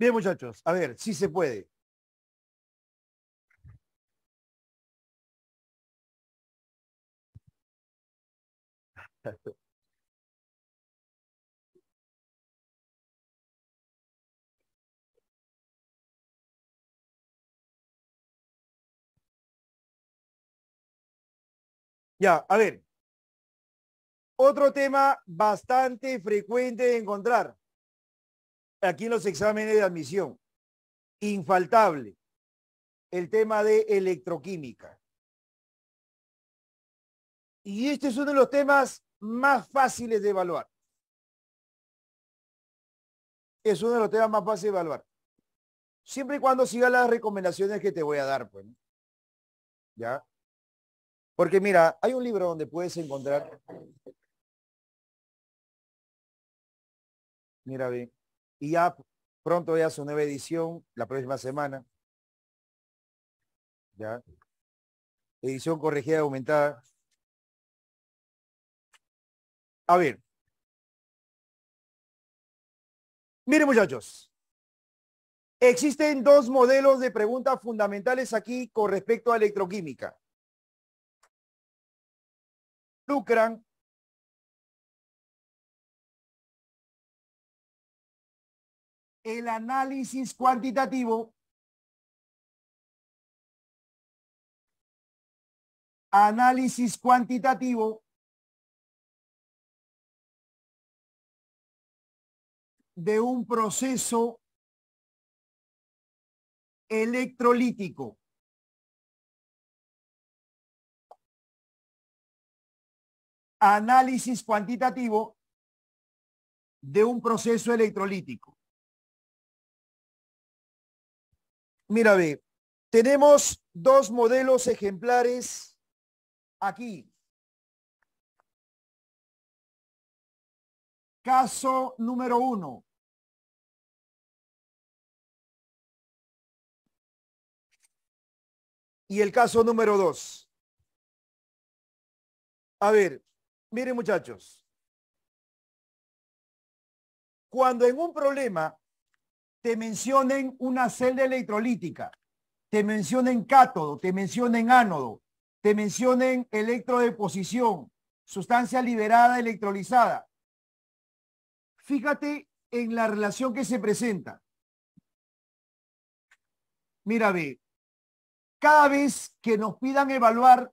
Bien, muchachos, a ver, si se puede. Ya, a ver. Otro tema bastante frecuente de encontrar aquí en los exámenes de admisión. Infaltable. El tema de electroquímica. Y este es uno de los temas más fáciles de evaluar. Es uno de los temas más fáciles de evaluar. Siempre y cuando siga las recomendaciones que te voy a dar, pues. ¿Ya? Porque mira, hay un libro donde puedes encontrar. Mira bien. Y ya pronto ya su nueva edición, la próxima semana. Ya. Edición corregida y aumentada. A ver. Miren muchachos, existen dos modelos de preguntas fundamentales aquí con respecto a electroquímica. Lucran el análisis cuantitativo análisis cuantitativo de un proceso electrolítico. Análisis cuantitativo de un proceso electrolítico. Mira, ve, tenemos dos modelos ejemplares aquí. Caso número uno. Y el caso número dos. A ver, miren muchachos. Cuando en un problema te mencionen una celda electrolítica, te mencionen cátodo, te mencionen ánodo, te mencionen electrodeposición, sustancia liberada electrolizada. Fíjate en la relación que se presenta. Mira, ve, cada vez que nos pidan evaluar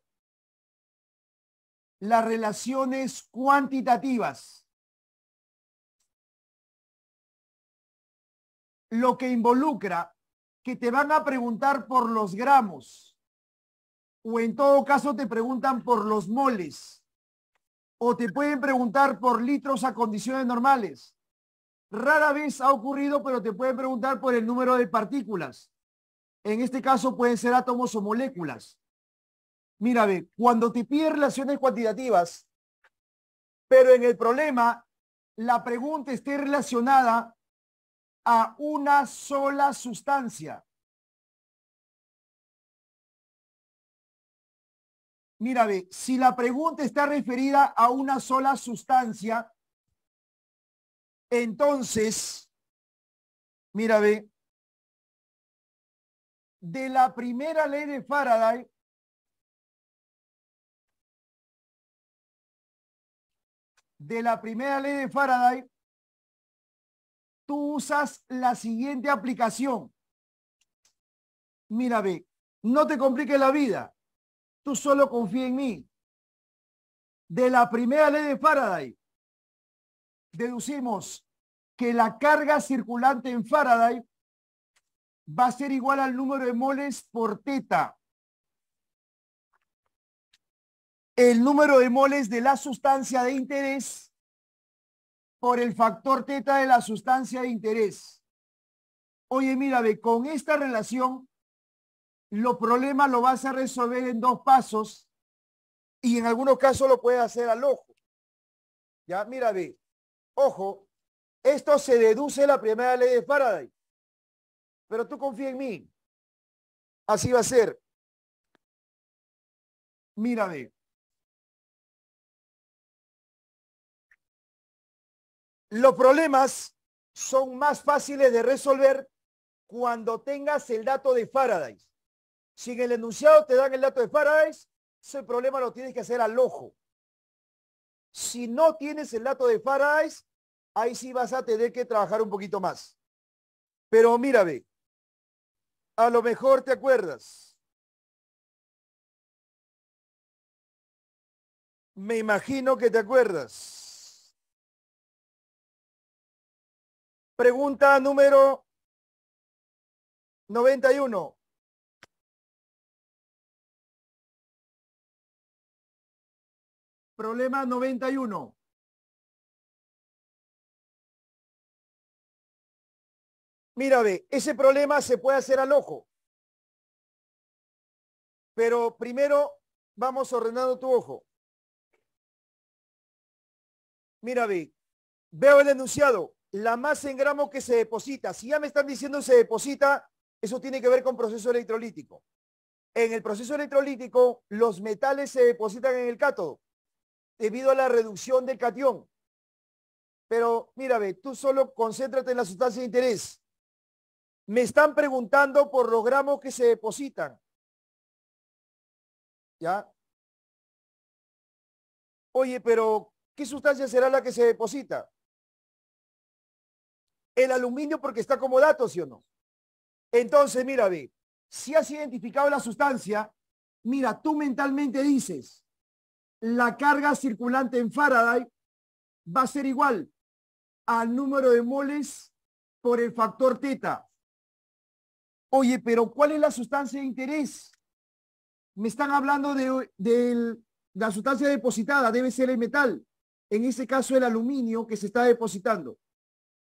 las relaciones cuantitativas lo que involucra que te van a preguntar por los gramos o en todo caso te preguntan por los moles o te pueden preguntar por litros a condiciones normales. Rara vez ha ocurrido, pero te pueden preguntar por el número de partículas. En este caso pueden ser átomos o moléculas. Mira, ve, cuando te piden relaciones cuantitativas, pero en el problema la pregunta esté relacionada a una sola sustancia. Mira, ve, si la pregunta está referida a una sola sustancia, entonces, mira, ve, de la primera ley de Faraday, de la primera ley de Faraday, tú usas la siguiente aplicación. Mira, ve, no te compliques la vida. Tú solo confía en mí. De la primera ley de Faraday, deducimos que la carga circulante en Faraday va a ser igual al número de moles por teta. El número de moles de la sustancia de interés por el factor teta de la sustancia de interés. Oye, mira, ve, con esta relación, los problemas lo vas a resolver en dos pasos y en algunos casos lo puedes hacer al ojo. Ya, mira, ve, ojo, esto se deduce la primera ley de Faraday. Pero tú confía en mí. Así va a ser. Mira, ve, Los problemas son más fáciles de resolver cuando tengas el dato de Faraday. Si en el enunciado te dan el dato de Faraday, ese problema lo tienes que hacer al ojo. Si no tienes el dato de Faraday, ahí sí vas a tener que trabajar un poquito más. Pero mira, a lo mejor te acuerdas. Me imagino que te acuerdas. Pregunta número 91. Problema 91. Mira, ve, ese problema se puede hacer al ojo. Pero primero vamos ordenando tu ojo. Mira, ve, veo el enunciado la masa en gramos que se deposita. Si ya me están diciendo se deposita, eso tiene que ver con proceso electrolítico. En el proceso electrolítico, los metales se depositan en el cátodo debido a la reducción del catión. Pero mira, ve, tú solo concéntrate en la sustancia de interés. Me están preguntando por los gramos que se depositan. ¿Ya? Oye, pero ¿qué sustancia será la que se deposita? el aluminio porque está como dato, ¿sí o no? Entonces, mira, B, si has identificado la sustancia, mira, tú mentalmente dices, la carga circulante en Faraday va a ser igual al número de moles por el factor teta. Oye, pero ¿cuál es la sustancia de interés? Me están hablando de, la sustancia depositada, debe ser el metal, en ese caso el aluminio que se está depositando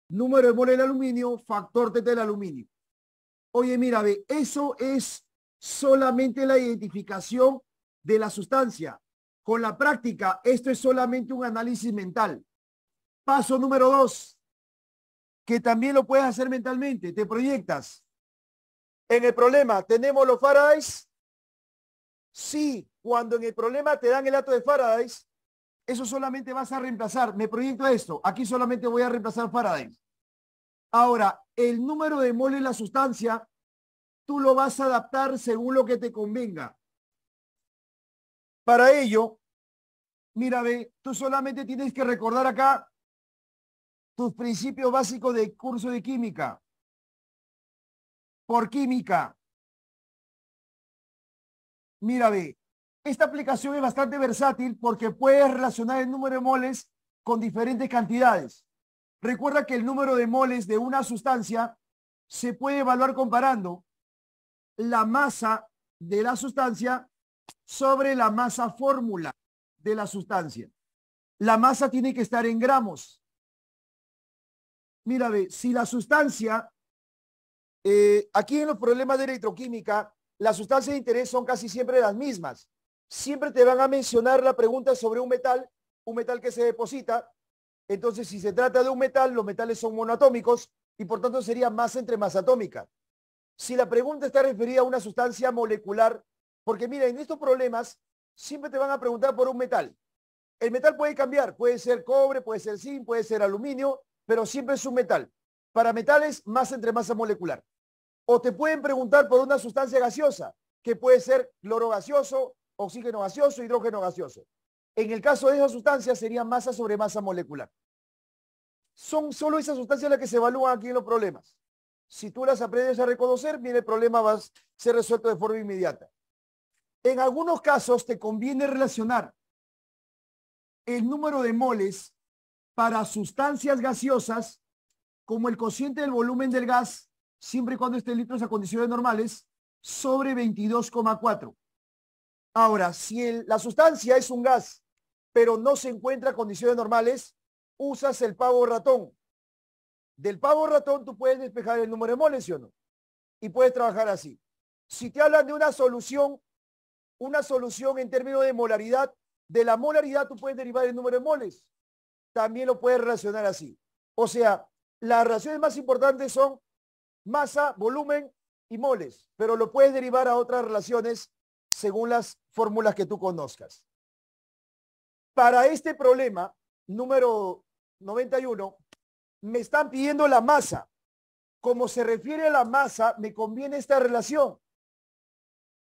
número de mole del aluminio, factor de del aluminio. Oye, mira, ve, eso es solamente la identificación de la sustancia. Con la práctica, esto es solamente un análisis mental. Paso número dos, que también lo puedes hacer mentalmente, te proyectas. En el problema, ¿tenemos los Faradays? Sí, cuando en el problema te dan el dato de Faradays, eso solamente vas a reemplazar. Me proyecto esto. Aquí solamente voy a reemplazar Faraday. Ahora, el número de moles la sustancia, tú lo vas a adaptar según lo que te convenga. Para ello, mira, ve, tú solamente tienes que recordar acá tus principios básicos de curso de química. Por química. Mira, ve, esta aplicación es bastante versátil porque puede relacionar el número de moles con diferentes cantidades. Recuerda que el número de moles de una sustancia se puede evaluar comparando la masa de la sustancia sobre la masa fórmula de la sustancia. La masa tiene que estar en gramos. Mira, si la sustancia, eh, aquí en los problemas de electroquímica, las sustancias de interés son casi siempre las mismas siempre te van a mencionar la pregunta sobre un metal, un metal que se deposita. Entonces, si se trata de un metal, los metales son monoatómicos y por tanto sería masa entre masa atómica. Si la pregunta está referida a una sustancia molecular, porque mira, en estos problemas siempre te van a preguntar por un metal. El metal puede cambiar, puede ser cobre, puede ser zinc, puede ser aluminio, pero siempre es un metal. Para metales, masa entre masa molecular. O te pueden preguntar por una sustancia gaseosa, que puede ser cloro gaseoso, oxígeno gaseoso, hidrógeno gaseoso. En el caso de esas sustancias sería masa sobre masa molecular. Son solo esas sustancias las que se evalúan aquí en los problemas. Si tú las aprendes a reconocer, bien el problema va a ser resuelto de forma inmediata. En algunos casos te conviene relacionar el número de moles para sustancias gaseosas como el cociente del volumen del gas, siempre y cuando esté en litros a condiciones normales, sobre 22,4. Ahora, si la sustancia es un gas, pero no se encuentra en condiciones normales, usas el pavo ratón. Del pavo ratón tú puedes despejar el número de moles, ¿sí o no? Y puedes trabajar así. Si te hablan de una solución, una solución en términos de molaridad, de la molaridad tú puedes derivar el número de moles. También lo puedes relacionar así. O sea, las relaciones más importantes son masa, volumen y moles, pero lo puedes derivar a otras relaciones según las fórmulas que tú conozcas. Para este problema, número 91, me están pidiendo la masa. Como se refiere a la masa, me conviene esta relación.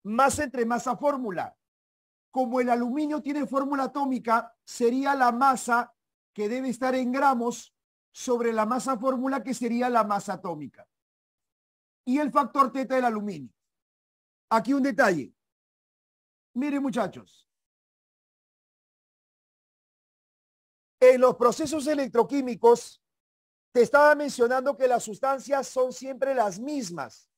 Masa entre masa fórmula. Como el aluminio tiene fórmula atómica, sería la masa que debe estar en gramos sobre la masa fórmula que sería la masa atómica. Y el factor teta del aluminio. Aquí un detalle. Miren muchachos, en los procesos electroquímicos, te estaba mencionando que las sustancias son siempre las mismas.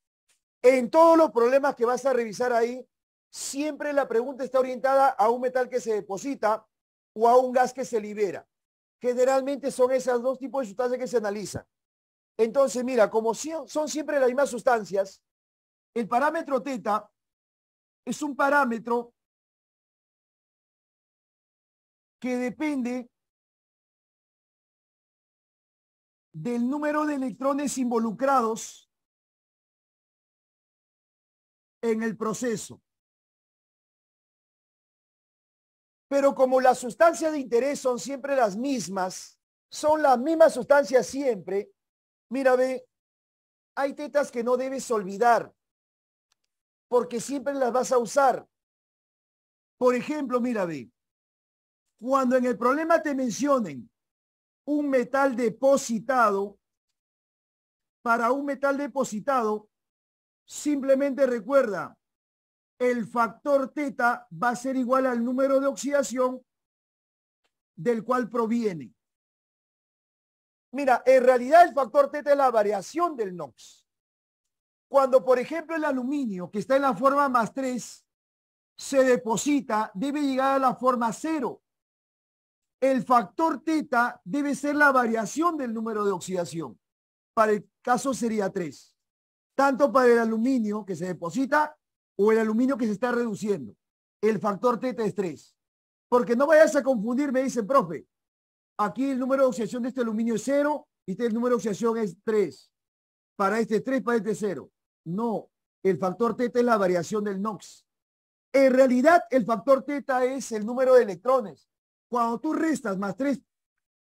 En todos los problemas que vas a revisar ahí, siempre la pregunta está orientada a un metal que se deposita o a un gas que se libera. Generalmente son esos dos tipos de sustancias que se analizan. Entonces, mira, como son siempre las mismas sustancias, el parámetro teta es un parámetro que depende del número de electrones involucrados en el proceso. Pero como las sustancias de interés son siempre las mismas, son las mismas sustancias siempre, mira, ve, hay tetas que no debes olvidar porque siempre las vas a usar. Por ejemplo, mira, ve, cuando en el problema te mencionen un metal depositado, para un metal depositado, simplemente recuerda, el factor teta va a ser igual al número de oxidación del cual proviene. Mira, en realidad el factor teta es la variación del NOx. Cuando, por ejemplo, el aluminio, que está en la forma más 3, se deposita, debe llegar a la forma 0. El factor teta debe ser la variación del número de oxidación. Para el caso sería 3. Tanto para el aluminio que se deposita o el aluminio que se está reduciendo. El factor teta es 3. Porque no vayas a confundir, me el profe, aquí el número de oxidación de este aluminio es 0 y este el número de oxidación es 3. Para este 3, para este 0. No, el factor teta es la variación del NOx. En realidad, el factor teta es el número de electrones. Cuando tú restas más 3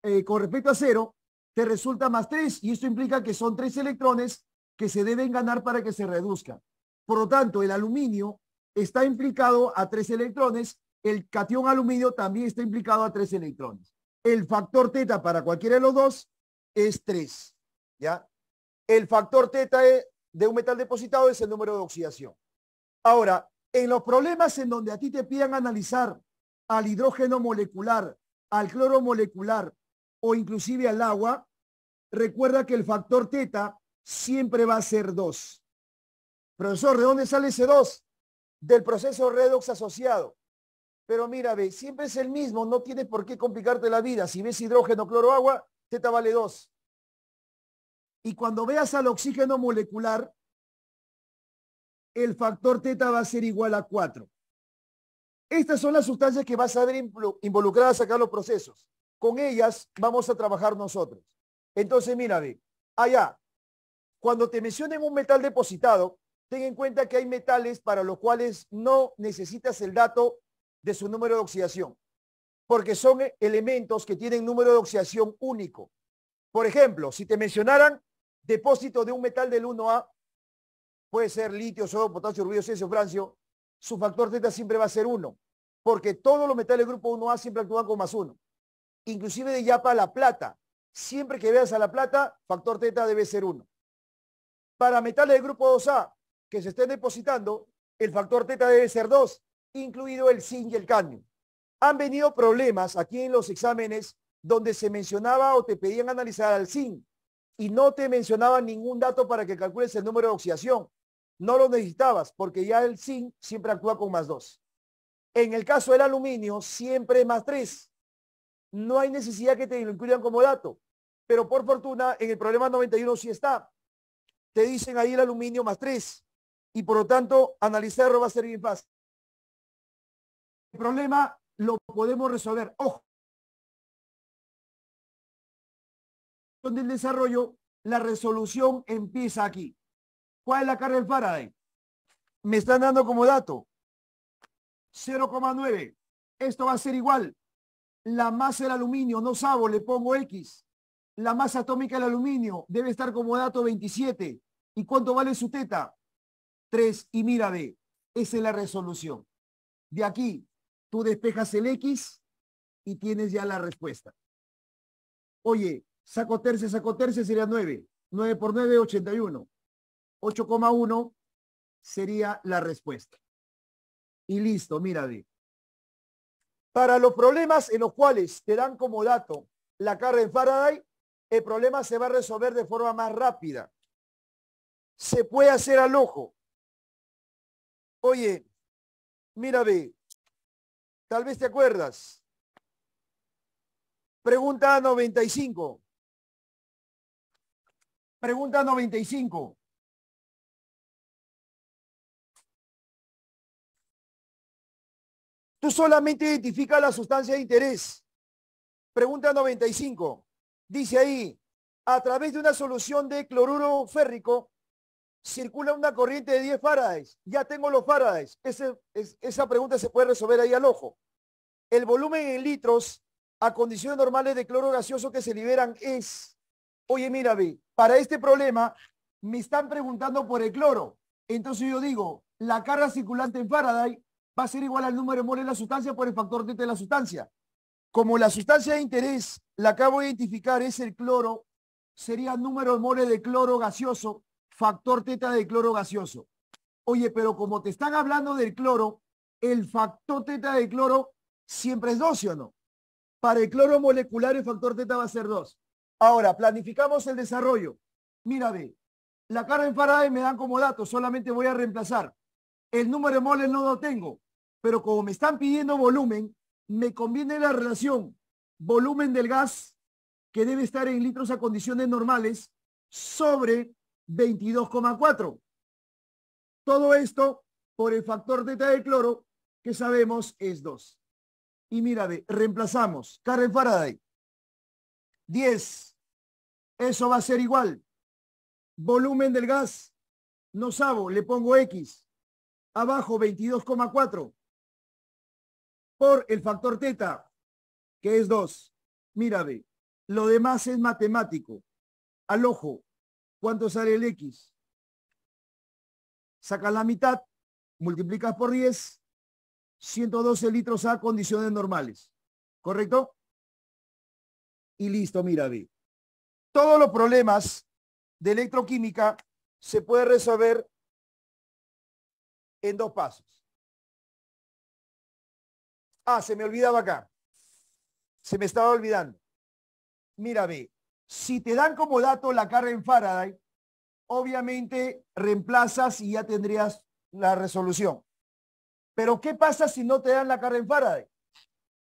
eh, con respecto a cero, te resulta más 3 y esto implica que son tres electrones que se deben ganar para que se reduzcan. Por lo tanto, el aluminio está implicado a tres electrones, el cation aluminio también está implicado a tres electrones. El factor teta para cualquiera de los dos es 3. ¿ya? El factor teta e, de un metal depositado es el número de oxidación. Ahora, en los problemas en donde a ti te pidan analizar al hidrógeno molecular, al cloro molecular o inclusive al agua, recuerda que el factor teta siempre va a ser 2. Profesor, ¿de dónde sale ese 2? Del proceso redox asociado. Pero mira, ve, siempre es el mismo, no tienes por qué complicarte la vida. Si ves hidrógeno, cloro, agua, teta vale 2. Y cuando veas al oxígeno molecular, el factor teta va a ser igual a 4. Estas son las sustancias que vas a ver involucradas acá en los procesos. Con ellas vamos a trabajar nosotros. Entonces, mira, ve, allá, cuando te mencionen un metal depositado, ten en cuenta que hay metales para los cuales no necesitas el dato de su número de oxidación, porque son e-, elementos que tienen número de oxidación único. Por ejemplo, si te mencionaran depósito de un metal del 1A, puede ser litio, sodio, potasio, rubio, cesio, francio, su factor teta siempre va a ser 1, porque todos los metales del grupo 1A siempre actúan con más 1. Inclusive de ya para la plata. Siempre que veas a la plata, factor teta debe ser 1. Para metales del grupo 2A que se estén depositando, el factor teta debe ser 2, incluido el zinc y el cadmio. Han venido problemas aquí en los exámenes donde se mencionaba o te pedían analizar al zinc y no te mencionaban ningún dato para que calcules el número de oxidación. No lo necesitabas porque ya el zinc siempre actúa con más 2. En el caso del aluminio, siempre más 3. No hay necesidad que te lo incluyan como dato. Pero por fortuna, en el problema 91 sí está. Te dicen ahí el aluminio más 3. Y por lo tanto, analizarlo va a ser bien fácil. El problema lo podemos resolver. Ojo, el desarrollo, la resolución empieza aquí. ¿Cuál es la carga del Faraday? Me están dando como dato 0,9. Esto va a ser igual. La masa del aluminio, no sabo, le pongo X. La masa atómica del aluminio debe estar como dato 27. ¿Y cuánto vale su teta? 3. Y mira, B. esa es la resolución. De aquí, tú despejas el X y tienes ya la respuesta. Oye, Saco terce, saco terce sería 9. 9 por 9, 81. 8,1 sería la respuesta. Y listo, mira B. Para los problemas en los cuales te dan como dato la carga en Faraday, el problema se va a resolver de forma más rápida. Se puede hacer al ojo. Oye, mira B, tal vez te acuerdas. Pregunta 95. Pregunta 95. Tú solamente identifica la sustancia de interés. Pregunta 95. Dice ahí, a través de una solución de cloruro férrico circula una corriente de 10 farades. Ya tengo los farades. esa pregunta se puede resolver ahí al ojo. El volumen en litros a condiciones normales de cloro gaseoso que se liberan es, oye, mira, B, para este problema me están preguntando por el cloro. Entonces yo digo, la carga circulante en Faraday va a ser igual al número de moles de la sustancia por el factor teta de la sustancia. Como la sustancia de interés la acabo de identificar es el cloro, sería número de moles de cloro gaseoso, factor teta de cloro gaseoso. Oye, pero como te están hablando del cloro, el factor teta de cloro siempre es 2, o no? Para el cloro molecular el factor teta va a ser 2. Ahora, planificamos el desarrollo. Mira, ve, la carga en Faraday me dan como dato, solamente voy a reemplazar. El número de moles no lo tengo, pero como me están pidiendo volumen, me conviene la relación volumen del gas, que debe estar en litros a condiciones normales, sobre 22,4. Todo esto por el factor T de cloro, que sabemos es 2. Y mira, ve, reemplazamos. Karen Faraday, 10 eso va a ser igual. Volumen del gas, no sabo, le pongo X. Abajo 22,4 por el factor teta, que es 2. Mira, ve, lo demás es matemático. Al ojo, ¿cuánto sale el X? Sacas la mitad, multiplicas por 10, 112 litros a condiciones normales. ¿Correcto? Y listo, mira, ve. Todos los problemas de electroquímica se puede resolver en dos pasos. Ah, se me olvidaba acá. Se me estaba olvidando. Mira, ve, si te dan como dato la carga en Faraday, obviamente reemplazas y ya tendrías la resolución. Pero ¿qué pasa si no te dan la carga en Faraday?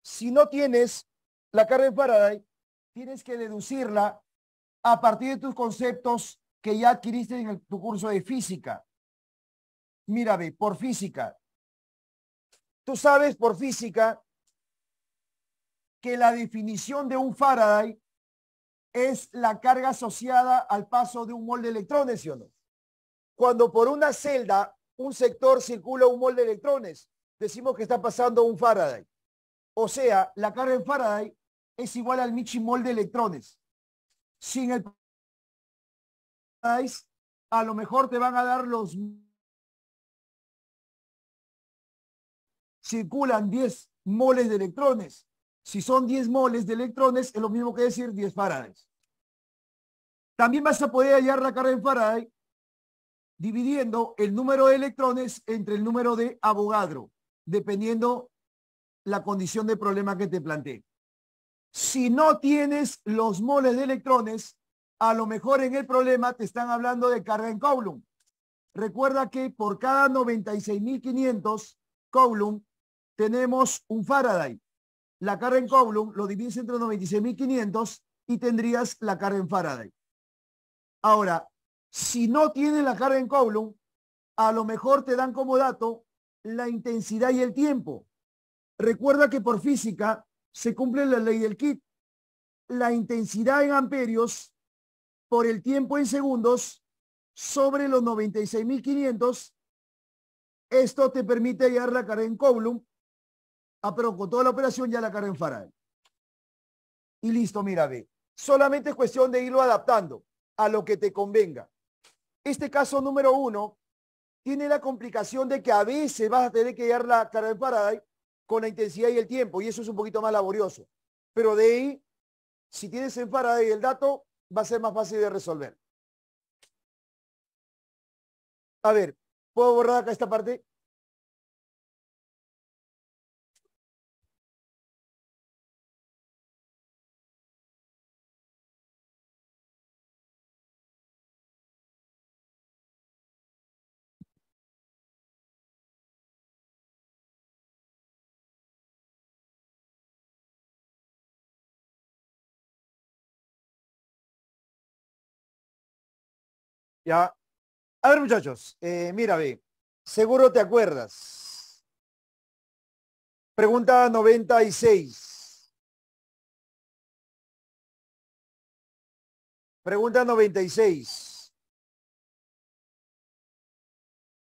Si no tienes la carga en Faraday, tienes que deducirla a partir de tus conceptos que ya adquiriste en tu curso de física. Mira, ve, por física. Tú sabes por física que la definición de un Faraday es la carga asociada al paso de un mol de electrones, ¿sí o no? Cuando por una celda, un sector circula un mol de electrones, decimos que está pasando un Faraday. O sea, la carga en Faraday es igual al Mol de electrones sin el a lo mejor te van a dar los circulan 10 moles de electrones. Si son 10 moles de electrones, es lo mismo que decir 10 faradays. También vas a poder hallar la carga en Faraday dividiendo el número de electrones entre el número de abogadro dependiendo la condición de problema que te plantee si no tienes los moles de electrones, a lo mejor en el problema te están hablando de carga en Coulomb. Recuerda que por cada 96.500 Coulomb tenemos un Faraday. La carga en Coulomb lo divides entre 96.500 y tendrías la carga en Faraday. Ahora, si no tienes la carga en Coulomb, a lo mejor te dan como dato la intensidad y el tiempo. Recuerda que por física se cumple la ley del kit. La intensidad en amperios por el tiempo en segundos sobre los 96.500. Esto te permite hallar la carga en Coulomb. Ah, pero con toda la operación ya la carga en Faraday. Y listo, mira, ve. Solamente es cuestión de irlo adaptando a lo que te convenga. Este caso número uno tiene la complicación de que a veces vas a tener que hallar la carga en Faraday con la intensidad y el tiempo, y eso es un poquito más laborioso. Pero de ahí, si tienes en Faraday el dato, va a ser más fácil de resolver. A ver, ¿puedo borrar acá esta parte? ¿Ya? A ver, muchachos, eh, mira, ve, seguro te acuerdas. Pregunta 96. Pregunta 96.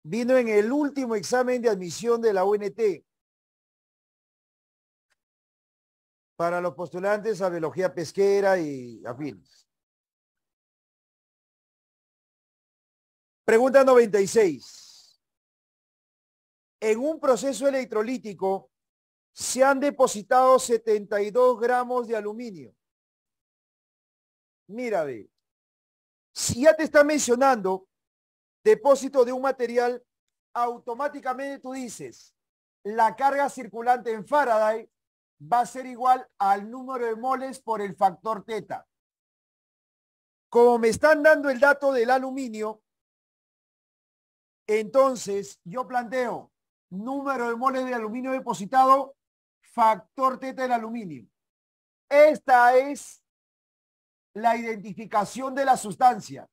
Vino en el último examen de admisión de la UNT para los postulantes a biología pesquera y afines. Pregunta 96. En un proceso electrolítico se han depositado 72 gramos de aluminio. Mira, Si ya te está mencionando depósito de un material, automáticamente tú dices, la carga circulante en Faraday va a ser igual al número de moles por el factor teta. Como me están dando el dato del aluminio, entonces, yo planteo número de moles de aluminio depositado, factor teta del aluminio. Esta es la identificación de la sustancia.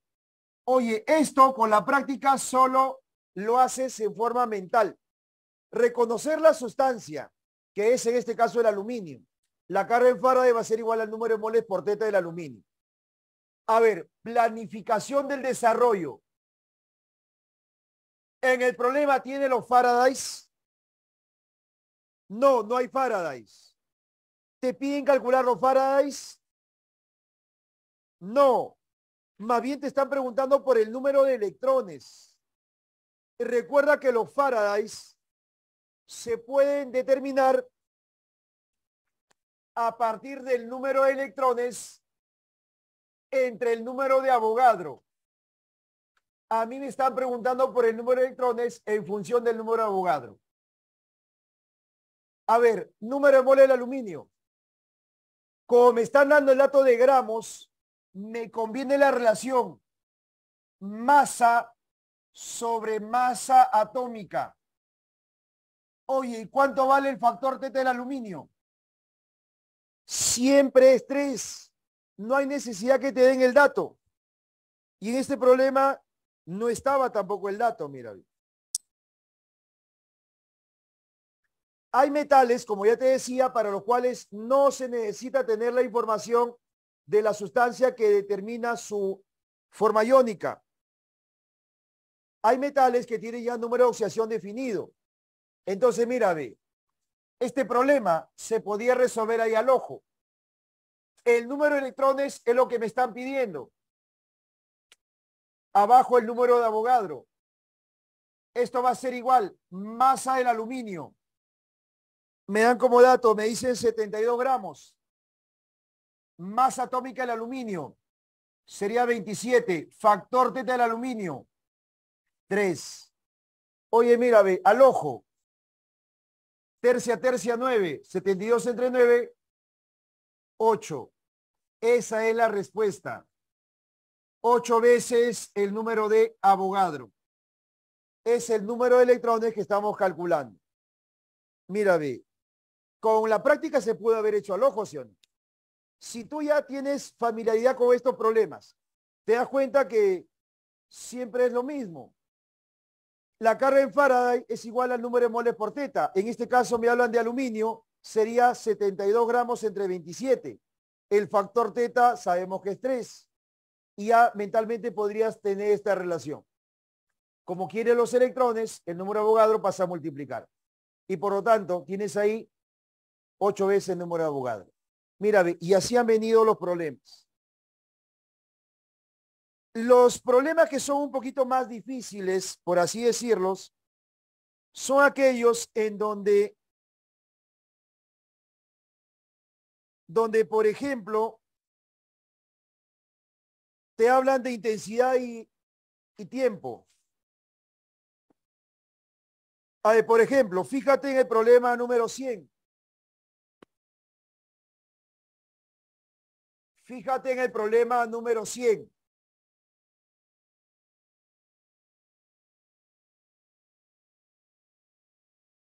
Oye, esto con la práctica solo lo haces en forma mental. Reconocer la sustancia, que es en este caso el aluminio. La carga en Faraday va a ser igual al número de moles por teta del aluminio. A ver, planificación del desarrollo. En el problema tiene los Faradays. No, no hay Faradays. ¿Te piden calcular los Faradays? No. Más bien te están preguntando por el número de electrones. Recuerda que los Faradays se pueden determinar a partir del número de electrones entre el número de Avogadro a mí me están preguntando por el número de electrones en función del número de abogado. A ver, número de mole del aluminio. Como me están dando el dato de gramos, me conviene la relación masa sobre masa atómica. Oye, cuánto vale el factor teta del aluminio? Siempre es 3. No hay necesidad que te den el dato. Y en este problema no estaba tampoco el dato, mira. Hay metales, como ya te decía, para los cuales no se necesita tener la información de la sustancia que determina su forma iónica. Hay metales que tienen ya número de oxidación definido. Entonces, mira, ve, este problema se podía resolver ahí al ojo. El número de electrones es lo que me están pidiendo. Abajo el número de abogado. Esto va a ser igual. Masa del aluminio. Me dan como dato, me dicen 72 gramos. Masa atómica del aluminio. Sería 27. Factor teta del aluminio. 3. Oye, mira, ve, al ojo. Tercia, tercia, 9. 72 entre 9, 8. Esa es la respuesta ocho veces el número de abogadro. Es el número de electrones que estamos calculando. Mira, ve, con la práctica se pudo haber hecho al ojo, Sion. Si tú ya tienes familiaridad con estos problemas, te das cuenta que siempre es lo mismo. La carga en Faraday es igual al número de moles por teta. En este caso me hablan de aluminio, sería 72 gramos entre 27. El factor teta sabemos que es 3 y ya mentalmente podrías tener esta relación. Como quiere los electrones, el número de abogado pasa a multiplicar. Y por lo tanto, tienes ahí ocho veces el número de abogado. Mira, y así han venido los problemas. Los problemas que son un poquito más difíciles, por así decirlos, son aquellos en donde, donde, por ejemplo, te hablan de intensidad y, tiempo. por ejemplo, fíjate en el problema número 100. Fíjate en el problema número 100.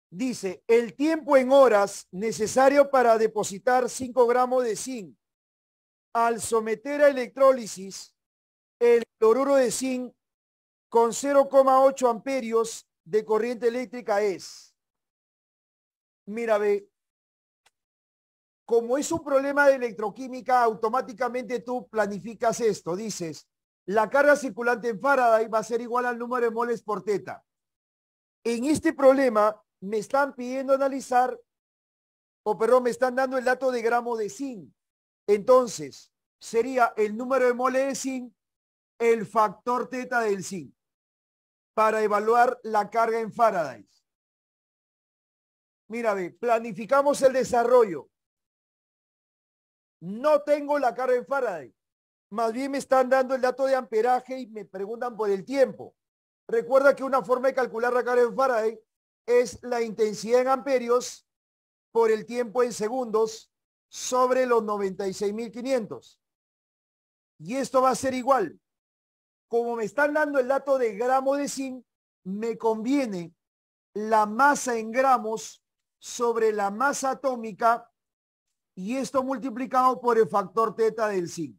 Dice, el tiempo en horas necesario para depositar 5 gramos de zinc al someter a electrólisis el cloruro de zinc con 0,8 amperios de corriente eléctrica es. Mira, ve, como es un problema de electroquímica, automáticamente tú planificas esto. Dices, la carga circulante en Faraday va a ser igual al número de moles por teta. En este problema me están pidiendo analizar, o perdón, me están dando el dato de gramo de zinc. Entonces, sería el número de moles de zinc, el factor teta del zinc, para evaluar la carga en Faraday. Mira, planificamos el desarrollo. No tengo la carga en Faraday. Más bien me están dando el dato de amperaje y me preguntan por el tiempo. Recuerda que una forma de calcular la carga en Faraday es la intensidad en amperios por el tiempo en segundos sobre los 96.500. Y esto va a ser igual. Como me están dando el dato de gramo de zinc, me conviene la masa en gramos sobre la masa atómica y esto multiplicado por el factor teta del zinc.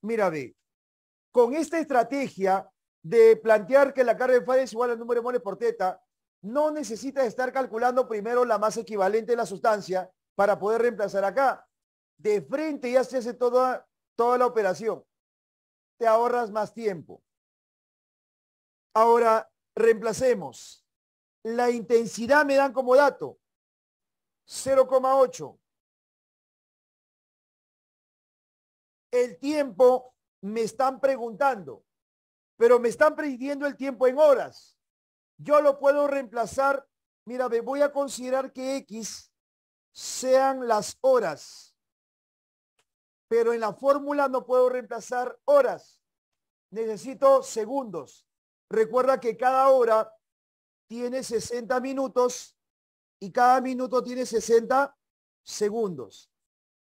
Mira, ve, con esta estrategia de plantear que la carga de fase es igual al número de moles por teta, no necesitas estar calculando primero la masa equivalente de la sustancia, para poder reemplazar acá. De frente ya se hace toda, toda la operación. Te ahorras más tiempo. Ahora, reemplacemos. La intensidad me dan como dato. 0,8. El tiempo me están preguntando, pero me están pidiendo el tiempo en horas. Yo lo puedo reemplazar. Mira, me voy a considerar que X sean las horas. Pero en la fórmula no puedo reemplazar horas. Necesito segundos. Recuerda que cada hora tiene 60 minutos y cada minuto tiene 60 segundos.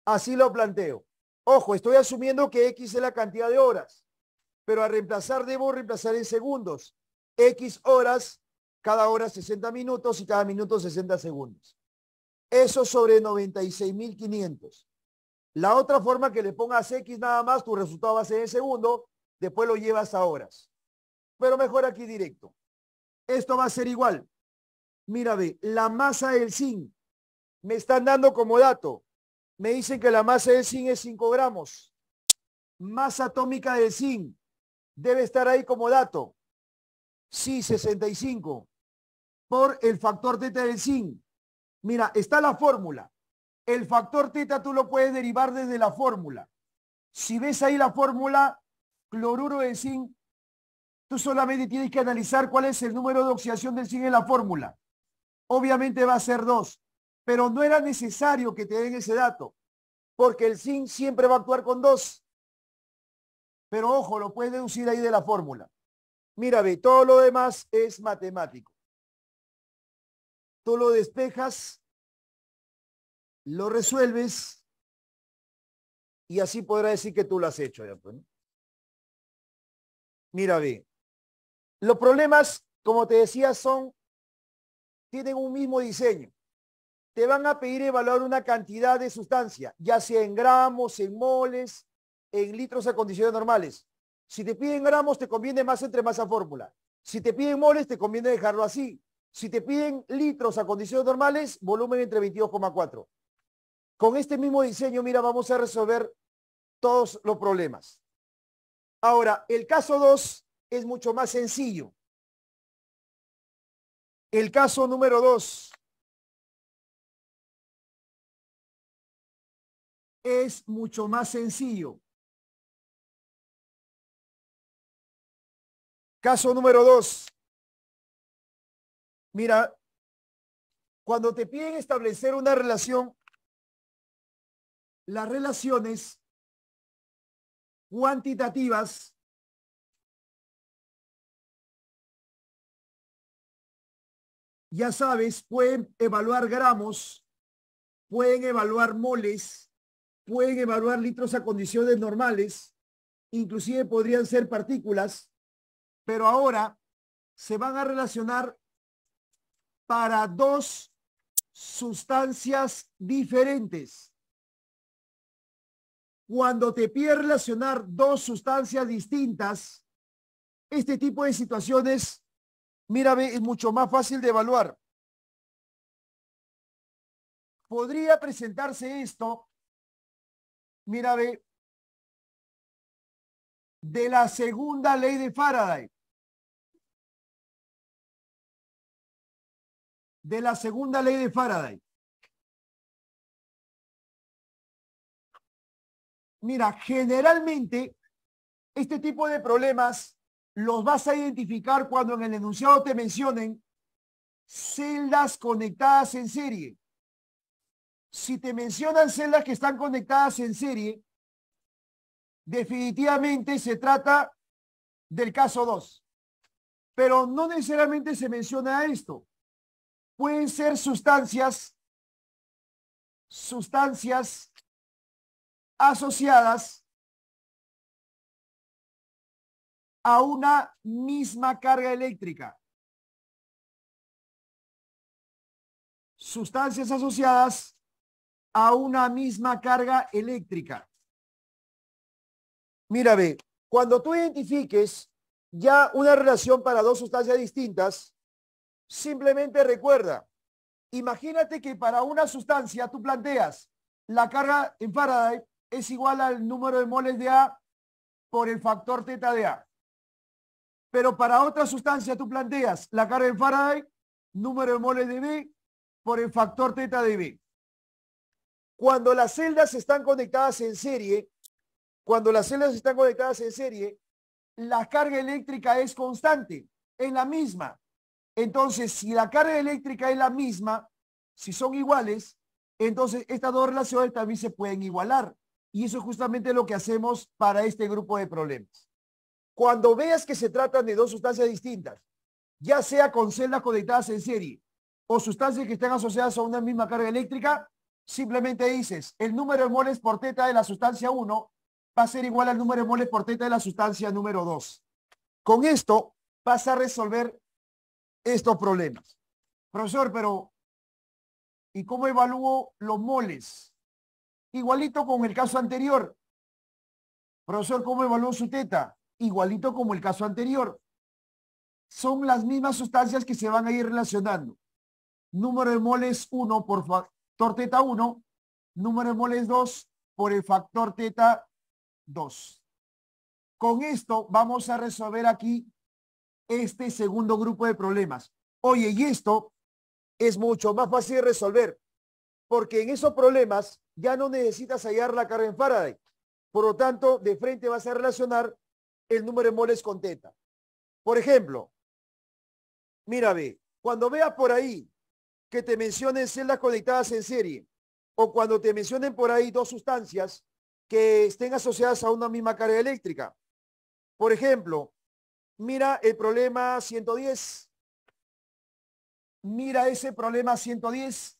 Así lo planteo. Ojo, estoy asumiendo que X es la cantidad de horas, pero a reemplazar debo reemplazar en segundos. X horas, cada hora 60 minutos y cada minuto 60 segundos. Eso sobre 96.500. La otra forma que le pongas X nada más, tu resultado va a ser en segundo, después lo llevas a horas. Pero mejor aquí directo. Esto va a ser igual. Mira, la masa del zinc. Me están dando como dato. Me dicen que la masa del zinc es 5 gramos. Masa atómica del zinc. Debe estar ahí como dato. Sí, 65. Por el factor T del zinc Mira, está la fórmula. El factor teta tú lo puedes derivar desde la fórmula. Si ves ahí la fórmula, cloruro de zinc, tú solamente tienes que analizar cuál es el número de oxidación del zinc en la fórmula. Obviamente va a ser 2, pero no era necesario que te den ese dato, porque el zinc siempre va a actuar con 2. Pero ojo, lo puedes deducir ahí de la fórmula. Mira, ve, todo lo demás es matemático. Tú lo despejas, lo resuelves y así podrá decir que tú lo has hecho. Pues, Mira, bien, Los problemas, como te decía, son, tienen un mismo diseño. Te van a pedir evaluar una cantidad de sustancia, ya sea en gramos, en moles, en litros a condiciones normales. Si te piden gramos, te conviene más entre masa fórmula. Si te piden moles, te conviene dejarlo así. Si te piden litros a condiciones normales, volumen entre 22,4. Con este mismo diseño, mira, vamos a resolver todos los problemas. Ahora, el caso 2 es mucho más sencillo. El caso número 2 es mucho más sencillo. Caso número 2. Mira, cuando te piden establecer una relación, las relaciones cuantitativas ya sabes, pueden evaluar gramos, pueden evaluar moles, pueden evaluar litros a condiciones normales, inclusive podrían ser partículas, pero ahora se van a relacionar para dos sustancias diferentes. Cuando te pide relacionar dos sustancias distintas, este tipo de situaciones, ve, es mucho más fácil de evaluar. Podría presentarse esto, ve, de la segunda ley de Faraday. de la segunda ley de Faraday. Mira, generalmente este tipo de problemas los vas a identificar cuando en el enunciado te mencionen celdas conectadas en serie. Si te mencionan celdas que están conectadas en serie, definitivamente se trata del caso 2. Pero no necesariamente se menciona esto pueden ser sustancias, sustancias asociadas a una misma carga eléctrica. Sustancias asociadas a una misma carga eléctrica. Mira, ve, cuando tú identifiques ya una relación para dos sustancias distintas, Simplemente recuerda, imagínate que para una sustancia tú planteas la carga en Faraday es igual al número de moles de A por el factor teta de A. Pero para otra sustancia tú planteas la carga en Faraday, número de moles de B por el factor teta de B. Cuando las celdas están conectadas en serie, cuando las celdas están conectadas en serie, la carga eléctrica es constante, es la misma. Entonces, si la carga eléctrica es la misma, si son iguales, entonces estas dos relaciones también se pueden igualar. Y eso es justamente lo que hacemos para este grupo de problemas. Cuando veas que se tratan de dos sustancias distintas, ya sea con celdas conectadas en serie o sustancias que están asociadas a una misma carga eléctrica, simplemente dices, el número de moles por teta de la sustancia 1 va a ser igual al número de moles por teta de la sustancia número 2. Con esto vas a resolver estos problemas. Profesor, pero ¿y cómo evalúo los moles? Igualito con el caso anterior. Profesor, ¿cómo evalúo su teta? Igualito como el caso anterior. Son las mismas sustancias que se van a ir relacionando. Número de moles 1 por factor teta 1, número de moles 2 por el factor teta 2. Con esto vamos a resolver aquí este segundo grupo de problemas. Oye, y esto es mucho más fácil de resolver, porque en esos problemas ya no necesitas hallar la carga en Faraday. Por lo tanto, de frente vas a relacionar el número de moles con teta. Por ejemplo, mira, ve, cuando veas por ahí que te mencionen celdas conectadas en serie, o cuando te mencionen por ahí dos sustancias que estén asociadas a una misma carga eléctrica. Por ejemplo, Mira el problema 110. Mira ese problema 110.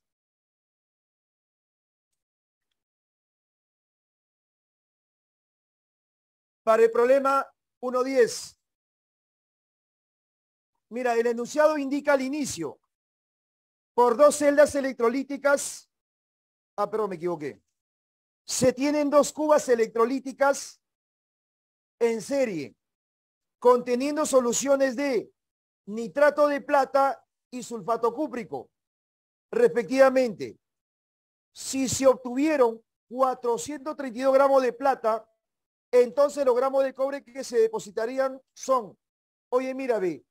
Para el problema 1.10. Mira, el enunciado indica al inicio por dos celdas electrolíticas. Ah, pero me equivoqué. Se tienen dos cubas electrolíticas en serie conteniendo soluciones de nitrato de plata y sulfato cúprico, respectivamente. Si se obtuvieron 432 gramos de plata, entonces los gramos de cobre que se depositarían son, oye, mira, ve,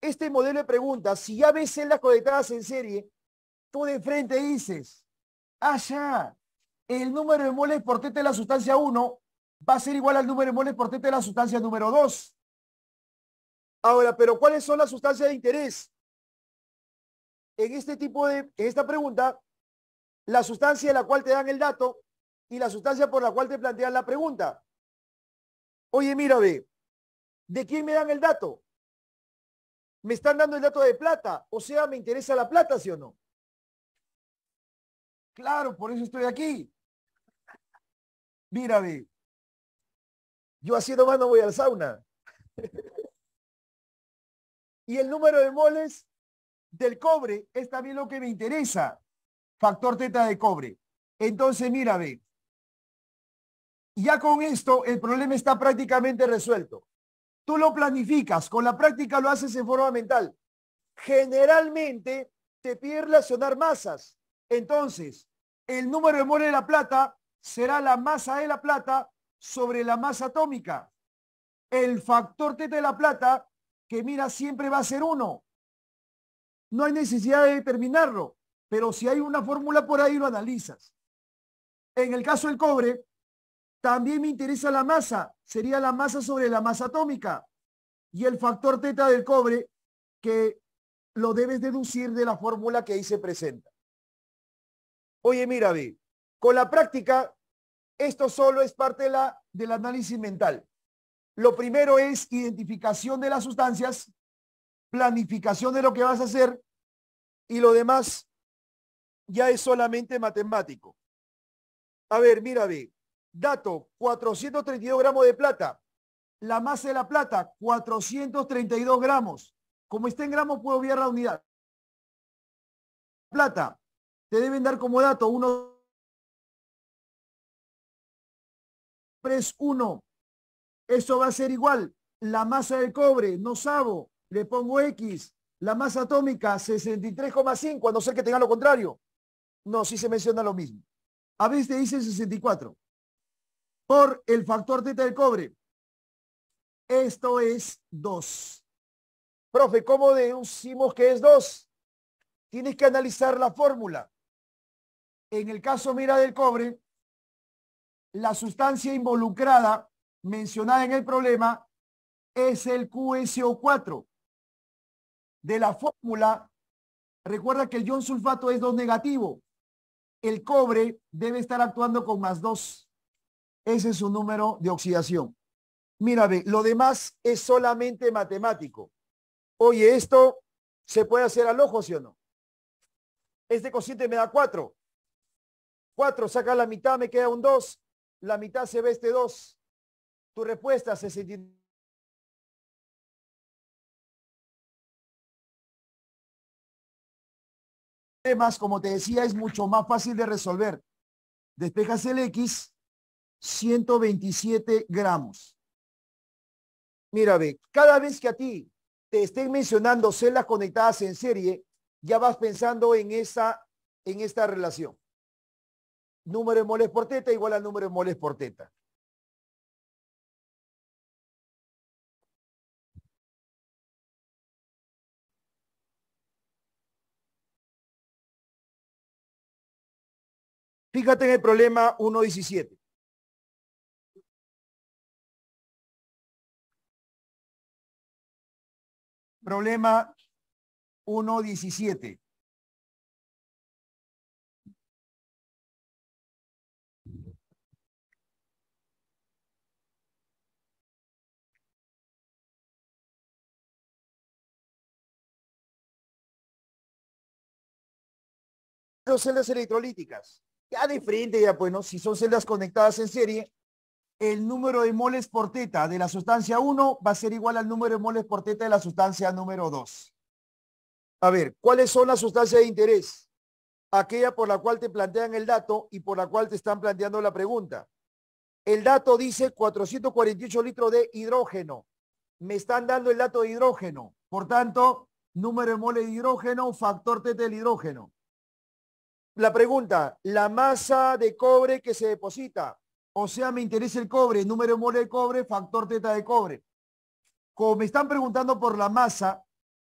este modelo de pregunta, si ya ves las conectadas en serie, tú de frente dices, ah, el número de moles por teta de la sustancia 1 va a ser igual al número de moles por teta de la sustancia número 2. Ahora, pero ¿cuáles son las sustancias de interés? En este tipo de, en esta pregunta, la sustancia de la cual te dan el dato y la sustancia por la cual te plantean la pregunta. Oye, mira, ve, ¿de quién me dan el dato? Me están dando el dato de plata, o sea, me interesa la plata, ¿sí o no? Claro, por eso estoy aquí. Mira, ve, yo haciendo más no voy al sauna. Y el número de moles del cobre es también lo que me interesa. Factor teta de cobre. Entonces, mira, ve. Ya con esto el problema está prácticamente resuelto. Tú lo planificas, con la práctica lo haces en forma mental. Generalmente te pide relacionar masas. Entonces, el número de moles de la plata será la masa de la plata sobre la masa atómica. El factor teta de la plata que mira siempre va a ser uno. No hay necesidad de determinarlo, pero si hay una fórmula por ahí lo analizas. En el caso del cobre, también me interesa la masa, sería la masa sobre la masa atómica y el factor teta del cobre que lo debes deducir de la fórmula que ahí se presenta. Oye, mira, B, con la práctica, esto solo es parte la, del análisis mental. Lo primero es identificación de las sustancias, planificación de lo que vas a hacer y lo demás ya es solamente matemático. A ver, mira, ve. Dato, 432 gramos de plata. La masa de la plata, 432 gramos. Como está en gramos, puedo obviar la unidad. Plata, te deben dar como dato uno. 3, 1. Eso va a ser igual. La masa del cobre, no sabo, le pongo X. La masa atómica, 63,5, a no ser que tenga lo contrario. No, sí se menciona lo mismo. A veces dice 64. Por el factor teta del cobre. Esto es 2. Profe, ¿cómo decimos que es 2? Tienes que analizar la fórmula. En el caso mira del cobre, la sustancia involucrada mencionada en el problema es el QSO4 de la fórmula. Recuerda que el ion sulfato es 2 negativo. El cobre debe estar actuando con más 2. Ese es su número de oxidación. Mira, ve, lo demás es solamente matemático. Oye, esto se puede hacer al ojo, ¿sí o no? Este cociente me da 4. 4, saca la mitad, me queda un 2. La mitad se ve este 2 tu respuesta se sentirá Además, como te decía, es mucho más fácil de resolver. Despejas el X, 127 gramos. Mira, ve, cada vez que a ti te estén mencionando celdas conectadas en serie, ya vas pensando en esa, en esta relación. Número de moles por teta igual al número de moles por teta. Fíjate en el problema 1.17. Problema 1.17. Los celdas electrolíticas ya diferente, ya bueno, pues, Si son celdas conectadas en serie, el número de moles por teta de la sustancia 1 va a ser igual al número de moles por teta de la sustancia número 2. A ver, ¿cuáles son las sustancias de interés? Aquella por la cual te plantean el dato y por la cual te están planteando la pregunta. El dato dice 448 litros de hidrógeno. Me están dando el dato de hidrógeno. Por tanto, número de moles de hidrógeno, factor teta del hidrógeno. La pregunta, la masa de cobre que se deposita. O sea, me interesa el cobre, número de moles de cobre, factor teta de cobre. Como me están preguntando por la masa,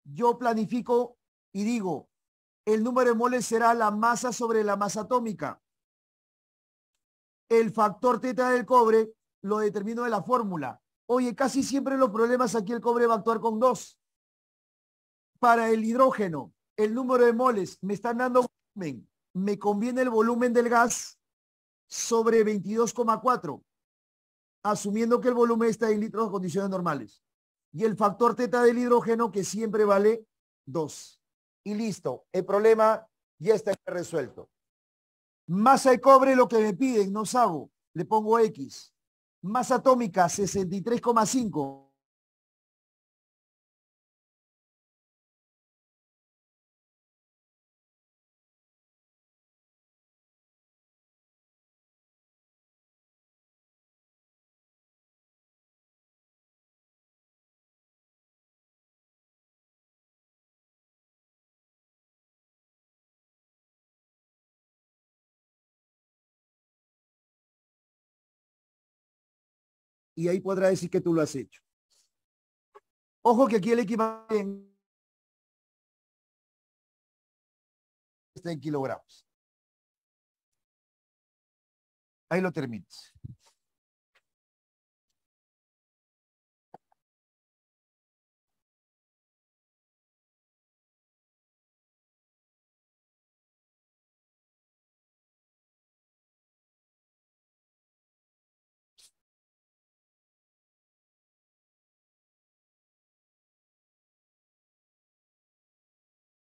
yo planifico y digo, el número de moles será la masa sobre la masa atómica. El factor teta del cobre lo determino de la fórmula. Oye, casi siempre los problemas aquí el cobre va a actuar con dos. Para el hidrógeno, el número de moles me están dando volumen me conviene el volumen del gas sobre 22,4, asumiendo que el volumen está en litros de condiciones normales. Y el factor teta del hidrógeno que siempre vale 2. Y listo, el problema ya está resuelto. Masa de cobre, lo que me piden, no sabo, le pongo X. Masa atómica, 63,5 y ahí podrá decir que tú lo has hecho. Ojo que aquí el equivalente está en kilogramos. Ahí lo terminas.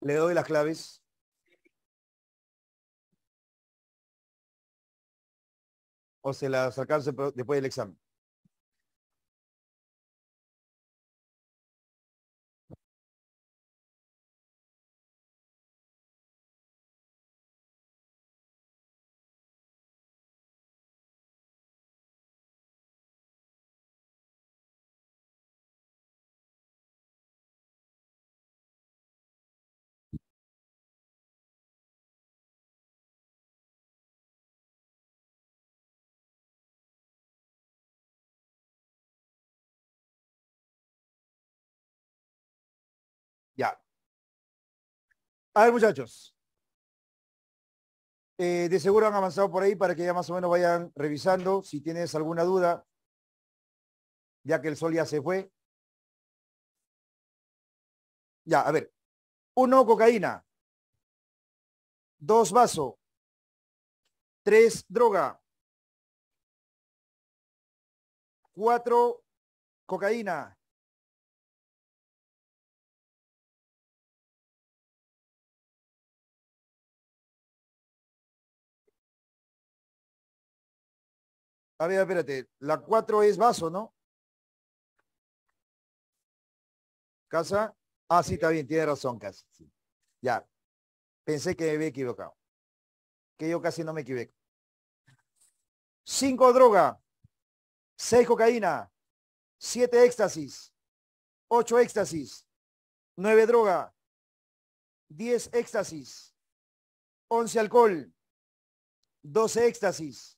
Le doy las claves. O se las acercan después del examen. Ya. A ver, muchachos. Eh, de seguro han avanzado por ahí para que ya más o menos vayan revisando. Si tienes alguna duda, ya que el sol ya se fue. Ya, a ver. Uno, cocaína. Dos, vaso. Tres, droga. Cuatro, cocaína. A ver, espérate. La 4 es vaso, ¿no? Casa. Ah, sí, está bien. Tiene razón, Casa. Ya. Pensé que me había equivocado. Que yo casi no me equivoco. 5 droga. 6 cocaína. 7 éxtasis. 8 éxtasis. 9 droga. 10 éxtasis. 11 alcohol. 12 éxtasis.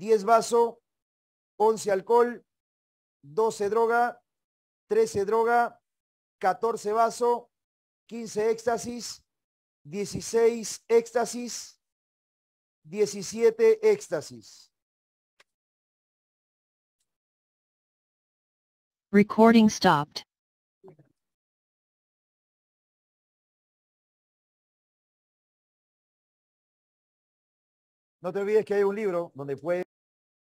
10 vaso, 11 alcohol, 12 droga, 13 droga, 14 vaso, 15 éxtasis, 16 éxtasis, 17 éxtasis. Recording stopped. No te olvides que hay un libro donde puedes